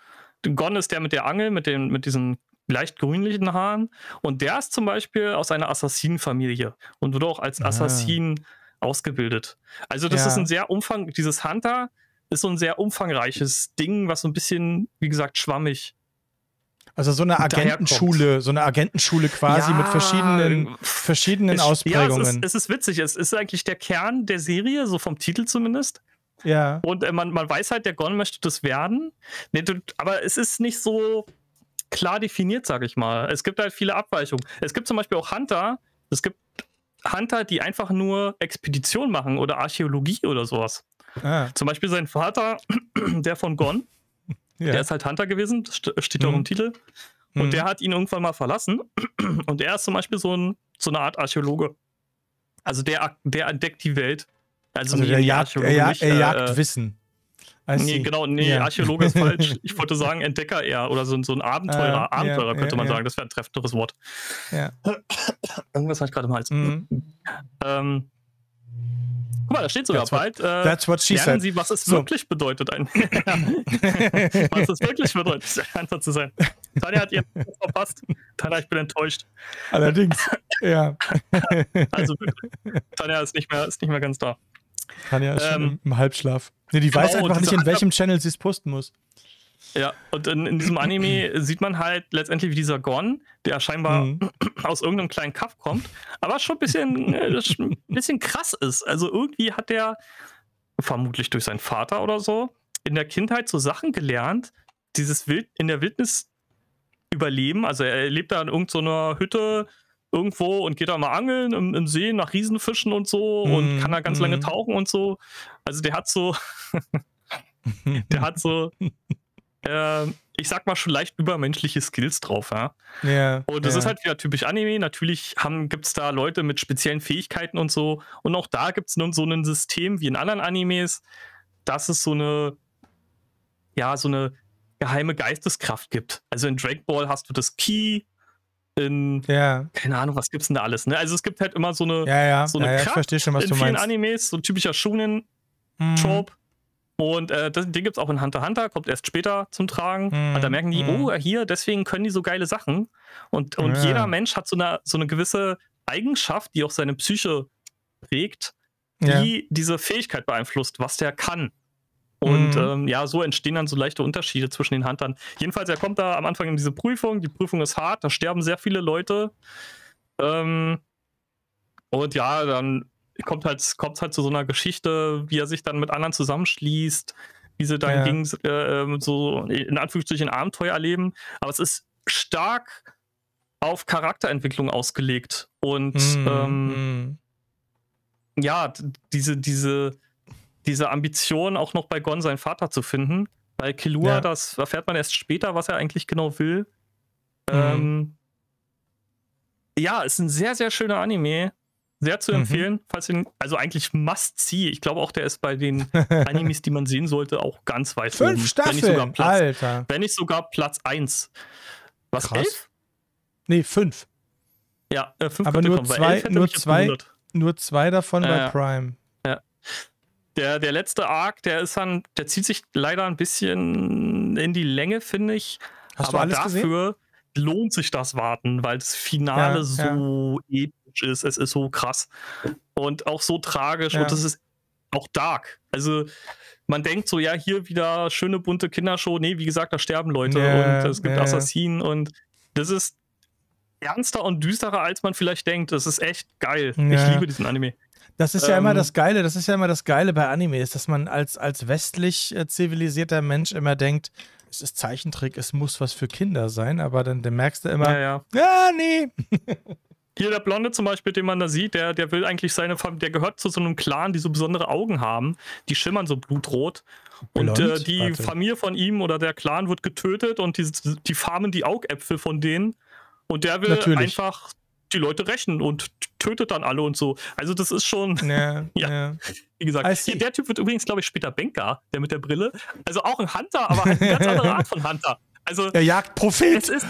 Gon ist der mit der Angel, mit, den, mit diesen leicht grünlichen Haaren. Und der ist zum Beispiel aus einer Assassinenfamilie und wurde auch als ah. Assassin ausgebildet. Also, das ja. ist ein sehr umfang, dieses Hunter ist so ein sehr umfangreiches Ding, was so ein bisschen, wie gesagt, schwammig
also so eine Agentenschule, so eine Agentenschule quasi ja, mit verschiedenen, verschiedenen es, Ausprägungen. Ja, es, ist,
es ist witzig, es ist eigentlich der Kern der Serie, so vom Titel zumindest. Ja. Und äh, man, man weiß halt, der Gon möchte das werden. Nee, du, aber es ist nicht so, klar definiert, sage ich mal. Es gibt halt viele Abweichungen. Es gibt zum Beispiel auch Hunter, es gibt Hunter, die einfach nur Expedition machen oder Archäologie oder sowas. Ah. Zum Beispiel sein Vater, der von Gon, ja. der ist halt Hunter gewesen, das steht auch mhm. im Titel. Und mhm. der hat ihn irgendwann mal verlassen. Und er ist zum Beispiel so, ein, so eine Art Archäologe. Also der, der entdeckt die Welt. Also, also der jagt, er, jagt, er jagt äh, äh
Wissen. Nee, genau, nee, yeah. Archäologe ist falsch. Ich wollte sagen
Entdecker eher oder so, so ein Abenteurer. Uh, Abenteurer yeah, könnte man yeah, sagen, das wäre ein treffenderes Wort. Ja. Irgendwas habe ich gerade im Hals. Mm. Ähm, Guck mal, da steht sogar bald. What, äh, that's what she lernen said. Sie, was es so. wirklich bedeutet. ein was es wirklich bedeutet, Ernster zu sein. Tanja hat ihr verpasst. Tanja, ich bin enttäuscht.
Allerdings, ja. also,
Tanja ist nicht mehr, ist nicht mehr ganz da.
Kann ja schon ähm, im Halbschlaf. Nee, die genau, weiß einfach nicht, in welchem Channel sie es posten muss.
Ja, und in, in diesem Anime sieht man halt letztendlich, wie dieser Gon, der scheinbar mhm. aus irgendeinem kleinen Kaff kommt, aber schon ein bisschen, äh, ein bisschen krass ist. Also irgendwie hat der vermutlich durch seinen Vater oder so in der Kindheit so Sachen gelernt, dieses Wild in der Wildnis überleben. Also er lebt da in irgendeiner so Hütte, irgendwo und geht da mal angeln im, im See nach Riesenfischen und so mm, und mhm, kann da ganz mm. lange mhm. tauchen und so. Also der hat so, der hat so, äh, ich sag mal schon leicht übermenschliche Skills drauf, ja.
Yeah, und das yeah. ist halt
wieder typisch Anime. Natürlich gibt es da Leute mit speziellen Fähigkeiten und so. Und auch da gibt es nun so ein System wie in anderen Animes, dass es so eine, ja, so eine geheime Geisteskraft gibt. Also in Dragon Ball hast du das Ki, in ja. keine Ahnung, was gibt's denn da alles, ne? Also es gibt halt immer so eine ja, ja. so eine ja, Kraft ich verstehe schon, was in du vielen meinst. Animes, so ein typischer Shunen Trope. Hm. Und äh, den gibt es auch in Hunter Hunter, kommt erst später zum Tragen. Mm, und da mhm. merken die, mm. oh, hier, deswegen können die so geile Sachen. Und, und ja. jeder Mensch hat so eine, so eine gewisse Eigenschaft, die auch seine Psyche prägt, die ja. diese Fähigkeit beeinflusst, was der kann. Und mhm. ähm, ja, so entstehen dann so leichte Unterschiede zwischen den Huntern. Jedenfalls, er kommt da am Anfang in diese Prüfung. Die Prüfung ist hart, da sterben sehr viele Leute. Ähm, und ja, dann kommt halt, kommt halt zu so einer Geschichte, wie er sich dann mit anderen zusammenschließt, wie sie dann ja. gegen, äh, ähm, so in Anführungsstrichen Abenteuer erleben. Aber es ist stark auf Charakterentwicklung ausgelegt. Und mhm. ähm, mhm. ja, diese, diese diese Ambition, auch noch bei Gon seinen Vater zu finden. Weil Killua, ja. das erfährt man erst später, was er eigentlich genau will. Mhm. Ähm, ja, ist ein sehr, sehr schöner Anime. Sehr zu mhm. empfehlen, mhm. falls ihn, also eigentlich must see. Ich glaube auch, der ist bei den Animes, die man sehen sollte, auch ganz weit Fünf oben. Staffeln, wenn nicht sogar Platz, Alter. Wenn nicht sogar Platz 1. Was, Krass. elf?
Nee, fünf.
Ja, äh, fünf Aber nur kommen, zwei, nur zwei,
nur zwei davon äh, bei Prime
der, der letzte Arc, der ist dann, der zieht sich leider ein bisschen in die Länge, finde ich. Hast Aber dafür gesehen? lohnt sich das Warten, weil das Finale ja, so ja. episch ist. Es ist so krass und auch so tragisch ja. und es ist auch dark. Also man denkt so, ja, hier wieder schöne bunte Kindershow. Nee, wie gesagt, da sterben Leute und es gibt Assassinen und das ist ernster und düsterer, als man vielleicht denkt. Das ist echt geil.
Ich liebe diesen Anime. Das ist ähm, ja immer das ähm.
Geile, das ist ja immer das Geile bei Anime, ist, dass man als, als westlich äh, zivilisierter Mensch immer denkt, es ist Zeichentrick, es muss was für Kinder sein, aber dann, dann merkst du immer, ja, ja. ah, nee. Hier der Blonde zum Beispiel, den man da
sieht, der, der will eigentlich seine Familie, der gehört zu so einem Clan, die so besondere Augen haben, die schimmern so blutrot. Blond? Und äh, die Warte. Familie von ihm oder der Clan wird getötet und die, die farmen die Augäpfel von denen. Und der will Natürlich. einfach die Leute rächen und tötet dann alle und so. Also das ist schon, ja, ja. wie gesagt. Hier, der Typ wird übrigens, glaube ich, später Banker, der mit der Brille. Also auch ein Hunter, aber halt eine ganz andere Art von Hunter. Also, er jagt ist,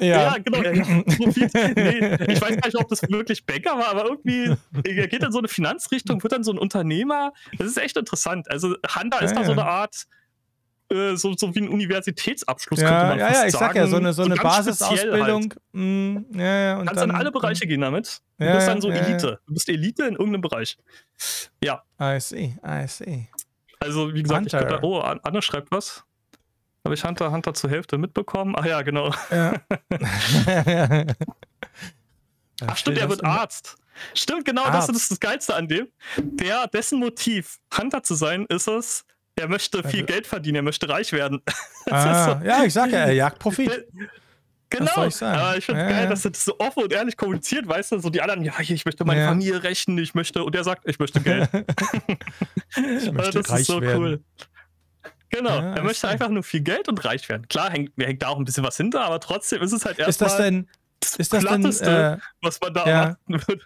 ja. ja, genau. Profit, nee, ich weiß gar nicht, ob das wirklich Banker war, aber irgendwie, er geht dann so eine Finanzrichtung, wird dann so ein Unternehmer. Das ist echt interessant. Also Hunter ist da ah, so eine Art äh, so, so wie ein Universitätsabschluss, ja, könnte man ja, fast ja, ich sagen. Sag ja, so eine, so eine Basisausbildung.
Halt. Mm, ja, Kannst dann, in alle Bereiche mm. gehen damit.
Du bist dann so Elite. Du bist Elite in irgendeinem Bereich. Ja.
I see, I see.
Also, wie gesagt, Hunter. ich glaub, oh, Anne schreibt was. Habe ich Hunter Hunter zur Hälfte mitbekommen? Ach ja, genau.
Ja. Ach stimmt, er wird Arzt.
Stimmt, genau, Arzt. das ist das Geilste an dem. Der, dessen Motiv, Hunter zu sein, ist es, er möchte viel also- Geld verdienen, er möchte reich werden. Ah, so. Ja, ich sage ja, er jagt Profit. Genau, ich aber ich finde es ja, geil, ja. dass er das so offen und ehrlich kommuniziert, weißt du, so die anderen, ja, ich möchte meine ja. Familie rächen, ich möchte, und er sagt, ich möchte Geld. ich
also möchte das ist so werden. cool.
Genau, er möchte einfach nur viel Geld und reich werden. Klar, hängt, hängt da auch ein bisschen was hinter, aber trotzdem ist es halt erstmal. Ist das denn,
das ist das Platteste, denn, äh, was man da ja. machen würde.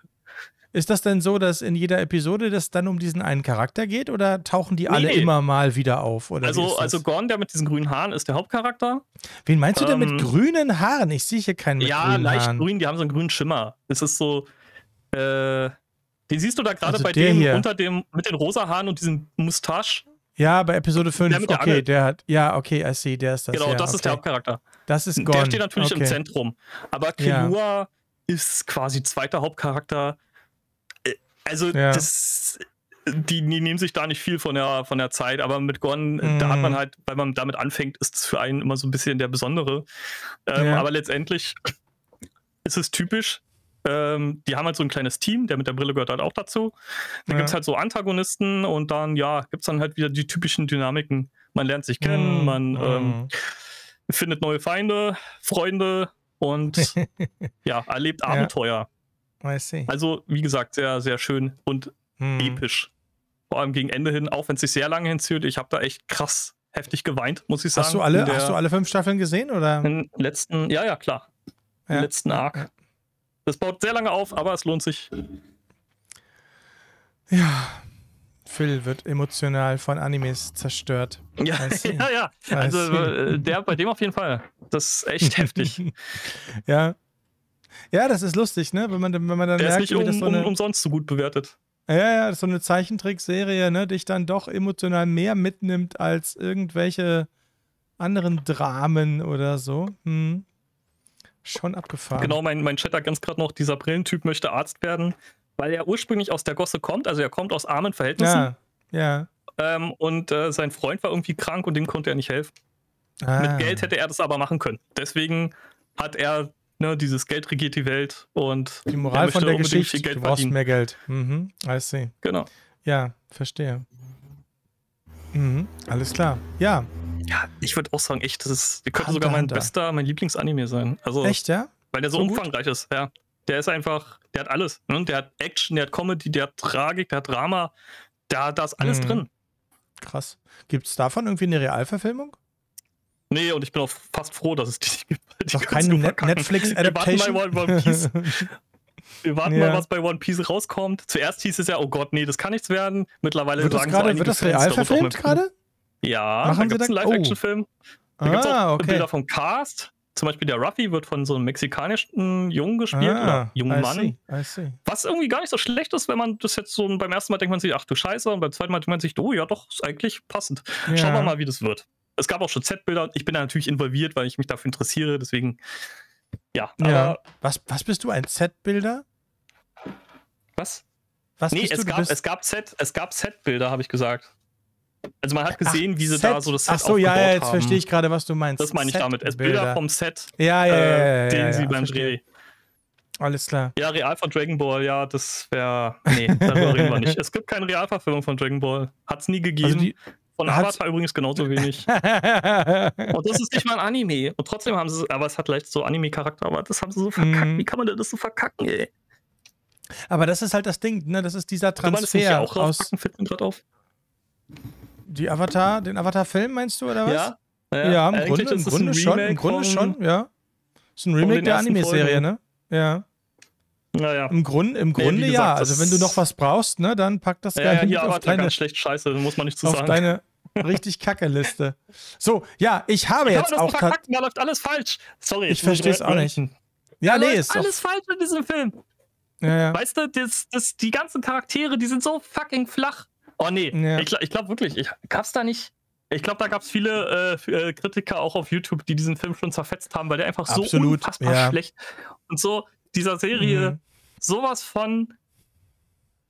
Ist das denn so, dass in jeder Episode das dann um diesen einen Charakter geht oder tauchen die nee, alle nee. immer mal wieder auf? also, also Gorn, der mit diesen grünen Haaren, ist der Hauptcharakter. Wen meinst du denn mit ähm, grünen Haaren? Ich sehe hier keinen mit ja, grünen Ja, leicht
grün, die haben so einen grünen Schimmer. Es ist so, äh, den siehst du da gerade also bei dem hier. unter dem, mit den rosa Haaren und diesem Mustache.
Ja, bei Episode 5, der okay, der hat, ja, okay, I see, der ist das. Genau, ja, das okay. ist der Hauptcharakter. Das ist Gorn. Der steht natürlich okay. im Zentrum.
Aber Kenua ja. ist quasi zweiter Hauptcharakter also ja. das, die, die, nehmen sich da nicht viel von der, von der Zeit, aber mit Gorn, mm. da hat man mhm. halt, weil man damit anfängt, ist es für einen immer so ein bisschen der Besondere. Ähm, ja. Aber letztendlich ist es typisch. Ähm, die haben halt so ein kleines Team, der mit der Brille gehört halt auch dazu. Dann ja. gibt es halt so Antagonisten und dann, ja, gibt es dann halt wieder die typischen Dynamiken. Man lernt sich kennen, mm. man mhm. ähm, findet neue Feinde, Freunde und ja, erlebt Abenteuer. I see. Also, wie gesagt, sehr, sehr schön und hm. episch. Vor allem gegen Ende hin, auch wenn es sich sehr lange hinzieht. Ich habe da echt krass heftig geweint, muss ich sagen. Hast du alle, der, hast du alle
fünf Staffeln gesehen? Oder? Den
letzten, ja, ja, klar. Ja. Den letzten Arc. Das baut sehr lange auf, aber es lohnt sich.
Ja. Phil wird emotional von Animes zerstört. Ja, ja, ja. Also äh,
der bei dem auf jeden Fall. Das ist echt heftig.
Ja, ja, das ist lustig, ne? Wenn man, wenn man dann Der merkt, ist nicht um, das so eine, um, umsonst so gut bewertet. Ja, ja, das ist so eine Zeichentrickserie, ne, dich dann doch emotional mehr mitnimmt als irgendwelche anderen Dramen oder so. Hm. Schon abgefahren. Genau,
mein, mein Chat hat ganz gerade noch, dieser Brillentyp möchte Arzt werden, weil er ursprünglich aus der Gosse kommt, also er kommt aus armen Verhältnissen. Ja, ja. Ähm, und äh, sein Freund war irgendwie krank und dem konnte er nicht helfen. Ah. Mit Geld hätte er das aber machen können. Deswegen hat er ne, dieses Geld regiert die Welt und die Moral von der Geschichte, Geld du brauchst verdienen. mehr
Geld. Mhm, I see. Genau. Ja, verstehe. Mhm, alles klar. Ja.
Ja, ich würde auch sagen, echt, das ist, könnte sogar mein bester,
mein Lieblingsanime
sein. Also, echt, ja? Weil der so, so umfangreich ist, ja. Der ist einfach, der hat alles. Ne? Der hat Action, der hat Comedy, der hat Tragik, der hat Drama. Da, da ist alles mhm. drin.
Krass. Gibt es davon irgendwie eine Realverfilmung?
Nee, und ich bin auch fast froh, dass es die gibt.
Doch keine Net Netflix-Adaptation. Wir warten mal
Wir warten ja. mal, was bei One Piece rauskommt. Zuerst hieß es ja, oh Gott, nee, das kann nichts werden. Mittlerweile wird sagen das grade, so Wird das real verfilmt gerade? Ja, Machen da gibt es einen Live-Action-Film. Oh.
Da ah, gibt es auch okay. Bilder
vom Cast. Zum Beispiel der Ruffy wird von so einem mexikanischen Jungen gespielt ah, oder jungen I Mann. See, I see. Was irgendwie gar nicht so schlecht ist, wenn man das jetzt so beim ersten Mal denkt man sich, ach du Scheiße, und beim zweiten Mal denkt man sich, oh ja, doch, ist eigentlich passend. Ja. Schauen wir mal, wie das wird es gab auch schon Z-Bilder und ich bin da natürlich involviert, weil ich mich dafür interessiere. Deswegen, ja.
ja. Was, was bist du, ein Z-Bilder? Was? Was nee, es, du? Gab, du es
Z, es gab Z-Bilder, habe ich gesagt. Also man hat gesehen, Ach, wie sie Set. da so das Set Ach so, ja, ja, jetzt verstehe ich gerade,
was du meinst. Das meine ich damit. Es Bilder vom Set, ja, ja, äh, ja, den ja, sie beim Dreh. Alles klar.
Ja, Real von Dragon Ball, ja, das wäre. Nee, darüber reden wir nicht. Es gibt keine Realverfilmung von Dragon Ball. Hat es nie also gegeben. Also die, von Avatar übrigens genauso wenig. und das ist nicht mal ein Anime. Und trotzdem haben sie, aber es hat leicht so Anime-Charakter, aber das
haben sie so verkackt. Mhm. Wie kann man denn das so verkacken, ey? Aber das ist halt das Ding, ne? Das ist dieser Transfer. Du meinst, auch aus fällt mir gerade auf. Die Avatar, den Avatar-Film meinst du, oder was? Ja. Ja, ja im Eigentlich Grunde, im Grunde schon. Im Grunde schon, ja. Ist ein Remake der Anime-Serie, ne? Ja. Naja. Im, Grund, im Grunde nee, gesagt, ja. Also wenn du noch was brauchst, ne, dann pack das ja, gleich ja, hier auf Avatar deine, ganz
schlecht scheiße, muss man
nicht zu auf sagen. Deine, Richtig kacke Liste. So, ja, ich habe jetzt auch. Verkacken,
da läuft alles falsch. Sorry. Ich verstehe es auch nicht.
Ja, da nee, ist alles
falsch in diesem Film. Ja, ja. Weißt du, das, das, die ganzen Charaktere, die sind so fucking flach. Oh nee, ja. ich, ich glaube wirklich, ich, gab's da nicht. Ich glaube, da gab es viele äh, äh, Kritiker auch auf YouTube, die diesen Film schon zerfetzt haben, weil der einfach so Absolut, unfassbar schlecht und so dieser Serie mhm. sowas von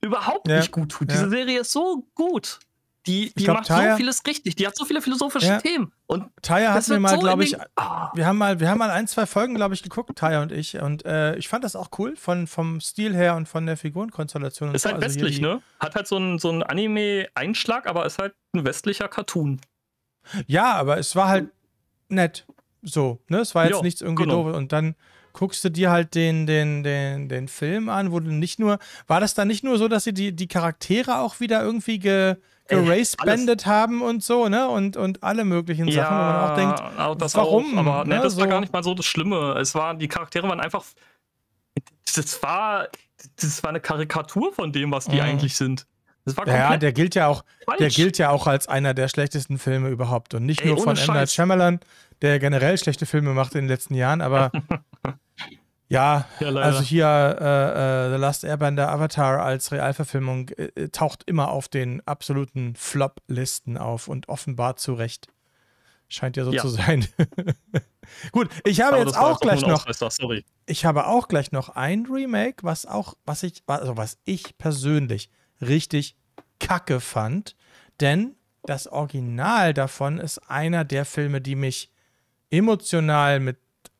überhaupt nicht gut tut. Diese Serie ist so gut. Die, die glaub, macht Taya, so vieles richtig. Die hat so viele philosophische ja, Themen. Und
Taya hat mir mal, so glaube ich, den, oh. wir haben mal, wir haben mal ein, zwei Folgen, glaube ich, geguckt, Taya und ich. Und äh, ich fand das auch cool von, vom Stil her und von der Figurenkonstellation. Ist so. halt also westlich, also ne?
Hat halt so einen so Anime-Einschlag, aber ist halt ein westlicher
Cartoon. Ja, aber es war halt nett. So, ne? Es war jetzt jo, nichts irgendwie genau. doof. Und dann guckst du dir halt den, den, den, den Film an, wo du nicht nur, war das dann nicht nur so, dass sie die, die Charaktere auch wieder irgendwie ge, äh, geracebanded haben und so, ne? Und, und alle möglichen ja, Sachen, wo man auch denkt, auch das warum? Auch, aber ne, ne das so. war gar nicht mal so das
Schlimme. Es waren, die Charaktere waren einfach. Das war, das war eine Karikatur von dem, was die mhm. eigentlich
sind. Das war ja, der gilt ja auch, der gilt ja auch als einer der schlechtesten Filme überhaupt und nicht Ey, nur von M. Night Shyamalan, der generell schlechte Filme macht in den letzten Jahren, aber Ja, ja also hier äh, äh, The Last Airbender Avatar als Realverfilmung äh, äh, taucht immer auf den absoluten Flop-Listen auf und offenbar zu Recht. Scheint ja so ja. zu sein. Gut, ich habe Aber jetzt auch gleich noch. Ich habe auch gleich noch ein Remake, was auch, was ich, also was ich persönlich richtig kacke fand. Denn das Original davon ist einer der Filme, die mich emotional mit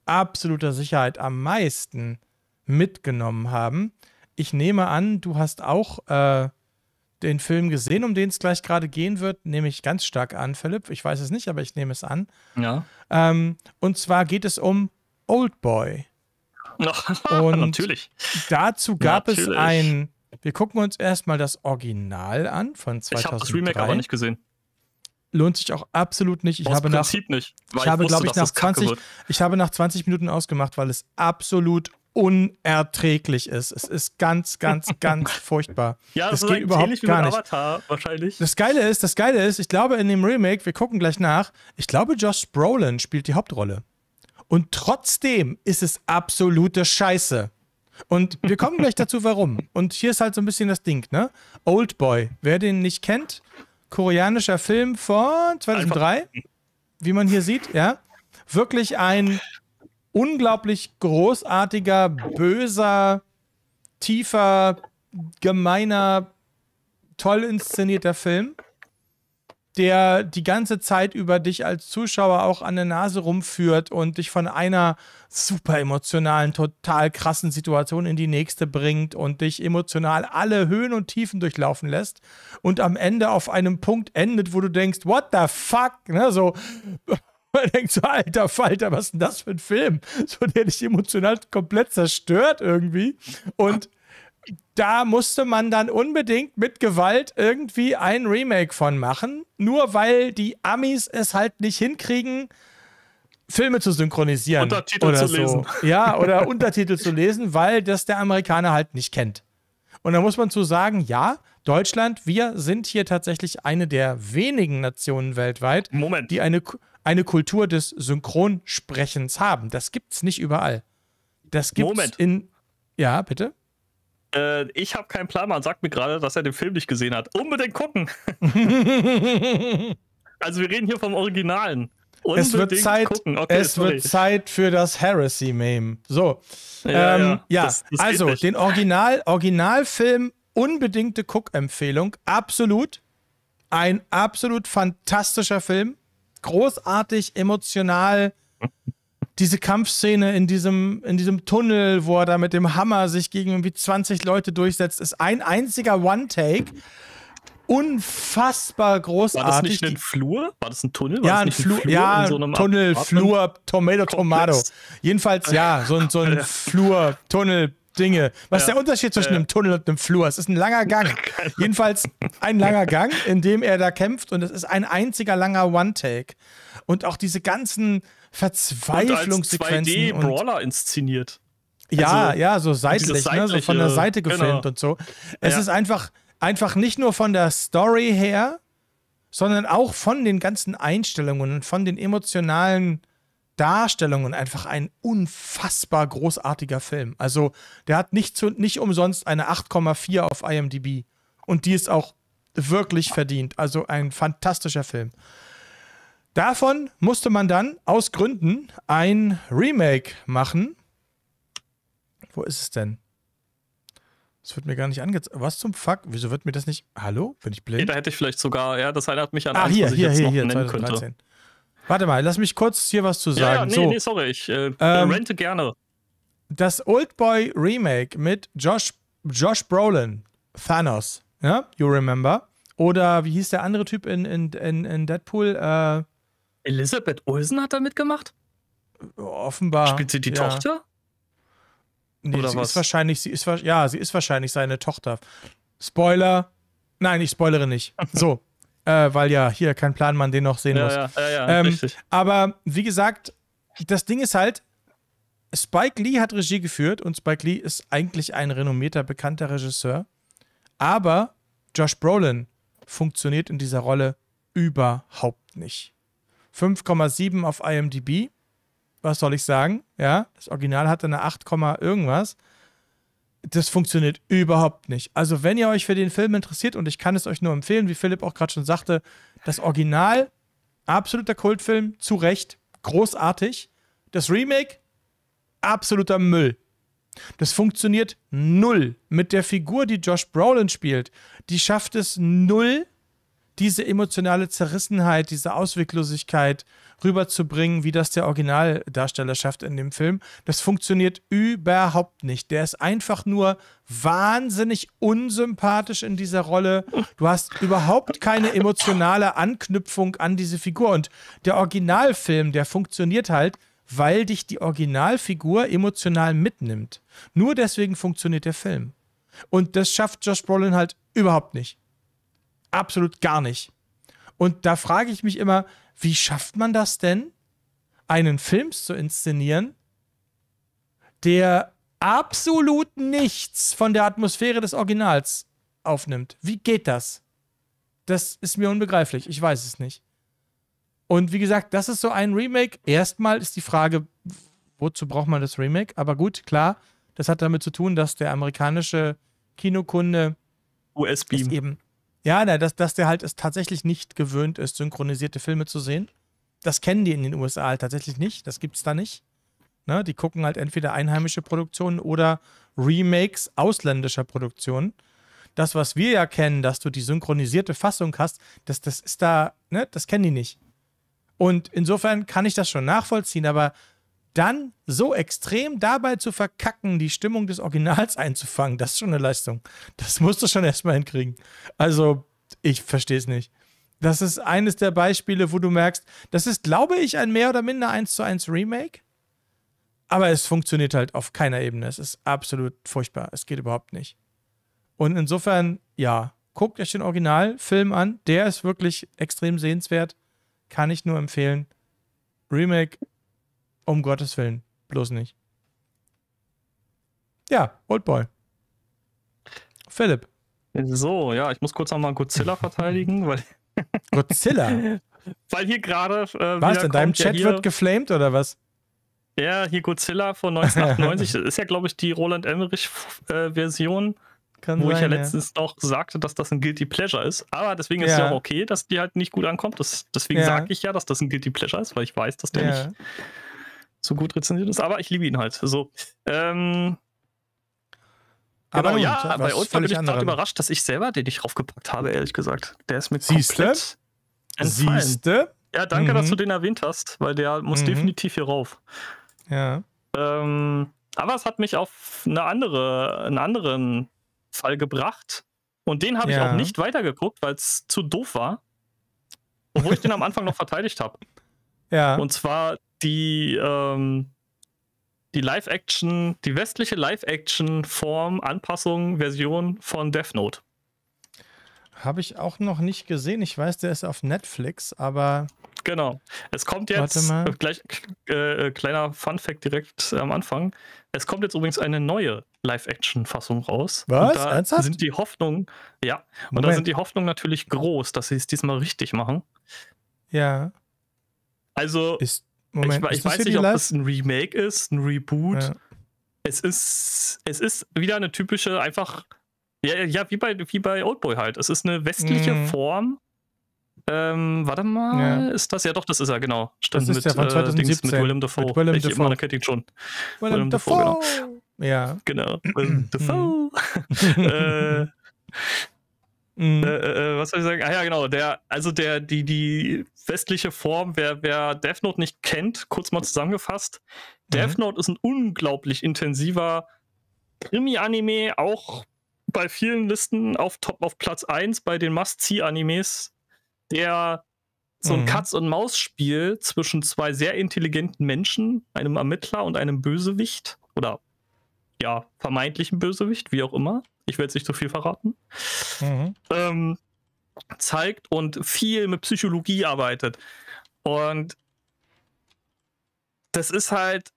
absoluter Sicherheit am meisten mitgenommen haben. Ich nehme an, du hast auch äh, den Film gesehen, um den es gleich gerade gehen wird, nehme ich ganz stark an, Philipp. Ich weiß es nicht, aber ich nehme es an. Ja. Ähm, und zwar geht es um Old Boy. und natürlich. Dazu gab natürlich. es ein. Wir gucken uns erstmal das Original an von 2003. Ich habe das Remake aber nicht gesehen lohnt sich auch absolut nicht. Ich Aus habe Prinzip nach, nicht. ich, habe, glaube ich, nach 20, ich habe nach 20 Minuten ausgemacht, weil es absolut unerträglich ist. Es ist ganz, ganz, ganz furchtbar. Ja, das, das geht überhaupt gar nicht.
Avatar wahrscheinlich.
Das Geile ist, das Geile ist, ich glaube in dem Remake, wir gucken gleich nach, ich glaube Josh Brolin spielt die Hauptrolle. Und trotzdem ist es absolute Scheiße. Und wir kommen gleich dazu, warum. Und hier ist halt so ein bisschen das Ding, ne? Old Boy, wer den nicht kennt, koreanischer Film von 2003, Einfach. wie man hier sieht, ja. Wirklich ein unglaublich großartiger, böser, tiefer, gemeiner, toll inszenierter Film der die ganze Zeit über dich als Zuschauer auch an der Nase rumführt und dich von einer super emotionalen, total krassen Situation in die nächste bringt und dich emotional alle Höhen und Tiefen durchlaufen lässt und am Ende auf einem Punkt endet, wo du denkst, what the fuck? Ne, so, man denkt so, alter Falter, was ist denn das für ein Film? So, der dich emotional komplett zerstört irgendwie. Und da musste man dann unbedingt mit Gewalt irgendwie ein Remake von machen, nur weil die Amis es halt nicht hinkriegen, Filme zu synchronisieren. Untertitel oder zu so. lesen. Ja, oder Untertitel zu lesen, weil das der Amerikaner halt nicht kennt. Und da muss man zu sagen, ja, Deutschland, wir sind hier tatsächlich eine der wenigen Nationen weltweit, Moment. die eine, eine Kultur des Synchronsprechens haben. Das gibt's nicht überall. Das gibt's Moment. in. Ja, bitte?
Äh, ich habe keinen Plan. Man sagt mir gerade, dass er den Film nicht gesehen hat.
Unbedingt gucken.
also wir reden hier vom Originalen. Unbedingt es wird Zeit, okay, es wird
Zeit für das Heresy-Meme. So. Ja, ähm, ja. ja. Das, das also den Original, Originalfilm unbedingte Guckempfehlung. Absolut. Ein absolut fantastischer Film. Großartig, emotional. diese Kampfszene in diesem, in diesem Tunnel, wo er da mit dem Hammer sich gegen irgendwie 20 Leute durchsetzt, ist ein einziger One-Take. Unfassbar großartig. War das nicht ein Flur? War das ein Tunnel? War ja, ein, Flu ein Flur. Ja, so Tunnel, Flur, Tomato, Tomato. Jedenfalls, ja, so ein, so ein Flur, Tunnel, Dinge. Was ja. ist der Unterschied zwischen einem Tunnel und einem Flur? Es ist ein langer Gang. Jedenfalls ein langer Gang, in dem er da kämpft und es ist ein einziger langer One-Take. Und auch diese ganzen Verzweiflungssequenzen. Also und 2D-Brawler inszeniert. Ja, also ja, so seitlich, ne? so von der Seite genau. gefilmt genau. und so. Es ja. ist einfach, einfach nicht nur von der Story her, sondern auch von den ganzen Einstellungen und von den emotionalen Darstellungen einfach ein unfassbar großartiger Film. Also der hat nicht, zu, nicht umsonst eine 8,4 auf IMDb. Und die ist auch wirklich verdient. Also ein fantastischer Film. Davon musste man dann aus Gründen ein Remake machen. Wo ist es denn? Das wird mir gar nicht angezeigt. Was zum Fuck? Wieso wird mir das nicht. Hallo? Bin ich blind? Nee,
da hätte ich vielleicht sogar. Ja, das erinnert mich an ah, eins, hier, was ich hier, jetzt hier, noch hier, nennen 2013. könnte.
Warte mal, lass mich kurz hier was zu sagen. Ja, ja nee, so, nee,
sorry, ich äh, ähm, rente
gerne. Das Oldboy Remake mit Josh, Josh Brolin, Thanos, ja, you remember. Oder wie hieß der andere Typ in, in, in, in Deadpool? Äh, Elizabeth Olsen hat da mitgemacht? Offenbar. Spielt sie die ja. Tochter? Nee, Oder sie was? ist wahrscheinlich, sie ist ja, sie ist wahrscheinlich seine Tochter. Spoiler. Nein, ich spoilere nicht. So äh, weil ja hier kein Planmann den noch sehen ja, muss. Ja, ja, ja, ähm, Aber wie gesagt, das Ding ist halt, Spike Lee hat Regie geführt und Spike Lee ist eigentlich ein renommierter, bekannter Regisseur. Aber Josh Brolin funktioniert in dieser Rolle überhaupt nicht. 5,7 auf IMDb. Was soll ich sagen? Ja, das Original hatte eine 8, irgendwas das funktioniert überhaupt nicht. Also, wenn ihr euch für den Film interessiert, und ich kann es euch nur empfehlen, wie Philipp auch gerade schon sagte, das Original, absoluter Kultfilm, zu Recht, großartig. Das Remake, absoluter Müll. Das funktioniert null. Mit der Figur, die Josh Brolin spielt, die schafft es null, diese emotionale Zerrissenheit, diese Ausweglosigkeit rüberzubringen, wie das der Originaldarsteller schafft in dem Film. Das funktioniert überhaupt nicht. Der ist einfach nur wahnsinnig unsympathisch in dieser Rolle. Du hast überhaupt keine emotionale Anknüpfung an diese Figur. Und der Originalfilm, der funktioniert halt, weil dich die Originalfigur emotional mitnimmt. Nur deswegen funktioniert der Film. Und das schafft Josh Brolin halt überhaupt nicht. Absolut gar nicht. Und da frage ich mich immer, wie schafft man das denn, einen Film zu inszenieren, der absolut nichts von der Atmosphäre des Originals aufnimmt? Wie geht das? Das ist mir unbegreiflich. Ich weiß es nicht. Und wie gesagt, das ist so ein Remake. Erstmal ist die Frage, wozu braucht man das Remake? Aber gut, klar, das hat damit zu tun, dass der amerikanische Kinokunde us eben ja, na, dass, dass der halt es tatsächlich nicht gewöhnt ist, synchronisierte Filme zu sehen. Das kennen die in den USA halt tatsächlich nicht. Das gibt es da nicht. Ne? Die gucken halt entweder einheimische Produktionen oder Remakes ausländischer Produktionen. Das, was wir ja kennen, dass du die synchronisierte Fassung hast, das, das ist da, ne, das kennen die nicht. Und insofern kann ich das schon nachvollziehen, aber dann so extrem dabei zu verkacken, die Stimmung des Originals einzufangen, das ist schon eine Leistung. Das musst du schon erstmal hinkriegen. Also, ich verstehe es nicht. Das ist eines der Beispiele, wo du merkst, das ist, glaube ich, ein mehr oder minder 1 zu 1 Remake. Aber es funktioniert halt auf keiner Ebene. Es ist absolut furchtbar. Es geht überhaupt nicht. Und insofern, ja, guckt euch den Originalfilm an. Der ist wirklich extrem sehenswert. Kann ich nur empfehlen. Remake um Gottes Willen. Bloß nicht. Ja, Old Boy. Philipp.
So, ja, ich muss kurz nochmal Godzilla verteidigen, weil.
Godzilla?
weil hier gerade. Äh, was? In deinem Chat ja wird
geflamed oder was?
Ja, hier Godzilla von 1998. das ist ja, glaube ich, die Roland Emmerich-Version. Äh, Kann wo sein, ich ja letztens auch sagte, dass das ein Guilty Pleasure ist. Aber deswegen ist ja. es ja auch okay, dass die halt nicht gut ankommt. Das, deswegen ja. sage ich ja, dass das ein Guilty Pleasure ist, weil ich weiß, dass der nicht so gut rezensiert ist, aber ich liebe ihn halt. So. Ähm,
aber genau, ja, bei uns bin ich gerade
überrascht, dass ich selber den nicht raufgepackt habe, ehrlich gesagt. Der ist mit Siehste?
Siehste? Ja, danke, mhm. dass du mhm. den
erwähnt hast, weil der muss mhm. definitiv hier rauf. Ja. Ähm, aber es hat mich auf eine andere, einen anderen Fall gebracht. Und den habe ja. ich auch nicht weitergeguckt, weil es zu doof war. Obwohl ich den am Anfang noch verteidigt habe. Ja. Und zwar die, ähm, die Live-Action, die westliche Live-Action-Form, Anpassung, Version von Death Note.
Habe ich auch noch nicht gesehen. Ich weiß, der ist auf Netflix, aber.
Genau. Es kommt jetzt, äh, gleich äh, äh, kleiner Fun-Fact direkt am Anfang. Es kommt jetzt übrigens eine neue Live-Action-Fassung raus. Was? Und da Ernsthaft? sind die Hoffnungen, ja. Und Moment. da sind die Hoffnungen natürlich groß, dass sie es diesmal richtig machen. Ja. Also. Ist Moment, ich, ich weiß nicht, ob das ein Remake ist, ein
Reboot. Ja.
Es ist, es ist wieder eine typische, einfach, ja, ja wie, bei, wie bei Oldboy halt. Es ist eine westliche mhm. Form. Ähm, warte mal, ja. ist das? Ja, doch, das ist er, genau. Stand das ist mit, der von 2017. Äh, mit Willem Dafoe. Mit Willem ich, Dafoe. Man kennt schon.
Willem, Willem Dafoe, Dafoe,
genau. Ja.
Genau, Willem Dafoe. Mhm. äh, Mhm. Äh, äh, äh, was soll ich sagen? Ah ja, genau. Der, also der, die, die westliche Form, wer, wer Death Note nicht kennt, kurz mal zusammengefasst. Mhm. Death Note ist ein unglaublich intensiver Krimi-Anime, auch bei vielen Listen auf Top auf Platz 1 bei den Must-See-Animes, der so ein mhm. Katz-und-Maus-Spiel zwischen zwei sehr intelligenten Menschen, einem Ermittler und einem Bösewicht oder ja, vermeintlichen Bösewicht, wie auch immer. Ich will jetzt nicht zu viel verraten. Mhm. Ähm, zeigt und viel mit Psychologie arbeitet. Und das ist halt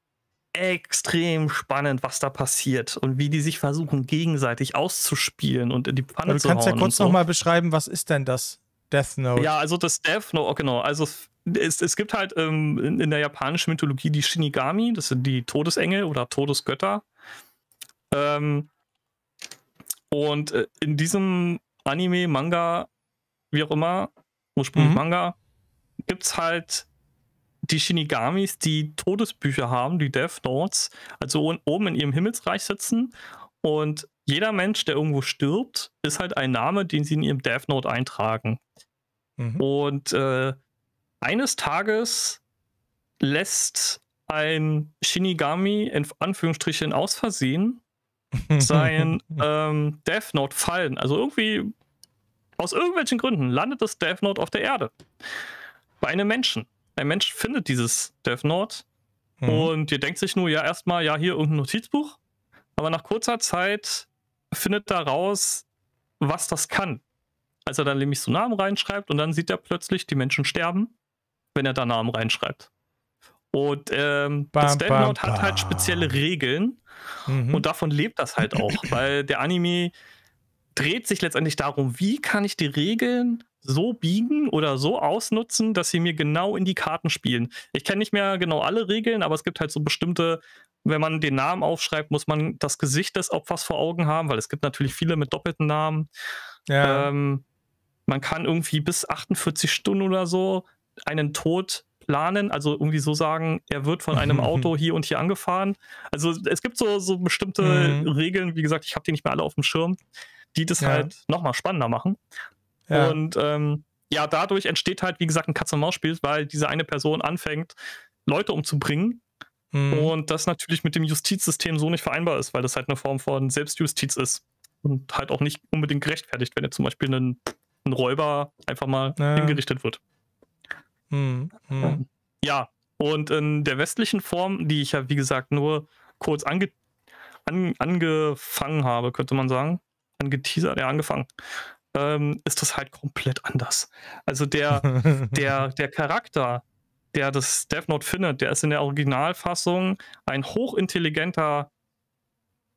extrem spannend, was da passiert und wie die sich versuchen, gegenseitig auszuspielen und
in die Pfanne also zu hauen. Du kannst ja kurz so. nochmal beschreiben, was ist denn das Death Note?
Ja, also das Death Note, oh, genau. Also es, es gibt halt ähm, in, in, der japanischen Mythologie die Shinigami, das sind die Todesengel oder Todesgötter. Ähm, und äh, in diesem Anime, Manga, wie auch immer, ursprünglich mhm. Manga, gibt es halt die Shinigamis, die Todesbücher haben, die Death Notes, also oben in ihrem Himmelsreich sitzen. Und jeder Mensch, der irgendwo stirbt, ist halt ein Name, den sie in ihrem Death Note eintragen. Mhm. Und äh, eines Tages lässt ein Shinigami in Anführungsstrichen aus Versehen sein ähm, Death Note fallen. Also irgendwie, aus irgendwelchen Gründen, landet das Death Note auf der Erde. Bei einem Menschen. Ein Mensch findet dieses Death Note mhm. und ihr denkt sich nur, ja, erstmal, ja, hier irgendein Notizbuch. Aber nach kurzer Zeit findet da raus, was das kann. Als er dann nämlich so Namen reinschreibt und dann sieht er plötzlich, die Menschen sterben, wenn er da Namen reinschreibt. Und ähm, das Death Note hat halt spezielle Regeln mhm. und davon lebt das halt auch, weil der Anime dreht sich letztendlich darum, wie kann ich die Regeln so biegen oder so ausnutzen, dass sie mir genau in die Karten spielen. Ich kenne nicht mehr genau alle Regeln, aber es gibt halt so bestimmte, wenn man den Namen aufschreibt, muss man das Gesicht des Opfers vor Augen haben, weil es gibt natürlich viele mit doppelten Namen. Ja. Ähm, man kann irgendwie bis 48 Stunden oder so einen Tod planen, also irgendwie so sagen, er wird von einem Auto hier und hier angefahren. Also es gibt so, so bestimmte mhm. Regeln, wie gesagt, ich habe die nicht mehr alle auf dem Schirm, die das ja. halt nochmal spannender machen. Ja. Und ähm, ja, dadurch entsteht halt, wie gesagt, ein Katz-und-Maus-Spiel, weil diese eine Person anfängt, Leute umzubringen. Mhm. Und das natürlich mit dem Justizsystem so nicht vereinbar ist, weil das halt eine Form von Selbstjustiz ist. Und halt auch nicht unbedingt gerechtfertigt, wenn er zum Beispiel ein, einen Räuber einfach mal ja. hingerichtet wird. Mhm. Ja, und in der westlichen Form, die ich ja wie gesagt nur kurz ange an angefangen habe, könnte man sagen, angeteasert, ja, angefangen, ähm, ist das halt komplett anders. Also der, der, der Charakter, der das Death Note findet, der ist in der Originalfassung ein hochintelligenter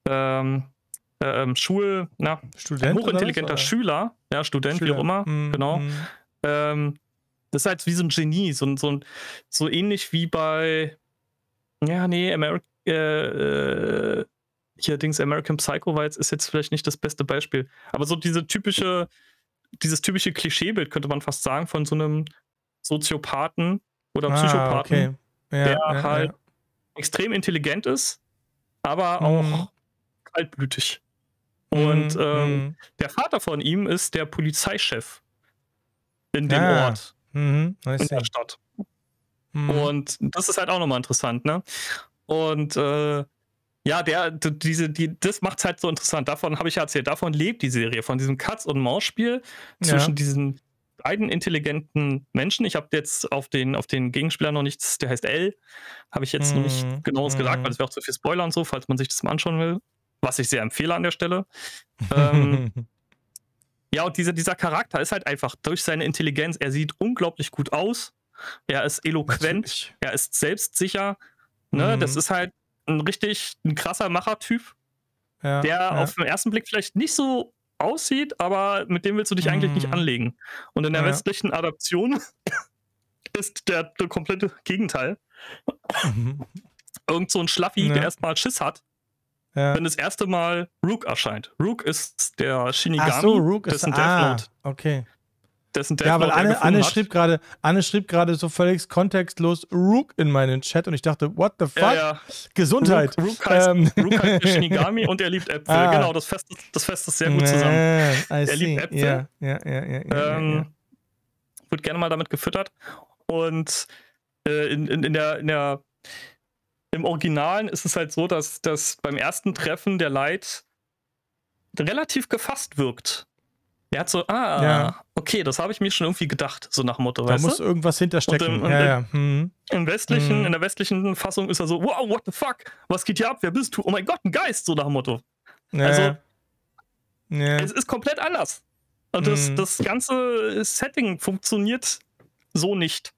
ähm, ähm, Schul, na, Student hochintelligenter Schüler, ja, Student, Schüler. wie auch immer, mhm. genau. Hm. Ähm, das ist halt wie so ein Genie, so, so, so ähnlich wie bei, ja, nee, American, äh, äh, hier Dings American Psycho war jetzt, ist jetzt vielleicht nicht das beste Beispiel. Aber so diese typische, dieses typische Klischeebild könnte man fast sagen von so einem Soziopathen oder ah, Psychopathen, okay.
ja, der ja, halt ja.
extrem intelligent ist, aber hm. auch kaltblütig. Hm, Und mhm. ähm, hm. der Vater von ihm ist der Polizeichef in dem ah. Ort
mhm, in
der Stadt.
Mhm. Und das ist halt auch nochmal interessant, ne? Und äh, ja, der, diese, die, das macht es halt so interessant. Davon habe ich ja erzählt, davon lebt die Serie, von diesem Katz- und Maus-Spiel zwischen ja. diesen beiden intelligenten Menschen. Ich habe jetzt auf den, auf den Gegenspieler noch nichts, der heißt L, habe ich jetzt mm, noch nicht mhm, genaues mm. gesagt, weil es wäre auch zu viel Spoiler und so, falls man sich das mal anschauen will. Was ich sehr empfehle an der Stelle. ähm, ja, und dieser, dieser Charakter ist halt einfach durch seine Intelligenz, er sieht unglaublich gut aus, er ist eloquent, ist er ist selbstsicher. Ne? Mhm. Das ist halt ein richtig ein krasser Machertyp,
ja, der ja. auf
den ersten Blick vielleicht nicht so aussieht, aber mit dem willst du dich mhm. eigentlich nicht mhm. anlegen. Und in der ja. westlichen Adaption ist der, der komplette Gegenteil. Mhm. Irgend so ein Schlaffi, ja. der erstmal Schiss hat ja. wenn das erste Mal Rook erscheint. Rook ist der Shinigami, Ach so, Rook ist, Death ah,
Okay. Dessen ja, weil Anne, Anne schrieb gerade, Anne schrieb gerade so völlig kontextlos Rook in meinen Chat und ich dachte, what the fuck? Ja, ja. Gesundheit. Rook, Rook heißt, ähm. Rook heißt der Shinigami und er liebt Äpfel. Ah. Genau, das Fest,
das Fest ist sehr gut zusammen. Ah, er see. liebt Äpfel. Ja, ja, ja, ja, ähm, Wird gerne mal damit gefüttert. Und äh, in, in, in der, in der im Originalen ist es halt so, dass, dass beim ersten Treffen der Light relativ gefasst wirkt. Er hat so, ah, ja. okay, das habe ich mir schon irgendwie gedacht, so nach Motto, da weißt muss du? irgendwas
hinterstecken. Im, ja, im, ja. Hm.
im westlichen, hm. In der westlichen Fassung ist er so, wow, what the fuck? Was geht hier ab? Wer bist du? Oh mein Gott, ein Geist, so nach Motto. Ja. Also, es ist komplett anders. Und hm. das, mhm. das ganze Setting funktioniert so nicht.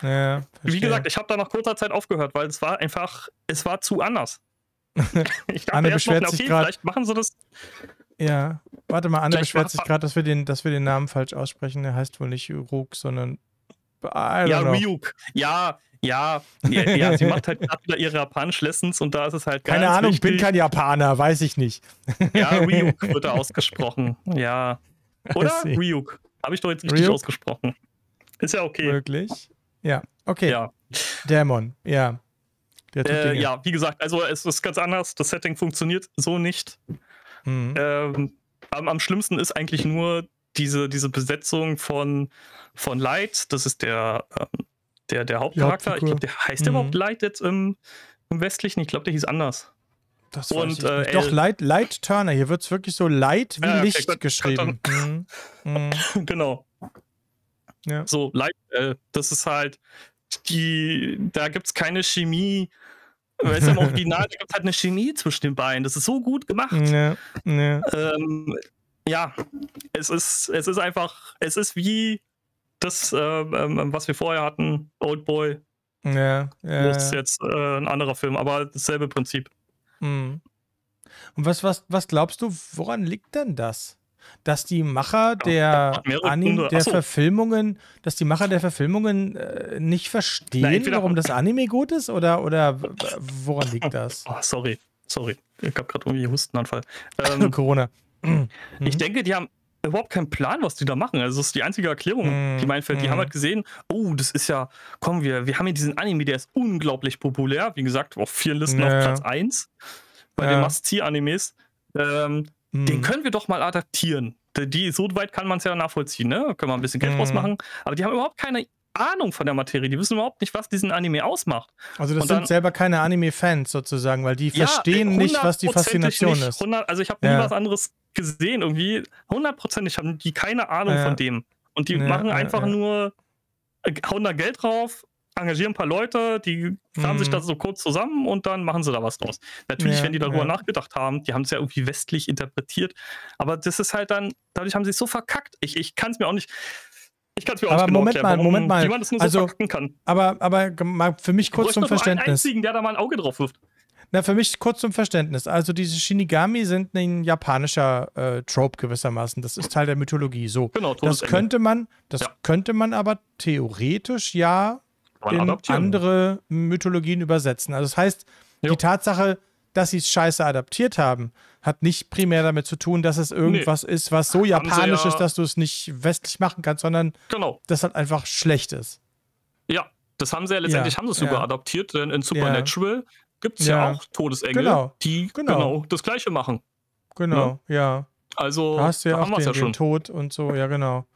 Ja, Wie gesagt, ich habe da nach kurzer Zeit aufgehört, weil es war einfach, es war zu anders.
ich dachte Anne beschwert noch, okay, sich grad, vielleicht machen sie das. Ja, warte mal, Anne beschwert sich gerade, dass, wir den, dass wir den Namen falsch aussprechen. Er heißt wohl nicht Ruk, sondern. Ja, Ryuk.
Ja, ja, ja, ja, sie macht halt gerade wieder ihre japanisch Lessons und da ist es halt Keine Ahnung, ich bin
kein Japaner, weiß ich nicht. ja, Ryuk
wird da ausgesprochen. Ja. Oder? Ryuk. Habe ich doch jetzt richtig Ryuk?
ausgesprochen.
Ist ja okay. Wirklich? Ja, okay. Ja.
Dämon, ja. Äh,
ja, wie gesagt, also es ist ganz anders. Das Setting funktioniert so nicht. Mhm. Ähm, am, am, schlimmsten ist eigentlich nur diese, diese Besetzung von, von Light. Das ist der, ähm, der, der Hauptcharakter. Ich glaube, der heißt mhm. der überhaupt Light jetzt im, im Westlichen. Ich glaube, der hieß
anders. Das und, äh, Doch, Light, Light Turner. Hier wird es wirklich so Light wie äh, okay, Licht geschrieben. Mhm. mhm. genau.
Ja. So, Leib, das ist halt, die, da gibt es keine Chemie.
Weißt du, im Original
gibt es halt eine Chemie zwischen den beiden. Das ist so gut
gemacht. Ja, ja.
Ähm, ja es ist, es ist einfach, es ist wie das, ähm, ähm, ähm was wir vorher hatten, Old Boy.
Ja, ja. Das ist
jetzt äh, ein anderer Film, aber dasselbe Prinzip.
Mhm. Und was, was, was glaubst du, woran liegt denn das? dass die Macher der, Anime, der Verfilmungen, dass die Macher der Verfilmungen äh, nicht verstehen, Na, warum das Anime gut ist oder, oder woran liegt das? Oh, sorry, sorry. Ich habe gerade irgendwie Hustenanfall. Ähm, Corona. Mhm. Ich denke,
die haben überhaupt keinen Plan, was die da machen. Also das ist die einzige Erklärung, mm, die mir Feld. Mm. Die mhm. haben halt gesehen, oh, das ist ja, komm, wir, wir haben hier diesen Anime, der ist unglaublich populär. Wie gesagt, auf vier Listen ja. auf Platz 1 bei ja. den Must-See-Animes. Ähm, Mhm. Den können wir doch mal adaptieren. Die, so weit kann man es ja nachvollziehen, ne? Können wir ein bisschen Geld mhm. rausmachen. Aber die haben überhaupt keine Ahnung von der Materie. Die wissen überhaupt nicht, was diesen Anime ausmacht.
Also das dann, sind selber keine Anime-Fans sozusagen, weil die ja, verstehen nicht, was die Faszination nicht. ist.
100, also ich habe ja. nie was anderes gesehen irgendwie. Hundertprozentig haben die keine Ahnung ja. von dem. Und die machen einfach nur äh, hauen da Geld drauf engagieren ein paar Leute, die fahren mhm. sich das so kurz zusammen und dann machen sie da was draus. Natürlich, ja, wenn die darüber ja. nachgedacht haben, die haben es ja irgendwie westlich interpretiert, aber das ist halt dann, dadurch haben sie es so verkackt. Ich, ich kann es mir auch nicht. Ich kann es mir aber auch nicht genau Moment genau erklären, mal, Moment das nur also, so verkacken
kann. Aber, aber für mich kurz zum Verständnis. Einen einzigen, der da mal ein Auge drauf wirft. Na, für mich kurz zum Verständnis. Also diese Shinigami sind ein japanischer äh, Trope gewissermaßen. Das ist Teil der Mythologie. So, genau, das könnte man, das ja. könnte man aber theoretisch ja in andere Mythologien übersetzen. Also das heißt, jo. die Tatsache, dass sie es scheiße adaptiert haben, hat nicht primär damit zu tun, dass es irgendwas nee. ist, was so japanisch ja ist, dass du es nicht westlich machen kannst, sondern genau. das hat einfach Schlechtes.
Ja, das haben sie ja letztendlich, ja, haben sie es ja. sogar adaptiert, denn in Supernatural ja. gibt es ja. auch Todesengel, genau. die genau. genau. das Gleiche machen.
Genau, ne? ja.
Also, da hast du ja da auch den, ja schon. den
Tod und so, ja, genau.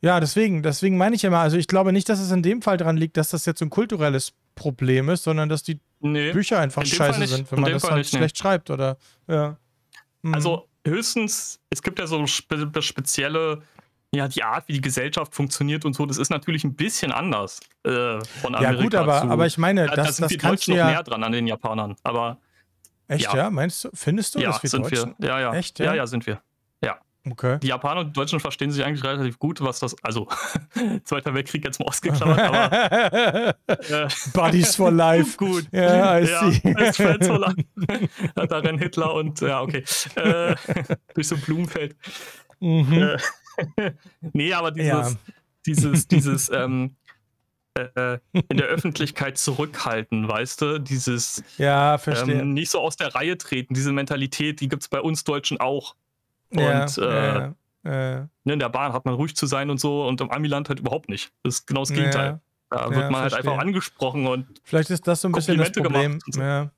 Ja, deswegen, deswegen meine ich ja mal, also ich glaube nicht, dass es in dem Fall daran liegt, dass das jetzt so ein kulturelles Problem ist, sondern dass die nee, Bücher einfach scheiße sind, wenn man das halt nicht, schlecht nee. schreibt oder ja.
Mhm. Also höchstens, es gibt ja so spe spezielle, ja, die Art, wie die Gesellschaft funktioniert und so, das ist natürlich ein bisschen anders äh, von Amerika. Ja, gut, aber, zu, aber ich meine, ja, das, da sind das wir Deutschen ja noch mehr dran an den Japanern, aber.
Echt, ja? ja? Meinst du, findest du, ja, dass wir sind Deutschen? Wir. Ja, ja. Echt, ja? ja, ja, sind
wir. Ja. Okay. Die Japaner und die Deutschen verstehen sich eigentlich relativ gut, was das, also Zweiter Weltkrieg jetzt mal ausgeklammert, aber.
Äh, Buddies for life. gut. Ja, yeah, I see. Ja, Friends
da rennen Hitler und, ja, okay. Äh, durch so ein Blumenfeld. Mhm. Äh, nee, aber dieses, ja. dieses, dieses, ähm, in der Öffentlichkeit zurückhalten, weißt du? Dieses ja, ähm, nicht so aus der Reihe treten, diese Mentalität, die gibt es bei uns Deutschen auch.
Ja, äh, ja, ne,
in der Bahn hat man ruhig zu sein und so und im Amiland halt überhaupt nicht. Das ist genau das Gegenteil. Da wird man halt verstehe. einfach angesprochen und
vielleicht ist das so ein bisschen das Problem. So.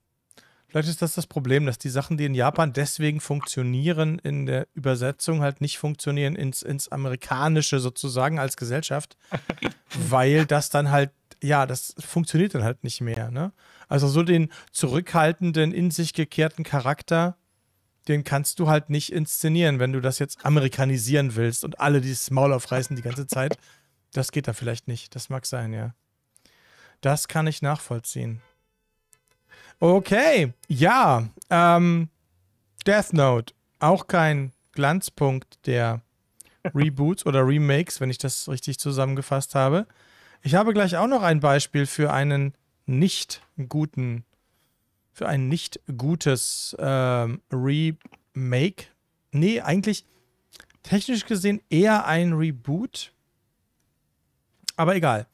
Vielleicht ist das das Problem, dass die Sachen, die in Japan deswegen funktionieren, in der Übersetzung halt nicht funktionieren ins, ins Amerikanische sozusagen als Gesellschaft, weil das dann halt, ja, das funktioniert dann halt nicht mehr. Ne? Also so den zurückhaltenden, in sich gekehrten Charakter den kannst du halt nicht inszenieren, wenn du das jetzt amerikanisieren willst und alle dieses Maul aufreißen die ganze Zeit. Das geht da vielleicht nicht. Das mag sein, ja. Das kann ich nachvollziehen. Okay, ja. Ähm, Death Note. Auch kein Glanzpunkt der Reboots oder Remakes, wenn ich das richtig zusammengefasst habe. Ich habe gleich auch noch ein Beispiel für einen nicht guten für ein nicht gutes ähm, Remake. Nee, eigentlich technisch gesehen eher ein Reboot. Aber egal.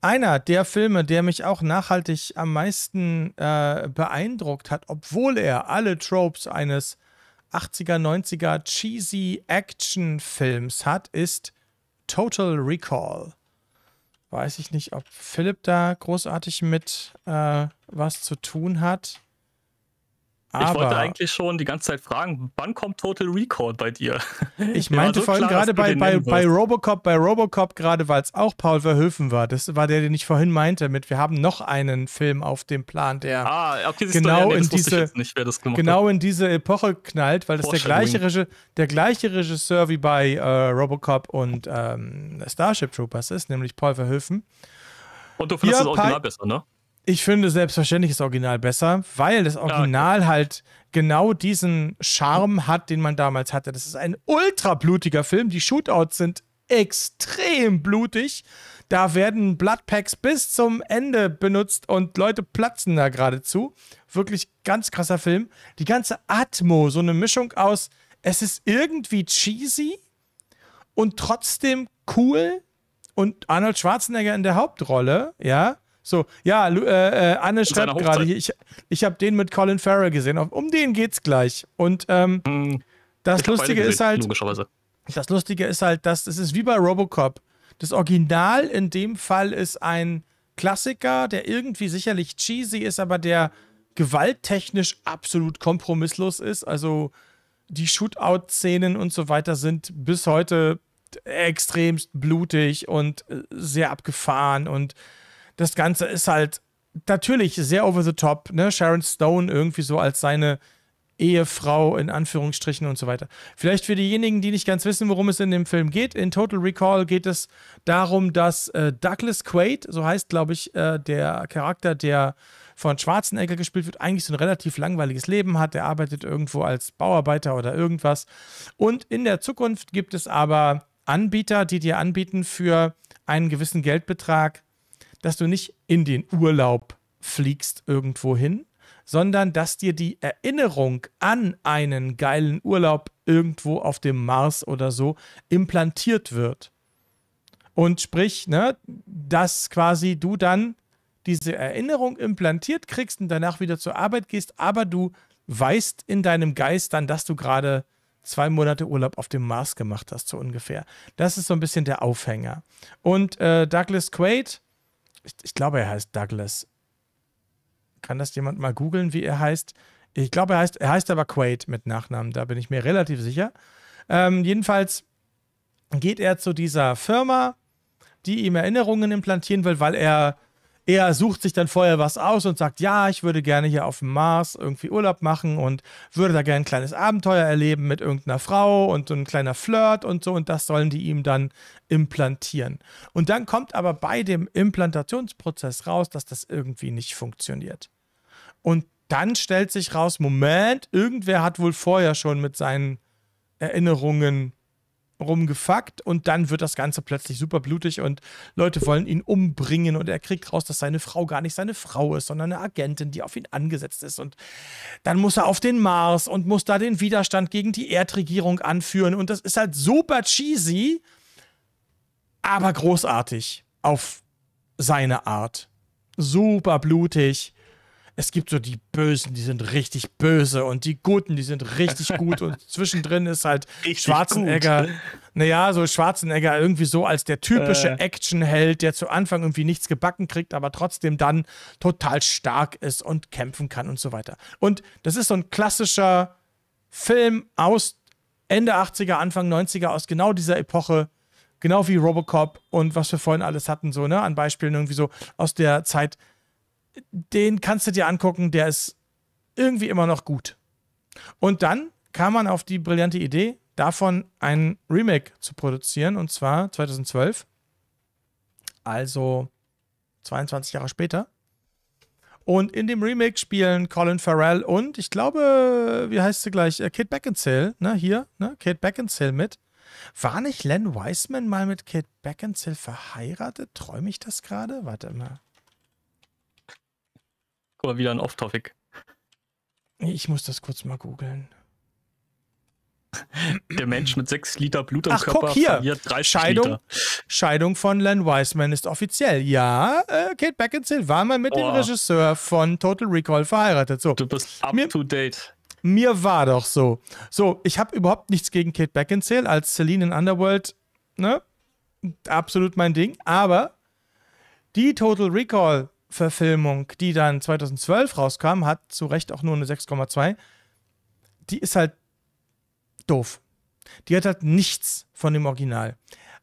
Einer der Filme, der mich auch nachhaltig am meisten äh, beeindruckt hat, obwohl er alle Tropes eines 80er, 90er cheesy Action-Films hat, ist Total Recall. Weiß ich nicht, ob Philipp da großartig mit äh, was zu tun hat. Aber ich wollte
eigentlich schon die ganze Zeit fragen, wann kommt Total Record bei dir? Ich meinte so vor gerade bei, bei, bei
Robocop, bei Robocop gerade, weil es auch Paul Verhoeven war. Das war der, den ich vorhin meinte mit, wir haben noch einen Film auf dem Plan, der ah, genau, genau in diese, Epoche knallt, weil das der gleiche, der gleiche Regisseur wie bei äh, Robocop und ähm, Starship Troopers ist, nämlich Paul Verhoeven. Und du findest Hier, das Original besser, ne? Ich finde selbstverständlich das Original besser, weil das Original okay. halt genau diesen Charme hat, den man damals hatte. Das ist ein ultra blutiger Film. Die Shootouts sind extrem blutig. Da werden Bloodpacks bis zum Ende benutzt und Leute platzen da geradezu. Wirklich ganz krasser Film. Die ganze Atmo, so eine Mischung aus, es ist irgendwie cheesy und trotzdem cool und Arnold Schwarzenegger in der Hauptrolle, ja so, ja, äh, äh, Anne schreibt gerade hier, ich, ich habe den mit Colin Farrell gesehen. Um den geht's gleich. Und ähm, hm, das Lustige gesehen, ist halt. Das Lustige ist halt, dass es das ist wie bei Robocop. Das Original in dem Fall ist ein Klassiker, der irgendwie sicherlich cheesy ist, aber der gewalttechnisch absolut kompromisslos ist. Also die Shootout-Szenen und so weiter sind bis heute extrem blutig und äh, sehr abgefahren und das Ganze ist halt natürlich sehr over the top, ne? Sharon Stone irgendwie so als seine Ehefrau in Anführungsstrichen und so weiter. Vielleicht für diejenigen, die nicht ganz wissen, worum es in dem Film geht, in Total Recall geht es darum, dass äh, Douglas Quaid, so heißt glaube ich äh, der Charakter, der von Schwarzenegger gespielt wird, eigentlich so ein relativ langweiliges Leben hat. Er arbeitet irgendwo als Bauarbeiter oder irgendwas. Und in der Zukunft gibt es aber Anbieter, die dir anbieten für einen gewissen Geldbetrag dass du nicht in den Urlaub fliegst irgendwo hin, sondern dass dir die Erinnerung an einen geilen Urlaub irgendwo auf dem Mars oder so implantiert wird. Und sprich, ne, dass quasi du dann diese Erinnerung implantiert kriegst und danach wieder zur Arbeit gehst, aber du weißt in deinem Geist dann, dass du gerade zwei Monate Urlaub auf dem Mars gemacht hast, so ungefähr. Das ist so ein bisschen der Aufhänger. Und äh, Douglas Quaid ich, ich glaube, er heißt Douglas. Kann das jemand mal googeln, wie er heißt? Ich glaube, er heißt, er heißt aber Quaid mit Nachnamen, da bin ich mir relativ sicher. Ähm, jedenfalls geht er zu dieser Firma, die ihm Erinnerungen implantieren will, weil er er sucht sich dann vorher was aus und sagt, ja, ich würde gerne hier auf dem Mars irgendwie Urlaub machen und würde da gerne ein kleines Abenteuer erleben mit irgendeiner Frau und so ein kleiner Flirt und so und das sollen die ihm dann implantieren. Und dann kommt aber bei dem Implantationsprozess raus, dass das irgendwie nicht funktioniert. Und dann stellt sich raus, Moment, irgendwer hat wohl vorher schon mit seinen Erinnerungen rumgefuckt und dann wird das Ganze plötzlich super blutig und Leute wollen ihn umbringen und er kriegt raus, dass seine Frau gar nicht seine Frau ist, sondern eine Agentin, die auf ihn angesetzt ist und dann muss er auf den Mars und muss da den Widerstand gegen die Erdregierung anführen und das ist halt super cheesy, aber großartig auf seine Art. Super blutig es gibt so die Bösen, die sind richtig böse und die Guten, die sind richtig gut und zwischendrin ist halt richtig Schwarzenegger. Gut. Naja, so Schwarzenegger irgendwie so als der typische äh. Actionheld, der zu Anfang irgendwie nichts gebacken kriegt, aber trotzdem dann total stark ist und kämpfen kann und so weiter. Und das ist so ein klassischer Film aus Ende 80er, Anfang 90er, aus genau dieser Epoche genau wie Robocop und was wir vorhin alles hatten, so, ne, an Beispielen irgendwie so aus der Zeit den kannst du dir angucken, der ist irgendwie immer noch gut. Und dann kam man auf die brillante Idee, davon ein Remake zu produzieren, und zwar 2012, also 22 Jahre später. Und in dem Remake spielen Colin Farrell und ich glaube, wie heißt sie gleich? Äh, Kate Beckinsale, ne? Hier, ne? Kate Beckinsale mit. War nicht Len Wiseman mal mit Kate Beckinsale verheiratet? Träume ich das gerade? Warte mal.
Mal wieder ein Off-Topic.
Ich muss das kurz mal googeln.
Der Mensch mit 6
Liter Blut im Ach, Körper guck hier. Scheidung, Liter. Scheidung von Len Wiseman ist offiziell. Ja, äh, Kate Beckinsale war mal mit oh. dem Regisseur von Total Recall verheiratet. So. Du bist up mir, to date. Mir war doch so. So, ich habe überhaupt nichts gegen Kate Beckinsale als Celine in Underworld. Ne? Absolut mein Ding. Aber die Total Recall Verfilmung, die dann 2012 rauskam, hat zu Recht auch nur eine 6,2. Die ist halt doof. Die hat halt nichts von dem Original.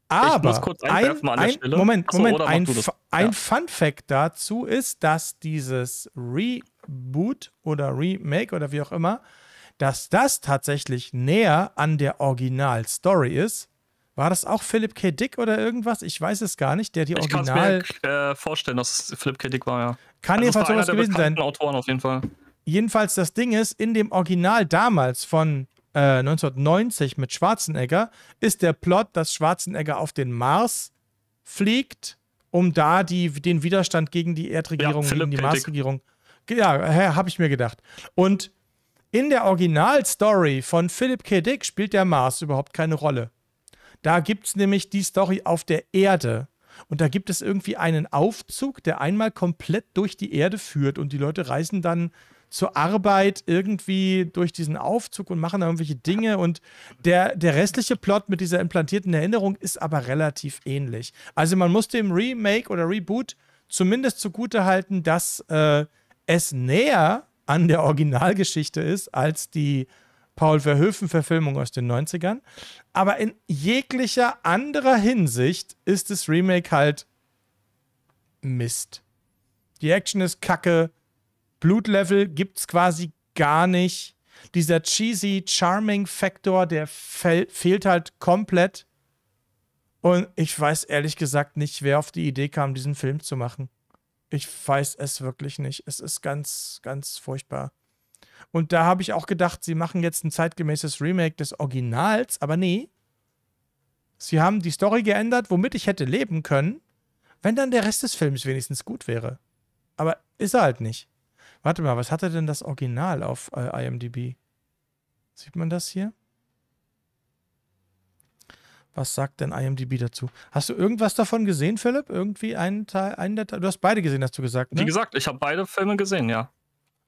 Aber ein, ein Moment, Achso, Moment, ein, ja. ein Fun Fact dazu ist, dass dieses Reboot oder Remake oder wie auch immer, dass das tatsächlich näher an der Original-Story ist war das auch Philip K. Dick oder irgendwas? Ich weiß es gar nicht, der die ich Original.
Ich kann
mir äh, vorstellen, dass es Philip K. Dick war, ja. Kann also jedenfalls sowas gewesen sein. Autoren auf jeden Fall.
Jedenfalls, das Ding ist, in dem Original damals von äh, 1990 mit Schwarzenegger ist der Plot, dass Schwarzenegger auf den Mars fliegt, um da die, den Widerstand gegen die Erdregierung, ja, gegen die Marsregierung. Ja, habe ich mir gedacht. Und in der Originalstory von Philip K. Dick spielt der Mars überhaupt keine Rolle. Da gibt es nämlich die Story auf der Erde. Und da gibt es irgendwie einen Aufzug, der einmal komplett durch die Erde führt und die Leute reisen dann zur Arbeit irgendwie durch diesen Aufzug und machen da irgendwelche Dinge und der, der restliche Plot mit dieser implantierten Erinnerung ist aber relativ ähnlich. Also man muss dem Remake oder Reboot zumindest zugutehalten, dass äh, es näher an der Originalgeschichte ist als die Paul Verhoeven-Verfilmung aus den 90ern. Aber in jeglicher anderer Hinsicht ist das Remake halt Mist. Die Action ist kacke. Blutlevel es quasi gar nicht. Dieser cheesy Charming Faktor, der fehlt halt komplett. Und ich weiß ehrlich gesagt nicht, wer auf die Idee kam, diesen Film zu machen. Ich weiß es wirklich nicht. Es ist ganz, ganz furchtbar. Und da habe ich auch gedacht, sie machen jetzt ein zeitgemäßes Remake des Originals, aber nee. Sie haben die Story geändert, womit ich hätte leben können, wenn dann der Rest des Films wenigstens gut wäre. Aber ist er halt nicht. Warte mal, was hatte denn das Original auf äh, IMDb? Sieht man das hier? Was sagt denn IMDb dazu? Hast du irgendwas davon gesehen, Philipp? Irgendwie einen Teil, einen der Teil? Du hast beide gesehen, hast du gesagt. Ne? Wie gesagt,
ich habe beide Filme gesehen, ja.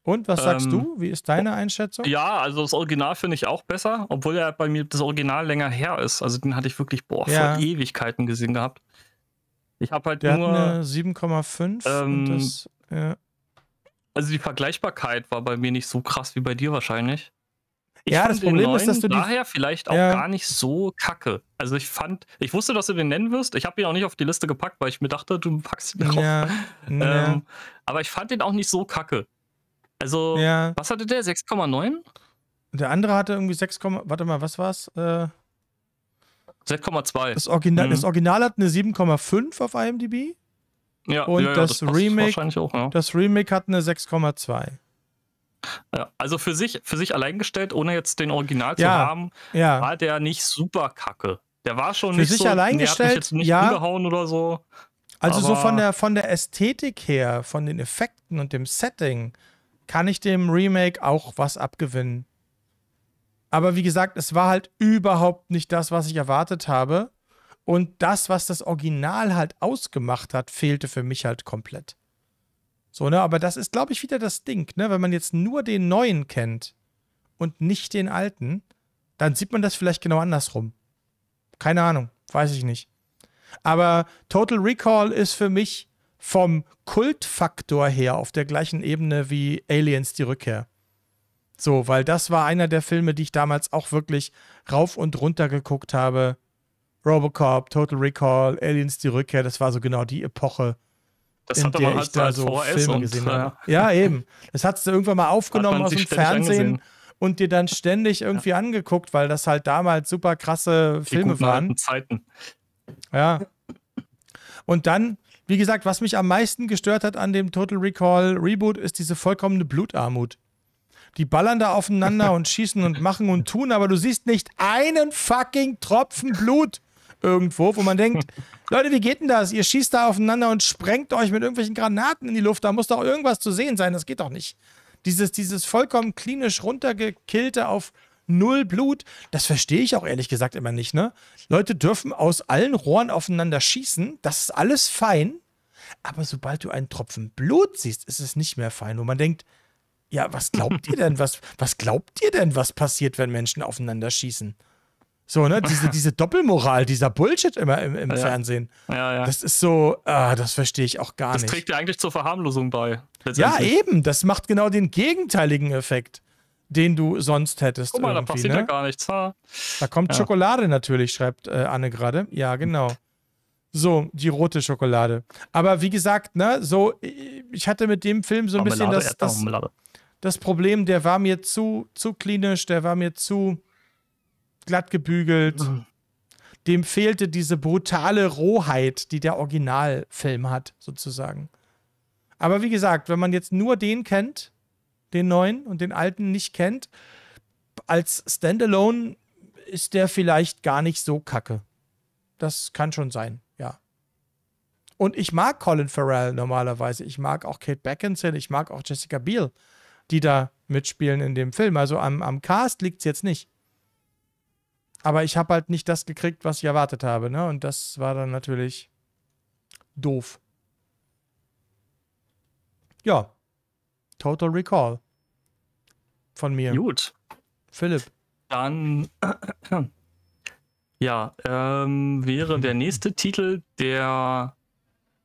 Und was sagst ähm, du? Wie ist deine oh, Einschätzung?
Ja, also das Original finde ich auch besser, obwohl er bei mir das Original länger her ist. Also den hatte ich wirklich, boah, ja. vor Ewigkeiten gesehen gehabt. Ich habe halt Der nur.
7,5. Ähm, ja.
Also die Vergleichbarkeit war bei mir nicht so krass wie bei dir wahrscheinlich. Ich ja, das Problem ist, dass du die daher vielleicht auch ja. gar nicht so kacke. Also ich fand, ich wusste, dass du den nennen wirst. Ich habe ihn auch nicht auf die Liste gepackt, weil ich mir dachte, du packst ihn drauf. Ja.
Ähm, ja.
aber ich fand den auch nicht so kacke. Also, ja. was hatte der?
6,9? Der andere hatte irgendwie 6, warte mal, was war's? Äh,
6,2. Das Original, mhm. das
Original hat eine 7,5 auf IMDb.
Ja, und ja, ja, das, das Remake, auch,
ja. das Remake hat eine 6,2.
also für sich, für sich allein gestellt, ohne jetzt den Original zu haben, war der nicht super kacke. Der war schon für nicht sich so, allein nee, gestellt, jetzt nicht ja, umgehauen oder so. Also so von
der von der Ästhetik her, von den Effekten und dem Setting kann ich dem Remake auch was abgewinnen. Aber wie gesagt, es war halt überhaupt nicht das, was ich erwartet habe. Und das, was das Original halt ausgemacht hat, fehlte für mich halt komplett. So, ne, aber das ist, glaube ich, wieder das Ding, ne? Wenn man jetzt nur den neuen kennt und nicht den alten, dann sieht man das vielleicht genau andersrum. Keine Ahnung, weiß ich nicht. Aber Total Recall ist für mich vom Kultfaktor her auf der gleichen Ebene wie Aliens die Rückkehr. So, weil das war einer der Filme, die ich damals auch wirklich rauf und runter geguckt habe. Robocop, Total Recall, Aliens die Rückkehr, das war so genau die Epoche. Das in hat der man ich halt da so VHS Filme und, gesehen habe. Ja. ja, eben. Das hast du irgendwann mal aufgenommen aus dem Fernsehen angesehen. und dir dann ständig irgendwie ja. angeguckt, weil das halt damals super krasse die Filme waren. Zeiten. Ja. Und dann wie gesagt, was mich am meisten gestört hat an dem Total Recall Reboot, ist diese vollkommene Blutarmut. Die ballern da aufeinander und schießen und machen und tun, aber du siehst nicht einen fucking Tropfen Blut irgendwo, wo man denkt, Leute, wie geht denn das? Ihr schießt da aufeinander und sprengt euch mit irgendwelchen Granaten in die Luft. Da muss doch irgendwas zu sehen sein. Das geht doch nicht. Dieses, dieses vollkommen klinisch runtergekillte auf null Blut, das verstehe ich auch ehrlich gesagt immer nicht, ne? Leute dürfen aus allen Rohren aufeinander schießen. Das ist alles fein. Aber sobald du einen Tropfen Blut siehst, ist es nicht mehr fein. Wo man denkt, ja, was glaubt ihr denn? Was, was glaubt ihr denn, was passiert, wenn Menschen aufeinander schießen? So, ne? Diese, diese Doppelmoral, dieser Bullshit immer im, im ja, Fernsehen. Ja, ja. Das ist so, ah, das verstehe ich auch
gar das nicht. Das trägt ja eigentlich zur Verharmlosung bei. Ja, eben.
Das macht genau den gegenteiligen Effekt den du sonst hättest. Guck mal, da passiert ne? ja
gar nichts. Ha?
Da kommt ja. Schokolade natürlich, schreibt äh, Anne gerade. Ja, genau. So, die rote Schokolade. Aber wie gesagt, ne, so, äh, ich hatte mit dem Film so ein bisschen das, das, das, Problem, der war mir zu, zu klinisch, der war mir zu glatt gebügelt. Mhm. Dem fehlte diese brutale Rohheit, die der Originalfilm hat, sozusagen. Aber wie gesagt, wenn man jetzt nur den kennt, den neuen und den alten nicht kennt. Als Standalone ist der vielleicht gar nicht so kacke. Das kann schon sein, ja. Und ich mag Colin Farrell normalerweise. Ich mag auch Kate Beckinsale, ich mag auch Jessica Biel, die da mitspielen in dem Film. Also am, am Cast liegt es jetzt nicht. Aber ich habe halt nicht das gekriegt, was ich erwartet habe. Ne? Und das war dann natürlich doof. Ja, Total Recall. Von mir. Gut. Philipp. Dann.
Ja, ähm, wäre der nächste Titel, der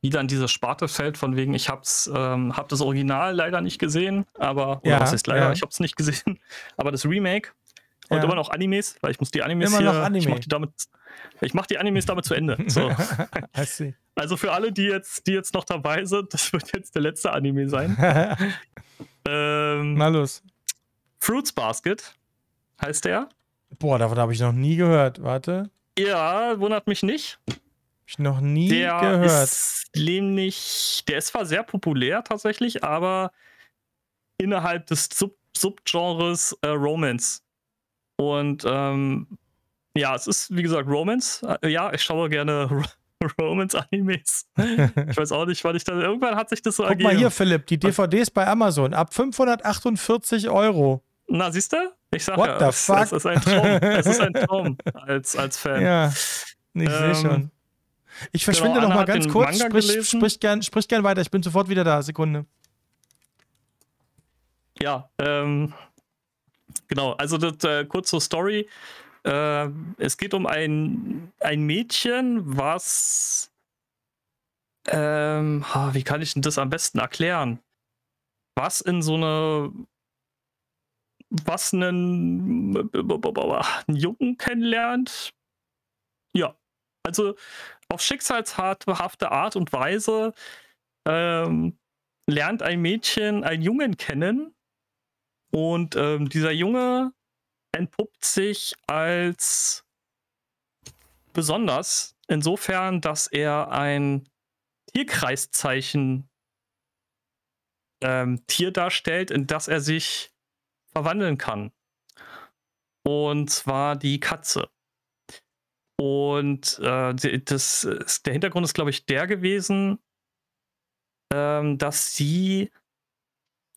wieder in diese Sparte fällt, von wegen, ich hab's, ähm, hab das Original leider nicht gesehen, aber, oder ja, was ist leider, ja. ich hab's nicht gesehen, aber das Remake und ja. immer noch Animes, weil ich muss die Animes immer hier, noch Anime. ich mache die damit, die Animes damit zu Ende. So. also für alle, die jetzt, die jetzt noch dabei sind, das wird jetzt der letzte Anime sein. ähm, Na los. Fruits Basket heißt der.
Boah, davon habe ich noch nie gehört. Warte.
Ja, wundert mich nicht. Hab
Ich noch nie
der gehört. Ist nämlich, der ist zwar sehr populär tatsächlich, aber innerhalb des Sub Subgenres äh, Romance und ähm, ja, es ist, wie gesagt, Romance. Äh, ja, ich schaue gerne Romance-Animes. Ich weiß auch nicht, weil ich dann irgendwann hat sich das so Guck ergeben. Guck mal hier,
Philipp, die DVD ist bei Amazon ab 548 Euro.
Na, siehst du? Ich sag What ja, es, es, ist ein Traum. es ist ein Traum als, als Fan. Ja,
ich
ähm, sehe schon. Ich verschwinde genau, noch mal ganz kurz. sprich,
sprich, gern, sprich gern weiter. Ich bin sofort wieder da. Sekunde.
Ja, ähm, genau, also das, äh, kurz zur Story. Äh, es geht um ein, ein Mädchen, was. Ähm, wie kann ich denn das am besten erklären? Was in so eine. Was einen, einen Jungen kennenlernt. Ja. Also auf schicksalshafte Art und Weise ähm, lernt ein Mädchen einen Jungen kennen, und ähm, dieser Junge entpuppt sich als besonders insofern, dass er ein Tierkreiszeichen ähm, Tier darstellt, in das er sich verwandeln kann. Und zwar die Katze. Und äh, das, der Hintergrund ist, glaube ich, der gewesen, ähm, dass sie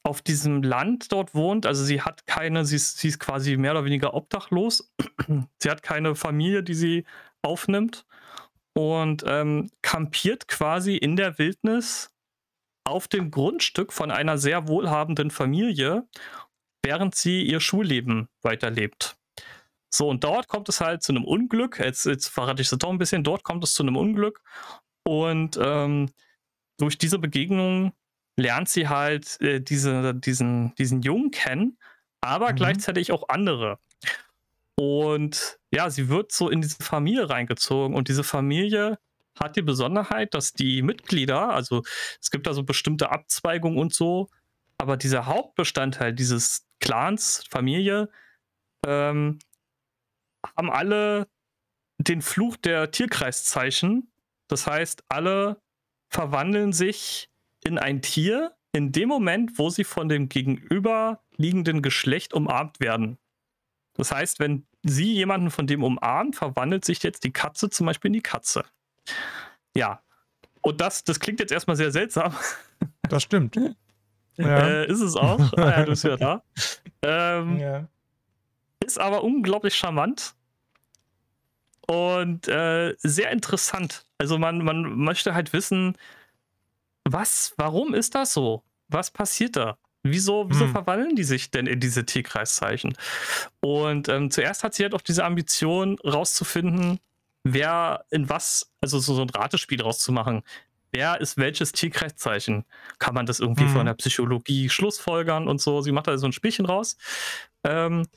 auf diesem Land dort wohnt. Also sie hat keine, sie ist, sie ist quasi mehr oder weniger obdachlos. sie hat keine Familie, die sie aufnimmt und ähm, kampiert quasi in der Wildnis auf dem Grundstück von einer sehr wohlhabenden Familie, während sie ihr Schulleben weiterlebt. So, und dort kommt es halt zu einem Unglück. Jetzt, jetzt verrate ich es doch ein bisschen. Dort kommt es zu einem Unglück. Und ähm, durch diese Begegnung lernt sie halt äh, diese, diesen, diesen Jungen kennen, aber mhm. gleichzeitig auch andere. Und ja, sie wird so in diese Familie reingezogen und diese Familie hat die Besonderheit, dass die Mitglieder, also es gibt da so bestimmte Abzweigungen und so, aber dieser Hauptbestandteil dieses Clans, Familie, ähm, haben alle den Fluch der Tierkreiszeichen. Das heißt, alle verwandeln sich in ein Tier in dem Moment, wo sie von dem gegenüberliegenden Geschlecht umarmt werden. Das heißt, wenn sie jemanden von dem umarmt, verwandelt sich jetzt die Katze zum Beispiel in die Katze. Ja. Und das, das klingt jetzt erstmal sehr seltsam.
Das stimmt. ja. äh, ist es auch. Ah, ja, du bist wieder da.
Ähm, ja. Ist aber unglaublich charmant und äh, sehr interessant. Also man, man möchte halt wissen, was, warum ist das so? Was passiert da? Wieso, wieso hm. verwandeln die sich denn in diese T-Kreiszeichen? Und ähm, zuerst hat sie halt auch diese Ambition, rauszufinden, wer in was, also so, so ein Ratespiel rauszumachen. Wer ist welches T-Kreiszeichen? Kann man das irgendwie hm. von der Psychologie schlussfolgern und so? Sie macht da so ein Spielchen raus. Ähm,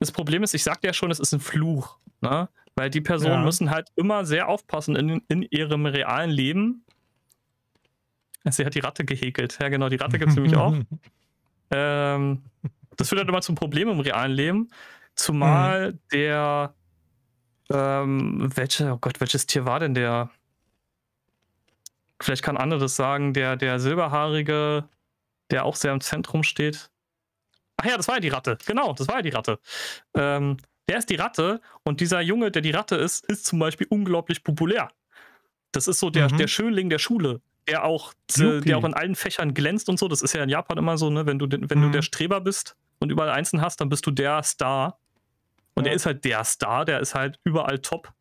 das Problem ist, ich sagte ja schon, es ist ein Fluch, ne? weil die Personen ja. müssen halt immer sehr aufpassen in, in ihrem realen Leben, Sie hat die Ratte gehäkelt. Ja, genau, die Ratte gibt es nämlich auch. Ähm, das führt halt immer zum Problem im realen Leben. Zumal mhm. der, ähm, welche, oh Gott, welches Tier war denn der? Vielleicht kann Anne das sagen, der, der Silberhaarige, der auch sehr im Zentrum steht. Ach ja, das war ja die Ratte. Genau, das war ja die Ratte. Ähm, der ist die Ratte und dieser Junge, der die Ratte ist, ist zum Beispiel unglaublich populär. Das ist so der, mhm. der Schönling der Schule der auch, der auch in allen Fächern glänzt und so. Das ist ja in Japan immer so, ne? Wenn du, wenn mhm. du der Streber bist und überall Einsen hast, dann bist du der Star. Und ja. er ist halt der Star, der ist halt überall top.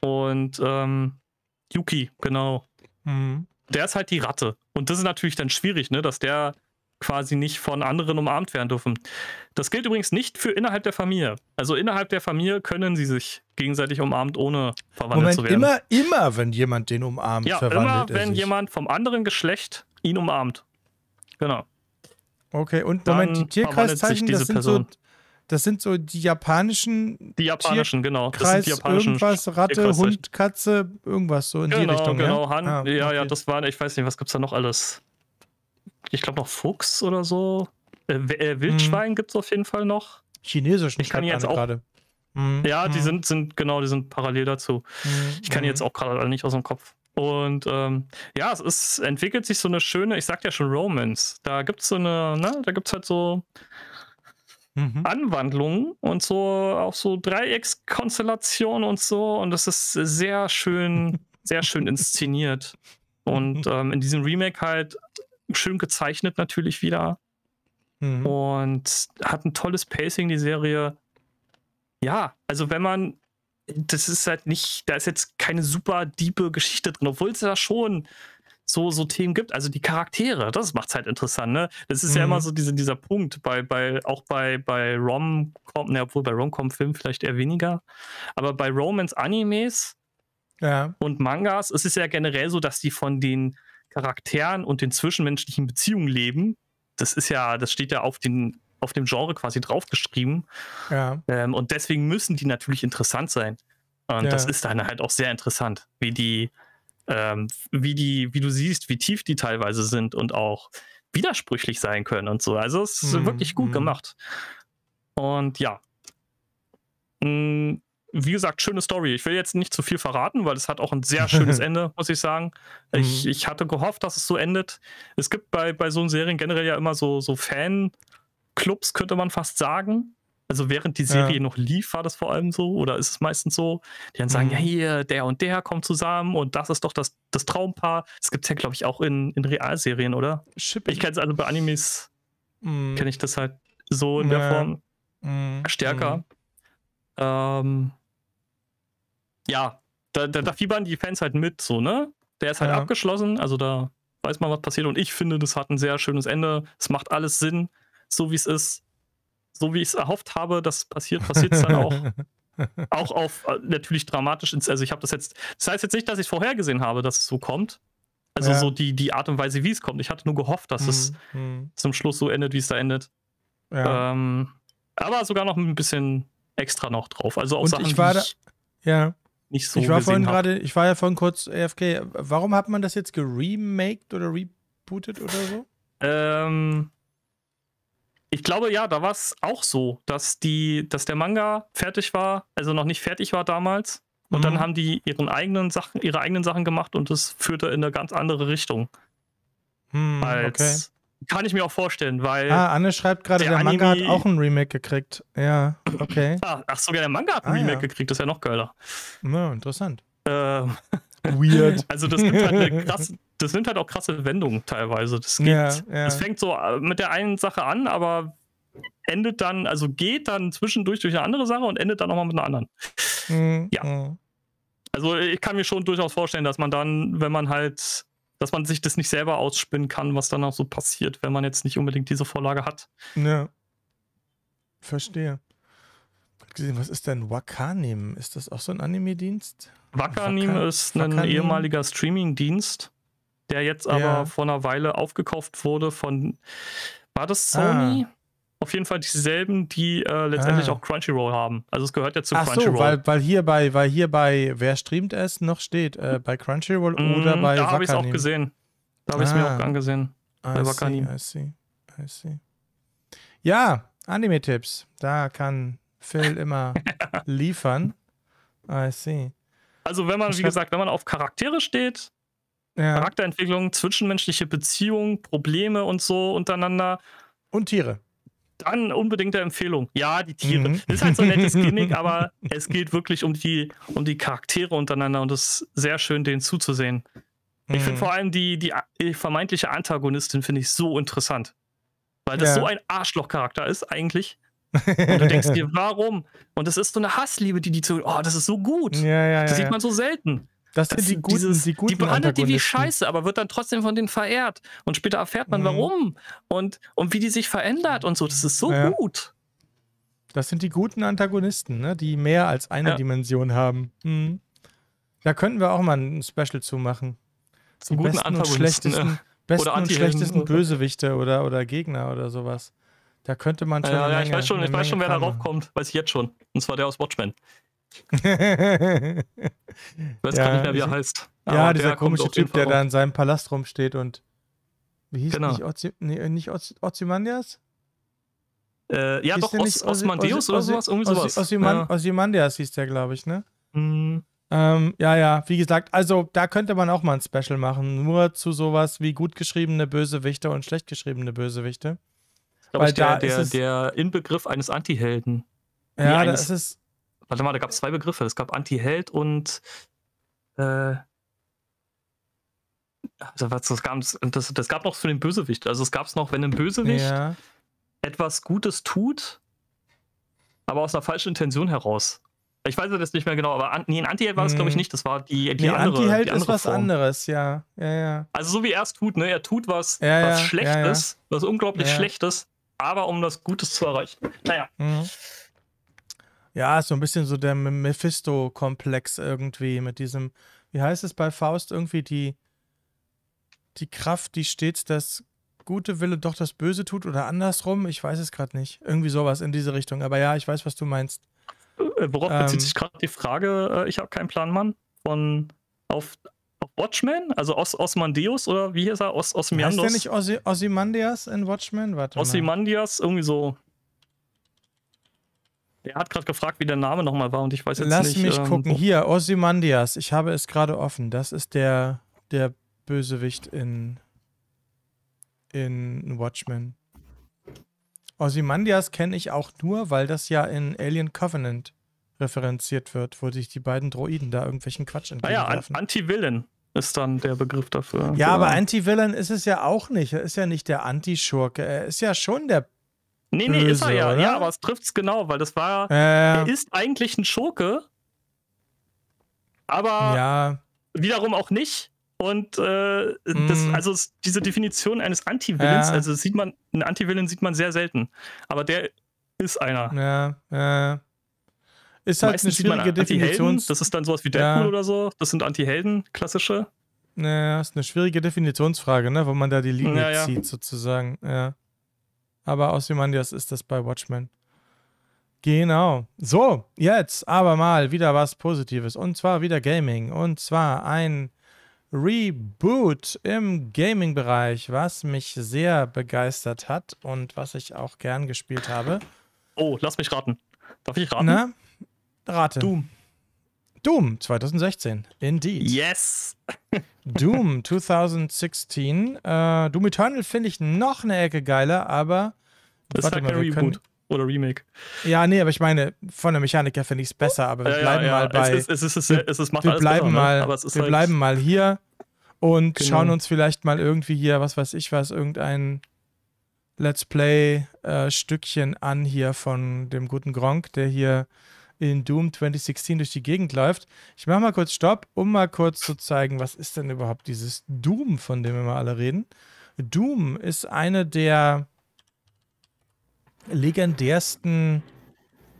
Und ähm, Yuki, genau. Mhm. Der ist halt die Ratte. Und das ist natürlich dann schwierig, ne? Dass der quasi nicht von anderen umarmt werden dürfen. Das gilt übrigens nicht für innerhalb der Familie. Also innerhalb der Familie können sie sich gegenseitig
umarmt, ohne verwandelt Moment, zu werden. Immer, immer, wenn jemand den umarmt, ja, verwandelt immer, er wenn sich.
jemand vom anderen Geschlecht ihn umarmt. Genau.
Okay, und Dann Moment, die Tierkreiszeichen, das sind Person. so das sind so die japanischen. Die japanischen, Tier genau. Das Kreis, sind die japanischen irgendwas, Ratte, Hund, Katze, irgendwas so in genau, die Richtung. Genau, ja? Han,
ah, ja, okay. ja, das waren, ich weiß nicht, was gibt es da noch alles? ich glaube noch Fuchs oder so. Äh, äh, Wildschwein hm. gibt es auf jeden Fall noch. Chinesisch, ich kann jetzt auch gerade. Mhm. Ja, die hm. sind, sind, genau, die sind parallel dazu. Mhm. Ich kann hm. jetzt auch gerade nicht aus dem Kopf. Und ähm, ja, es ist, entwickelt sich so eine schöne, ich sag ja schon Romance. Da gibt es so eine, ne, da es halt so mhm. Anwandlungen und so auch so Dreieckskonstellationen und so. Und das ist sehr schön, sehr schön inszeniert. Und ähm, in diesem Remake halt schön gezeichnet natürlich wieder. Mhm. Und hat ein tolles Pacing, die Serie. Ja, also wenn man, das ist halt nicht, da ist jetzt keine super diepe Geschichte drin, obwohl es da schon so, so Themen gibt. Also die Charaktere, das macht es halt interessant, ne? Das ist mhm. ja immer mhm. so diese, dieser Punkt, bei, bei, auch bei, bei rom ne, obwohl bei Rom-Com-Filmen vielleicht eher weniger, aber bei Romance-Animes ja. und Mangas es ist es ja generell so, dass die von den Charakteren und den zwischenmenschlichen Beziehungen leben, das ist ja, das steht ja auf den auf dem Genre quasi draufgeschrieben. Ja. Ähm, und deswegen müssen die natürlich interessant sein. Und ja. das ist dann halt auch sehr interessant, wie die, ähm, wie die, wie du siehst, wie tief die teilweise sind und auch widersprüchlich sein können und so. Also es ist mhm. wirklich gut mhm. gemacht. Und ja. Mhm wie gesagt, schöne Story. Ich will jetzt nicht zu viel verraten, weil es hat auch ein sehr schönes Ende, muss ich sagen. Ich, mhm. ich hatte gehofft, dass es so endet. Es gibt bei, bei so Serien generell ja immer so, so Fan-Clubs, könnte man fast sagen. Also während die Serie ja. noch lief, war das vor allem so, oder ist es meistens so, die dann sagen, mhm. ja hier, der und der kommt zusammen und das ist doch das, das Traumpaar. Das gibt es ja, glaube ich, auch in, in Realserien, oder? Shipping. Ich kenne es also bei Animes, mhm. kenne ich das halt so in ja. der Form
mhm. stärker.
Mhm. Ähm, ja, da, da, da, fiebern die Fans halt mit, so, ne? Der ist halt ja. abgeschlossen, also da weiß man, was passiert. Und ich finde, das hat ein sehr schönes Ende. Es macht alles Sinn, so wie es ist. So wie ich es erhofft habe, dass es passiert, passiert es dann auch. auch auf äh, natürlich dramatisch. Also ich habe das jetzt. Das heißt jetzt nicht, dass ich vorhergesehen habe, dass es so kommt. Also ja. so die, die Art und Weise, wie es kommt. Ich hatte nur gehofft, dass mhm. es mhm. zum Schluss so endet, wie es da endet. Ja. Ähm, aber sogar noch ein bisschen extra noch drauf. Also auch und Sachen, ich war da, ich,
ja nicht so ich war vorhin gerade, Ich war ja vorhin kurz AFK. Warum hat man das jetzt geremaked oder rebootet oder so? Ähm, ich glaube, ja,
da war es auch so, dass, die, dass der Manga fertig war, also noch nicht fertig war damals. Und mhm. dann haben die ihren eigenen Sachen, ihre eigenen Sachen gemacht und das führte in eine ganz andere Richtung.
Hm, als,
kann ich mir auch vorstellen, weil. Ah, Anne schreibt gerade, der, der, Manga
Anime... hat auch ein Remake gekriegt. Ja, okay. Ah,
ach, sogar der Manga hat ein ah, Remake ja. gekriegt, das ist ja noch geiler.
Ja, interessant.
Ähm. Weird. Also, das gibt halt eine krasse das nimmt halt auch krasse Wendungen teilweise. Das
geht, ja, ja. Das fängt
so äh, mit der einen Sache an, aber endet dann, also geht dann zwischendurch durch eine andere Sache und endet dann nochmal mit einer anderen.
Mhm. Ja.
Mhm.
Also ich kann mir schon durchaus vorstellen, dass man dann, wenn man halt dass man sich das nicht selber ausspinnen kann, was dann auch so passiert, wenn man jetzt nicht unbedingt diese Vorlage hat.
Ja.
Verstehe. Gesehen, was ist denn Wakanim? Ist das auch so ein Anime-Dienst? Wakanim ist ein Wakanim? ehemaliger
Streaming-Dienst, der jetzt aber ja. vor einer Weile aufgekauft wurde von. War das ah. Sony? Ah auf jeden Fall dieselben, die äh, letztendlich ah. auch Crunchyroll haben. Also es gehört ja zu Ach Crunchyroll. So, weil,
weil hier bei, weil hier bei wer streamt es noch steht, äh, bei Crunchyroll mm, oder bei Da habe ich es auch gesehen. Da habe ah. ich es mir auch ah. angesehen. I bei Wakanim. I see, I see. Ja, Anime-Tipps. Da kann Phil immer liefern. I see.
Also wenn man, wie gesagt, wenn man auf Charaktere steht,
ja. Charakterentwicklung,
zwischenmenschliche Beziehungen, Probleme und so untereinander. Und Tiere dann unbedingt eine Empfehlung. Ja, die Tiere. Mhm. Das ist halt so ein nettes Gimmick, aber es geht wirklich um die, um die Charaktere untereinander und es ist sehr schön, denen zuzusehen. Mhm. Ich finde vor allem die, die vermeintliche Antagonistin finde ich so interessant. Weil das ja. so ein Arschlochcharakter ist, eigentlich. Und du denkst dir, warum? Und das ist so eine Hassliebe, die die zu. Oh, das ist so gut.
Ja, ja, das sieht man so
selten.
Das,
das sind die guten, dieses, die guten Die behandelt die wie Scheiße,
aber wird dann trotzdem von denen verehrt. Und später erfährt man, mhm. warum und, und wie die sich verändert und so. Das ist so ja.
gut. Das sind die guten Antagonisten, ne? die mehr als eine ja. Dimension haben. Mhm. Da könnten wir auch mal ein Special zu machen. Zum guten besten und schlechtesten, äh, besten oder und schlechtesten Bösewichte oder, oder Gegner oder sowas. Da könnte man schon. Ja, ja, Menge, ich weiß schon, ich weiß schon wer da
raufkommt. Weiß ich jetzt schon. Und zwar der aus Watchmen ich
weiß ja, gar nicht mehr, wie er heißt. Aber ja, dieser komische Typ, der da in seinem Palast rumsteht und. Wie hieß genau. nicht, Ozy, nee, nicht Ozymandias?
Äh, ja, hieß doch, Os, Osmandius oder sowas? Irgendwie sowas. Ozyman, ja.
Ozymandias hieß der, glaube ich, ne? Mhm. Ähm, ja, ja, wie gesagt, also da könnte man auch mal ein Special machen. Nur zu sowas wie gut geschriebene Bösewichte und schlecht geschriebene Bösewichte. Ich glaube, der, der,
der
Inbegriff eines Antihelden. Ja, nee, das ist Warte mal, da gab es zwei Begriffe. Es gab Anti-Held und äh, also das, gab's, das, das gab noch für den Bösewicht. Also es gab es noch, wenn ein Bösewicht ja. etwas Gutes tut, aber aus einer falschen Intention heraus. Ich weiß das nicht mehr genau, aber an, nee, ein Anti-Held war es, glaube ich, mhm. nicht. Das war die, die nee, andere. Anti-Held ist was Form.
anderes, ja. ja, ja.
Also so wie er es tut, ne? Er tut was, ja, was Schlechtes, was unglaublich Schlechtes, aber um das Gutes zu erreichen.
Naja. Mhm. Ja, so ein bisschen so der Mephisto-Komplex irgendwie mit diesem, wie heißt es bei Faust, irgendwie die, die Kraft, die stets das gute Wille doch das Böse tut oder andersrum. Ich weiß es gerade nicht. Irgendwie sowas in diese Richtung. Aber ja, ich weiß, was du meinst. Äh, worauf ähm, bezieht sich gerade die Frage, äh,
ich habe keinen Plan, Mann, von auf, auf Watchmen? Also Os Osmandius oder wie hieß er? Os
Osmiandos? Heißt der nicht Os Ozymandias in Watchmen? Warte Ozymandias, irgendwie so.
Er hat gerade gefragt, wie der Name nochmal war und ich weiß jetzt Lass nicht. Lass mich ähm, gucken.
Hier, Ozymandias. Ich habe es gerade offen. Das ist der, der Bösewicht in, in Watchmen. Ozymandias kenne ich auch nur, weil das ja in Alien Covenant referenziert wird, wo sich die beiden Droiden da irgendwelchen Quatsch ah entgegenwerfen.
Naja, Anti-Villain ist dann der Begriff dafür. Ja, genau. aber
Anti-Villain ist es ja auch nicht. Er ist ja nicht der Anti-Schurke. Er ist ja schon der Nee, nee, Böse, ist er ja. Oder? Ja, aber
es trifft es genau, weil das war. Äh, er
ist eigentlich ein Schurke.
Aber ja. wiederum auch nicht. Und äh, das, mhm. also diese Definition eines anti villains ja. also sieht man, einen anti villain sieht man sehr selten. Aber der
ist einer. Ja, ja. Ist halt Meistens eine schwierige Definition. Das ist dann sowas wie Deadpool ja.
oder so. Das sind Anti-Helden, klassische.
Naja, ist eine schwierige Definitionsfrage, ne? wo man da die Linie ja, zieht, sozusagen. Ja aber aus Ozymandias ist das bei Watchmen. Genau. So, jetzt aber mal wieder was Positives. Und zwar wieder Gaming. Und zwar ein Reboot im Gaming-Bereich, was mich sehr begeistert hat und was ich auch gern gespielt habe.
Oh, lass mich raten. Darf ich raten? Na?
Rate. Doom. Doom 2016, indeed. Yes! Doom 2016. Äh, Doom Eternal finde ich noch eine Ecke geiler, aber. Das ist ja halt kein Reboot oder Remake. Ja, nee, aber ich meine, von der Mechanik her finde ich es besser, aber wir bleiben mal bei. Es, ist, es, ist, wir bleiben ne? mal, Wir halt bleiben mal hier und genau. schauen uns vielleicht mal irgendwie hier, was weiß ich was, irgendein Let's Play-Stückchen äh, an hier von dem guten Gronk, der hier in Doom 2016 durch die Gegend läuft. Ich mache mal kurz Stopp, um mal kurz zu zeigen, was ist denn überhaupt dieses Doom, von dem wir immer alle reden. Doom ist eine der legendärsten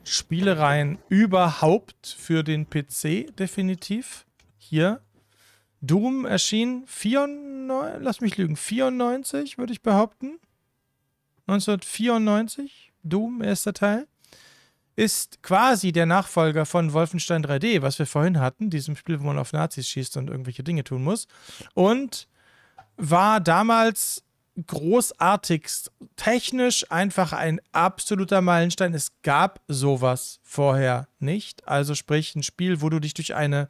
Spielereien überhaupt für den PC, definitiv. Hier. Doom erschien 94, lass mich lügen, 94, würde ich behaupten. 1994, Doom, erster Teil ist quasi der Nachfolger von Wolfenstein 3D, was wir vorhin hatten, diesem Spiel, wo man auf Nazis schießt und irgendwelche Dinge tun muss. Und war damals großartigst technisch einfach ein absoluter Meilenstein. Es gab sowas vorher nicht. Also sprich ein Spiel, wo du dich durch eine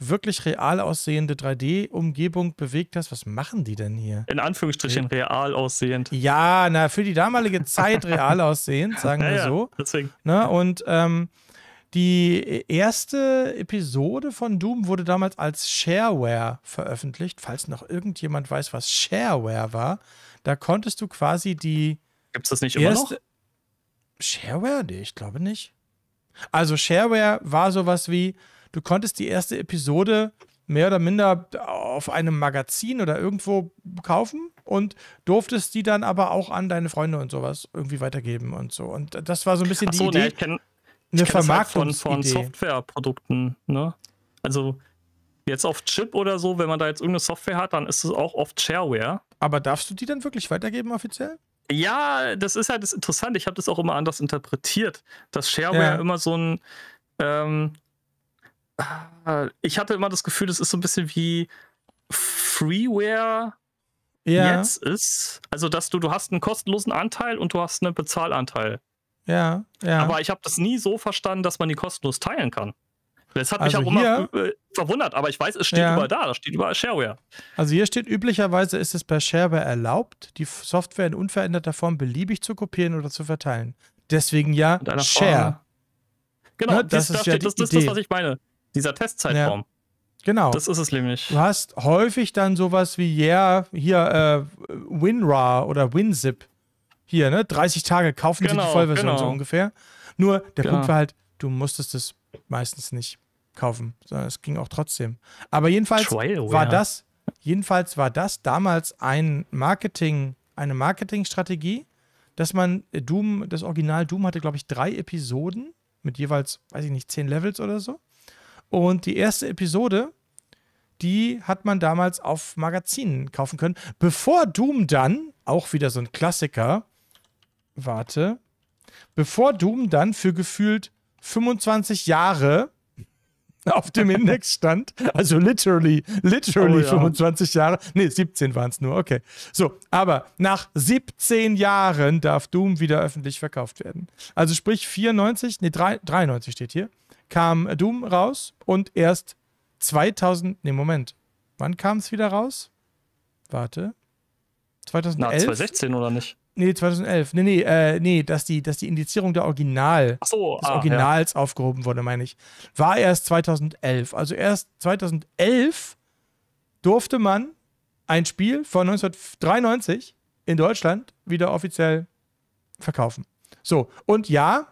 wirklich real aussehende 3D-Umgebung bewegt hast. Was machen die denn hier? In Anführungsstrichen äh, real aussehend. Ja, na, für die damalige Zeit real aussehend, sagen naja, wir so. Deswegen. Na, ne, und ähm, die erste Episode von Doom wurde damals als Shareware veröffentlicht. Falls noch irgendjemand weiß, was Shareware war, da konntest du quasi die. Gibt es das nicht immer noch? Shareware? Nee, ich glaube nicht. Also Shareware war sowas wie, du konntest die erste Episode mehr oder minder auf einem Magazin oder irgendwo kaufen und durftest die dann aber auch an deine Freunde und sowas irgendwie weitergeben und so. Und das war so ein bisschen so, die Idee. Nee, ich kenn, eine ich Vermarktung halt von, von
Softwareprodukten, ne? Also jetzt auf Chip oder so, wenn man da jetzt irgendeine Software hat, dann ist es auch oft Shareware.
Aber darfst du die dann wirklich weitergeben offiziell?
Ja, das ist halt das Interessante. Ich habe das auch immer anders interpretiert, dass Shareware ja. immer so ein ähm, äh, ich hatte immer das Gefühl, das ist so ein bisschen wie Freeware ja. jetzt ist. Also, dass du, du hast einen kostenlosen Anteil und du hast einen Bezahlanteil. Ja, ja. Aber ich habe das nie so verstanden, dass man die kostenlos teilen kann. Das hat also mich auch hier, immer äh, verwundert, aber ich weiß, es steht ja. überall da, da steht überall Shareware.
Also hier steht, üblicherweise ist es bei Shareware erlaubt, die Software in unveränderter Form beliebig zu kopieren oder zu verteilen. Deswegen ja Share. Form. Genau, Na, ne, das, das, ist da ja das, das ist das, was
ich meine. Dieser
Testzeitraum. Ja. Genau. Das ist es nämlich. Du hast häufig dann sowas wie, ja, yeah, hier äh, WinRAR oder WinZip. Hier, ne? 30 Tage kaufen genau, Sie die genau, Vollversion genau. so ungefähr. Nur der genau. Punkt war halt, du musstest es meistens nicht kaufen. sondern Es ging auch trotzdem. Aber jedenfalls Trail, war ja. das, jedenfalls war das damals ein Marketing, eine Marketingstrategie, dass man äh, Doom, das Original Doom hatte, glaube ich, drei Episoden mit jeweils, weiß ich nicht, zehn Levels oder so. Und die erste Episode, die hat man damals auf Magazinen kaufen können. Bevor Doom dann, auch wieder so ein Klassiker, warte, bevor Doom dann für gefühlt 25 Jahre auf dem Index stand, also literally, literally oh, ja. 25 Jahre, nee, 17 waren es nur, okay. So, aber nach 17 Jahren darf Doom wieder öffentlich verkauft werden. Also sprich 94, nee, 3, 93 steht hier kam Doom raus und erst 2000, ne Moment, wann kam es wieder raus? Warte. 2011? Na, 2016 oder nicht? Nee, 2011. Nee, nee, äh, nee, dass die, dass die Indizierung der Original, so, des ah, Originals ja. aufgehoben wurde, meine ich. War erst 2011. Also erst 2011 durfte man ein Spiel von 1993 in Deutschland wieder offiziell verkaufen. So, und ja,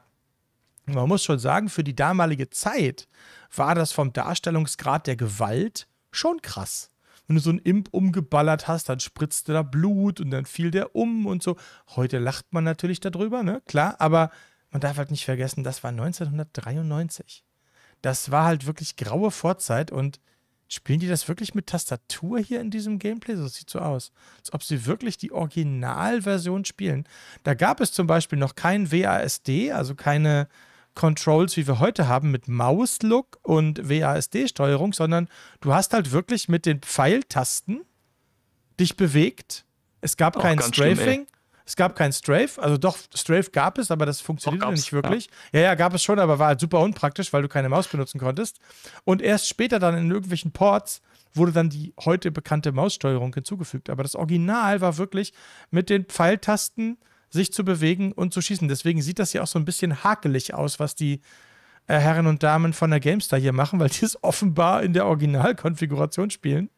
man muss schon sagen, für die damalige Zeit war das vom Darstellungsgrad der Gewalt schon krass. Wenn du so einen Imp umgeballert hast, dann spritzte da Blut und dann fiel der um und so. Heute lacht man natürlich darüber, ne? Klar, aber man darf halt nicht vergessen, das war 1993. Das war halt wirklich graue Vorzeit und spielen die das wirklich mit Tastatur hier in diesem Gameplay? So sieht so aus. Als ob sie wirklich die Originalversion spielen. Da gab es zum Beispiel noch kein WASD, also keine Controls, wie wir heute haben, mit Mauslook und WASD-Steuerung, sondern du hast halt wirklich mit den Pfeiltasten dich bewegt. Es gab Auch kein Strafing. Schlimm, es gab kein Strafe, also doch, Strafe gab es, aber das funktionierte nicht wirklich. Ja. ja. ja, gab es schon, aber war halt super unpraktisch, weil du keine Maus benutzen konntest. Und erst später dann in irgendwelchen Ports wurde dann die heute bekannte Maussteuerung hinzugefügt. Aber das Original war wirklich mit den Pfeiltasten sich zu bewegen und zu schießen. Deswegen sieht das ja auch so ein bisschen hakelig aus, was die äh, Herren und Damen von der GameStar hier machen, weil die es offenbar in der Originalkonfiguration spielen.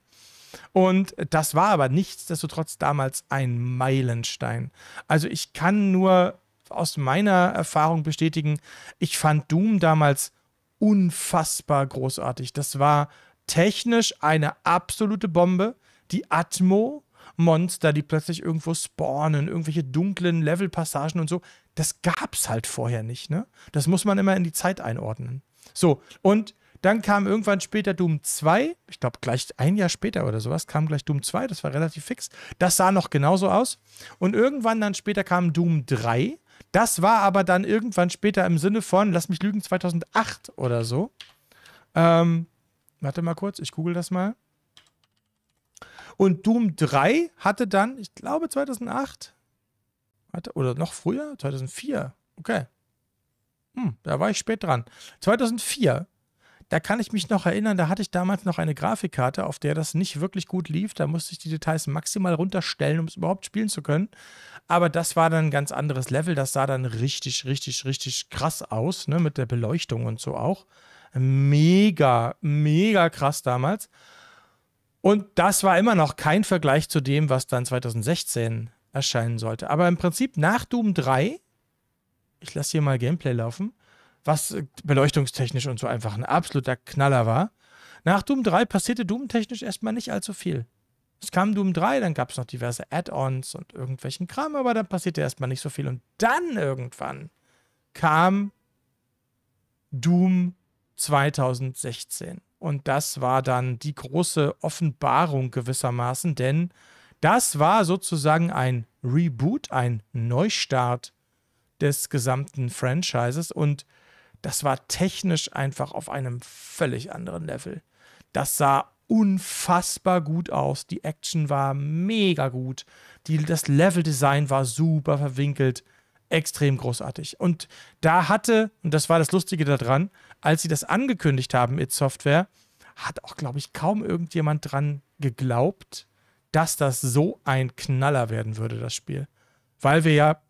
Und das war aber nichtsdestotrotz damals ein Meilenstein. Also ich kann nur aus meiner Erfahrung bestätigen, ich fand Doom damals unfassbar großartig. Das war technisch eine absolute Bombe. Die Atmo Monster, die plötzlich irgendwo spawnen, irgendwelche dunklen Levelpassagen und so. Das gab's halt vorher nicht, ne? Das muss man immer in die Zeit einordnen. So, und dann kam irgendwann später Doom 2, ich glaube gleich ein Jahr später oder sowas, kam gleich Doom 2, das war relativ fix. Das sah noch genauso aus. Und irgendwann dann später kam Doom 3. Das war aber dann irgendwann später im Sinne von, lass mich lügen, 2008 oder so. Ähm, warte mal kurz, ich google das mal. Und Doom 3 hatte dann, ich glaube 2008, hatte, oder noch früher, 2004, okay. Hm, da war ich spät dran. 2004 da kann ich mich noch erinnern, da hatte ich damals noch eine Grafikkarte, auf der das nicht wirklich gut lief. Da musste ich die Details maximal runterstellen, um es überhaupt spielen zu können. Aber das war dann ein ganz anderes Level. Das sah dann richtig, richtig, richtig krass aus, ne? mit der Beleuchtung und so auch. Mega, mega krass damals. Und das war immer noch kein Vergleich zu dem, was dann 2016 erscheinen sollte. Aber im Prinzip nach Doom 3, ich lasse hier mal Gameplay laufen, was äh, beleuchtungstechnisch und so einfach ein absoluter Knaller war. Nach Doom 3 passierte Doom-technisch erstmal nicht allzu viel. Es kam Doom 3, dann gab es noch diverse Add-ons und irgendwelchen Kram, aber dann passierte erstmal nicht so viel. Und dann irgendwann kam Doom 2016. Und das war dann die große Offenbarung gewissermaßen, denn das war sozusagen ein Reboot, ein Neustart des gesamten Franchises und das war technisch einfach auf einem völlig anderen Level. Das sah unfassbar gut aus. Die Action war mega gut. Die, das Leveldesign war super verwinkelt extrem großartig. Und da hatte, und das war das Lustige daran, als sie das angekündigt haben, It Software, hat auch, glaube ich, kaum irgendjemand dran geglaubt, dass das so ein Knaller werden würde, das Spiel. Weil wir ja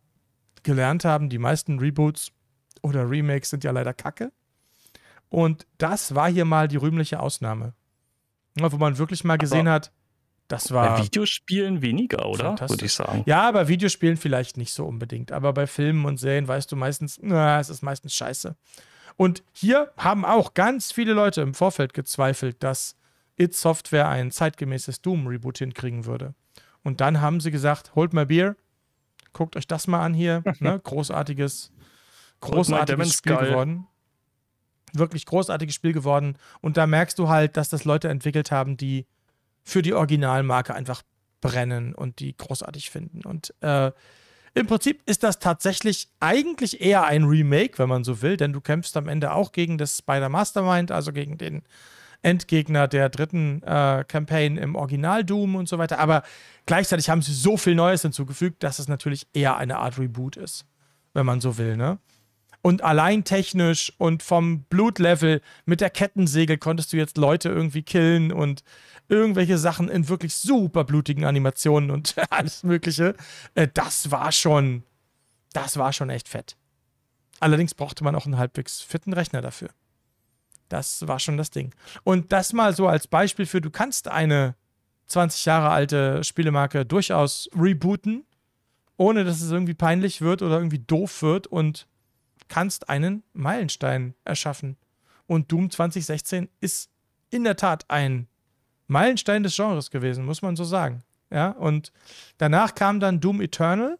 gelernt haben, die meisten Reboots oder Remakes sind ja leider Kacke. Und das war hier mal die rühmliche Ausnahme. Wo man wirklich mal gesehen hat, das war. Bei
Videospielen weniger, oder? Würde ich sagen.
Ja, aber Videospielen vielleicht nicht so unbedingt. Aber bei Filmen und Serien weißt du meistens, na, es ist meistens scheiße. Und hier haben auch ganz viele Leute im Vorfeld gezweifelt, dass It Software ein zeitgemäßes Doom-Reboot hinkriegen würde. Und dann haben sie gesagt: holt mal Bier, guckt euch das mal an hier. ne? Großartiges, großartiges Spiel geil. geworden wirklich großartiges Spiel geworden. Und da merkst du halt, dass das Leute entwickelt haben, die für die Originalmarke einfach brennen und die großartig finden. Und äh, im Prinzip ist das tatsächlich eigentlich eher ein Remake, wenn man so will, denn du kämpfst am Ende auch gegen das Spider-Mastermind, also gegen den Endgegner der dritten äh, Campaign im Original Doom und so weiter. Aber gleichzeitig haben sie so viel Neues hinzugefügt, dass es natürlich eher eine Art Reboot ist, wenn man so will. Ne? und allein technisch und vom Blutlevel mit der Kettensäge konntest du jetzt Leute irgendwie killen und irgendwelche Sachen in wirklich super blutigen Animationen und alles Mögliche. Äh, das war schon, das war schon echt fett. Allerdings brauchte man auch einen halbwegs fitten Rechner dafür. Das war schon das Ding. Und das mal so als Beispiel für, du kannst eine 20 Jahre alte Spielemarke durchaus rebooten, ohne dass es irgendwie peinlich wird oder irgendwie doof wird und kannst einen Meilenstein erschaffen. Und Doom 2016 ist in der Tat ein Meilenstein des Genres gewesen, muss man so sagen. Ja, und danach kam dann Doom Eternal.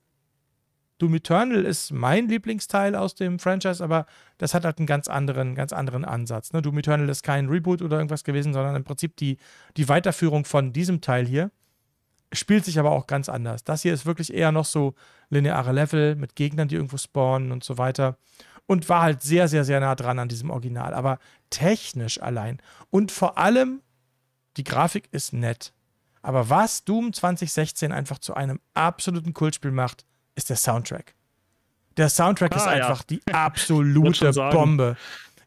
Doom Eternal ist mein Lieblingsteil aus dem Franchise, aber das hat halt einen ganz anderen, ganz anderen Ansatz. Ne? Doom Eternal ist kein Reboot oder irgendwas gewesen, sondern im Prinzip die, die Weiterführung von diesem Teil hier spielt sich aber auch ganz anders. Das hier ist wirklich eher noch so lineare Level mit Gegnern, die irgendwo spawnen und so weiter. Und war halt sehr, sehr, sehr nah dran an diesem Original. Aber technisch allein. Und vor allem, die Grafik ist nett. Aber was Doom 2016 einfach zu einem absoluten Kultspiel macht, ist der Soundtrack. Der Soundtrack ah, ist ja. einfach die absolute Bombe.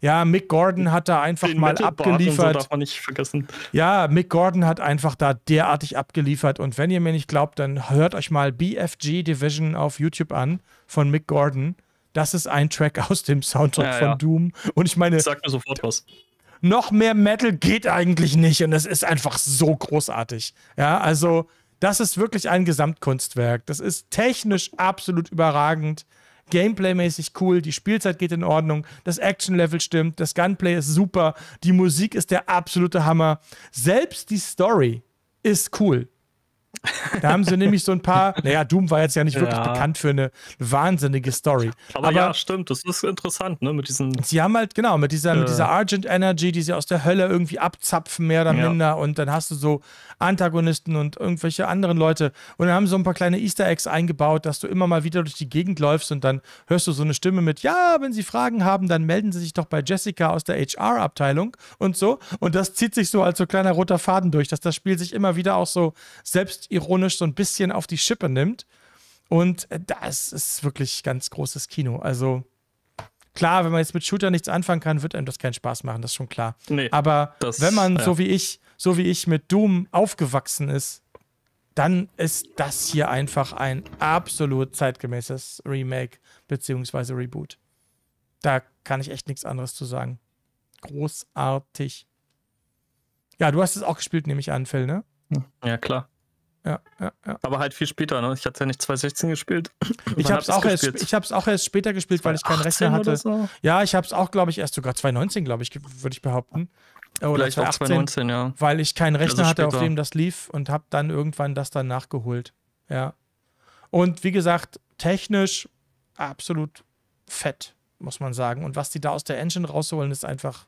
Ja, Mick Gordon hat da einfach Den mal abgeliefert. So darf man nicht vergessen. Ja, Mick Gordon hat einfach da derartig abgeliefert. Und wenn ihr mir nicht glaubt, dann hört euch mal BFG Division auf YouTube an von Mick Gordon. Das ist ein Track aus dem Soundtrack ja, von ja. Doom. Und ich meine. Sag mir sofort was noch mehr Metal geht eigentlich nicht und es ist einfach so großartig. Ja, also das ist wirklich ein Gesamtkunstwerk. Das ist technisch absolut überragend gameplaymäßig cool, die Spielzeit geht in Ordnung, das Action-Level stimmt, das Gunplay ist super, die Musik ist der absolute Hammer. Selbst die Story ist cool. Da haben sie nämlich so ein paar, naja, Doom war jetzt ja nicht wirklich ja. bekannt für eine wahnsinnige Story. Aber, Aber, ja, stimmt, das ist interessant, ne, mit diesen... Sie haben halt, genau, mit dieser, äh, mit dieser Argent Energy, die sie aus der Hölle irgendwie abzapfen, mehr oder ja. minder, und dann hast du so Antagonisten und irgendwelche anderen Leute und dann haben sie so ein paar kleine Easter Eggs eingebaut, dass du immer mal wieder durch die Gegend läufst und dann hörst du so eine Stimme mit, ja, wenn sie Fragen haben, dann melden sie sich doch bei Jessica aus der HR-Abteilung und so und das zieht sich so als so kleiner roter Faden durch, dass das Spiel sich immer wieder auch so selbst selbstironisch so ein bisschen auf die Schippe nimmt. Und äh, das ist wirklich ganz großes Kino. Also klar, wenn man jetzt mit Shooter nichts anfangen kann, wird einem das keinen Spaß machen, das ist schon klar. Nee, Aber das, wenn man ja. so wie ich, so wie ich mit Doom aufgewachsen ist, dann ist das hier einfach ein absolut zeitgemäßes Remake bzw. Reboot. Da kann ich echt nichts anderes zu sagen. Großartig. Ja, du hast es auch gespielt, nehme ich an, Phil, ne? Ja, klar ja,
ja, ja. Aber halt viel später, ne? Ich hatte ja nicht 2016 gespielt. Ich habe es auch, erst,
auch erst später gespielt, weil ich keinen Rechner hatte. So. Ja, ich habe es auch, glaube ich, erst sogar 2019, glaube ich, würde ich behaupten. Oder Vielleicht 2018, 2019, ja. Weil ich keinen also Rechner hatte, auf dem das lief und habe dann irgendwann das dann nachgeholt. Ja. Und wie gesagt, technisch absolut fett, muss man sagen. Und was die da aus der Engine rausholen, ist einfach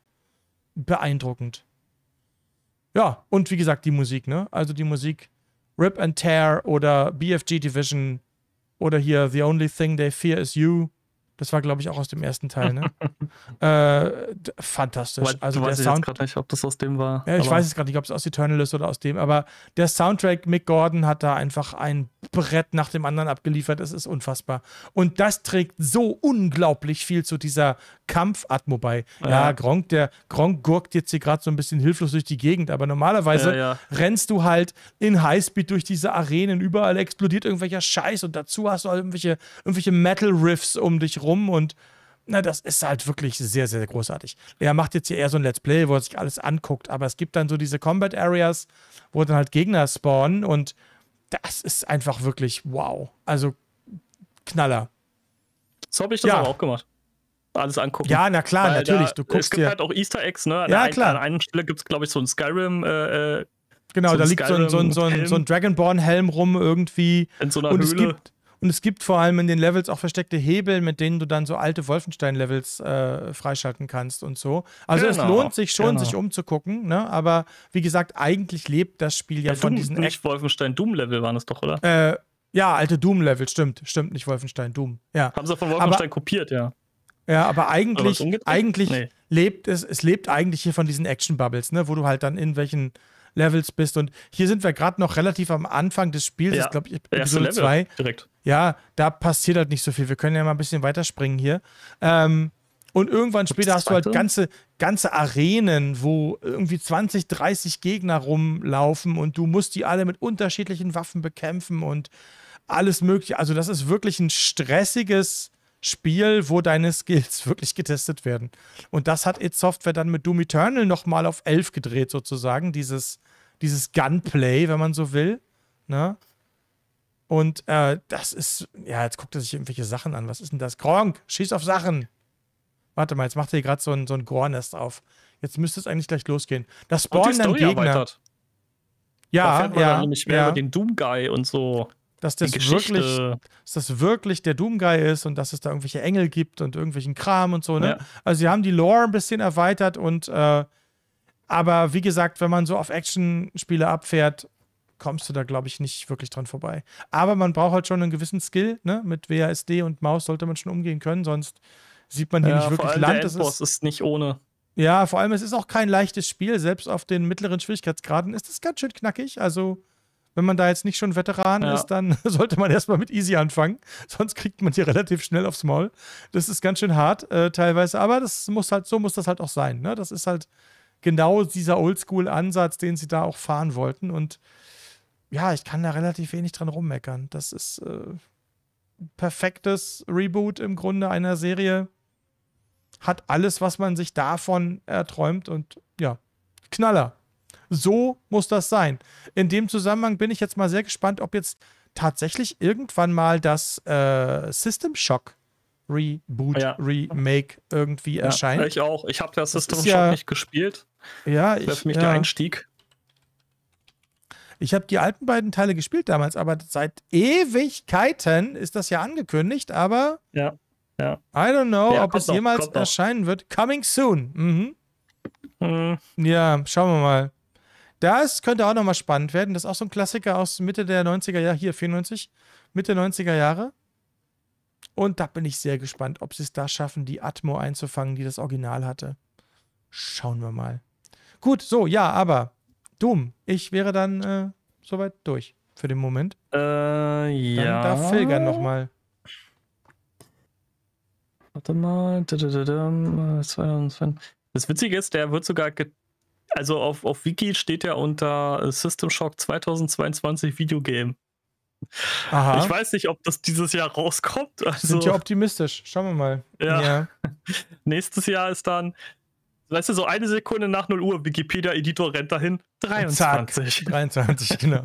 beeindruckend. Ja, und wie gesagt, die Musik, ne? Also die Musik Rip and Tear oder BFG Division oder hier The Only Thing They Fear Is You. Das war, glaube ich, auch aus dem ersten Teil, ne? äh, fantastisch. Weil, also du der Sound jetzt nicht, ob das aus dem war. Ja, ich weiß es gerade nicht, ob es aus Eternal ist oder aus dem, aber der Soundtrack Mick Gordon hat da einfach ein Brett nach dem anderen abgeliefert. Es ist unfassbar. Und das trägt so unglaublich viel zu dieser Kampfatmo bei. Ja, ja Gronk, der Gronk gurkt jetzt hier gerade so ein bisschen hilflos durch die Gegend, aber normalerweise ja, ja. rennst du halt in Highspeed durch diese Arenen, überall explodiert irgendwelcher Scheiß und dazu hast du halt irgendwelche, irgendwelche Metal-Riffs um dich rum rum und na, das ist halt wirklich sehr, sehr großartig. Er macht jetzt hier eher so ein Let's Play, wo er sich alles anguckt, aber es gibt dann so diese Combat Areas, wo dann halt Gegner spawnen und das ist einfach wirklich wow. Also Knaller. So habe ich das ja. aber auch gemacht. Alles angucken. Ja, na klar, Weil natürlich. du guckst es gibt dir halt
auch Easter Eggs, ne? An ja, einen, klar. An
einer Stelle gibt es, glaube ich, so ein Skyrim. Äh, äh genau, so da liegt so ein, so ein, so ein, so ein Dragonborn-Helm rum irgendwie. In so einer und Höhle. Es gibt, und es gibt vor allem in den Levels auch versteckte Hebel, mit denen du dann so alte Wolfenstein-Levels äh, freischalten kannst und so. Also genau, es lohnt sich schon, genau. sich umzugucken, ne? aber wie gesagt, eigentlich lebt das Spiel ja, ja von Doom, diesen. Nicht Wolfenstein-Doom-Level waren es doch, oder? Äh, ja, alte Doom-Level, stimmt. Stimmt, nicht Wolfenstein, Doom. Ja. Haben sie von Wolfenstein aber, kopiert, ja. Ja, aber eigentlich, aber eigentlich nee. lebt es, es lebt eigentlich hier von diesen Action-Bubbles, ne? wo du halt dann in welchen Levels bist. Und hier sind wir gerade noch relativ am Anfang des Spiels, ja. glaube ich Episode 2. Direkt ja, da passiert halt nicht so viel. Wir können ja mal ein bisschen weiterspringen hier. Ähm, und irgendwann später hast du halt ganze, ganze Arenen, wo irgendwie 20, 30 Gegner rumlaufen und du musst die alle mit unterschiedlichen Waffen bekämpfen und alles mögliche. Also das ist wirklich ein stressiges Spiel, wo deine Skills wirklich getestet werden. Und das hat id Software dann mit Doom Eternal nochmal auf 11 gedreht sozusagen, dieses, dieses Gunplay, wenn man so will. Ne? Und äh, das ist, ja, jetzt guckt er sich irgendwelche Sachen an. Was ist denn das? Gronk, schieß auf Sachen. Warte mal, jetzt macht er hier gerade so ein, so ein gore auf. Jetzt müsste es eigentlich gleich losgehen. Das spawnen dann Gegner. Erweitert. Ja, da fährt man ja, dann nicht mehr ja. über den
Doomguy und so.
Dass das, wirklich, dass das wirklich der Doomguy ist und dass es da irgendwelche Engel gibt und irgendwelchen Kram und so. Ne? Ja. Also sie haben die Lore ein bisschen erweitert und äh, aber wie gesagt, wenn man so auf Action-Spiele abfährt, kommst du da, glaube ich, nicht wirklich dran vorbei. Aber man braucht halt schon einen gewissen Skill, ne? Mit WASD und Maus sollte man schon umgehen können, sonst sieht man hier ja, nicht wirklich vor allem Land. Der das ist, ist nicht ohne. Ja, vor allem, es ist auch kein leichtes Spiel. Selbst auf den mittleren Schwierigkeitsgraden ist es ganz schön knackig. Also, wenn man da jetzt nicht schon Veteran ja. ist, dann sollte man erstmal mit Easy anfangen. Sonst kriegt man hier relativ schnell aufs Maul. Das ist ganz schön hart äh, teilweise. Aber das muss halt, so muss das halt auch sein. Ne? Das ist halt genau dieser Oldschool-Ansatz, den sie da auch fahren wollten. Und ja, ich kann da relativ wenig dran rummeckern. Das ist äh, perfektes Reboot im Grunde einer Serie. Hat alles, was man sich davon erträumt und ja, Knaller. So muss das sein. In dem Zusammenhang bin ich jetzt mal sehr gespannt, ob jetzt tatsächlich irgendwann mal das äh, System Shock Reboot, ja. Remake irgendwie ja, erscheint. Ich auch. Ich habe das System Shock ja, nicht gespielt.
Ja, ich. für
mich der Einstieg. Ich habe die alten beiden Teile gespielt damals, aber seit Ewigkeiten ist das ja angekündigt, aber ja, ja. I don't know, ja, ob es noch, jemals erscheinen noch. wird. Coming soon. Mhm. Mhm. Ja, schauen wir mal. Das könnte auch nochmal spannend werden. Das ist auch so ein Klassiker aus Mitte der 90er Jahre, hier 94, Mitte 90er Jahre. Und da bin ich sehr gespannt, ob sie es da schaffen, die Atmo einzufangen, die das Original hatte. Schauen wir mal. Gut, so, ja, aber Doom, ich wäre dann äh, soweit durch für den Moment. Äh, ja. Dann darf Filgern nochmal. Warte
mal. Das Witzige ist, der wird sogar. Also auf, auf Wiki steht ja unter System Shock 2022 Videogame.
Aha. Ich weiß nicht, ob das
dieses Jahr rauskommt. Also, Sind ja also.
optimistisch. Schauen wir mal.
Ja. ja. Nächstes Jahr ist dann Weißt du, so eine Sekunde nach 0 Uhr, Wikipedia-Editor rennt dahin. 23.
Zack, 23, genau.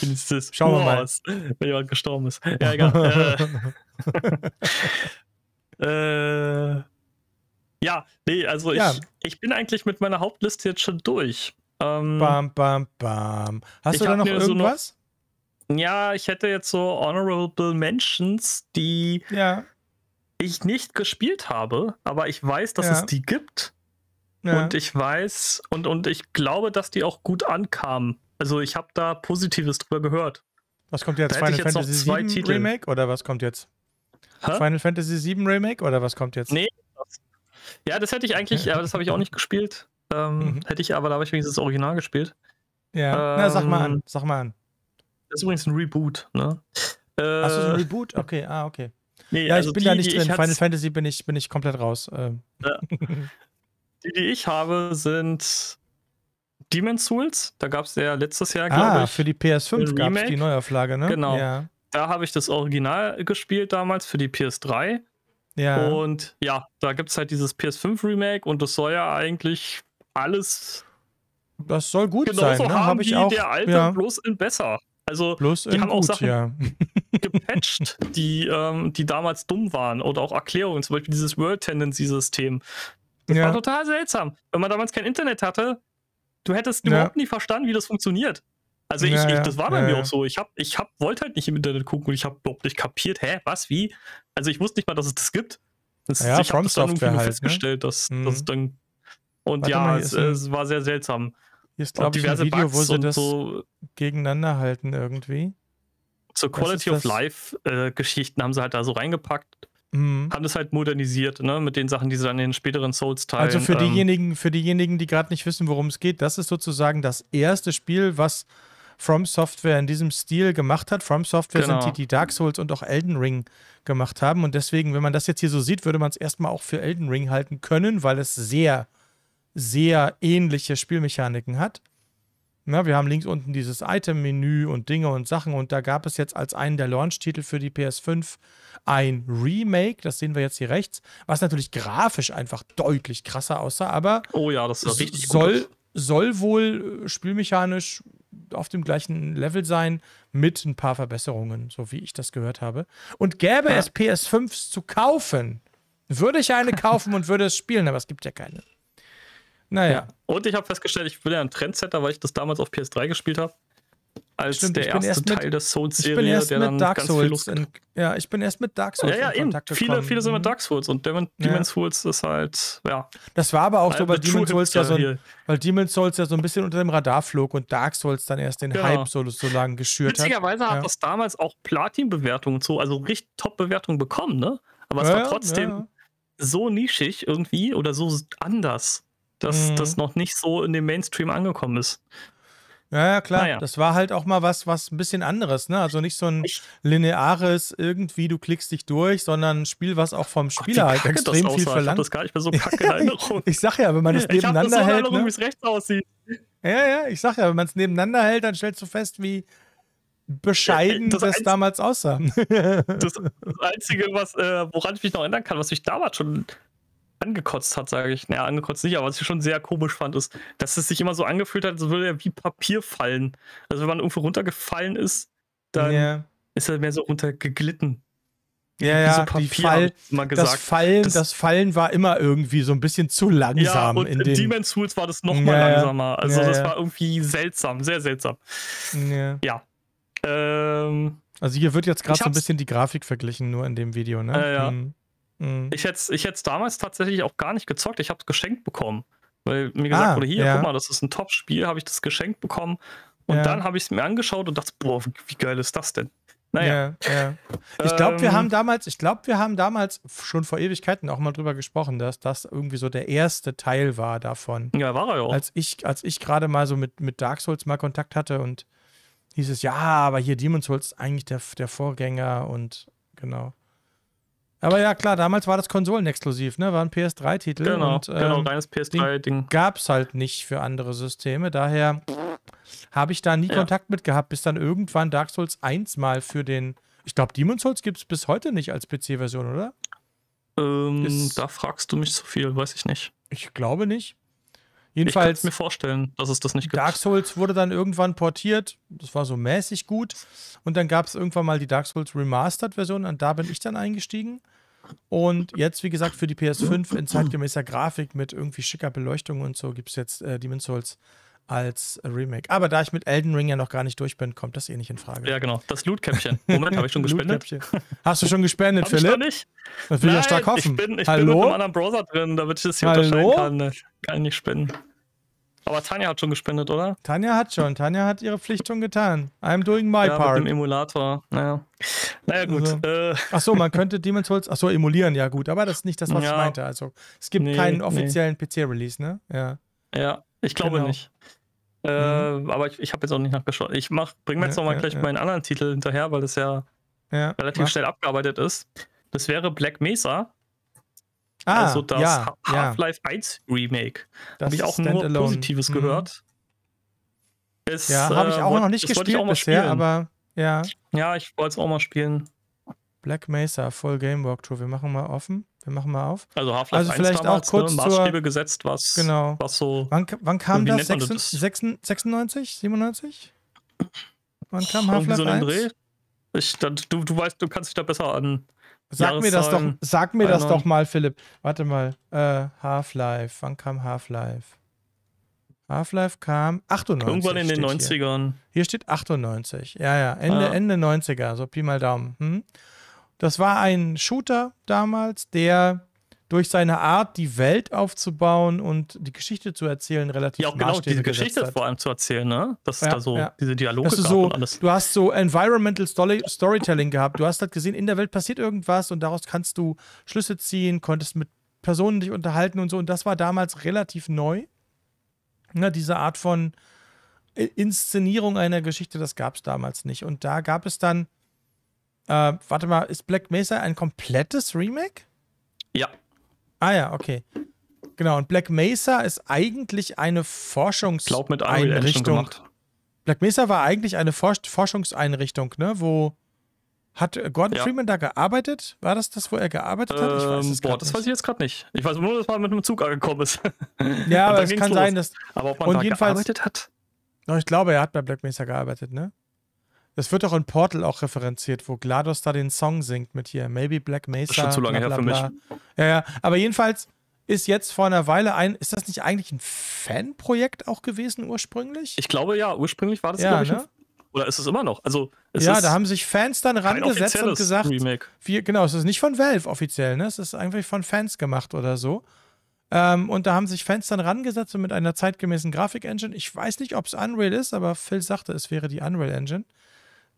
Dieses Schauen wir
mal. Aus, wenn jemand gestorben ist. Ja, egal. äh, äh, ja, nee, also ja. Ich, ich bin eigentlich mit meiner Hauptliste jetzt schon
durch. Ähm, bam, bam, bam. Hast du da noch irgendwas? So noch,
ja, ich hätte jetzt so Honorable Mentions, die. Ja ich nicht gespielt habe, aber ich weiß, dass ja. es die gibt. Ja. Und ich weiß und, und ich glaube, dass die auch gut ankamen. Also ich habe da Positives drüber gehört.
Was kommt jetzt? Da Final jetzt Fantasy zwei 7 Titel. Remake oder was kommt jetzt? Hä? Final Fantasy VII Remake oder was kommt jetzt? Nee. Ja, das
hätte ich eigentlich, aber das habe ich auch nicht gespielt. Ähm, mhm. Hätte ich aber, da habe ich wenigstens das Original gespielt. Ja, ähm, na, sag mal an,
ähm, sag mal an. Das ist übrigens ein Reboot, ne? Äh, Achso, ein Reboot? Okay, ah, okay. Nee, ja, also ich bin die, da nicht drin. Final Fantasy bin ich, bin ich komplett raus. Ähm.
Ja. die, die ich habe, sind Demon's Souls. Da gab es ja letztes Jahr, glaube ah, ich. für die PS5 gab es die
Neuauflage,
ne? Genau. Ja.
Da habe ich das Original gespielt damals für die PS3. Ja. Und ja, da gibt es halt dieses PS5 Remake und das soll ja eigentlich alles.
Das soll gut genauso sein. Ne? Haben hab ich wie auch, der alte, ja.
bloß in besser. Also Plus die haben gut, auch Sachen ja. gepatcht, die, ähm, die damals dumm waren oder auch Erklärungen, zum Beispiel dieses World Tendency System. Das ja. war total seltsam. Wenn man damals kein Internet hatte, du hättest ja. überhaupt nie verstanden, wie das funktioniert.
Also ich, ich das war bei mir auch so.
Ich hab, ich hab, wollte halt nicht im Internet gucken und ich habe überhaupt nicht kapiert, hä, was, wie? Also ich wusste nicht mal, dass es das gibt. Das,
ja, ich
habe das dann irgendwie halt, ne? festgestellt,
ne? dass, mhm. dann und Warte ja, mal, es, es, war sehr seltsam. Hier ist, glaube ich, ein Video, Bugs wo sie das
so gegeneinander halten irgendwie.
So Quality of Life-Geschichten äh, haben sie halt da so reingepackt. Mhm. Haben das halt modernisiert, ne, mit den Sachen, die sie dann in den späteren Souls teilen. Also für ähm.
diejenigen, für diejenigen, die gerade nicht wissen, worum es geht, das ist sozusagen das erste Spiel, was From Software in diesem Stil gemacht hat. From Software genau. sind die, die Dark Souls und auch Elden Ring gemacht haben. Und deswegen, wenn man das jetzt hier so sieht, würde man es erstmal auch für Elden Ring halten können, weil es sehr sehr ähnliche Spielmechaniken hat. Na, wir haben links unten dieses Item-Menü und Dinge und Sachen und da gab es jetzt als einen der Launch-Titel für die PS5 ein Remake, das sehen wir jetzt hier rechts, was natürlich grafisch einfach deutlich krasser aussah, aber oh ja, das richtig soll, soll wohl äh, spielmechanisch auf dem gleichen Level sein, mit ein paar Verbesserungen, so wie ich das gehört habe. Und gäbe ja. es PS5s zu kaufen, würde ich eine kaufen und würde es spielen, aber es gibt ja keine.
Naja. Und ich habe festgestellt, ich bin ja ein Trendsetter, weil ich das damals auf PS3 gespielt habe. Als Stimmt, der erste Teil mit, der Souls-Serie, der dann Dark ganz Souls viel Lust in,
Ja, ich bin erst mit Dark Souls ja, ja, in Kontakt eben. Viele, viele sind mit mhm. Dark Souls und Demon, ja. Souls ist
halt, ja.
Das war aber auch so, halt weil Demon's Souls ja so, ein, weil Demon's Souls ja so ein bisschen unter dem Radar flog und Dark Souls dann erst den genau. Hype so, so lange geschürt Witzigerweise hat. Witzigerweise ja. hat
das damals auch Platin-Bewertungen und so, also richtig Top-Bewertungen bekommen, ne? Aber es war trotzdem so nischig irgendwie oder so anders dass mhm. das noch nicht so in dem
Mainstream angekommen ist. Ja, ja, klar. Naja. Das war halt auch mal was, was ein bisschen anderes, ne? Also nicht so ein lineares, irgendwie, du klickst dich durch, sondern ein Spiel, was auch vom Spieler Gott, halt extrem viel verlangt. Ich das gar nicht mehr so kacke Erinnerung. ich, sag ja, wenn man das nebeneinander ich das so hält. ne? wie es rechts aussieht. Ja, ja, ich sag ja, wenn man es nebeneinander hält, dann stellst du fest, wie bescheiden das, das damals aussah. das, das
Einzige, was, äh, woran ich mich noch erinnern kann, was mich damals schon angekotzt hat, sage ich. Naja, angekotzt nicht, aber was ich schon sehr komisch fand, ist, dass es sich immer so angefühlt hat, als würde er wie Papier fallen. Also wenn man irgendwo runtergefallen ist, dann
yeah. ist er mehr so runtergeglitten. Ja, ja, so Fall, das Fallen, das, das, Fallen war immer irgendwie so ein bisschen zu langsam. Ja, und in, in Demon's Souls war das nochmal ja, langsamer. Also ja, das war
irgendwie seltsam, sehr seltsam. Ja. Ähm,
also hier wird jetzt gerade so ein bisschen die Grafik verglichen, nur in dem Video, ne? Ja, ja. Hm. Mhm. Ich
hätte es ich damals tatsächlich auch gar nicht gezockt. Ich habe es geschenkt bekommen. Weil mir gesagt ah, wurde, hier, ja. guck mal, das ist ein Top-Spiel, habe ich das geschenkt bekommen. Und ja. dann habe ich es mir angeschaut und dachte, boah, wie geil ist das denn? Naja. Ja, ja.
Ich glaube, wir haben ähm. damals, ich glaube, wir haben damals schon vor Ewigkeiten auch mal drüber gesprochen, dass das irgendwie so der erste Teil war davon. Ja, war er ja auch. Als ich, als ich gerade mal so mit, mit Dark Souls mal Kontakt hatte und hieß es, ja, aber hier Demon Souls ist eigentlich der, der Vorgänger und genau. Aber ja, klar, damals war das konsolenexklusiv, ne? War ein PS3-Titel. Genau, und, genau, ähm, genau, reines PS3-Ding. Gab es halt nicht für andere Systeme. Daher habe ich da nie ja. Kontakt mit gehabt, bis dann irgendwann Dark Souls 1 mal für den. Ich glaube, Demon Souls gibt es bis heute nicht als PC-Version, oder? Ähm, Ist, da fragst du mich zu viel, weiß ich nicht. Ich glaube nicht. Jedenfalls. Ich mir vorstellen, dass es das nicht gibt. Dark Souls wurde dann irgendwann portiert. Das war so mäßig gut. Und dann gab es irgendwann mal die Dark Souls Remastered-Version. Und da bin ich dann eingestiegen. Und jetzt, wie gesagt, für die PS5 in zeitgemäßer Grafik mit irgendwie schicker Beleuchtung und so gibt es jetzt äh, Demon's Souls als Remake. Aber da ich mit Elden Ring ja noch gar nicht durch bin, kommt das eh nicht in Frage. Ja, genau. Das Loot-Käppchen. Moment, habe ich schon gespendet? Hast du schon gespendet, Philipp? Ich noch nicht. Das will Nein, ich ja stark hoffen. Ich bin, ich Hallo? bin mit einem anderen
Browser drin, damit ich das hier Hallo? unterscheiden
kann. Kann nicht spenden. Aber Tanja hat schon gespendet, oder? Tanja hat schon. Tanja hat ihre Pflicht schon getan. I'm doing my ja, part. Mit dem
Emulator.
Naja, naja gut. Also. Äh. Achso, man könnte Demon's Souls. Achso, emulieren, ja gut. Aber das ist nicht das, was ja. ich meinte. Also, es gibt nee, keinen offiziellen nee. PC-Release, ne? Ja. Ja, ich glaube genau.
nicht. Mhm. Äh, aber ich, ich habe jetzt auch nicht nachgeschaut. Ich mach, mir jetzt ja, nochmal ja, gleich ja. meinen anderen Titel hinterher, weil das ja, ja relativ mach. schnell abgearbeitet ist. Das wäre Black Mesa. Ah, also das ja, Half-Life 1 Remake. Habe ich auch nur Positives mhm. gehört. Ist, ja, habe ich äh, auch äh, noch nicht gespielt bisher, spielen. aber
ja. Ja, ich wollte es auch mal spielen. Black Mesa, voll Game Walkthrough. Wir machen mal offen. Wir machen mal auf. Also Half-Life also 1 vielleicht damals, auch ne, kurz ne, Maßstäbe
zur, gesetzt, was, genau. was so. Wann, wann kam das? 96,
96, 97? Wann kam Half-Life so 1? Dreh?
Ich, dann, du, du weißt, du kannst dich da besser an. Sag mir das doch, sag mir das doch
mal, Philipp. Warte mal. Äh, Half-Life. Wann kam Half-Life? Half-Life kam 98. Irgendwann in den 90ern. Hier. hier steht 98. Ja, ja. Ende, ah. Ende 90er, so Pi mal Daumen. Hm? Das war ein Shooter damals, der durch seine Art, die Welt aufzubauen und die Geschichte zu erzählen, relativ Ja, auch genau, diese Geschichte hat.
vor allem zu erzählen, ne? Das ist ja, da so, ja. diese Dialoge so, und
alles. Du hast so Environmental Story Storytelling gehabt. Du hast halt gesehen, in der Welt passiert irgendwas und daraus kannst du Schlüsse ziehen, konntest mit Personen dich unterhalten und so. Und das war damals relativ neu. Ne, diese Art von Inszenierung einer Geschichte, das gab es damals nicht. Und da gab es dann äh, warte mal, ist Black Mesa ein komplettes Remake? Ja. Ah ja, okay. Genau, und Black Mesa ist eigentlich eine Forschungseinrichtung. Black Mesa war eigentlich eine Forsch Forschungseinrichtung, ne? Wo hat Gordon ja. Freeman da gearbeitet? War das das, wo er gearbeitet hat? Ich weiß ähm, es boah, das weiß ich jetzt
gerade nicht. Ich weiß nur, dass man mit einem Zug angekommen ist.
ja, aber es kann los. sein, dass. Aber ob man und da gearbeitet hat? ich glaube, er hat bei Black Mesa gearbeitet, ne? Es wird auch in Portal auch referenziert, wo GLaDOS da den Song singt mit hier Maybe Black Mesa. Das ist schon zu lange bla, bla, bla. her für mich. Ja, ja, aber jedenfalls ist jetzt vor einer Weile ein. Ist das nicht eigentlich ein Fanprojekt auch gewesen ursprünglich? Ich glaube ja, ursprünglich war das, ja, glaube ich, ne? Oder ist es immer noch? Also, ja, da haben sich Fans dann rangesetzt und gesagt, Remake. Wir, genau, es ist nicht von Valve offiziell, ne? Es ist eigentlich von Fans gemacht oder so. Ähm, und da haben sich Fans dann rangesetzt und mit einer zeitgemäßen Grafikengine. Ich weiß nicht, ob es Unreal ist, aber Phil sagte, es wäre die Unreal Engine.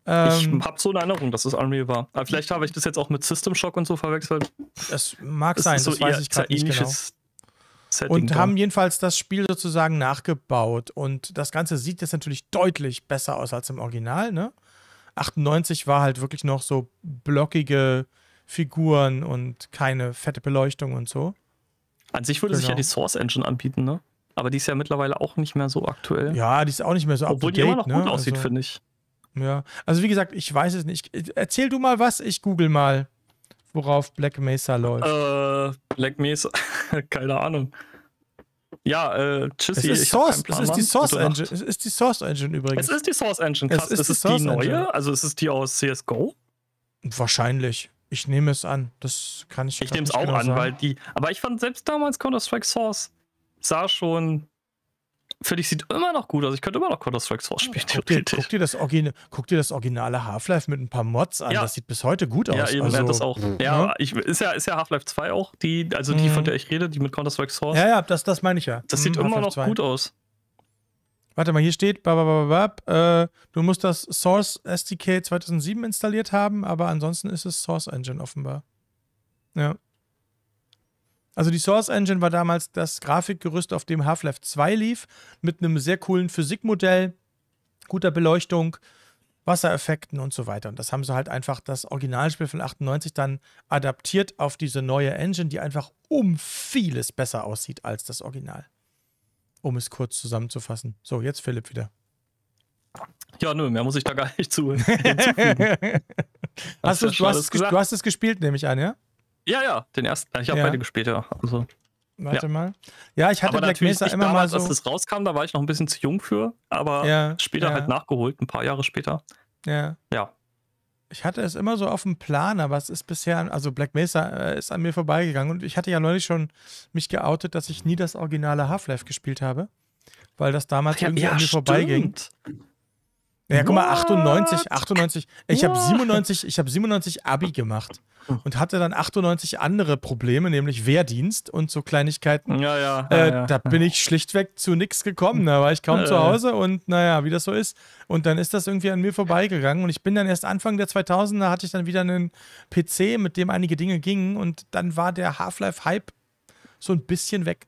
Ähm, ich
habe so eine Erinnerung, dass es Unreal war. Aber vielleicht habe ich das jetzt auch mit System Shock und so verwechselt.
Es mag das sein, so das weiß ich gerade nicht genau. Setting und dann. haben jedenfalls das Spiel sozusagen nachgebaut. Und das Ganze sieht jetzt natürlich deutlich besser aus als im Original. Ne? 98 war halt wirklich noch so blockige Figuren und keine fette Beleuchtung und so. An sich würde genau. sich ja genau. die
Source Engine anbieten, ne? Aber die ist ja
mittlerweile auch nicht mehr
so aktuell.
Ja, die ist auch nicht
mehr so aktuell. Obwohl up to date, die immer noch ne? gut aussieht, also, finde ich.
Ja, also wie gesagt, ich weiß es nicht. Erzähl du mal was, ich google mal, worauf Black Mesa läuft. Äh,
Black Mesa, keine Ahnung. Ja, äh, tschüssi. Es ist, Source, es ist die Source Engine.
Es ist die Source Engine übrigens. Es ist die Source Engine. Krass. Es ist, ist es die, die neue? Engine.
Also ist es die aus
CSGO? Wahrscheinlich. Ich nehme es an. Das kann ich. Ich nehme es auch genau an, sagen. weil
die. Aber ich fand selbst damals Counter Strike Source sah schon finde ich, sieht immer noch gut aus. Ich könnte immer noch Counter-Strike Source spielen, guck
dir, guck dir, das guck dir das originale Half-Life mit ein paar Mods an. Ja. Das sieht bis heute gut aus. Ja, eben, also, das auch. Ja, ne? ja.
Ich, ist ja, ist ja Half-Life 2 auch, die, also die, mhm. von der ich rede, die mit Counter-Strike Source. Ja, ja,
das, das meine ich ja. Das sieht mhm, immer noch 2. gut aus. Warte mal, hier steht, babababab, äh, du musst das Source SDK 2007 installiert haben, aber ansonsten ist es Source Engine offenbar. Ja. Also die Source Engine war damals das Grafikgerüst, auf dem Half-Life 2 lief, mit einem sehr coolen Physikmodell, guter Beleuchtung, Wassereffekten und so weiter. Und das haben sie halt einfach das Originalspiel von 98 dann adaptiert auf diese neue Engine, die einfach um vieles besser aussieht als das Original. Um es kurz zusammenzufassen. So, jetzt Philipp wieder.
Ja, nö, mehr muss ich da gar nicht zu. hast du, du, hast, du
hast es gespielt, nehme ich an, ja?
Ja, ja, den ersten. Äh, ich habe ja. beide gespielt, ja. Also, Warte ja. mal. Ja, ich hatte aber Black Mesa immer damals, mal so. Als das rauskam, da war ich noch ein bisschen zu jung für, aber ja, später halt nachgeholt, ein paar Jahre später. Ja. Ja.
Ich hatte es immer so auf dem Plan, aber es ist bisher, also Black Mesa äh, ist an mir vorbeigegangen und ich hatte ja neulich schon mich geoutet, dass ich nie das originale Half-Life gespielt habe, weil das damals Ach, irgendwie an mir stimmt. vorbeiging. Ja, guck mal, 98, 98. Ich habe 97, ich habe 97 Abi gemacht hm. und hatte dann 98 andere Probleme, nämlich Wehrdienst und so Kleinigkeiten. Ja, ja. äh, ja da bin ich schlichtweg zu nichts gekommen. Da war ich kaum äh. zu Hause und naja, wie das so ist. Und dann ist das irgendwie an mir vorbeigegangen und ich bin dann erst Anfang der 2000er hatte ich dann wieder einen PC, mit dem einige Dinge gingen und dann war der Half-Life-Hype so ein bisschen weg.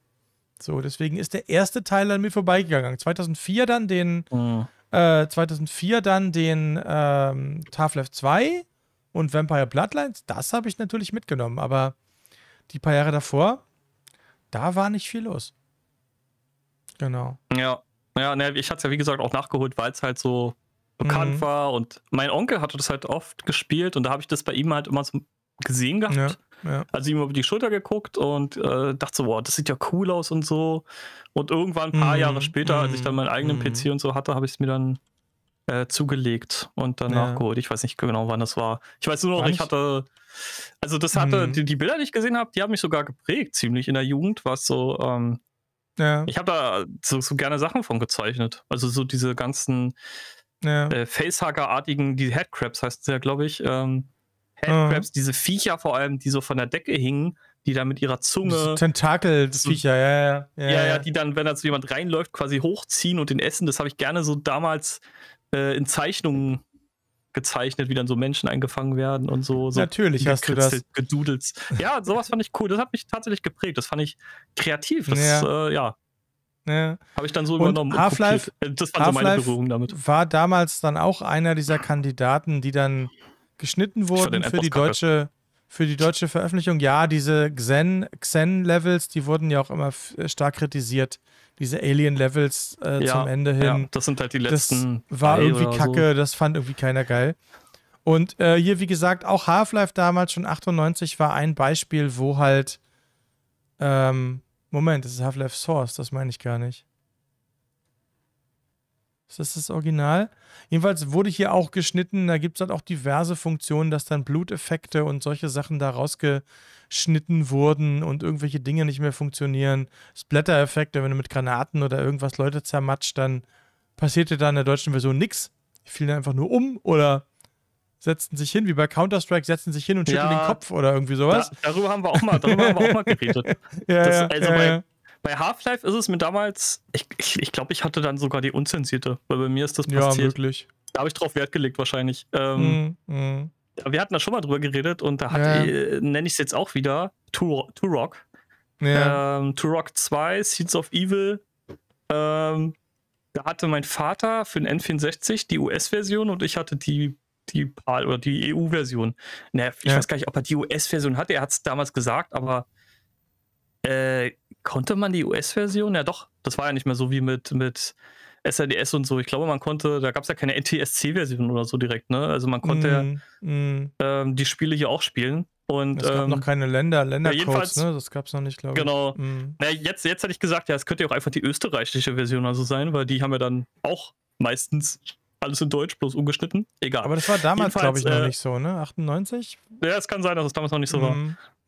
So, deswegen ist der erste Teil an mir vorbeigegangen. 2004 dann den. Mhm 2004 äh, dann den ähm, Half-Life 2 und Vampire Bloodlines. Das habe ich natürlich mitgenommen, aber die paar Jahre davor, da war nicht viel los. Genau.
Ja,
ja ne, ich hatte es ja wie gesagt auch nachgeholt, weil es halt so bekannt mhm. war und mein Onkel hatte das halt oft gespielt und da habe ich das bei ihm halt immer so gesehen gehabt. Ja. Ja. Also ihm über die Schulter geguckt und äh, dachte so, wow, das sieht ja cool aus und so. Und irgendwann ein paar mm, Jahre später, als ich dann meinen eigenen mm. PC und so hatte, habe ich es mir dann äh, zugelegt und danach ja. geholt. Ich weiß nicht genau, wann das war. Ich weiß nur noch, ich hatte, also das hatte, mhm. die, die, Bilder, die ich gesehen habe, die haben mich sogar geprägt, ziemlich in der Jugend, was so, ähm, ja. ich habe da so, so gerne Sachen von gezeichnet. Also so diese ganzen ja. Äh, Facehacker-artigen, die Headcrabs heißt es ja, glaube ich. Ähm, Headcrabs, mhm. diese Viecher vor allem, die so von der Decke hingen, die da mit ihrer Zunge. So
Tentakel, das Viecher, ja, ja, ja. Ja, ja,
die dann, wenn da so jemand reinläuft, quasi hochziehen und den essen. Das habe ich gerne so damals äh, in Zeichnungen gezeichnet, wie dann so Menschen eingefangen werden und so. so Natürlich hast du das. Gedudelt. Ja, sowas fand ich cool. Das hat mich tatsächlich geprägt. Das fand ich kreativ. Das, ja. Äh, ja. ja. Habe ich dann so übernommen. Half-Life, äh, das war so meine Berührung
damit. War damals dann auch einer dieser Kandidaten, die dann geschnitten wurden für die deutsche für die deutsche Veröffentlichung. Ja, diese Xen, Xen-Levels, die wurden ja auch immer äh, stark kritisiert. Diese Alien-Levels äh, ja, zum Ende hin. Ja, das sind halt die letzten. Das war irgendwie kacke, so. das fand irgendwie keiner geil. Und äh, hier, wie gesagt, auch Half-Life damals schon 98 war ein Beispiel, wo halt. Ähm, Moment, das ist Half-Life Source, das meine ich gar nicht. Ist das das Original? Jedenfalls wurde hier auch geschnitten. Da gibt es halt auch diverse Funktionen, dass dann Bluteffekte und solche Sachen da rausgeschnitten wurden und irgendwelche Dinge nicht mehr funktionieren. Splatter-Effekte, wenn du mit Granaten oder irgendwas Leute zermatscht, dann passierte da in der deutschen Version nichts. Die fielen einfach nur um oder setzten sich hin, wie bei Counter-Strike, setzten sich hin und schütteln ja, den Kopf oder irgendwie sowas. Da,
darüber haben wir auch mal, darüber haben wir auch
mal geredet. ja, das, also ja, bei, ja
bei Half-Life ist es mir damals, ich,
ich, ich glaube, ich
hatte dann sogar die unzensierte, weil bei mir ist das passiert. Ja, wirklich. Da habe ich drauf Wert gelegt wahrscheinlich. Ähm, mm, mm. Wir hatten da schon mal drüber geredet und da ja. nenne ich es jetzt auch wieder, To, Rock. Ja. Ähm, to Rock 2, Seeds of Evil. Ähm, da hatte mein Vater für den N64 die US-Version und ich hatte die die PAL oder die EU-Version. Naja, ich ja. weiß gar nicht, ob er die US-Version hatte. Er hat es damals gesagt, aber äh, Konnte man die US-Version? Ja, doch. Das war ja nicht mehr so wie mit, mit SRDS e und so. Ich glaube, man konnte, da gab es ja keine NTSC-Version oder so direkt, ne? Also man konnte mm, mm. Ähm, die Spiele hier auch spielen. Und, es gab ähm, noch keine Länder, Ländercodes, ja, ne?
Das
gab es noch nicht, glaube ich. Genau. Mm.
Na, jetzt, jetzt hätte ich gesagt, ja, es könnte ja auch einfach die österreichische Version also sein, weil die haben ja dann auch meistens alles in Deutsch, bloß umgeschnitten. Egal. Aber das war damals, glaube ich, äh, noch nicht
so, ne? 98?
Ja, es kann sein, dass es damals noch nicht so mm. war.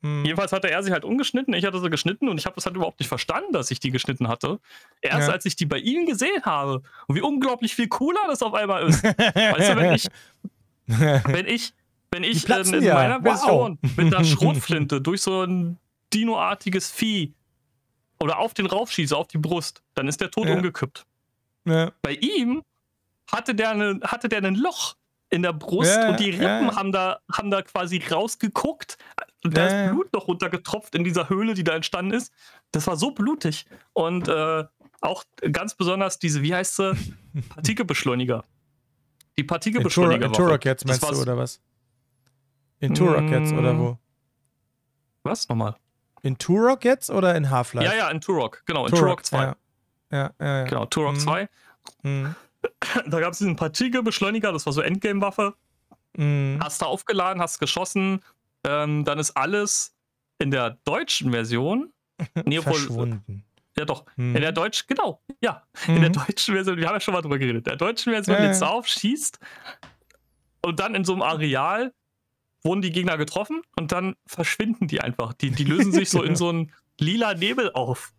Mhm. Jedenfalls hatte er sie halt ungeschnitten, ich hatte sie geschnitten und ich habe das halt überhaupt nicht verstanden, dass ich die geschnitten hatte. Erst ja. als ich die bei ihm gesehen habe. Und wie unglaublich viel cooler das auf einmal ist. weißt du, wenn ich,
wenn
ich, wenn ich äh, in ja. meiner Version wow. mit einer Schrotflinte durch so ein Dinoartiges Vieh oder auf den raufschieße, auf die Brust, dann ist der tot ja. umgekippt. Bei ihm hatte der, eine, hatte der ein Loch in der Brust ja, und die Rippen ja. haben, da, haben da quasi rausgeguckt. Da ja, ist Blut noch runtergetropft in dieser Höhle, die da entstanden ist. Das war so blutig. Und äh, auch ganz besonders diese, wie heißt sie? Partikelbeschleuniger. Die Partikelbeschleuniger. In, Tura, in Turok meinst du, oder
was? In Turok jetzt, oder mm. wo? Was nochmal? In Turok jetzt oder in Half-Life? Ja, ja, in Turok, genau, in Turok, Turok 2. Ja, ja, ja, ja. Genau, Turok mhm.
2. Mhm. da gab es diesen Partikelbeschleuniger, das war so Endgame-Waffe. Mhm. Hast du aufgeladen, hast geschossen, ähm, dann ist alles in der deutschen Version
Neopol verschwunden.
Ja, doch. Mhm. In der mhm. deutschen, genau, ja. Mhm. In der mhm. deutschen Version, wir haben ja schon mal drüber geredet, in der deutschen Version ja, jetzt ja. auf, schießt und dann in so einem Areal wurden die Gegner getroffen und dann verschwinden die einfach. Die, die lösen sich so in so einen lila Nebel auf.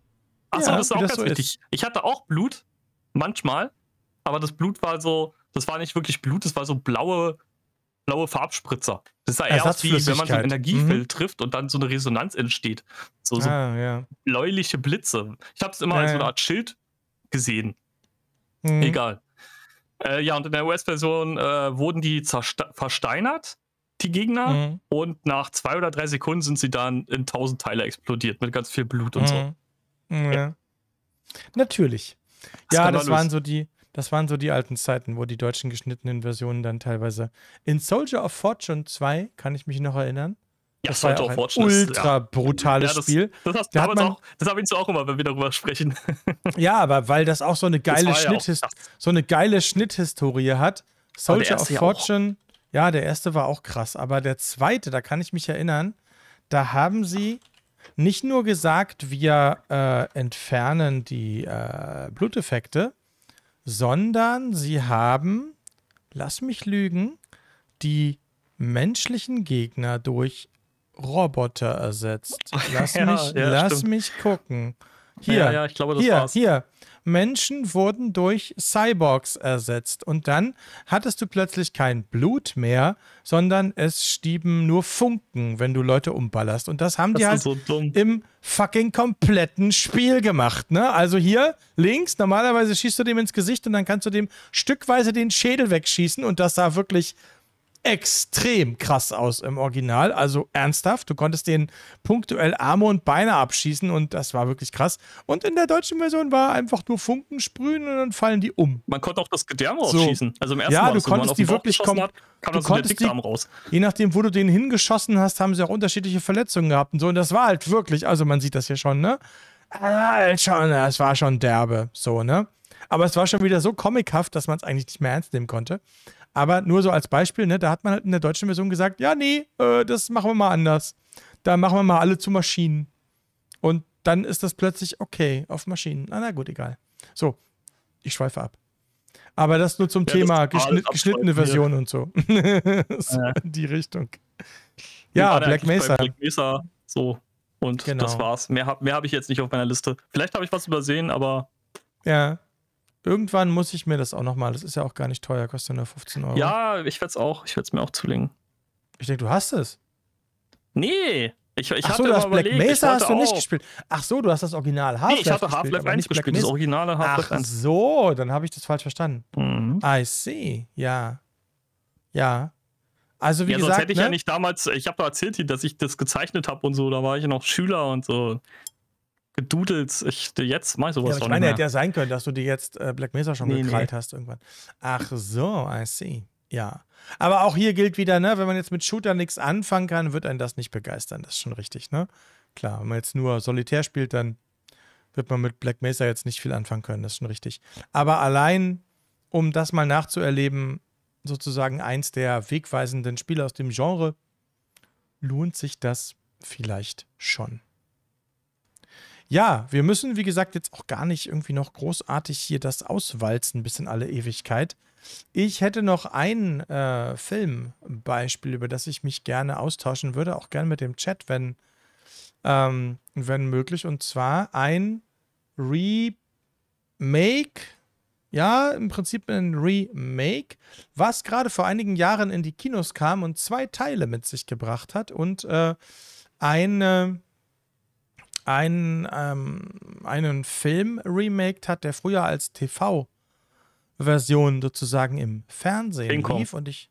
Achso, ja, das ist auch ganz so wichtig. Ist. Ich hatte auch Blut, manchmal aber das Blut war so, das war nicht wirklich Blut, das war so blaue, blaue Farbspritzer. Das sah eher aus wie, wenn man so ein Energiefeld mhm. trifft und dann so eine Resonanz entsteht. So, so ah, ja. bläuliche Blitze. Ich habe es immer ja, als so eine Art Schild gesehen. Mhm. Egal. Äh, ja, und in der US-Version äh, wurden die versteinert, die Gegner. Mhm. Und nach zwei oder drei Sekunden sind sie dann in tausend Teile explodiert mit ganz viel Blut und so.
Mhm. Ja. Natürlich. Ja, das waren so die, das waren so die alten Zeiten, wo die deutschen geschnittenen Versionen dann teilweise. In Soldier of Fortune 2 kann ich mich noch erinnern. Ja, das Soldier war ja auch of Fortune ein ultra ist, brutales ja, das, Spiel. Das, das, da man, auch,
das habe ich auch immer, wenn wir darüber sprechen.
ja, aber weil das auch so eine geile, Schnitt, ja so eine geile Schnitthistorie hat. Soldier of Fortune, ja, ja, der erste war auch krass, aber der zweite, da kann ich mich erinnern, da haben sie nicht nur gesagt, wir äh, entfernen die äh, Bluteffekte, sondern sie haben, lass mich lügen, die menschlichen Gegner durch Roboter ersetzt. Lass, mich, ja, lass mich gucken.
Hier, ja, ja, ich glaube, das hier, war's.
Hier, Menschen wurden durch Cyborgs ersetzt. Und dann hattest du plötzlich kein Blut mehr, sondern es stieben nur Funken, wenn du Leute umballerst. Und das haben das die halt so im fucking kompletten Spiel gemacht. Ne? Also hier links, normalerweise schießt du dem ins Gesicht und dann kannst du dem stückweise den Schädel wegschießen. Und das sah wirklich extrem krass aus im Original. Also ernsthaft, du konntest den punktuell Arme und Beine abschießen und das war wirklich krass. Und in der deutschen Version war einfach nur Funken sprühen und dann fallen die um.
Man konnte auch das Gedärme so. rausschießen. Also im ersten ja, Mal, du konntest die wirklich kommen. Hat, kam du konntest die, raus.
Je nachdem, wo du den hingeschossen hast, haben sie auch unterschiedliche Verletzungen gehabt und so. Und das war halt wirklich, also man sieht das hier schon, ne? Halt schon, das war schon derbe, so, ne? Aber es war schon wieder so comichaft, dass man es eigentlich nicht mehr ernst nehmen konnte. Aber nur so als Beispiel, ne, da hat man halt in der deutschen Version gesagt, ja, nee, äh, das machen wir mal anders. Da machen wir mal alle zu Maschinen. Und dann ist das plötzlich okay auf Maschinen. Na, na gut, egal. So, ich schweife ab. Aber das nur zum ja, Thema geschn geschnittene Version und so. so ja. Die Richtung. Ja, Black Mesa. Black Mesa. So. Und genau. das
war's. Mehr habe mehr hab ich jetzt nicht auf meiner Liste. Vielleicht habe ich was übersehen, aber.
Ja. Irgendwann muss ich mir das auch nochmal, das ist ja auch gar nicht teuer, kostet nur 15 Euro.
Ja, ich werde es auch, ich werde es mir auch zulegen. Ich denke, du hast es. Nee, ich, ich Ach so, du hast Black überlegt, Mesa hast du nicht gespielt.
Ach so, du hast das Original Half-Life Nee, ich habe Half-Life 1 gespielt, das originale Half-Life 1. Ach so, dann habe ich das falsch verstanden. Mhm. I see, ja. Ja.
Also wie ja, sonst hätte ich ne? ja nicht damals, ich habe da erzählt, dass ich das gezeichnet habe und so, da war ich ja noch Schüler und so gedudelt. Ich, jetzt ich sowas ja, Ich meine, hätte
ja sein können, dass du dir jetzt äh, Black Mesa schon nee, gekrallt nee. hast irgendwann. Ach so, I see. Ja. Aber auch hier gilt wieder, ne, wenn man jetzt mit Shooter nichts anfangen kann, wird einen das nicht begeistern. Das ist schon richtig, ne? Klar, wenn man jetzt nur solitär spielt, dann wird man mit Black Mesa jetzt nicht viel anfangen können. Das ist schon richtig. Aber allein, um das mal nachzuerleben, sozusagen eins der wegweisenden Spiele aus dem Genre, lohnt sich das vielleicht schon. Ja, wir müssen, wie gesagt, jetzt auch gar nicht irgendwie noch großartig hier das auswalzen bis in alle Ewigkeit. Ich hätte noch ein äh, Filmbeispiel, über das ich mich gerne austauschen würde, auch gerne mit dem Chat, wenn, ähm, wenn möglich. Und zwar ein Remake, ja, im Prinzip ein Remake, was gerade vor einigen Jahren in die Kinos kam und zwei Teile mit sich gebracht hat und äh, eine einen, ähm, einen Film remaked hat, der früher als TV-Version sozusagen im Fernsehen King lief. Kong. Und ich.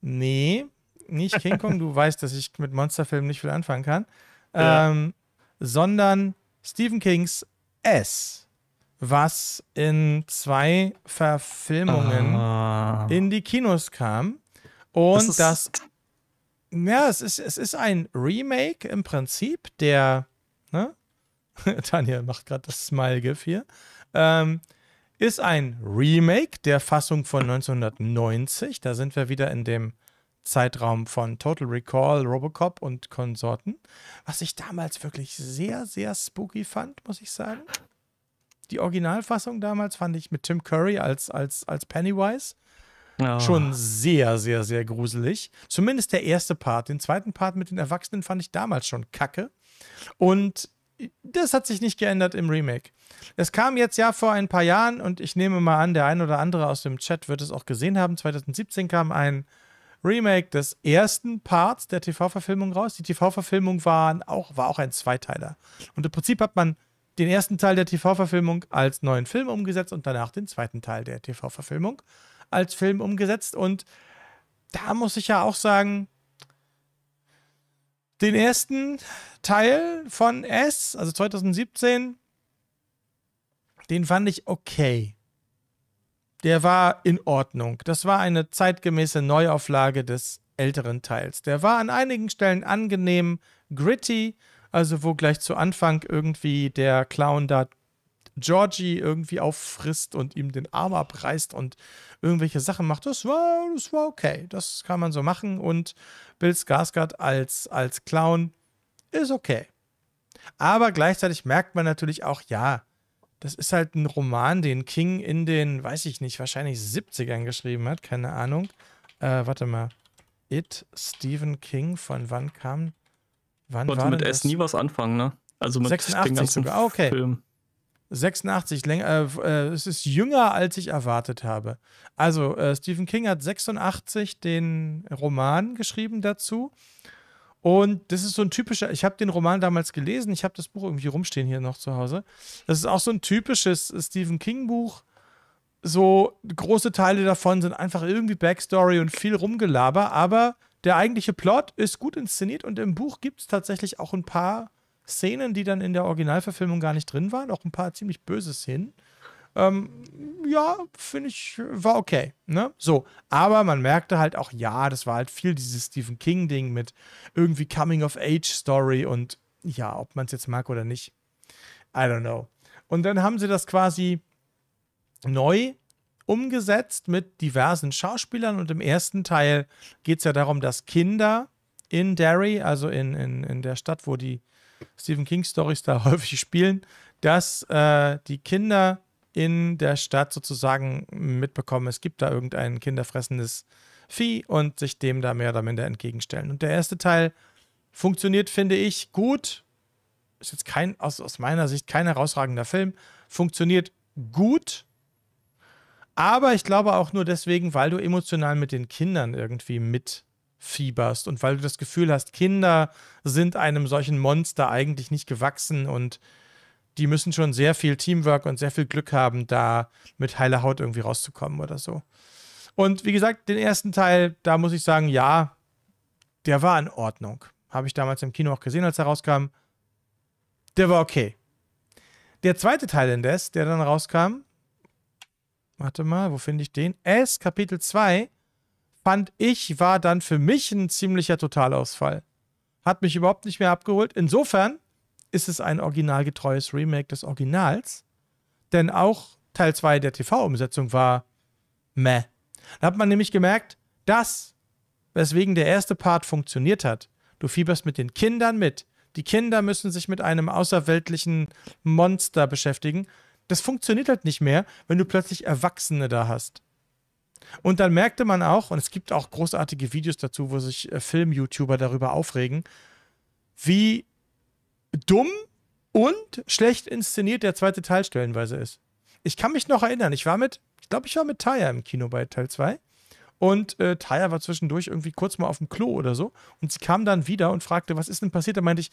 Nee, nicht King Kong, du weißt, dass ich mit Monsterfilmen nicht viel anfangen kann. Ja. Ähm, sondern Stephen Kings S, was in zwei Verfilmungen ah. in die Kinos kam. Und das, das ja, es ist, es ist ein Remake im Prinzip der ne? Tanja macht gerade das Smile-GIF hier, ähm, ist ein Remake der Fassung von 1990. Da sind wir wieder in dem Zeitraum von Total Recall, Robocop und Konsorten. Was ich damals wirklich sehr, sehr spooky fand, muss ich sagen. Die Originalfassung damals fand ich mit Tim Curry als, als, als Pennywise oh. schon sehr, sehr, sehr gruselig. Zumindest der erste Part. Den zweiten Part mit den Erwachsenen fand ich damals schon kacke. Und das hat sich nicht geändert im Remake. Es kam jetzt ja vor ein paar Jahren und ich nehme mal an, der ein oder andere aus dem Chat wird es auch gesehen haben. 2017 kam ein Remake des ersten Parts der TV-Verfilmung raus. Die TV-Verfilmung war auch, war auch ein Zweiteiler. Und im Prinzip hat man den ersten Teil der TV-Verfilmung als neuen Film umgesetzt und danach den zweiten Teil der TV-Verfilmung als Film umgesetzt. Und da muss ich ja auch sagen, den ersten Teil von S, also 2017, den fand ich okay. Der war in Ordnung. Das war eine zeitgemäße Neuauflage des älteren Teils. Der war an einigen Stellen angenehm gritty, also wo gleich zu Anfang irgendwie der Clown da Georgie irgendwie auffrisst und ihm den Arm abreißt und irgendwelche Sachen macht. Das war, das war okay. Das kann man so machen. Und Bill Skarsgård als, als Clown ist okay. Aber gleichzeitig merkt man natürlich auch, ja, das ist halt ein Roman, den King in den, weiß ich nicht, wahrscheinlich 70ern geschrieben hat, keine Ahnung. Äh, warte mal. It, Stephen King, von wann kam? Wann Konnte war mit S
nie was anfangen, ne? Also mit 86 den ganzen sogar. Ah,
okay. Film. 86, länger, äh, äh, es ist jünger, als ich erwartet habe. Also äh, Stephen King hat 86 den Roman geschrieben dazu. Und das ist so ein typischer, ich habe den Roman damals gelesen, ich habe das Buch irgendwie rumstehen hier noch zu Hause. Das ist auch so ein typisches Stephen King-Buch. So große Teile davon sind einfach irgendwie Backstory und viel Rumgelaber, aber der eigentliche Plot ist gut inszeniert und im Buch gibt es tatsächlich auch ein paar Szenen, die dann in der Originalverfilmung gar nicht drin waren, auch ein paar ziemlich böse Szenen. Ähm, ja, finde ich, war okay. Ne? So, aber man merkte halt auch, ja, das war halt viel dieses Stephen King-Ding mit irgendwie Coming-of-Age-Story und ja, ob man es jetzt mag oder nicht, I don't know. Und dann haben sie das quasi neu umgesetzt mit diversen Schauspielern und im ersten Teil geht es ja darum, dass Kinder in Derry, also in, in, in der Stadt, wo die Stephen King-Stories da häufig spielen, dass äh, die Kinder in der Stadt sozusagen mitbekommen, es gibt da irgendein kinderfressendes Vieh und sich dem da mehr oder minder entgegenstellen. Und der erste Teil funktioniert, finde ich, gut. Ist jetzt kein, aus, aus meiner Sicht kein herausragender Film. Funktioniert gut. Aber ich glaube auch nur deswegen, weil du emotional mit den Kindern irgendwie mit fieberst und weil du das Gefühl hast, Kinder sind einem solchen Monster eigentlich nicht gewachsen und die müssen schon sehr viel Teamwork und sehr viel Glück haben, da mit heiler Haut irgendwie rauszukommen oder so. Und wie gesagt, den ersten Teil, da muss ich sagen, ja, der war in Ordnung. Habe ich damals im Kino auch gesehen, als er rauskam. Der war okay. Der zweite Teil indes, der dann rauskam, warte mal, wo finde ich den? Es, Kapitel 2, fand ich, war dann für mich ein ziemlicher Totalausfall. Hat mich überhaupt nicht mehr abgeholt. Insofern ist es ein originalgetreues Remake des Originals. Denn auch Teil 2 der TV-Umsetzung war meh. Da hat man nämlich gemerkt, dass, weswegen der erste Part funktioniert hat, du fieberst mit den Kindern mit. Die Kinder müssen sich mit einem außerweltlichen Monster beschäftigen. Das funktioniert halt nicht mehr, wenn du plötzlich Erwachsene da hast. Und dann merkte man auch, und es gibt auch großartige Videos dazu, wo sich äh, Film-YouTuber darüber aufregen, wie dumm und schlecht inszeniert der zweite Teil stellenweise ist. Ich kann mich noch erinnern, ich war mit, ich glaube, ich war mit Taya im Kino bei Teil 2. Und äh, Taya war zwischendurch irgendwie kurz mal auf dem Klo oder so. Und sie kam dann wieder und fragte, was ist denn passiert? Da meinte ich,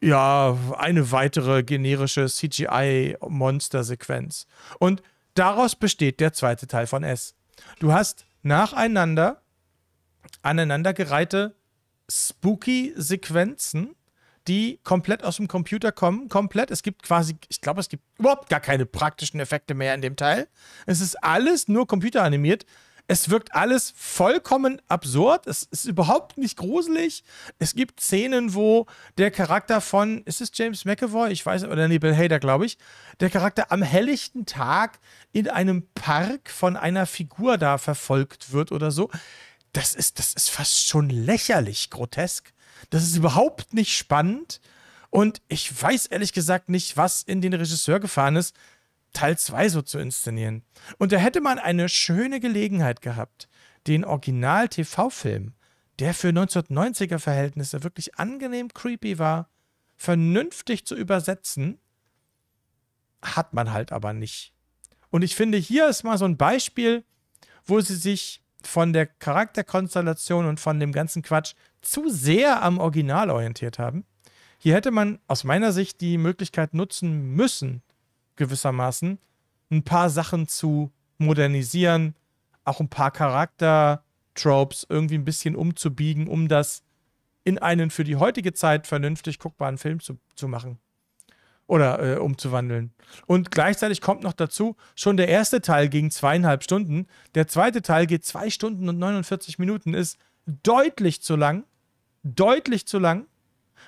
ja, eine weitere generische CGI-Monster-Sequenz. Und daraus besteht der zweite Teil von S. Du hast nacheinander aneinandergereihte spooky Sequenzen, die komplett aus dem Computer kommen, komplett. Es gibt quasi, ich glaube, es gibt überhaupt gar keine praktischen Effekte mehr in dem Teil. Es ist alles nur computeranimiert. Es wirkt alles vollkommen absurd. Es ist überhaupt nicht gruselig. Es gibt Szenen, wo der Charakter von, ist es James McAvoy? Ich weiß, oder nee, Bill Hader, glaube ich. Der Charakter am helllichten Tag in einem Park von einer Figur da verfolgt wird oder so. Das ist, das ist fast schon lächerlich grotesk. Das ist überhaupt nicht spannend. Und ich weiß ehrlich gesagt nicht, was in den Regisseur gefahren ist, Teil 2 so zu inszenieren. Und da hätte man eine schöne Gelegenheit gehabt, den Original-TV-Film, der für 1990er-Verhältnisse wirklich angenehm creepy war, vernünftig zu übersetzen, hat man halt aber nicht. Und ich finde, hier ist mal so ein Beispiel, wo sie sich von der Charakterkonstellation und von dem ganzen Quatsch zu sehr am Original orientiert haben. Hier hätte man aus meiner Sicht die Möglichkeit nutzen müssen, gewissermaßen, ein paar Sachen zu modernisieren, auch ein paar Charakter-Tropes irgendwie ein bisschen umzubiegen, um das in einen für die heutige Zeit vernünftig guckbaren Film zu, zu machen oder äh, umzuwandeln. Und gleichzeitig kommt noch dazu, schon der erste Teil ging zweieinhalb Stunden, der zweite Teil geht zwei Stunden und 49 Minuten, ist deutlich zu lang, deutlich zu lang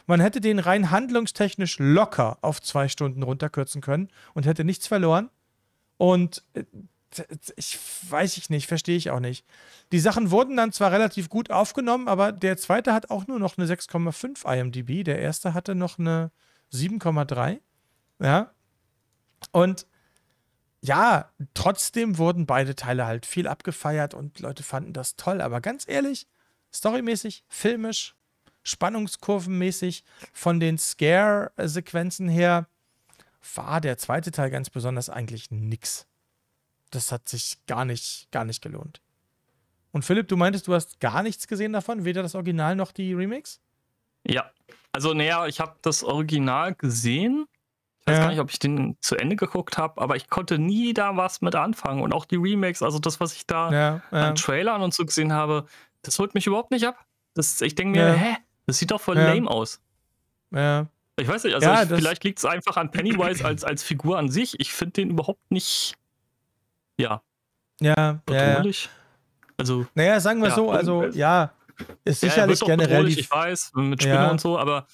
man hätte den rein handlungstechnisch locker auf zwei Stunden runterkürzen können und hätte nichts verloren. Und äh, ich weiß ich nicht, verstehe ich auch nicht. Die Sachen wurden dann zwar relativ gut aufgenommen, aber der zweite hat auch nur noch eine 6,5 IMDb. Der erste hatte noch eine 7,3. Ja. Und ja, trotzdem wurden beide Teile halt viel abgefeiert und Leute fanden das toll. Aber ganz ehrlich, storymäßig, filmisch, spannungskurvenmäßig von den Scare-Sequenzen her war der zweite Teil ganz besonders eigentlich nix. Das hat sich gar nicht, gar nicht gelohnt. Und Philipp, du meintest, du hast gar nichts gesehen davon, weder das Original noch die Remix?
Ja. Also, naja, ich habe das Original gesehen. Ich weiß ja. gar nicht, ob ich den zu Ende geguckt habe, aber ich konnte nie da was mit anfangen. Und auch die Remakes, also das, was ich da ja, ja. an Trailern und so gesehen habe, das holt mich überhaupt nicht ab. Das, ich denke mir, hä? Das sieht doch voll ja. lame aus. Ja. Ich weiß nicht, also ja, ich, vielleicht liegt es einfach an Pennywise als, als Figur an sich. Ich finde den überhaupt nicht. Ja.
Ja, bedrohlich. Ja, Also. Naja, sagen wir so, also ja, ist sicherlich generell. Die, ich weiß, mit Spinne und so, aber.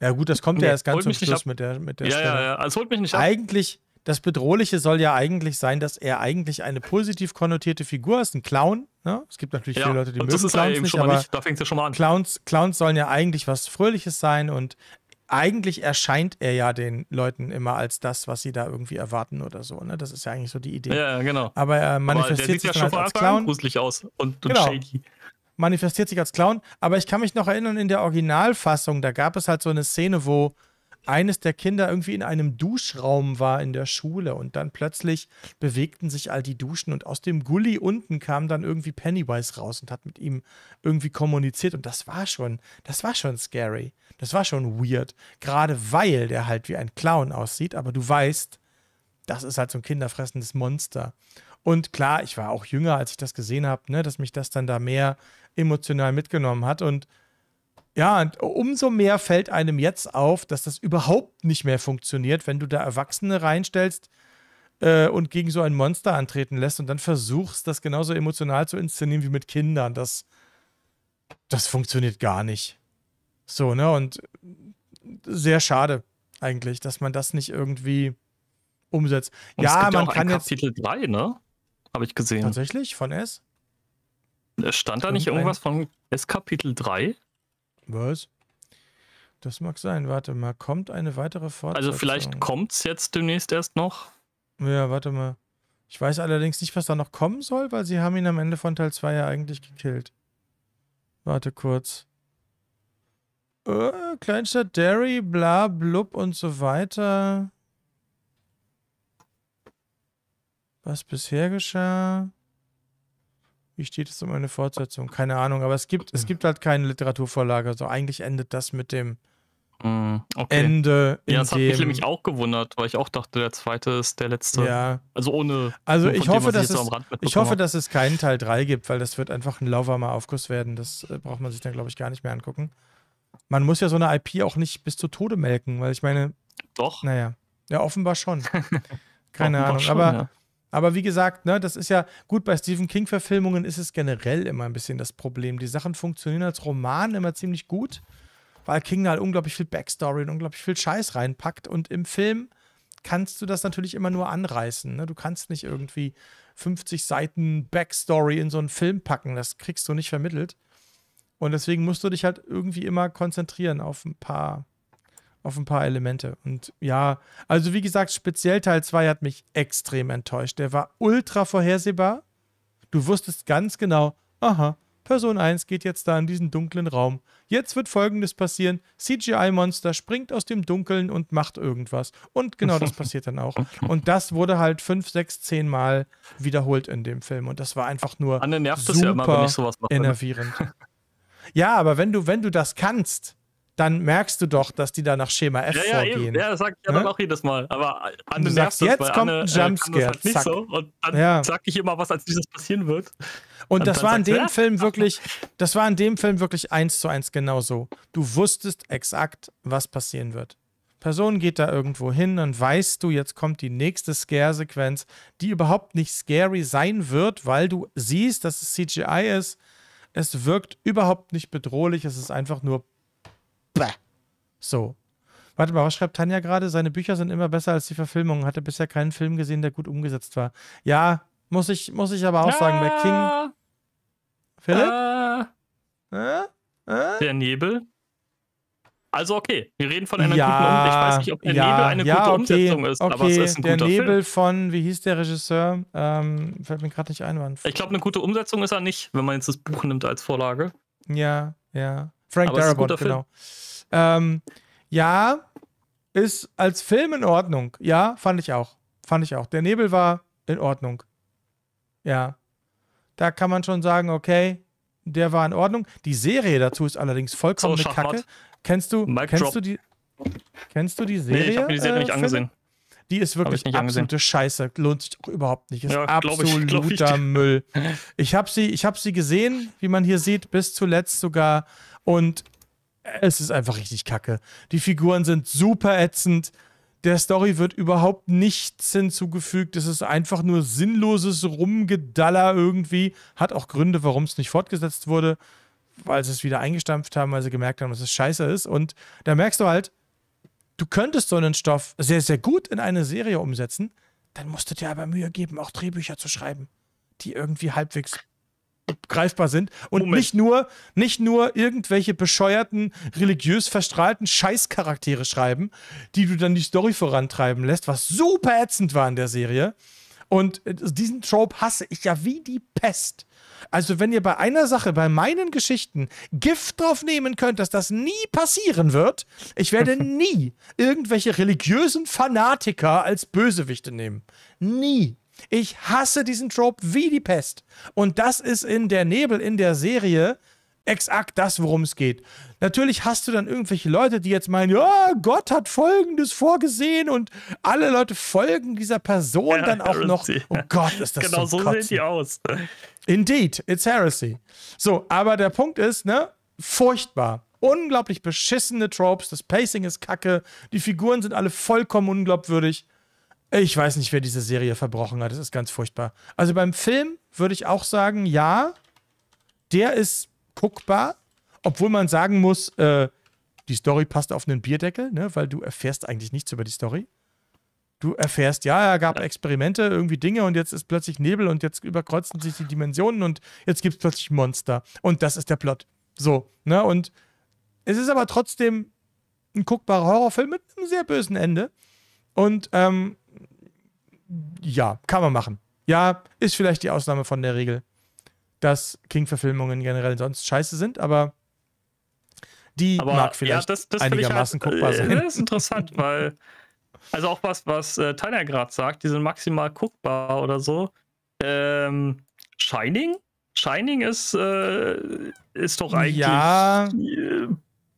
Ja, gut, das kommt ja erst ganz zum Schluss ab. mit der, mit der ja, Stelle. Ja, ja, Es holt mich nicht ab. Eigentlich, das Bedrohliche soll ja eigentlich sein, dass er eigentlich eine positiv konnotierte Figur ist, ein Clown, Ne? Es gibt natürlich ja, viele Leute, die mögen das Clowns ja eben nicht, schon mal nicht. Da fängt ja schon mal an. Clowns, Clowns sollen ja eigentlich was Fröhliches sein und eigentlich erscheint er ja den Leuten immer als das, was sie da irgendwie erwarten oder so. Ne? Das ist ja eigentlich so die Idee. Ja, genau. Aber er manifestiert sich ja schon halt als Clown. gruselig
aus und, und genau. shady.
Manifestiert sich als Clown. Aber ich kann mich noch erinnern, in der Originalfassung, da gab es halt so eine Szene, wo eines der Kinder irgendwie in einem Duschraum war in der Schule und dann plötzlich bewegten sich all die Duschen und aus dem Gully unten kam dann irgendwie Pennywise raus und hat mit ihm irgendwie kommuniziert und das war schon, das war schon scary. Das war schon weird, gerade weil der halt wie ein Clown aussieht, aber du weißt, das ist halt so ein kinderfressendes Monster. Und klar, ich war auch jünger, als ich das gesehen habe, ne, dass mich das dann da mehr emotional mitgenommen hat und ja, und umso mehr fällt einem jetzt auf, dass das überhaupt nicht mehr funktioniert, wenn du da Erwachsene reinstellst äh, und gegen so ein Monster antreten lässt und dann versuchst, das genauso emotional zu inszenieren wie mit Kindern. Das, das funktioniert gar nicht. So, ne? Und sehr schade eigentlich, dass man das nicht irgendwie umsetzt. Und ja, man ja kann jetzt
Kapitel 3, ne? Habe ich gesehen. Tatsächlich von S? Stand da nicht irgendwas von S Kapitel 3?
Was? Das mag sein. Warte mal, kommt eine weitere also Fortsetzung? Also vielleicht
kommt es jetzt demnächst erst noch.
Ja, warte mal. Ich weiß allerdings nicht, was da noch kommen soll, weil sie haben ihn am Ende von Teil 2 ja eigentlich gekillt. Warte kurz. Äh, Kleinstadt Derry, bla, blub und so weiter. Was bisher geschah? Wie steht es um eine Fortsetzung? Keine Ahnung, aber es gibt, es gibt halt keine Literaturvorlage. Also eigentlich endet das mit dem mm, okay. Ende. Ja, das hat mich nämlich
auch gewundert, weil ich auch dachte, der zweite ist der letzte. Ja. Also ohne. Also ich hoffe, dem, dass es, ich hoffe,
dass es keinen Teil 3 gibt, weil das wird einfach ein lauwarmer Aufguss werden. Das äh, braucht man sich dann, glaube ich, gar nicht mehr angucken. Man muss ja so eine IP auch nicht bis zu Tode melken, weil ich meine. Doch. Naja. Ja, offenbar schon. Keine offenbar Ahnung. Schon, aber. Ja aber wie gesagt, ne, das ist ja gut, bei Stephen King-Verfilmungen ist es generell immer ein bisschen das Problem. Die Sachen funktionieren als Roman immer ziemlich gut, weil King da halt unglaublich viel Backstory und unglaublich viel Scheiß reinpackt. Und im Film kannst du das natürlich immer nur anreißen. Ne? Du kannst nicht irgendwie 50 Seiten Backstory in so einen Film packen. Das kriegst du nicht vermittelt. Und deswegen musst du dich halt irgendwie immer konzentrieren auf ein paar auf ein paar Elemente. Und ja, also wie gesagt, speziell Teil 2 hat mich extrem enttäuscht. Der war ultra vorhersehbar. Du wusstest ganz genau, aha, Person 1 geht jetzt da in diesen dunklen Raum. Jetzt wird folgendes passieren: CGI-Monster springt aus dem Dunkeln und macht irgendwas. Und genau das passiert dann auch. Und das wurde halt fünf, sechs, zehn Mal wiederholt in dem Film. Und das war einfach nur Anne nervt super ja immer, wenn ich sowas mache. Ne? enervierend. ja, aber wenn du, wenn du das kannst, dann merkst du doch, dass die da nach Schema F ja, ja, vorgehen. Ja, das sag ich ja, ja? Ne? dann
auch jedes Mal. Aber Anne du sagst, das, jetzt kommt Anne, ein äh, Jumpscare. Halt nicht zack. so. Und dann ja.
sag ich immer, was als dieses passieren wird. Und, und das war in dem du, Film wirklich, das war in dem Film wirklich eins zu eins genauso. Du wusstest exakt, was passieren wird. Person geht da irgendwo hin, dann weißt du, jetzt kommt die nächste Scare-Sequenz, die überhaupt nicht scary sein wird, weil du siehst, dass es CGI ist. Es wirkt überhaupt nicht bedrohlich, es ist einfach nur Bäh. So. Warte mal, was schreibt Tanja gerade? Seine Bücher sind immer besser als die Verfilmungen. Hatte bisher keinen Film gesehen, der gut umgesetzt war. Ja, muss ich, muss ich aber auch ah. sagen, bei King. Philipp? Ah.
Der Nebel? Also okay, wir reden von einer ja, guten Umsetzung. Ich weiß nicht, ob der ja, Nebel eine ja, gute okay, Umsetzung ist, okay, aber es ist ein der Nebel Film.
von, wie hieß der Regisseur? Ähm, fällt mir gerade nicht ein, wann.
Ich glaube, eine gute Umsetzung ist er nicht, wenn man jetzt das Buch nimmt als Vorlage.
Ja, ja. Frank Aber Darabont, genau. Ähm, ja, ist als Film in Ordnung. Ja, fand ich auch. Fand ich auch. Der Nebel war in Ordnung. Ja. Da kann man schon sagen, okay, der war in Ordnung. Die Serie dazu ist allerdings vollkommen so, Kacke. Kennst du, kennst du die? Kennst du die Serie? Nee, ich habe die Serie äh, nicht angesehen. Die ist wirklich absolute angesehen. Scheiße. Lohnt sich doch überhaupt nicht. Ist ja, absoluter ich, ich Müll. Ich habe sie, ich hab sie gesehen, wie man hier sieht, bis zuletzt sogar und es ist einfach richtig kacke. Die Figuren sind super ätzend. Der Story wird überhaupt nichts hinzugefügt. Es ist einfach nur sinnloses Rumgedaller irgendwie. Hat auch Gründe, warum es nicht fortgesetzt wurde, weil sie es wieder eingestampft haben, weil sie gemerkt haben, dass es scheiße ist. Und da merkst du halt, du könntest so einen Stoff sehr, sehr gut in eine Serie umsetzen. Dann musst du dir aber Mühe geben, auch Drehbücher zu schreiben, die irgendwie halbwegs greifbar sind und Moment. nicht nur, nicht nur irgendwelche bescheuerten, religiös verstrahlten Scheißcharaktere schreiben, die du dann die Story vorantreiben lässt, was super ätzend war in der Serie. Und äh, diesen Trope hasse ich ja wie die Pest. Also, wenn ihr bei einer Sache, bei meinen Geschichten, Gift drauf nehmen könnt, dass das nie passieren wird, ich werde nie irgendwelche religiösen Fanatiker als Bösewichte nehmen. Nie. Ich hasse diesen Trope wie die Pest. Und das ist in der Nebel, in der Serie, exakt das, worum es geht. Natürlich hast du dann irgendwelche Leute, die jetzt meinen, ja, Gott hat Folgendes vorgesehen und alle Leute folgen dieser Person ja, dann auch Heresy. noch. Oh Gott, ist das genau so Genau so sehen die aus. Indeed, it's heresy. So, aber der Punkt ist, ne, furchtbar. Unglaublich beschissene Tropes, das Pacing ist kacke, die Figuren sind alle vollkommen unglaubwürdig. Ich weiß nicht, wer diese Serie verbrochen hat. Das ist ganz furchtbar. Also beim Film würde ich auch sagen, ja, der ist guckbar, obwohl man sagen muss, äh, die Story passt auf einen Bierdeckel, ne? weil du erfährst eigentlich nichts über die Story. Du erfährst, ja, es gab Experimente, irgendwie Dinge und jetzt ist plötzlich Nebel und jetzt überkreuzen sich die Dimensionen und jetzt gibt es plötzlich Monster. Und das ist der Plot. So, ne? Und es ist aber trotzdem ein guckbarer Horrorfilm mit einem sehr bösen Ende. Und ähm, ja, kann man machen. Ja, ist vielleicht die Ausnahme von der Regel, dass King-Verfilmungen generell sonst scheiße sind, aber die
aber, mag vielleicht ja, das, das einigermaßen halt, guckbar sein. Äh, das ist interessant, weil, also auch was, was äh, Tyler gerade sagt, die sind maximal guckbar oder so. Ähm, Shining? Shining ist, äh, ist doch eigentlich
ja. Äh,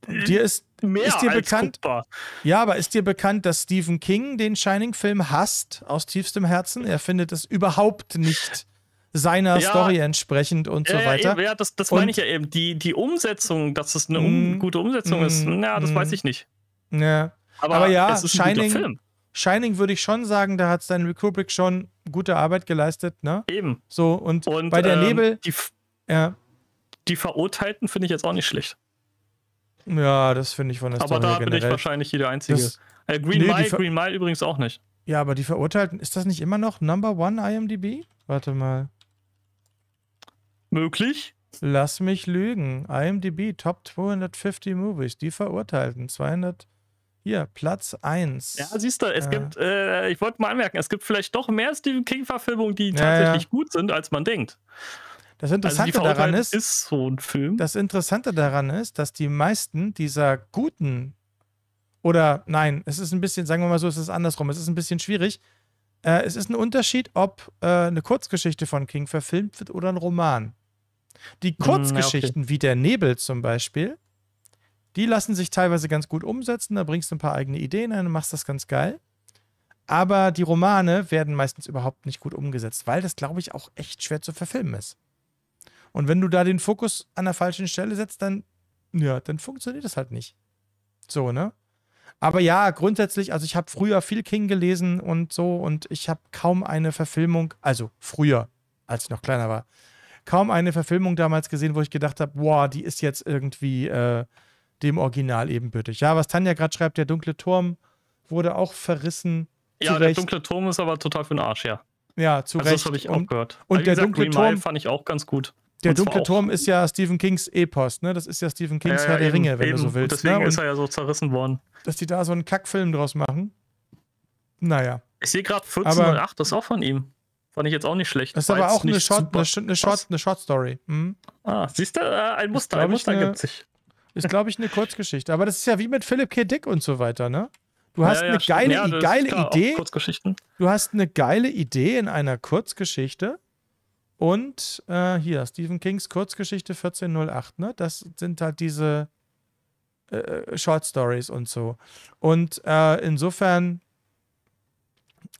äh, dir ist, mehr ist dir bekannt. Super. Ja, aber ist dir bekannt, dass Stephen King den Shining-Film hasst aus tiefstem Herzen? Er findet es überhaupt nicht seiner ja, Story entsprechend und ja, so weiter. Ja, das, das meine ich
ja eben. Die, die Umsetzung, dass es eine mm, um, gute Umsetzung mm, ist, na, das mm, weiß ich nicht. Ja. Aber, aber ja, es ist Shining, ein guter Film.
Shining würde ich schon sagen, da hat Stanley Kubrick schon gute Arbeit geleistet, ne? Eben. So, und, und bei der ähm, Nebel. Die, ja. die Verurteilten finde ich jetzt auch nicht schlecht. Ja, das finde ich von der Aber Story da bin ich wahrscheinlich hier der Einzige. Das, äh, Green nee, Mile, Green
Mile übrigens auch nicht.
Ja, aber die Verurteilten, ist das nicht immer noch Number One IMDb? Warte mal. Möglich? Lass mich lügen. IMDb Top 250 Movies. Die Verurteilten 200. Hier, Platz 1. Ja, siehst du, es äh. gibt,
äh, ich wollte mal anmerken, es gibt vielleicht doch mehr Stephen King-Verfilmungen, die ja, tatsächlich ja. gut sind, als man denkt.
Das Interessante also daran ist, ist so Das Interessante daran ist, dass die meisten dieser guten oder nein, es ist ein bisschen, sagen wir mal so, es ist andersrum, es ist ein bisschen schwierig. Äh, es ist ein Unterschied, ob äh, eine Kurzgeschichte von King verfilmt wird oder ein Roman. Die hm, Kurzgeschichten mm, okay. wie Der Nebel zum Beispiel, die lassen sich teilweise ganz gut umsetzen, da bringst du ein paar eigene Ideen ein und machst das ganz geil. Aber die Romane werden meistens überhaupt nicht gut umgesetzt, weil das, glaube ich, auch echt schwer zu verfilmen ist. Und wenn du da den Fokus an der falschen Stelle setzt, dann, ja, dann funktioniert das halt nicht. So, ne? Aber ja, grundsätzlich, also ich habe früher viel King gelesen und so und ich habe kaum eine Verfilmung, also früher, als ich noch kleiner war, kaum eine Verfilmung damals gesehen, wo ich gedacht habe, boah, die ist jetzt irgendwie äh, dem Original ebenbürtig. Ja, was Tanja gerade schreibt, der dunkle Turm wurde auch verrissen.
Ja, der dunkle Turm ist aber total für den Arsch, ja. Ja, zu also Recht. Das habe ich auch und, gehört. Und der gesagt, dunkle Green Turm Mile fand ich auch ganz gut
der dunkle Turm ist ja Stephen Kings Epos, ne? Das ist ja Stephen Kings ja, ja, Herr eben, der Ringe, wenn eben. du so willst. Deswegen ne? ist er ja so zerrissen worden. Dass die da so einen Kackfilm draus machen. Naja.
Ich sehe gerade 1408, das ist auch von ihm. Fand ich jetzt auch nicht schlecht.
Das ist aber auch eine Short, eine, eine, Short, eine Short Hm? Ah, siehst du, äh, ein Muster, ein Muster eine, gibt sich. Ist, glaube ich, eine Kurzgeschichte. Aber das ist ja wie mit Philip K. Dick und so weiter, ne? Du hast ja, eine geile, geile Idee. Du hast eine geile Idee in einer Kurzgeschichte und äh, hier, Stephen Kings Kurzgeschichte 1408, ne? Das sind halt diese äh, äh, Short Stories und so. Und äh, insofern,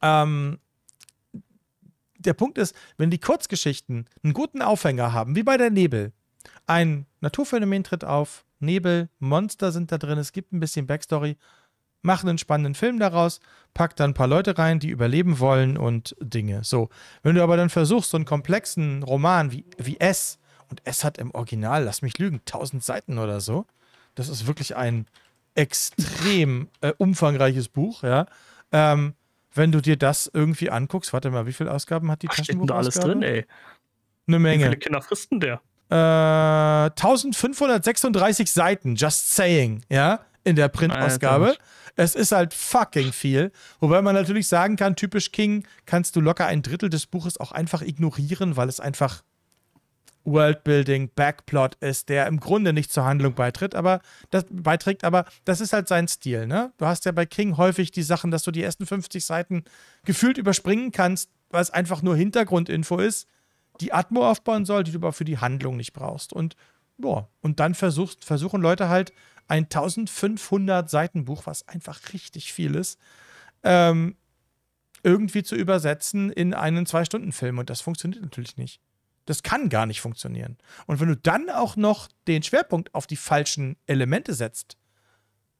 ähm, der Punkt ist, wenn die Kurzgeschichten einen guten Aufhänger haben, wie bei der Nebel, ein Naturphänomen tritt auf, Nebel, Monster sind da drin, es gibt ein bisschen Backstory, machen einen spannenden Film daraus pack dann ein paar Leute rein, die überleben wollen und Dinge. So. Wenn du aber dann versuchst, so einen komplexen Roman wie, wie S, und S hat im Original, lass mich lügen, 1000 Seiten oder so, das ist wirklich ein extrem äh, umfangreiches Buch, ja. Ähm, wenn du dir das irgendwie anguckst, warte mal, wie viele Ausgaben hat die Ach, Taschenbuch? Steht da alles drin, ey? Eine Menge. Wie viele Kinder fristen der? Äh, 1536 Seiten, just saying, ja, in der Printausgabe. ja, es ist halt fucking viel. Wobei man natürlich sagen kann, typisch King, kannst du locker ein Drittel des Buches auch einfach ignorieren, weil es einfach Worldbuilding, Backplot ist, der im Grunde nicht zur Handlung beitritt, aber das beiträgt, aber das ist halt sein Stil, ne? Du hast ja bei King häufig die Sachen, dass du die ersten 50 Seiten gefühlt überspringen kannst, weil es einfach nur Hintergrundinfo ist, die Atmo aufbauen soll, die du aber für die Handlung nicht brauchst. Und boah, und dann versuchst, versuchen Leute halt ein 1500 Seiten Buch, was einfach richtig viel ist, ähm, irgendwie zu übersetzen in einen Zwei-Stunden-Film. Und das funktioniert natürlich nicht. Das kann gar nicht funktionieren. Und wenn du dann auch noch den Schwerpunkt auf die falschen Elemente setzt,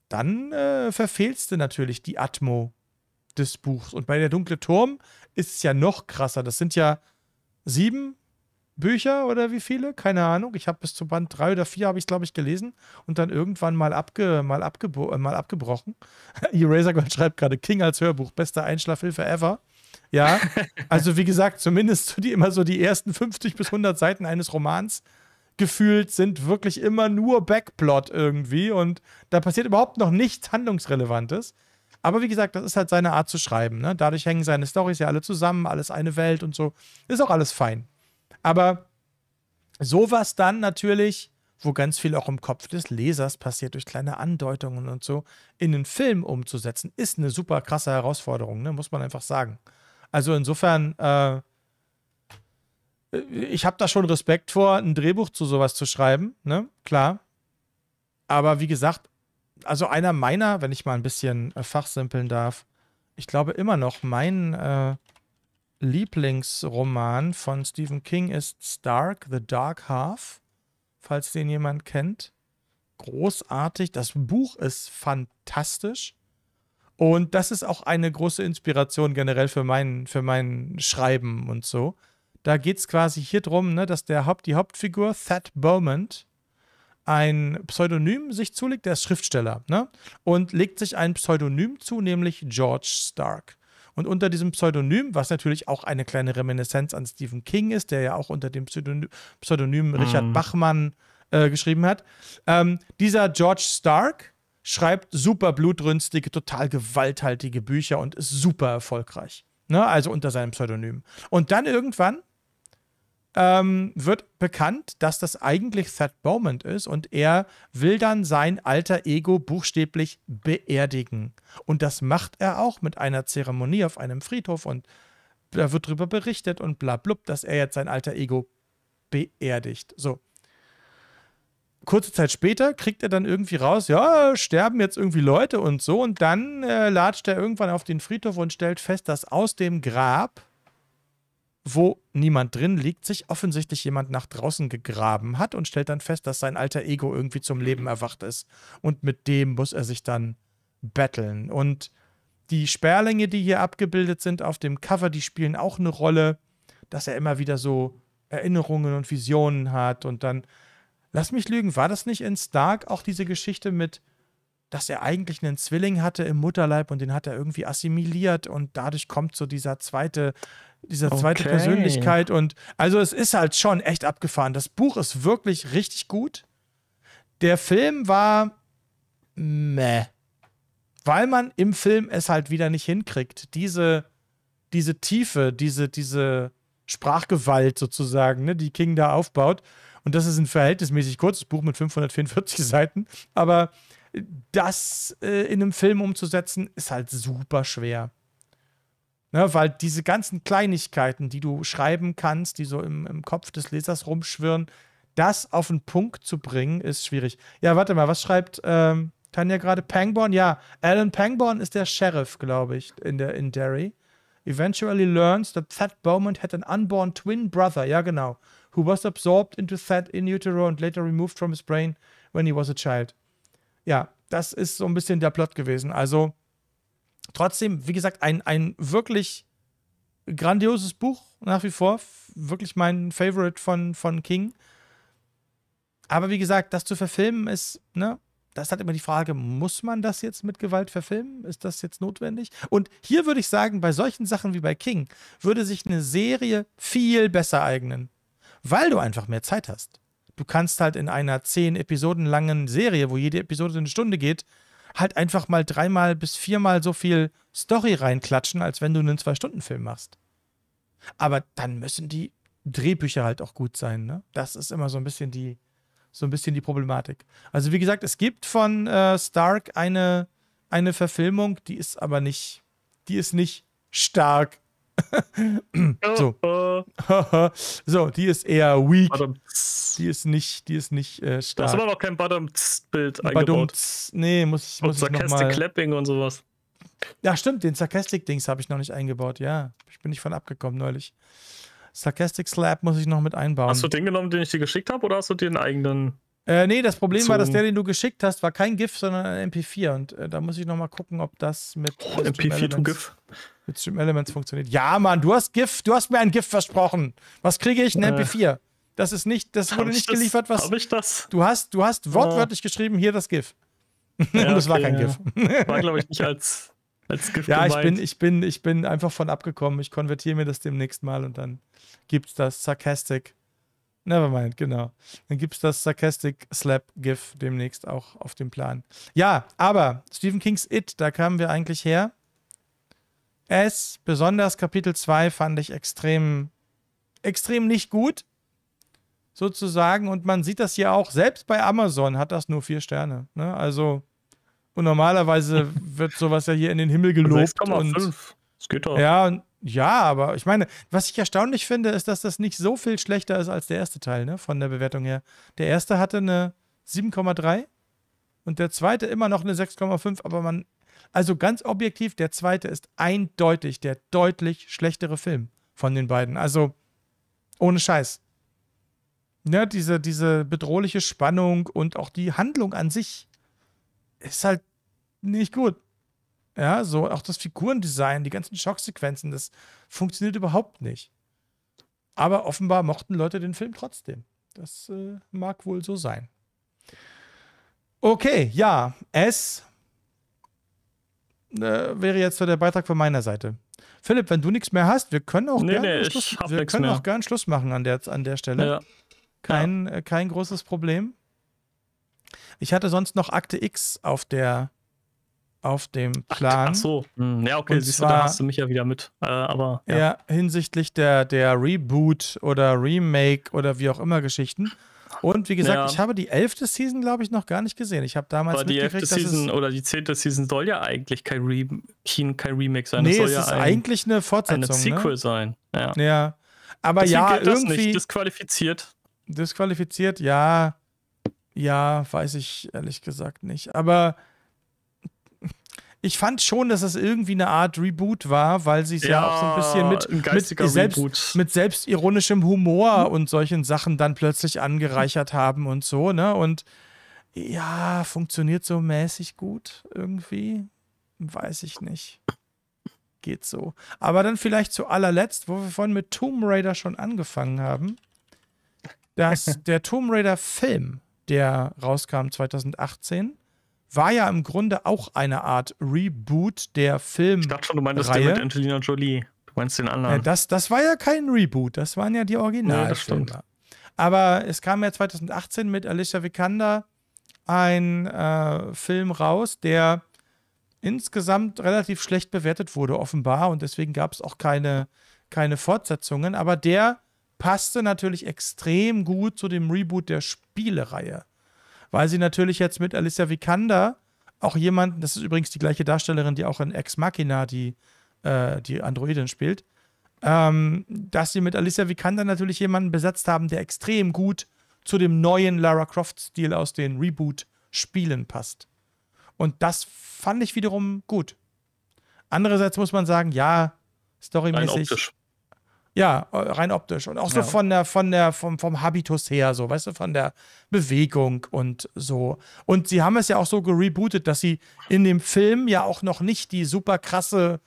dann äh, verfehlst du natürlich die Atmo des Buchs. Und bei der dunkle Turm ist es ja noch krasser. Das sind ja sieben Bücher oder wie viele, keine Ahnung. Ich habe bis zu Band 3 oder 4 habe ich, glaube ich, gelesen und dann irgendwann mal, abge, mal, abgebro äh, mal abgebrochen. Eraser Girl schreibt gerade King als Hörbuch, beste Einschlafhilfe ever. Ja, also wie gesagt, zumindest die, immer so die ersten 50 bis 100 Seiten eines Romans gefühlt sind wirklich immer nur Backplot irgendwie und da passiert überhaupt noch nichts Handlungsrelevantes. Aber wie gesagt, das ist halt seine Art zu schreiben. Ne? Dadurch hängen seine Storys ja alle zusammen, alles eine Welt und so. Ist auch alles fein. Aber sowas dann natürlich, wo ganz viel auch im Kopf des Lesers passiert, durch kleine Andeutungen und so, in einen Film umzusetzen, ist eine super krasse Herausforderung, ne? muss man einfach sagen. Also insofern, äh, ich habe da schon Respekt vor, ein Drehbuch zu sowas zu schreiben, ne? klar. Aber wie gesagt, also einer meiner, wenn ich mal ein bisschen äh, fachsimpeln darf, ich glaube immer noch, mein äh, Lieblingsroman von Stephen King ist Stark, The Dark Half, falls den jemand kennt. Großartig. Das Buch ist fantastisch. Und das ist auch eine große Inspiration generell für mein, für mein Schreiben und so. Da geht es quasi hier drum, ne, dass der Haupt, die Hauptfigur Thad Beaumont ein Pseudonym sich zulegt, der ist Schriftsteller, ne? Und legt sich ein Pseudonym zu, nämlich George Stark. Und unter diesem Pseudonym, was natürlich auch eine kleine Reminiszenz an Stephen King ist, der ja auch unter dem Pseudonym, mhm. Richard mm. Bachmann äh, geschrieben hat, ähm, dieser George Stark schreibt super blutrünstige, total gewalthaltige Bücher und ist super erfolgreich. Ne? Also unter seinem Pseudonym. Und dann irgendwann ähm, wird bekannt, dass das eigentlich Thad Bowman ist und er will dann sein alter Ego buchstäblich beerdigen. Und das macht er auch mit einer Zeremonie auf einem Friedhof und da wird darüber berichtet und bla blub, dass er jetzt sein alter Ego beerdigt. So. Kurze Zeit später kriegt er dann irgendwie raus, ja, sterben jetzt irgendwie Leute und so. Und dann äh, latscht er irgendwann auf den Friedhof und stellt fest, dass aus dem Grab wo niemand drin liegt, sich offensichtlich jemand nach draußen gegraben hat und stellt dann fest, dass sein alter Ego irgendwie zum Leben mhm. erwacht ist. Und mit dem muss er sich dann battlen. Und die Sperlinge, die hier abgebildet sind auf dem Cover, die spielen auch eine Rolle, dass er immer wieder so Erinnerungen und Visionen hat. Und dann, lass mich lügen, war das nicht in Stark auch diese Geschichte mit dass er eigentlich einen Zwilling hatte im Mutterleib und den hat er irgendwie assimiliert und dadurch kommt so dieser zweite, dieser zweite okay. Persönlichkeit und also es ist halt schon echt abgefahren. Das Buch ist wirklich richtig gut. Der Film war meh. Weil man im Film es halt wieder nicht hinkriegt, diese, diese Tiefe, diese, diese Sprachgewalt sozusagen, ne, die King da aufbaut. Und das ist ein verhältnismäßig kurzes Buch mit 544 Seiten. Aber das äh, in einem Film umzusetzen, ist halt super schwer. Ne, weil diese ganzen Kleinigkeiten, die du schreiben kannst, die so im, im Kopf des Lesers rumschwirren, das auf den Punkt zu bringen, ist schwierig. Ja, warte mal, was schreibt ähm, Tanja gerade? Pangborn? Ja, Alan Pangborn ist der Sheriff, glaube ich, in, der, in Derry. Eventually learns that Thad Bowman had an unborn twin brother, ja genau, who was absorbed into Thad in utero and later removed from his brain when he was a child ja, das ist so ein bisschen der Plot gewesen. Also trotzdem, wie gesagt, ein, ein wirklich grandioses Buch nach wie vor. Wirklich mein Favorite von, von King. Aber wie gesagt, das zu verfilmen ist, ne, das hat immer die Frage, muss man das jetzt mit Gewalt verfilmen? Ist das jetzt notwendig? Und hier würde ich sagen, bei solchen Sachen wie bei King würde sich eine Serie viel besser eignen, weil du einfach mehr Zeit hast du kannst halt in einer zehn Episoden langen Serie, wo jede Episode eine Stunde geht, halt einfach mal dreimal bis viermal so viel Story reinklatschen, als wenn du einen Zwei-Stunden-Film machst. Aber dann müssen die Drehbücher halt auch gut sein, ne? Das ist immer so ein bisschen die, so ein bisschen die Problematik. Also, wie gesagt, es gibt von äh, Stark eine, eine Verfilmung, die ist aber nicht, die ist nicht stark. so. Oh, oh. so, die ist eher weak. Die ist nicht, die ist nicht äh, stark. Du hast aber noch
kein Badum-Bild Badum eingebaut. Nee, muss ich, muss und ich noch mal. Clapping und sowas.
Ja, stimmt, den Sarcastic-Dings habe ich noch nicht eingebaut, ja. Ich bin nicht von abgekommen neulich. Sarcastic Slap muss ich noch mit einbauen. Hast du den genommen, den ich dir geschickt habe, oder hast du dir einen eigenen? Äh, nee, das Problem war, dass der, den du geschickt hast, war kein GIF, sondern ein MP4. Und äh, da muss ich nochmal gucken, ob das mit oh, MP4 to GIF mit Stream Elements funktioniert. Ja, Mann, du hast GIF, du hast mir ein GIF versprochen. Was kriege ich? Ein äh. MP4. Das ist nicht, das wurde nicht das, geliefert, was. Hab ich das? Du hast, du hast ah. wortwörtlich ja. geschrieben, hier das GIF. Ja, das okay, war kein GIF. War, glaube ich, nicht als. Als Gift ja, ich bin, ich, bin, ich bin einfach von abgekommen. Ich konvertiere mir das demnächst mal und dann gibt's das Sarcastic Nevermind, genau. Dann gibt es das Sarcastic Slap GIF demnächst auch auf dem Plan. Ja, aber Stephen Kings It, da kamen wir eigentlich her. Es, besonders Kapitel 2, fand ich extrem, extrem nicht gut. Sozusagen. Und man sieht das hier auch. Selbst bei Amazon hat das nur vier Sterne. Ne? Also, und normalerweise wird sowas ja hier in den Himmel also gelobt. 6,5. Es geht doch. Ja, und ja, aber ich meine, was ich erstaunlich finde, ist, dass das nicht so viel schlechter ist als der erste Teil, ne, von der Bewertung her. Der erste hatte eine 7,3 und der zweite immer noch eine 6,5, aber man, also ganz objektiv, der zweite ist eindeutig der deutlich schlechtere Film von den beiden. Also, ohne Scheiß. Ne, diese, diese bedrohliche Spannung und auch die Handlung an sich ist halt nicht gut. Ja, so auch das Figurendesign, die ganzen Schocksequenzen, das funktioniert überhaupt nicht. Aber offenbar mochten Leute den Film trotzdem. Das äh, mag wohl so sein. Okay, ja, es äh, wäre jetzt so der Beitrag von meiner Seite. Philipp, wenn du nichts mehr hast, wir können auch nee, gerne nee, Schluss, wir können auch gern Schluss machen an der, an der Stelle. Ja. Kein, ja. Äh, kein großes Problem. Ich hatte sonst noch Akte X auf der auf dem Plan. Ach, ach so, hm, ja, okay, siehst zwar, du, da hast du mich ja wieder mit. Äh, aber, ja. ja. hinsichtlich der, der Reboot oder Remake oder wie auch immer Geschichten. Und wie gesagt, ja. ich habe die elfte Season, glaube ich, noch gar nicht gesehen. Ich habe damals Aber die elfte Season
oder die zehnte Season soll ja eigentlich kein, Re kein, kein Remake sein. Nee, es ja ist ein, eigentlich eine Fortsetzung. Eine ne? Sequel ne? sein. Ja. ja. Aber Deswegen ja, gilt irgendwie. Das nicht.
Disqualifiziert. Disqualifiziert, ja. Ja, weiß ich ehrlich gesagt nicht. Aber ich fand schon, dass es irgendwie eine Art Reboot war, weil sie es ja, ja, auch so ein bisschen mit, ein mit, selbst, mit selbstironischem Humor und solchen Sachen dann plötzlich angereichert haben und so, ne? Und ja, funktioniert so mäßig gut irgendwie. Weiß ich nicht. Geht so. Aber dann vielleicht zu allerletzt, wo wir vorhin mit Tomb Raider schon angefangen haben, dass der Tomb Raider-Film, der rauskam 2018, war ja im Grunde auch eine Art Reboot der Film. Ich dachte schon, du meintest Reihe. mit Angelina Jolie. Du meinst den anderen. Ja, das, das war ja kein Reboot, das waren ja die Original. Ja, das stimmt. Aber es kam ja 2018 mit Alicia Vikander ein äh, Film raus, der insgesamt relativ schlecht bewertet wurde, offenbar. Und deswegen gab es auch keine, keine Fortsetzungen. Aber der passte natürlich extrem gut zu dem Reboot der Spielereihe weil sie natürlich jetzt mit Alicia Vikander auch jemanden, das ist übrigens die gleiche Darstellerin, die auch in Ex Machina die, äh, die Androidin spielt, ähm, dass sie mit Alicia Vikander natürlich jemanden besetzt haben, der extrem gut zu dem neuen Lara Croft-Stil aus den Reboot-Spielen passt. Und das fand ich wiederum gut. Andererseits muss man sagen, ja, storymäßig. Optisch. Ja, äh, rein optisch. Und auch so ja. von der, von der, vom, vom Habitus her, so, weißt du, von der Bewegung und so. Und sie haben es ja auch so gerebootet, dass sie in dem Film ja auch noch nicht die super krasse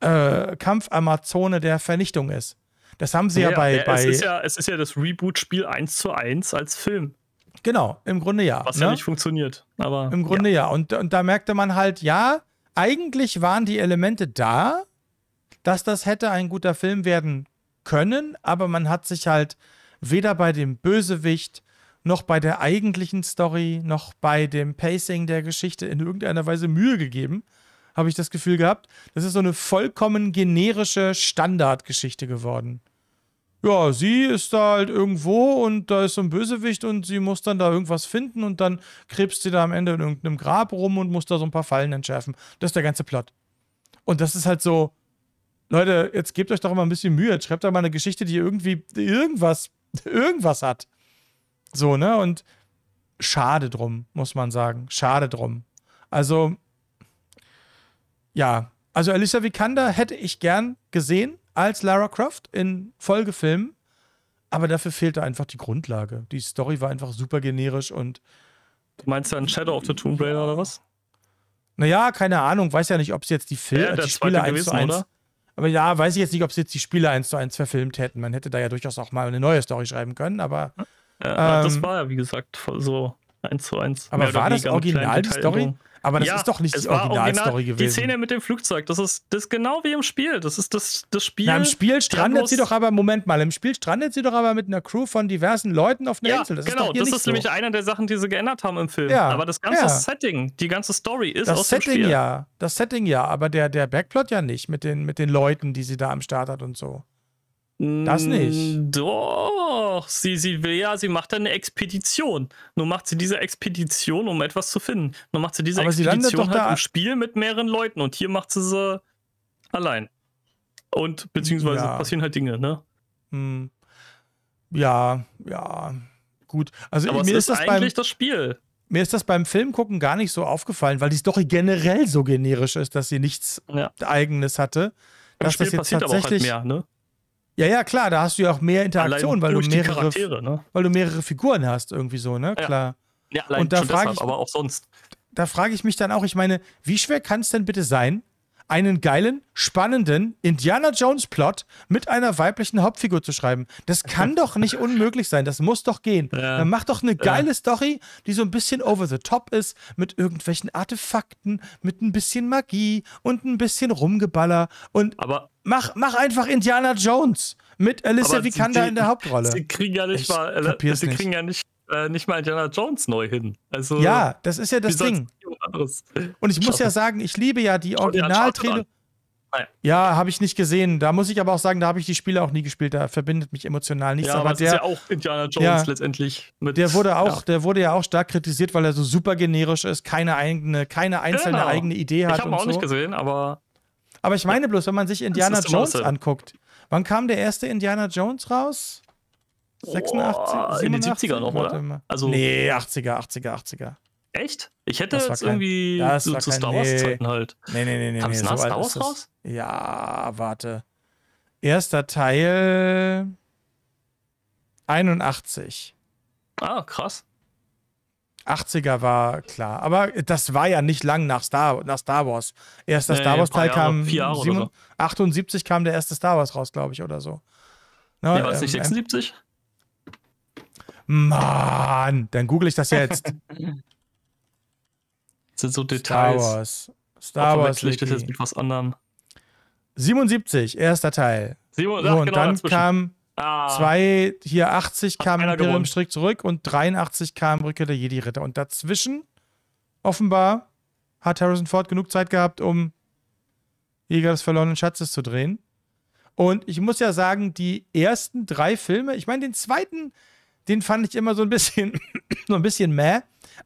äh, Kampf-Amazone der Vernichtung ist. Das haben sie ja, ja bei. Ja, bei es, ist ja, es ist ja das Reboot-Spiel 1 zu 1 als Film. Genau, im Grunde ja. Was ne? ja nicht funktioniert. Aber Im Grunde ja. ja. Und, und da merkte man halt, ja, eigentlich waren die Elemente da, dass das hätte ein guter Film werden können, aber man hat sich halt weder bei dem Bösewicht noch bei der eigentlichen Story noch bei dem Pacing der Geschichte in irgendeiner Weise Mühe gegeben, habe ich das Gefühl gehabt. Das ist so eine vollkommen generische Standardgeschichte geworden. Ja, sie ist da halt irgendwo und da ist so ein Bösewicht und sie muss dann da irgendwas finden und dann krebst sie da am Ende in irgendeinem Grab rum und muss da so ein paar Fallen entschärfen. Das ist der ganze Plot. Und das ist halt so, Leute, jetzt gebt euch doch mal ein bisschen Mühe. Jetzt schreibt da mal eine Geschichte, die irgendwie irgendwas, irgendwas hat. So, ne? Und schade drum, muss man sagen. Schade drum. Also, ja. Also, Alicia Vikander hätte ich gern gesehen als Lara Croft in Folgefilmen. Aber dafür fehlte einfach die Grundlage. Die Story war einfach super generisch und. Du
meinst du an Shadow of
the Tomb Raider oder was? Naja, keine Ahnung. Weiß ja nicht, ob es jetzt die, Fil ja, die Spiele 1 zu 1 gewesen, oder? Aber ja, weiß ich jetzt nicht, ob sie jetzt die Spiele eins zu eins verfilmt hätten. Man hätte da ja durchaus auch mal eine neue Story schreiben können, aber. Ja, ähm, das war ja, wie gesagt, so eins zu eins. Aber war das original die Story? Aber das ja, ist doch nicht die Originalstory gewesen. Die Szene
mit dem Flugzeug, das ist, das ist genau wie im Spiel. Das ist das, das Spiel. Na, Im Spiel strandet sie doch
aber, Moment mal, im Spiel strandet sie doch aber mit einer Crew von diversen Leuten auf einer ja, Insel. Das genau, ist das ist so. nämlich
eine der Sachen, die sie geändert haben im
Film. Ja, aber das ganze ja.
Setting, die ganze Story ist das aus Setting, dem Spiel. Ja,
das Setting ja, aber der, der Backplot ja nicht mit den, mit den Leuten, die sie da am Start hat und so. Das mm, nicht.
Doch, sie, sie will ja, sie macht eine Expedition. Nur macht sie diese Expedition, um etwas zu finden. Nur macht sie diese Aber Expedition sie doch halt da im Spiel mit mehreren Leuten und hier macht sie sie allein. Und beziehungsweise ja. passieren halt Dinge, ne?
Hm.
Ja, ja. Gut. Also Aber mir ist, das eigentlich das Spiel. Mir ist das beim Filmgucken gar nicht so aufgefallen, weil die Story generell so generisch ist, dass sie nichts ja. Eigenes hatte. Das Spiel passiert aber auch halt mehr, ne? Ja, ja, klar, da hast du ja auch mehr Interaktion, weil du mehrere, ne? weil du mehrere Figuren hast, irgendwie so, ne? Ja. Klar. Ja, allein und da schon deshalb, ich, aber auch sonst. Da frage ich mich dann auch, ich meine, wie schwer kann es denn bitte sein, einen geilen, spannenden Indiana Jones-Plot mit einer weiblichen Hauptfigur zu schreiben. Das kann doch nicht unmöglich sein. Das muss doch gehen. Ja. Dann mach doch eine geile ja. Story, die so ein bisschen over the top ist, mit irgendwelchen Artefakten, mit ein bisschen Magie und ein bisschen Rumgeballer. Und aber mach, mach einfach Indiana Jones mit Alicia Vikander in der Hauptrolle. Sie kriegen ja nicht ich mal. Äh, sie kriegen ja
nicht äh, nicht mal Indiana Jones neu hin. Also,
ja, das ist ja das Ding.
Und ich muss Schade. ja sagen,
ich liebe ja die Originaltrilogie. Ah, ja, habe ich nicht gesehen. Da muss ich aber auch sagen, da habe ich die Spiele auch nie gespielt. Da verbindet mich emotional nichts. Ja, aber, der ist ja auch
Indiana Jones ja, letztendlich.
Mit, der wurde auch, ja. der wurde ja auch stark kritisiert, weil er so super generisch ist, keine eigene, keine einzelne genau. eigene Idee hat. Ich habe auch so. nicht gesehen, aber. Aber ich meine bloß, wenn man sich Indiana Jones anguckt. Wann kam der erste Indiana Jones raus? 86? in den 70er noch, oder? Also nee, 80er, 80er, 80er. Echt? Ich hätte jetzt kein, irgendwie so zu Star Wars-Zeiten halt. Nee, nee, nee, nee. Kam nee, Star, so Star Wars raus? Ja, warte. Erster Teil 81. Ah, krass. 80er war klar. Aber das war ja nicht lang nach Star, nach Star Wars. Erster nee, Star Wars-Teil kam. Vier Jahre 78 so. kam der erste Star Wars raus, glaube ich, oder so. No, ne, nee, war es nicht 76? Ähm, ähm Mann, dann google ich das jetzt. das sind so Details. Star Wars. Star Wars. Ich das jetzt mit was anderem. 77, erster Teil. Simon, so, und genau dann dazwischen. kam ah. zwei, hier 80 kam Imperium Strick zurück und 83 kam Rückkehr der Jedi-Ritter. Und dazwischen, offenbar, hat Harrison Ford genug Zeit gehabt, um Jäger des verlorenen Schatzes zu drehen. Und ich muss ja sagen, die ersten drei Filme, ich meine, den zweiten den fand ich immer so ein bisschen, so ein bisschen mäh.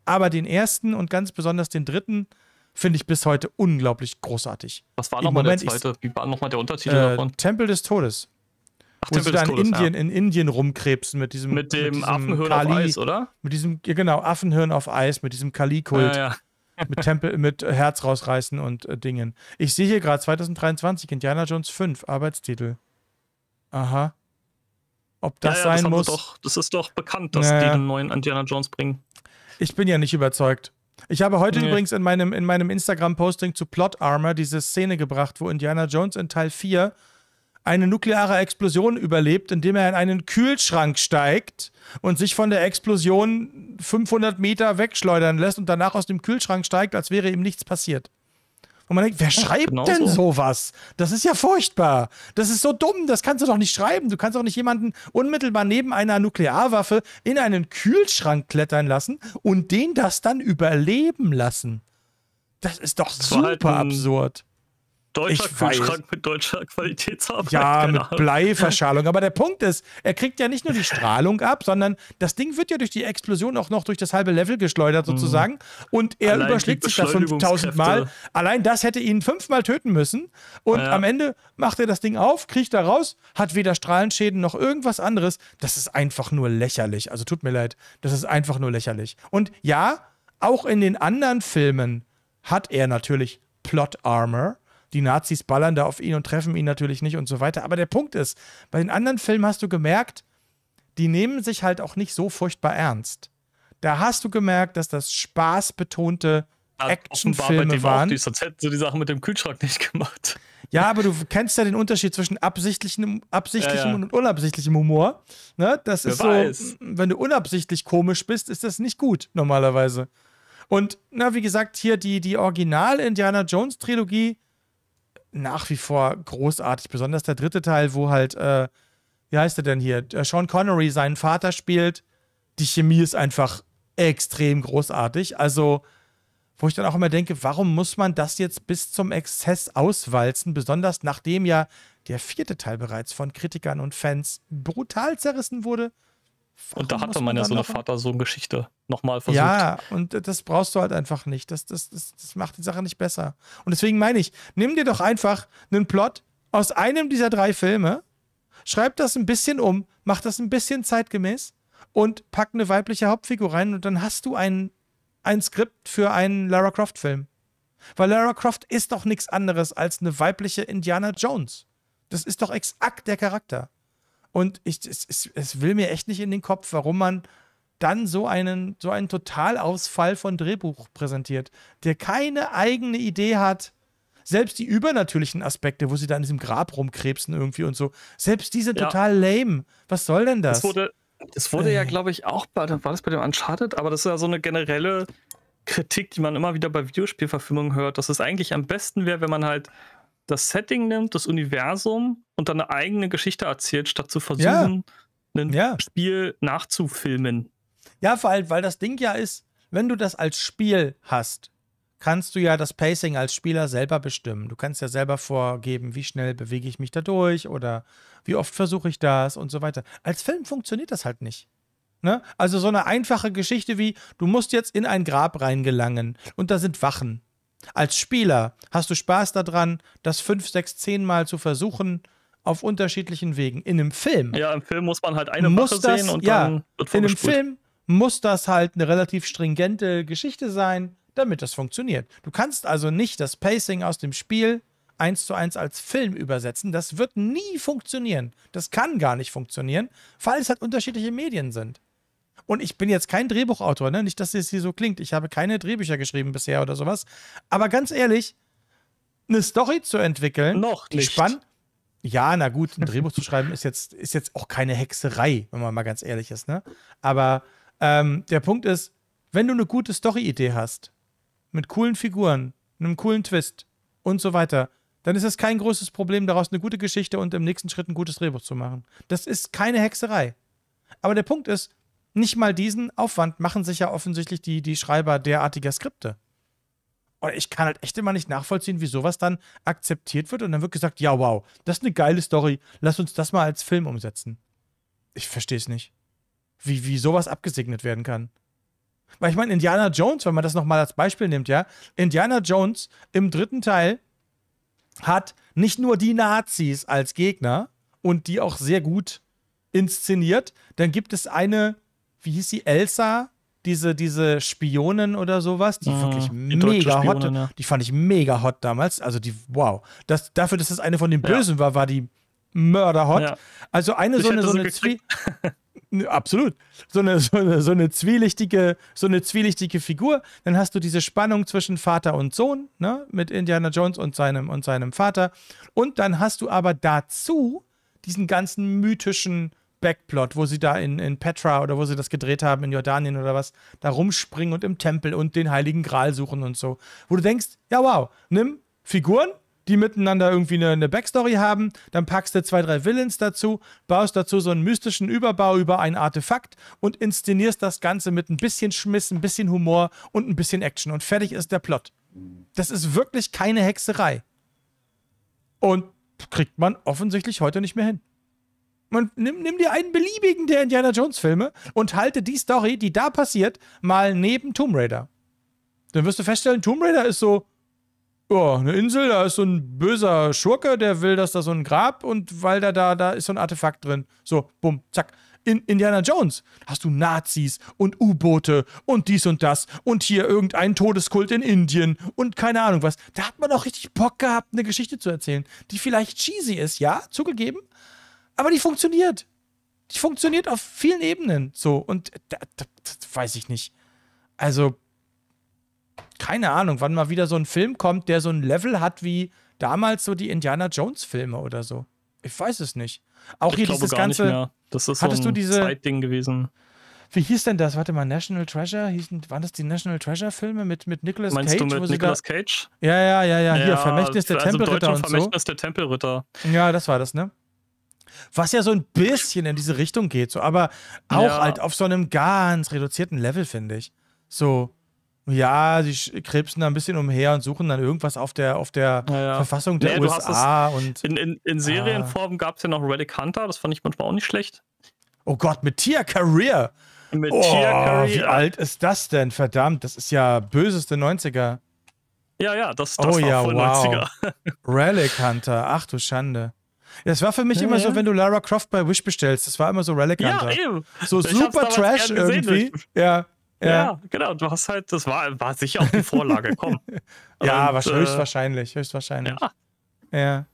Aber den ersten und ganz besonders den dritten finde ich bis heute unglaublich großartig. Was war nochmal der zweite?
Wie war nochmal der Untertitel äh, davon?
Tempel des Todes. Ach, wo Tempel sie da in Todes, Indien, ja. in Indien rumkrebsen mit diesem Mit dem mit diesem Affenhirn Kali, auf Eis, oder? Mit diesem, ja, genau, Affenhirn auf Eis, mit diesem Kali-Kult. Ja, mit Tempel, mit äh, Herz rausreißen und äh, Dingen. Ich sehe hier gerade 2023, Indiana Jones 5, Arbeitstitel. Aha. Ob das ja, ja, sein das muss. Doch, das ist doch bekannt, dass naja. die einen neuen Indiana Jones bringen. Ich bin ja nicht überzeugt. Ich habe heute nee. übrigens in meinem, in meinem Instagram-Posting zu Plot Armor diese Szene gebracht, wo Indiana Jones in Teil 4 eine nukleare Explosion überlebt, indem er in einen Kühlschrank steigt und sich von der Explosion 500 Meter wegschleudern lässt und danach aus dem Kühlschrank steigt, als wäre ihm nichts passiert. Und man denkt, wer schreibt genau denn so. sowas? Das ist ja furchtbar. Das ist so dumm. Das kannst du doch nicht schreiben. Du kannst doch nicht jemanden unmittelbar neben einer Nuklearwaffe in einen Kühlschrank klettern lassen und den das dann überleben lassen. Das ist doch das halt super halt absurd. Deutscher ich Kühlschrank
weiß. mit deutscher Qualitätsarbeit. Ja, mit Bleiverschalung.
Aber der Punkt ist, er kriegt ja nicht nur die Strahlung ab, sondern das Ding wird ja durch die Explosion auch noch durch das halbe Level geschleudert mhm. sozusagen. Und er Allein überschlägt sich da 5000 Mal. Allein das hätte ihn fünfmal töten müssen. Und ja. am Ende macht er das Ding auf, kriegt da raus, hat weder Strahlenschäden noch irgendwas anderes. Das ist einfach nur lächerlich. Also tut mir leid, das ist einfach nur lächerlich. Und ja, auch in den anderen Filmen hat er natürlich Plot Armor die Nazis ballern da auf ihn und treffen ihn natürlich nicht und so weiter. Aber der Punkt ist, bei den anderen Filmen hast du gemerkt, die nehmen sich halt auch nicht so furchtbar ernst. Da hast du gemerkt, dass das spaßbetonte ja, Actionfilme waren. Die,
sonst hätten sie die Sachen mit dem Kühlschrank nicht gemacht.
Ja, aber du kennst ja den Unterschied zwischen absichtlichem, absichtlichem ja, ja. und unabsichtlichem Humor. Ne? Das Wer ist so, weiß. wenn du unabsichtlich komisch bist, ist das nicht gut normalerweise. Und na, wie gesagt, hier die, die Original-Indiana Jones-Trilogie nach wie vor großartig. Besonders der dritte Teil, wo halt, äh, wie heißt er denn hier? Äh, Sean Connery seinen Vater spielt. Die Chemie ist einfach extrem großartig. Also, wo ich dann auch immer denke, warum muss man das jetzt bis zum Exzess auswalzen? Besonders nachdem ja der vierte Teil bereits von Kritikern und Fans brutal zerrissen wurde Warum und da hatte man ja so eine Vater-Sohn-Geschichte nochmal versucht. Ja, und das brauchst du halt einfach nicht. Das, das, das, das macht die Sache nicht besser. Und deswegen meine ich, nimm dir doch einfach einen Plot aus einem dieser drei Filme, schreib das ein bisschen um, mach das ein bisschen zeitgemäß und pack eine weibliche Hauptfigur rein und dann hast du ein, ein Skript für einen Lara Croft-Film. Weil Lara Croft ist doch nichts anderes als eine weibliche Indiana Jones. Das ist doch exakt der Charakter. Und ich, es, es, es will mir echt nicht in den Kopf, warum man dann so einen, so einen Totalausfall von Drehbuch präsentiert, der keine eigene Idee hat. Selbst die übernatürlichen Aspekte, wo sie da in diesem Grab rumkrebsen irgendwie und so, selbst diese ja. total lame. Was soll denn das? Es wurde,
das wurde äh. ja, glaube ich, auch bei, war das bei dem Uncharted, aber das ist ja so eine generelle Kritik, die man immer wieder bei Videospielverfilmungen hört, dass es eigentlich am besten wäre, wenn man halt das Setting nimmt, das Universum und dann eine eigene Geschichte erzählt, statt zu versuchen,
ja. ein ja. Spiel nachzufilmen. Ja, vor allem, weil das Ding ja ist, wenn du das als Spiel hast, kannst du ja das Pacing als Spieler selber bestimmen. Du kannst ja selber vorgeben, wie schnell bewege ich mich da durch oder wie oft versuche ich das und so weiter. Als Film funktioniert das halt nicht. Ne? Also so eine einfache Geschichte wie, du musst jetzt in ein Grab reingelangen und da sind Wachen. Als Spieler hast du Spaß daran, das fünf, sechs, zehn Mal zu versuchen, auf unterschiedlichen Wegen. In einem Film. Ja, im Film muss man halt eine muss Sache das, sehen und ja, dann wird In einem Film muss das halt eine relativ stringente Geschichte sein, damit das funktioniert. Du kannst also nicht das Pacing aus dem Spiel eins zu eins als Film übersetzen. Das wird nie funktionieren. Das kann gar nicht funktionieren, weil es halt unterschiedliche Medien sind. Und ich bin jetzt kein Drehbuchautor, ne? Nicht, dass das hier so klingt. Ich habe keine Drehbücher geschrieben bisher oder sowas. Aber ganz ehrlich, eine Story zu entwickeln, noch nicht. spannend. Ja, na gut, ein Drehbuch zu schreiben ist jetzt, ist jetzt auch keine Hexerei, wenn man mal ganz ehrlich ist, ne? Aber ähm, der Punkt ist, wenn du eine gute Story-Idee hast, mit coolen Figuren, einem coolen Twist und so weiter, dann ist es kein großes Problem, daraus eine gute Geschichte und im nächsten Schritt ein gutes Drehbuch zu machen. Das ist keine Hexerei. Aber der Punkt ist, nicht mal diesen Aufwand machen sich ja offensichtlich die, die Schreiber derartiger Skripte. Und ich kann halt echt immer nicht nachvollziehen, wie sowas dann akzeptiert wird und dann wird gesagt, ja, wow, das ist eine geile Story, lass uns das mal als Film umsetzen. Ich verstehe es nicht. Wie, wie sowas abgesegnet werden kann. Weil ich meine, Indiana Jones, wenn man das nochmal als Beispiel nimmt, ja, Indiana Jones im dritten Teil hat nicht nur die Nazis als Gegner und die auch sehr gut inszeniert, dann gibt es eine wie hieß sie, Elsa, diese, diese Spionen oder sowas, die ah, wirklich die mega Spione, hot, ja. die fand ich mega hot damals. Also die, wow. Das, dafür, dass das eine von den Bösen ja. war, war die mörderhot. Ja. Also eine ich so eine, so eine Zwie Absolut. So eine, so, eine, so, eine zwielichtige, so eine zwielichtige Figur. Dann hast du diese Spannung zwischen Vater und Sohn, ne? Mit Indiana Jones und seinem, und seinem Vater. Und dann hast du aber dazu diesen ganzen mythischen Backplot, wo sie da in, in Petra oder wo sie das gedreht haben, in Jordanien oder was, da rumspringen und im Tempel und den Heiligen Gral suchen und so. Wo du denkst, ja wow, nimm Figuren, die miteinander irgendwie eine, eine, Backstory haben, dann packst du zwei, drei Villains dazu, baust dazu so einen mystischen Überbau über ein Artefakt und inszenierst das Ganze mit ein bisschen Schmiss, ein bisschen Humor und ein bisschen Action und fertig ist der Plot. Das ist wirklich keine Hexerei. Und kriegt man offensichtlich heute nicht mehr hin. Man, nimm, nimm dir einen beliebigen der Indiana Jones-Filme und halte die Story, die da passiert, mal neben Tomb Raider. Dann wirst du feststellen, Tomb Raider ist so, ja, eine Insel, da ist so ein böser Schurke, der will, dass da so ein Grab und weil da da, da ist so ein Artefakt drin. So, bumm, zack. In Indiana Jones hast du Nazis und U-Boote und dies und das und hier irgendein Todeskult in Indien und keine Ahnung was. Da hat man auch richtig Bock gehabt, eine Geschichte zu erzählen, die vielleicht cheesy ist, ja, zugegeben, aber die funktioniert. Die funktioniert auf vielen Ebenen. So, und das, das, das weiß ich nicht. Also, keine Ahnung, wann mal wieder so ein Film kommt, der so ein Level hat wie damals so die Indiana Jones-Filme oder so. Ich weiß es nicht. Auch ich hier dieses ganze. Das ist hattest so ein du diese, Zeitding gewesen. Wie hieß denn das? Warte mal, National Treasure? Hießen, waren das die National Treasure-Filme mit, mit Nicolas Meinst Cage? Meinst du mit Nicolas Cage? Ja, ja, ja, ja. Hier, ja, Vermächtnis der also Tempelritter und so. Vermächtnis
der Tempelritter.
Ja, das war das, ne? Was ja so ein bisschen in diese Richtung geht, so, aber auch ja. halt auf so einem ganz reduzierten Level, finde ich. So, ja, sie krebsen da ein bisschen umher und suchen dann irgendwas auf der, auf der ja, ja. Verfassung der nee, USA. und,
in, in, in ah. Serienform ah. gab es ja noch Relic Hunter, das fand ich manchmal auch nicht schlecht.
Oh Gott, mit Tia Career. Mit oh, Tia Career. Wie alt ist das denn? Verdammt, das ist ja böseste 90er.
Ja, ja, das, das oh, war ja, voll wow. 90er.
Relic Hunter, ach du Schande. Das war für mich ja, immer ja. so, wenn du Lara Croft bei Wish bestellst. Das war immer so Relic Hunter. Ja, eben. So ich super Trash irgendwie. Gesehen. Ja. Ja. ja, genau. Du hast halt, das war, war sicher auch die Vorlage, komm. ja, Und, äh, höchstwahrscheinlich, höchstwahrscheinlich. Ja. ja.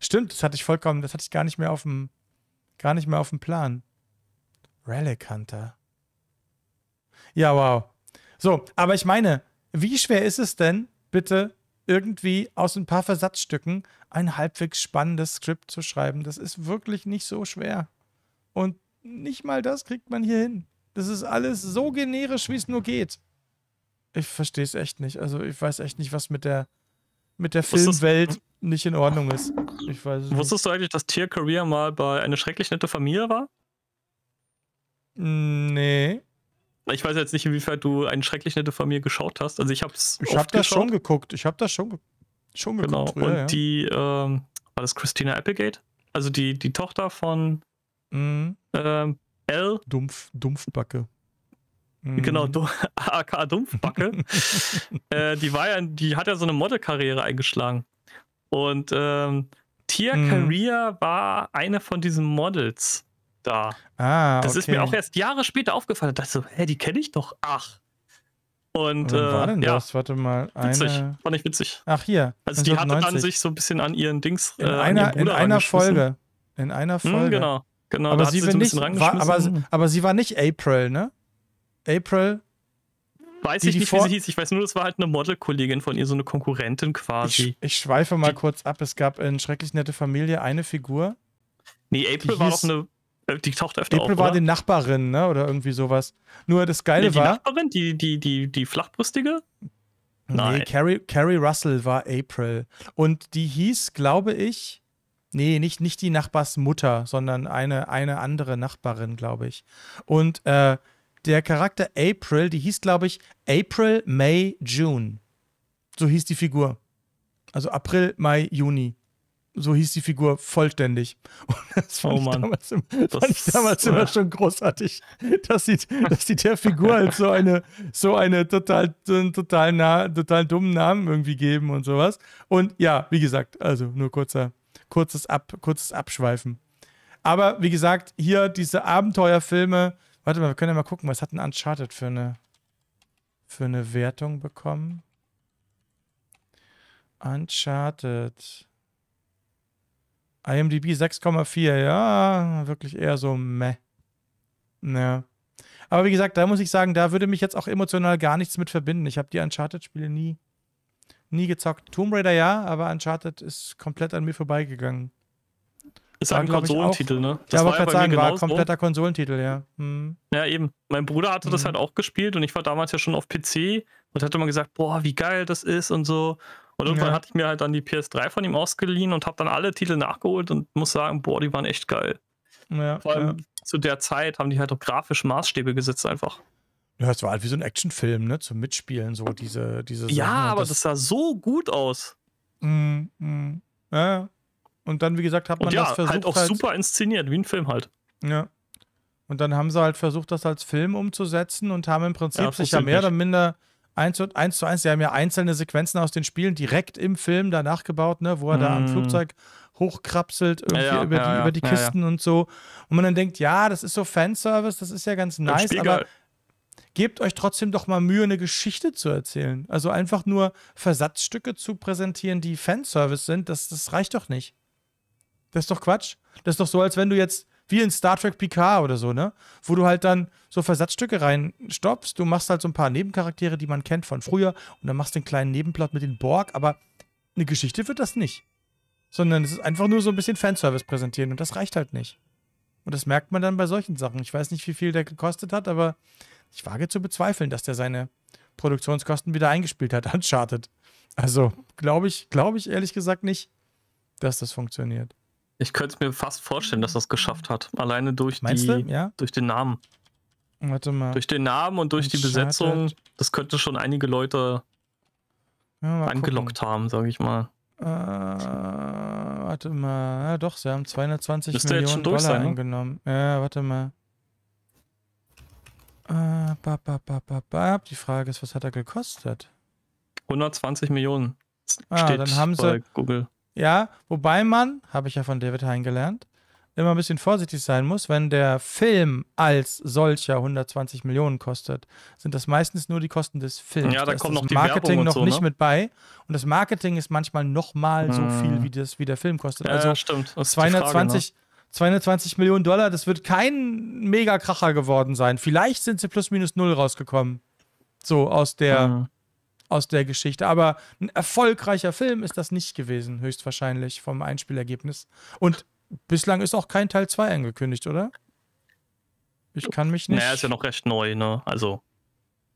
Stimmt, das hatte ich vollkommen, das hatte ich gar nicht mehr auf dem, gar nicht mehr auf dem Plan. Relic Hunter. Ja, wow. So, aber ich meine, wie schwer ist es denn, bitte, irgendwie aus ein paar Versatzstücken ein halbwegs spannendes Skript zu schreiben. Das ist wirklich nicht so schwer. Und nicht mal das kriegt man hier hin. Das ist alles so generisch, wie es nur geht. Ich verstehe es echt nicht. Also ich weiß echt nicht, was mit der, mit der Filmwelt nicht in Ordnung ist. Ich weiß es
Wusstest du eigentlich, dass Tier Career mal bei Eine schrecklich nette Familie war?
Hm, nee.
Ich weiß jetzt nicht, inwiefern du Eine schrecklich nette Familie geschaut hast. Also ich hab's Ich hab das geschaut. schon
geguckt. Ich habe das schon geguckt. Schon geguckt, genau. Und ja. die,
ähm, war das Christina Applegate? Also die, die Tochter von mhm. ähm, L. Dumpf, Dumpfbacke. Mhm. Genau, du, AK Dumpfbacke. äh, die war ja, die hat ja so eine Modelkarriere eingeschlagen. Und ähm, Tia mhm. Career war eine von diesen Models da.
Ah, das okay. ist mir auch
erst Jahre später aufgefallen. Da dachte so, hä, die kenne ich doch. Ach, und, äh, war denn ja. Warte mal. Eine... Witzig.
War nicht witzig. Ach, hier. Also, die hatte dann sich
so ein bisschen an ihren Dings. In äh, einer, in einer Folge. In einer hm, Folge. Hm, genau. genau. Aber, sie, sie nicht, war, aber,
aber sie war nicht April, ne? April Weiß die, ich nicht, wie sie
hieß. Ich weiß nur, das war halt eine Model-Kollegin von ihr, so eine Konkurrentin quasi.
Ich, ich schweife mal die, kurz ab. Es gab in Schrecklich Nette Familie eine Figur. Nee, April war hieß, doch eine äh, die taucht öfter April auf, war oder? die Nachbarin, ne? Oder irgendwie sowas. Nur das Geile nee, die war. Die
Nachbarin, die, die, die, die
flachbrüstige? Nein. Nee, Carrie, Carrie Russell war April. Und die hieß, glaube ich, Nee, nicht, nicht die Nachbarsmutter, sondern eine, eine andere Nachbarin, glaube ich. Und äh, der Charakter April, die hieß, glaube ich, April, May, June. So hieß die Figur. Also April, Mai, Juni so hieß die Figur vollständig. Und das fand oh Mann. ich damals, fand ich damals immer äh, schon großartig, dass die, dass sie der Figur halt so eine, so eine total, total, nah, total dummen Namen irgendwie geben und sowas. Und ja, wie gesagt, also nur kurzer, kurzes, Ab, kurzes Abschweifen. Aber wie gesagt, hier diese Abenteuerfilme. Warte mal, wir können ja mal gucken, was hat ein Uncharted für eine, für eine Wertung bekommen? Uncharted. IMDb 6,4, ja, wirklich eher so meh. Ja. Aber wie gesagt, da muss ich sagen, da würde mich jetzt auch emotional gar nichts mit verbinden. Ich habe die Uncharted-Spiele nie, nie gezockt. Tomb Raider ja, aber Uncharted ist komplett an mir vorbeigegangen. Ist war, ein Konsolentitel, ne? Das ja, wollte gerade sagen, war kompletter Konsolentitel, ja. Hm.
Ja, eben. Mein Bruder hatte hm. das mhm. halt auch gespielt und ich war damals ja schon auf PC und hatte mal gesagt, boah, wie geil das ist und so. Und irgendwann ja. hatte ich mir halt dann die PS3 von ihm ausgeliehen und habe dann alle Titel nachgeholt und muss sagen, boah, die waren echt geil.
Ja, Vor allem
ja. zu der Zeit haben die halt auch grafisch Maßstäbe gesetzt einfach.
Ja, es war halt wie so ein Actionfilm, ne? Zum Mitspielen, so diese, diese Ja, Sachen. aber das, das, sah so gut aus. Mm, mm. Ja. Und dann, wie gesagt, hat man ja, das versucht. Halt auch halt super inszeniert, wie ein Film halt. Ja. Und dann haben sie halt versucht, das als Film umzusetzen und haben im Prinzip ja, sich ja mehr nicht. oder minder eins, eins zu eins. Sie haben ja einzelne Sequenzen aus den Spielen direkt im Film danach gebaut, ne, wo er mm. da am mhm. Flugzeug hochkrapselt irgendwie ja, über, ja, die, über die ja, Kisten und so. Und man dann denkt, ja, das ist so Fanservice, das ist ja ganz nice, aber gebt euch trotzdem doch mal Mühe, eine Geschichte zu erzählen. Also einfach nur Versatzstücke zu präsentieren, die Fanservice sind, das, das reicht doch nicht. Das ist doch Quatsch. Das ist doch so, als wenn du jetzt wie in Star Trek Picard oder so, ne? Wo du halt dann so Versatzstücke reinstoppst. Du machst halt so ein paar Nebencharaktere, die man kennt von früher. Und dann machst du den kleinen Nebenplot mit den Borg. Aber eine Geschichte wird das nicht. Sondern es ist einfach nur so ein bisschen Fanservice präsentieren. Und das reicht halt nicht. Und das merkt man dann bei solchen Sachen. Ich weiß nicht, wie viel der gekostet hat, aber ich wage zu bezweifeln, dass der seine Produktionskosten wieder eingespielt hat, Uncharted. Also, glaube ich, glaube ich ehrlich gesagt nicht, dass das funktioniert.
Ich könnte es mir fast vorstellen, dass das geschafft hat. Alleine durch, Meinst die, ja? durch den Namen.
Warte mal. Durch
den Namen und durch Uncharted. die Besetzung. Das könnte schon einige Leute
ja, angelockt
gucken. haben, sage ich mal.
Äh, warte mal. Ja, doch, sie haben 220 Müsste Millionen jetzt schon durch Dollar sein, ne? Ja, warte mal. Äh, ba, ba, ba, ba, ba. Die Frage ist, was hat er gekostet?
120 Millionen. Ah, dann haben sie Google.
Ja, wobei man, habe ich ja von David Hein gelernt, immer ein bisschen vorsichtig sein muss, wenn der Film als solcher 120 Millionen kostet, sind das meistens nur die Kosten des Films. Ja, da, da kommt noch Marketing noch so, nicht ne? mit bei und das Marketing ist manchmal noch mal hm. so viel wie das wie der Film kostet. Ja, also ja, stimmt. 220 Frage, ne? 220 Millionen Dollar, das wird kein Megakracher geworden sein. Vielleicht sind sie plus minus null rausgekommen. So aus der hm aus der Geschichte. Aber ein erfolgreicher Film ist das nicht gewesen, höchstwahrscheinlich vom Einspielergebnis. Und bislang ist auch kein Teil 2 angekündigt, oder? Ich kann mich nicht. Naja, ist
ja noch recht neu, ne? Also.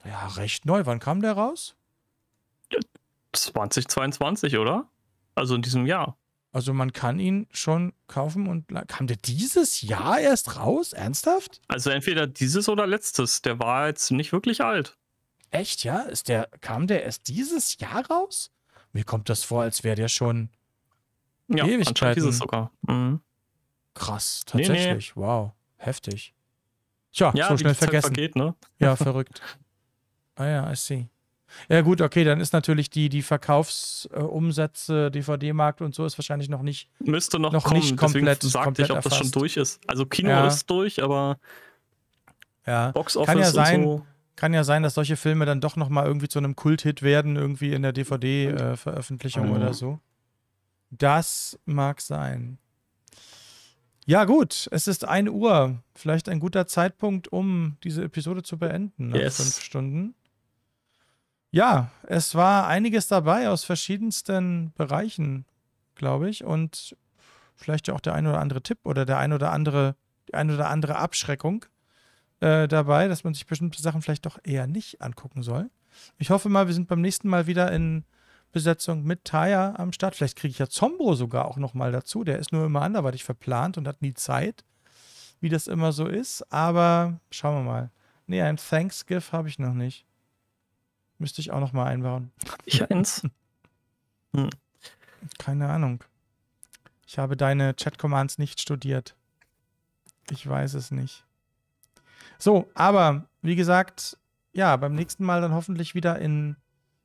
Ja, recht neu. Wann kam der raus?
2022, oder? Also in diesem Jahr.
Also man kann ihn schon kaufen und kam der dieses Jahr erst raus? Ernsthaft?
Also entweder dieses oder letztes. Der war jetzt nicht wirklich alt. Echt, ja? Ist
der, kam der
erst dieses Jahr raus?
Mir kommt das vor, als wäre der schon ja, Ewigkeiten. dieses sogar. Mhm. Krass, tatsächlich. Nee, nee. Wow, heftig. Tja, ja, so schnell vergessen. Vergeht, ne? Ja, verrückt. Ah ja, I see. Ja gut, okay, dann ist natürlich die, die Verkaufsumsätze, äh, DVD-Markt und so ist wahrscheinlich noch nicht Müsste noch, noch kommen, nicht komplett, deswegen sagte komplett ich, ob erfasst. das schon durch ist. Also
Kino ja. ist durch, aber
ja. Box Office Kann ja sein, so. Kann ja sein, dass solche Filme dann doch nochmal irgendwie zu einem Kulthit werden, irgendwie in der DVD-Veröffentlichung äh, mhm. oder so. Das mag sein. Ja, gut, es ist 1 Uhr. Vielleicht ein guter Zeitpunkt, um diese Episode zu beenden nach yes. fünf Stunden. Ja, es war einiges dabei aus verschiedensten Bereichen, glaube ich. Und vielleicht ja auch der ein oder andere Tipp oder der ein oder andere, die ein oder andere Abschreckung. Äh, dabei, dass man sich bestimmte Sachen vielleicht doch eher nicht angucken soll. Ich hoffe mal, wir sind beim nächsten Mal wieder in Besetzung mit Taya am Start. Vielleicht kriege ich ja Zombro sogar auch nochmal dazu. Der ist nur immer anderweitig verplant und hat nie Zeit, wie das immer so ist. Aber schauen wir mal. Nee, ein Thanksgift habe ich noch nicht. Müsste ich auch nochmal einbauen. Ich eins. Hm. Keine Ahnung. Ich habe deine Chat-Commands nicht studiert. Ich weiß es nicht. So, aber wie gesagt, ja, beim nächsten Mal dann hoffentlich wieder in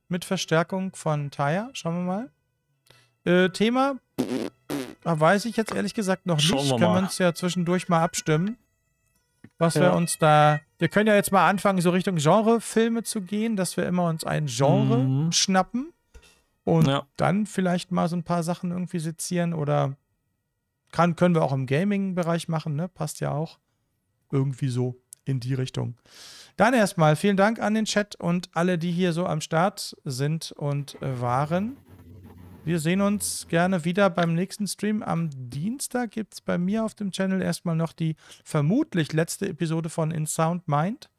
mit Verstärkung von Taya. Schauen wir mal. Äh, Thema weiß ich jetzt ehrlich gesagt noch nicht. Wir Können wir uns ja zwischendurch mal abstimmen. Was ja. wir uns da. Wir können ja jetzt mal anfangen, so Richtung Genrefilme zu gehen, dass wir immer uns ein Genre mhm. schnappen und ja. dann vielleicht mal so ein paar Sachen irgendwie sezieren oder kann, können wir auch im Gaming-Bereich machen, ne? Passt ja auch. Irgendwie so in die Richtung. Dann erstmal vielen Dank an den Chat und alle, die hier so am Start sind und äh, waren. Wir sehen uns gerne wieder beim nächsten Stream. Am Dienstag gibt es bei mir auf dem Channel erstmal noch die vermutlich letzte Episode von In Sound Mind.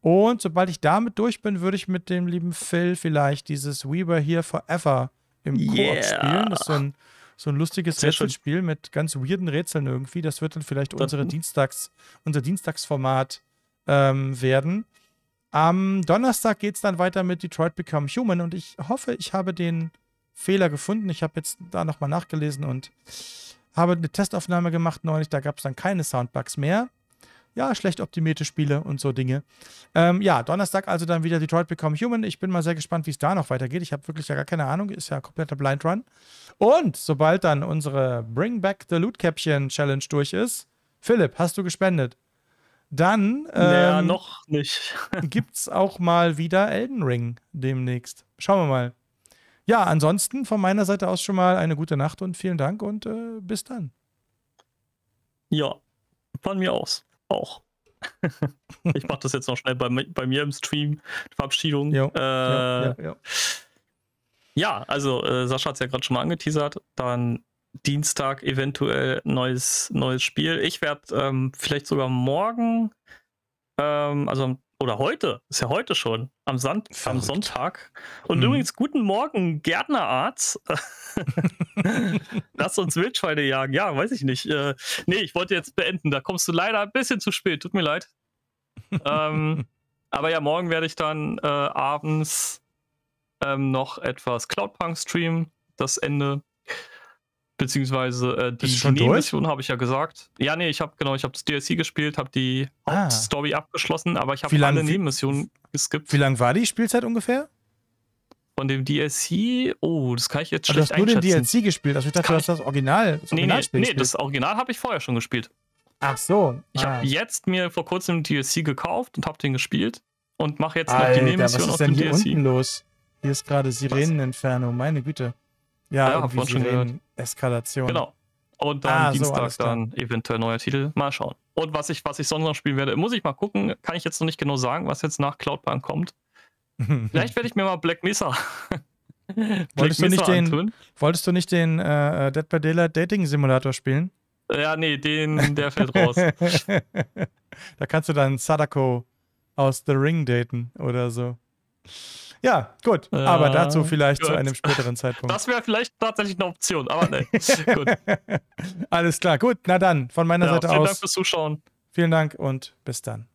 Und sobald ich damit durch bin, würde ich mit dem lieben Phil vielleicht dieses We Were Here Forever im yeah. Koop spielen. Das ist so ein so ein lustiges Sehr Rätselspiel schön. mit ganz weirden Rätseln irgendwie. Das wird dann vielleicht das unsere Dienstags, unser Dienstagsformat ähm, werden. Am Donnerstag geht es dann weiter mit Detroit Become Human und ich hoffe, ich habe den Fehler gefunden. Ich habe jetzt da nochmal nachgelesen und habe eine Testaufnahme gemacht neulich. Da gab es dann keine Soundbugs mehr ja, schlecht optimierte Spiele und so Dinge. Ähm, ja, Donnerstag also dann wieder Detroit Become Human. Ich bin mal sehr gespannt, wie es da noch weitergeht. Ich habe wirklich ja gar keine Ahnung. Ist ja kompletter Blind Run. Und sobald dann unsere Bring Back the Loot Caption Challenge durch ist, Philipp, hast du gespendet? Dann. Ähm, naja, noch nicht. gibt es auch mal wieder Elden Ring demnächst. Schauen wir mal. Ja, ansonsten von meiner Seite aus schon mal eine gute Nacht und vielen Dank und äh, bis dann. Ja, von mir aus
auch. ich mache das jetzt noch schnell bei, bei mir im Stream. Verabschiedung. Jo, äh, ja, ja, ja. ja, also äh, Sascha hat es ja gerade schon mal angeteasert. Dann Dienstag eventuell neues, neues Spiel. Ich werde ähm, vielleicht sogar morgen, ähm, also am oder heute, ist ja heute schon, am, Sand, am Sonntag. Und mhm. übrigens, guten Morgen, Gärtnerarzt. Lass uns Wildschweine jagen. Ja, weiß ich nicht. Äh, nee, ich wollte jetzt beenden. Da kommst du leider ein bisschen zu spät. Tut mir leid. ähm, aber ja, morgen werde ich dann äh, abends ähm, noch etwas Cloudpunk streamen. Das Ende Beziehungsweise äh, die Nebenmission habe ich ja gesagt. Ja, nee, ich habe genau, ich habe das DLC gespielt, habe die ah. Hauptstory abgeschlossen, aber ich habe alle
Nebenmissionen geskippt. Wie lang war die Spielzeit ungefähr?
Von dem DLC, oh, das kann ich jetzt also schlecht einschätzen. Du hast
nur den DLC gespielt, also ich dachte, du hast das Original. Das nee, Original nee, nee, das
Original habe ich vorher schon gespielt. Ach
so. Ah. Ich habe
jetzt mir vor kurzem den DLC gekauft und habe den gespielt und mache jetzt Alter, noch die Nebenmission was ist dem denn hier DLC. Unten
los? Hier ist gerade Sirenenentfernung, meine Güte. Ja, ja hab schon gehört. Eskalation. Genau. Und dann ah, Dienstag so,
dann eventuell neuer Titel. Mal schauen. Und was ich, was ich sonst noch spielen werde, muss ich mal gucken. Kann ich jetzt noch nicht genau sagen, was jetzt nach Cloudpunk kommt. Vielleicht werde ich mir mal Black Mesa.
Black wolltest, Mesa du nicht den, wolltest du nicht den äh, äh, Dead by Daylight Dating Simulator spielen?
Ja, nee, den, der fällt raus.
da kannst du dann Sadako aus The Ring daten oder so. Ja, gut. Ja, aber dazu vielleicht gut. zu einem späteren Zeitpunkt. Das
wäre vielleicht tatsächlich eine Option, aber nein.
Alles klar, gut. Na dann, von meiner ja, Seite vielen aus. Vielen Dank fürs Zuschauen. Vielen Dank und bis dann.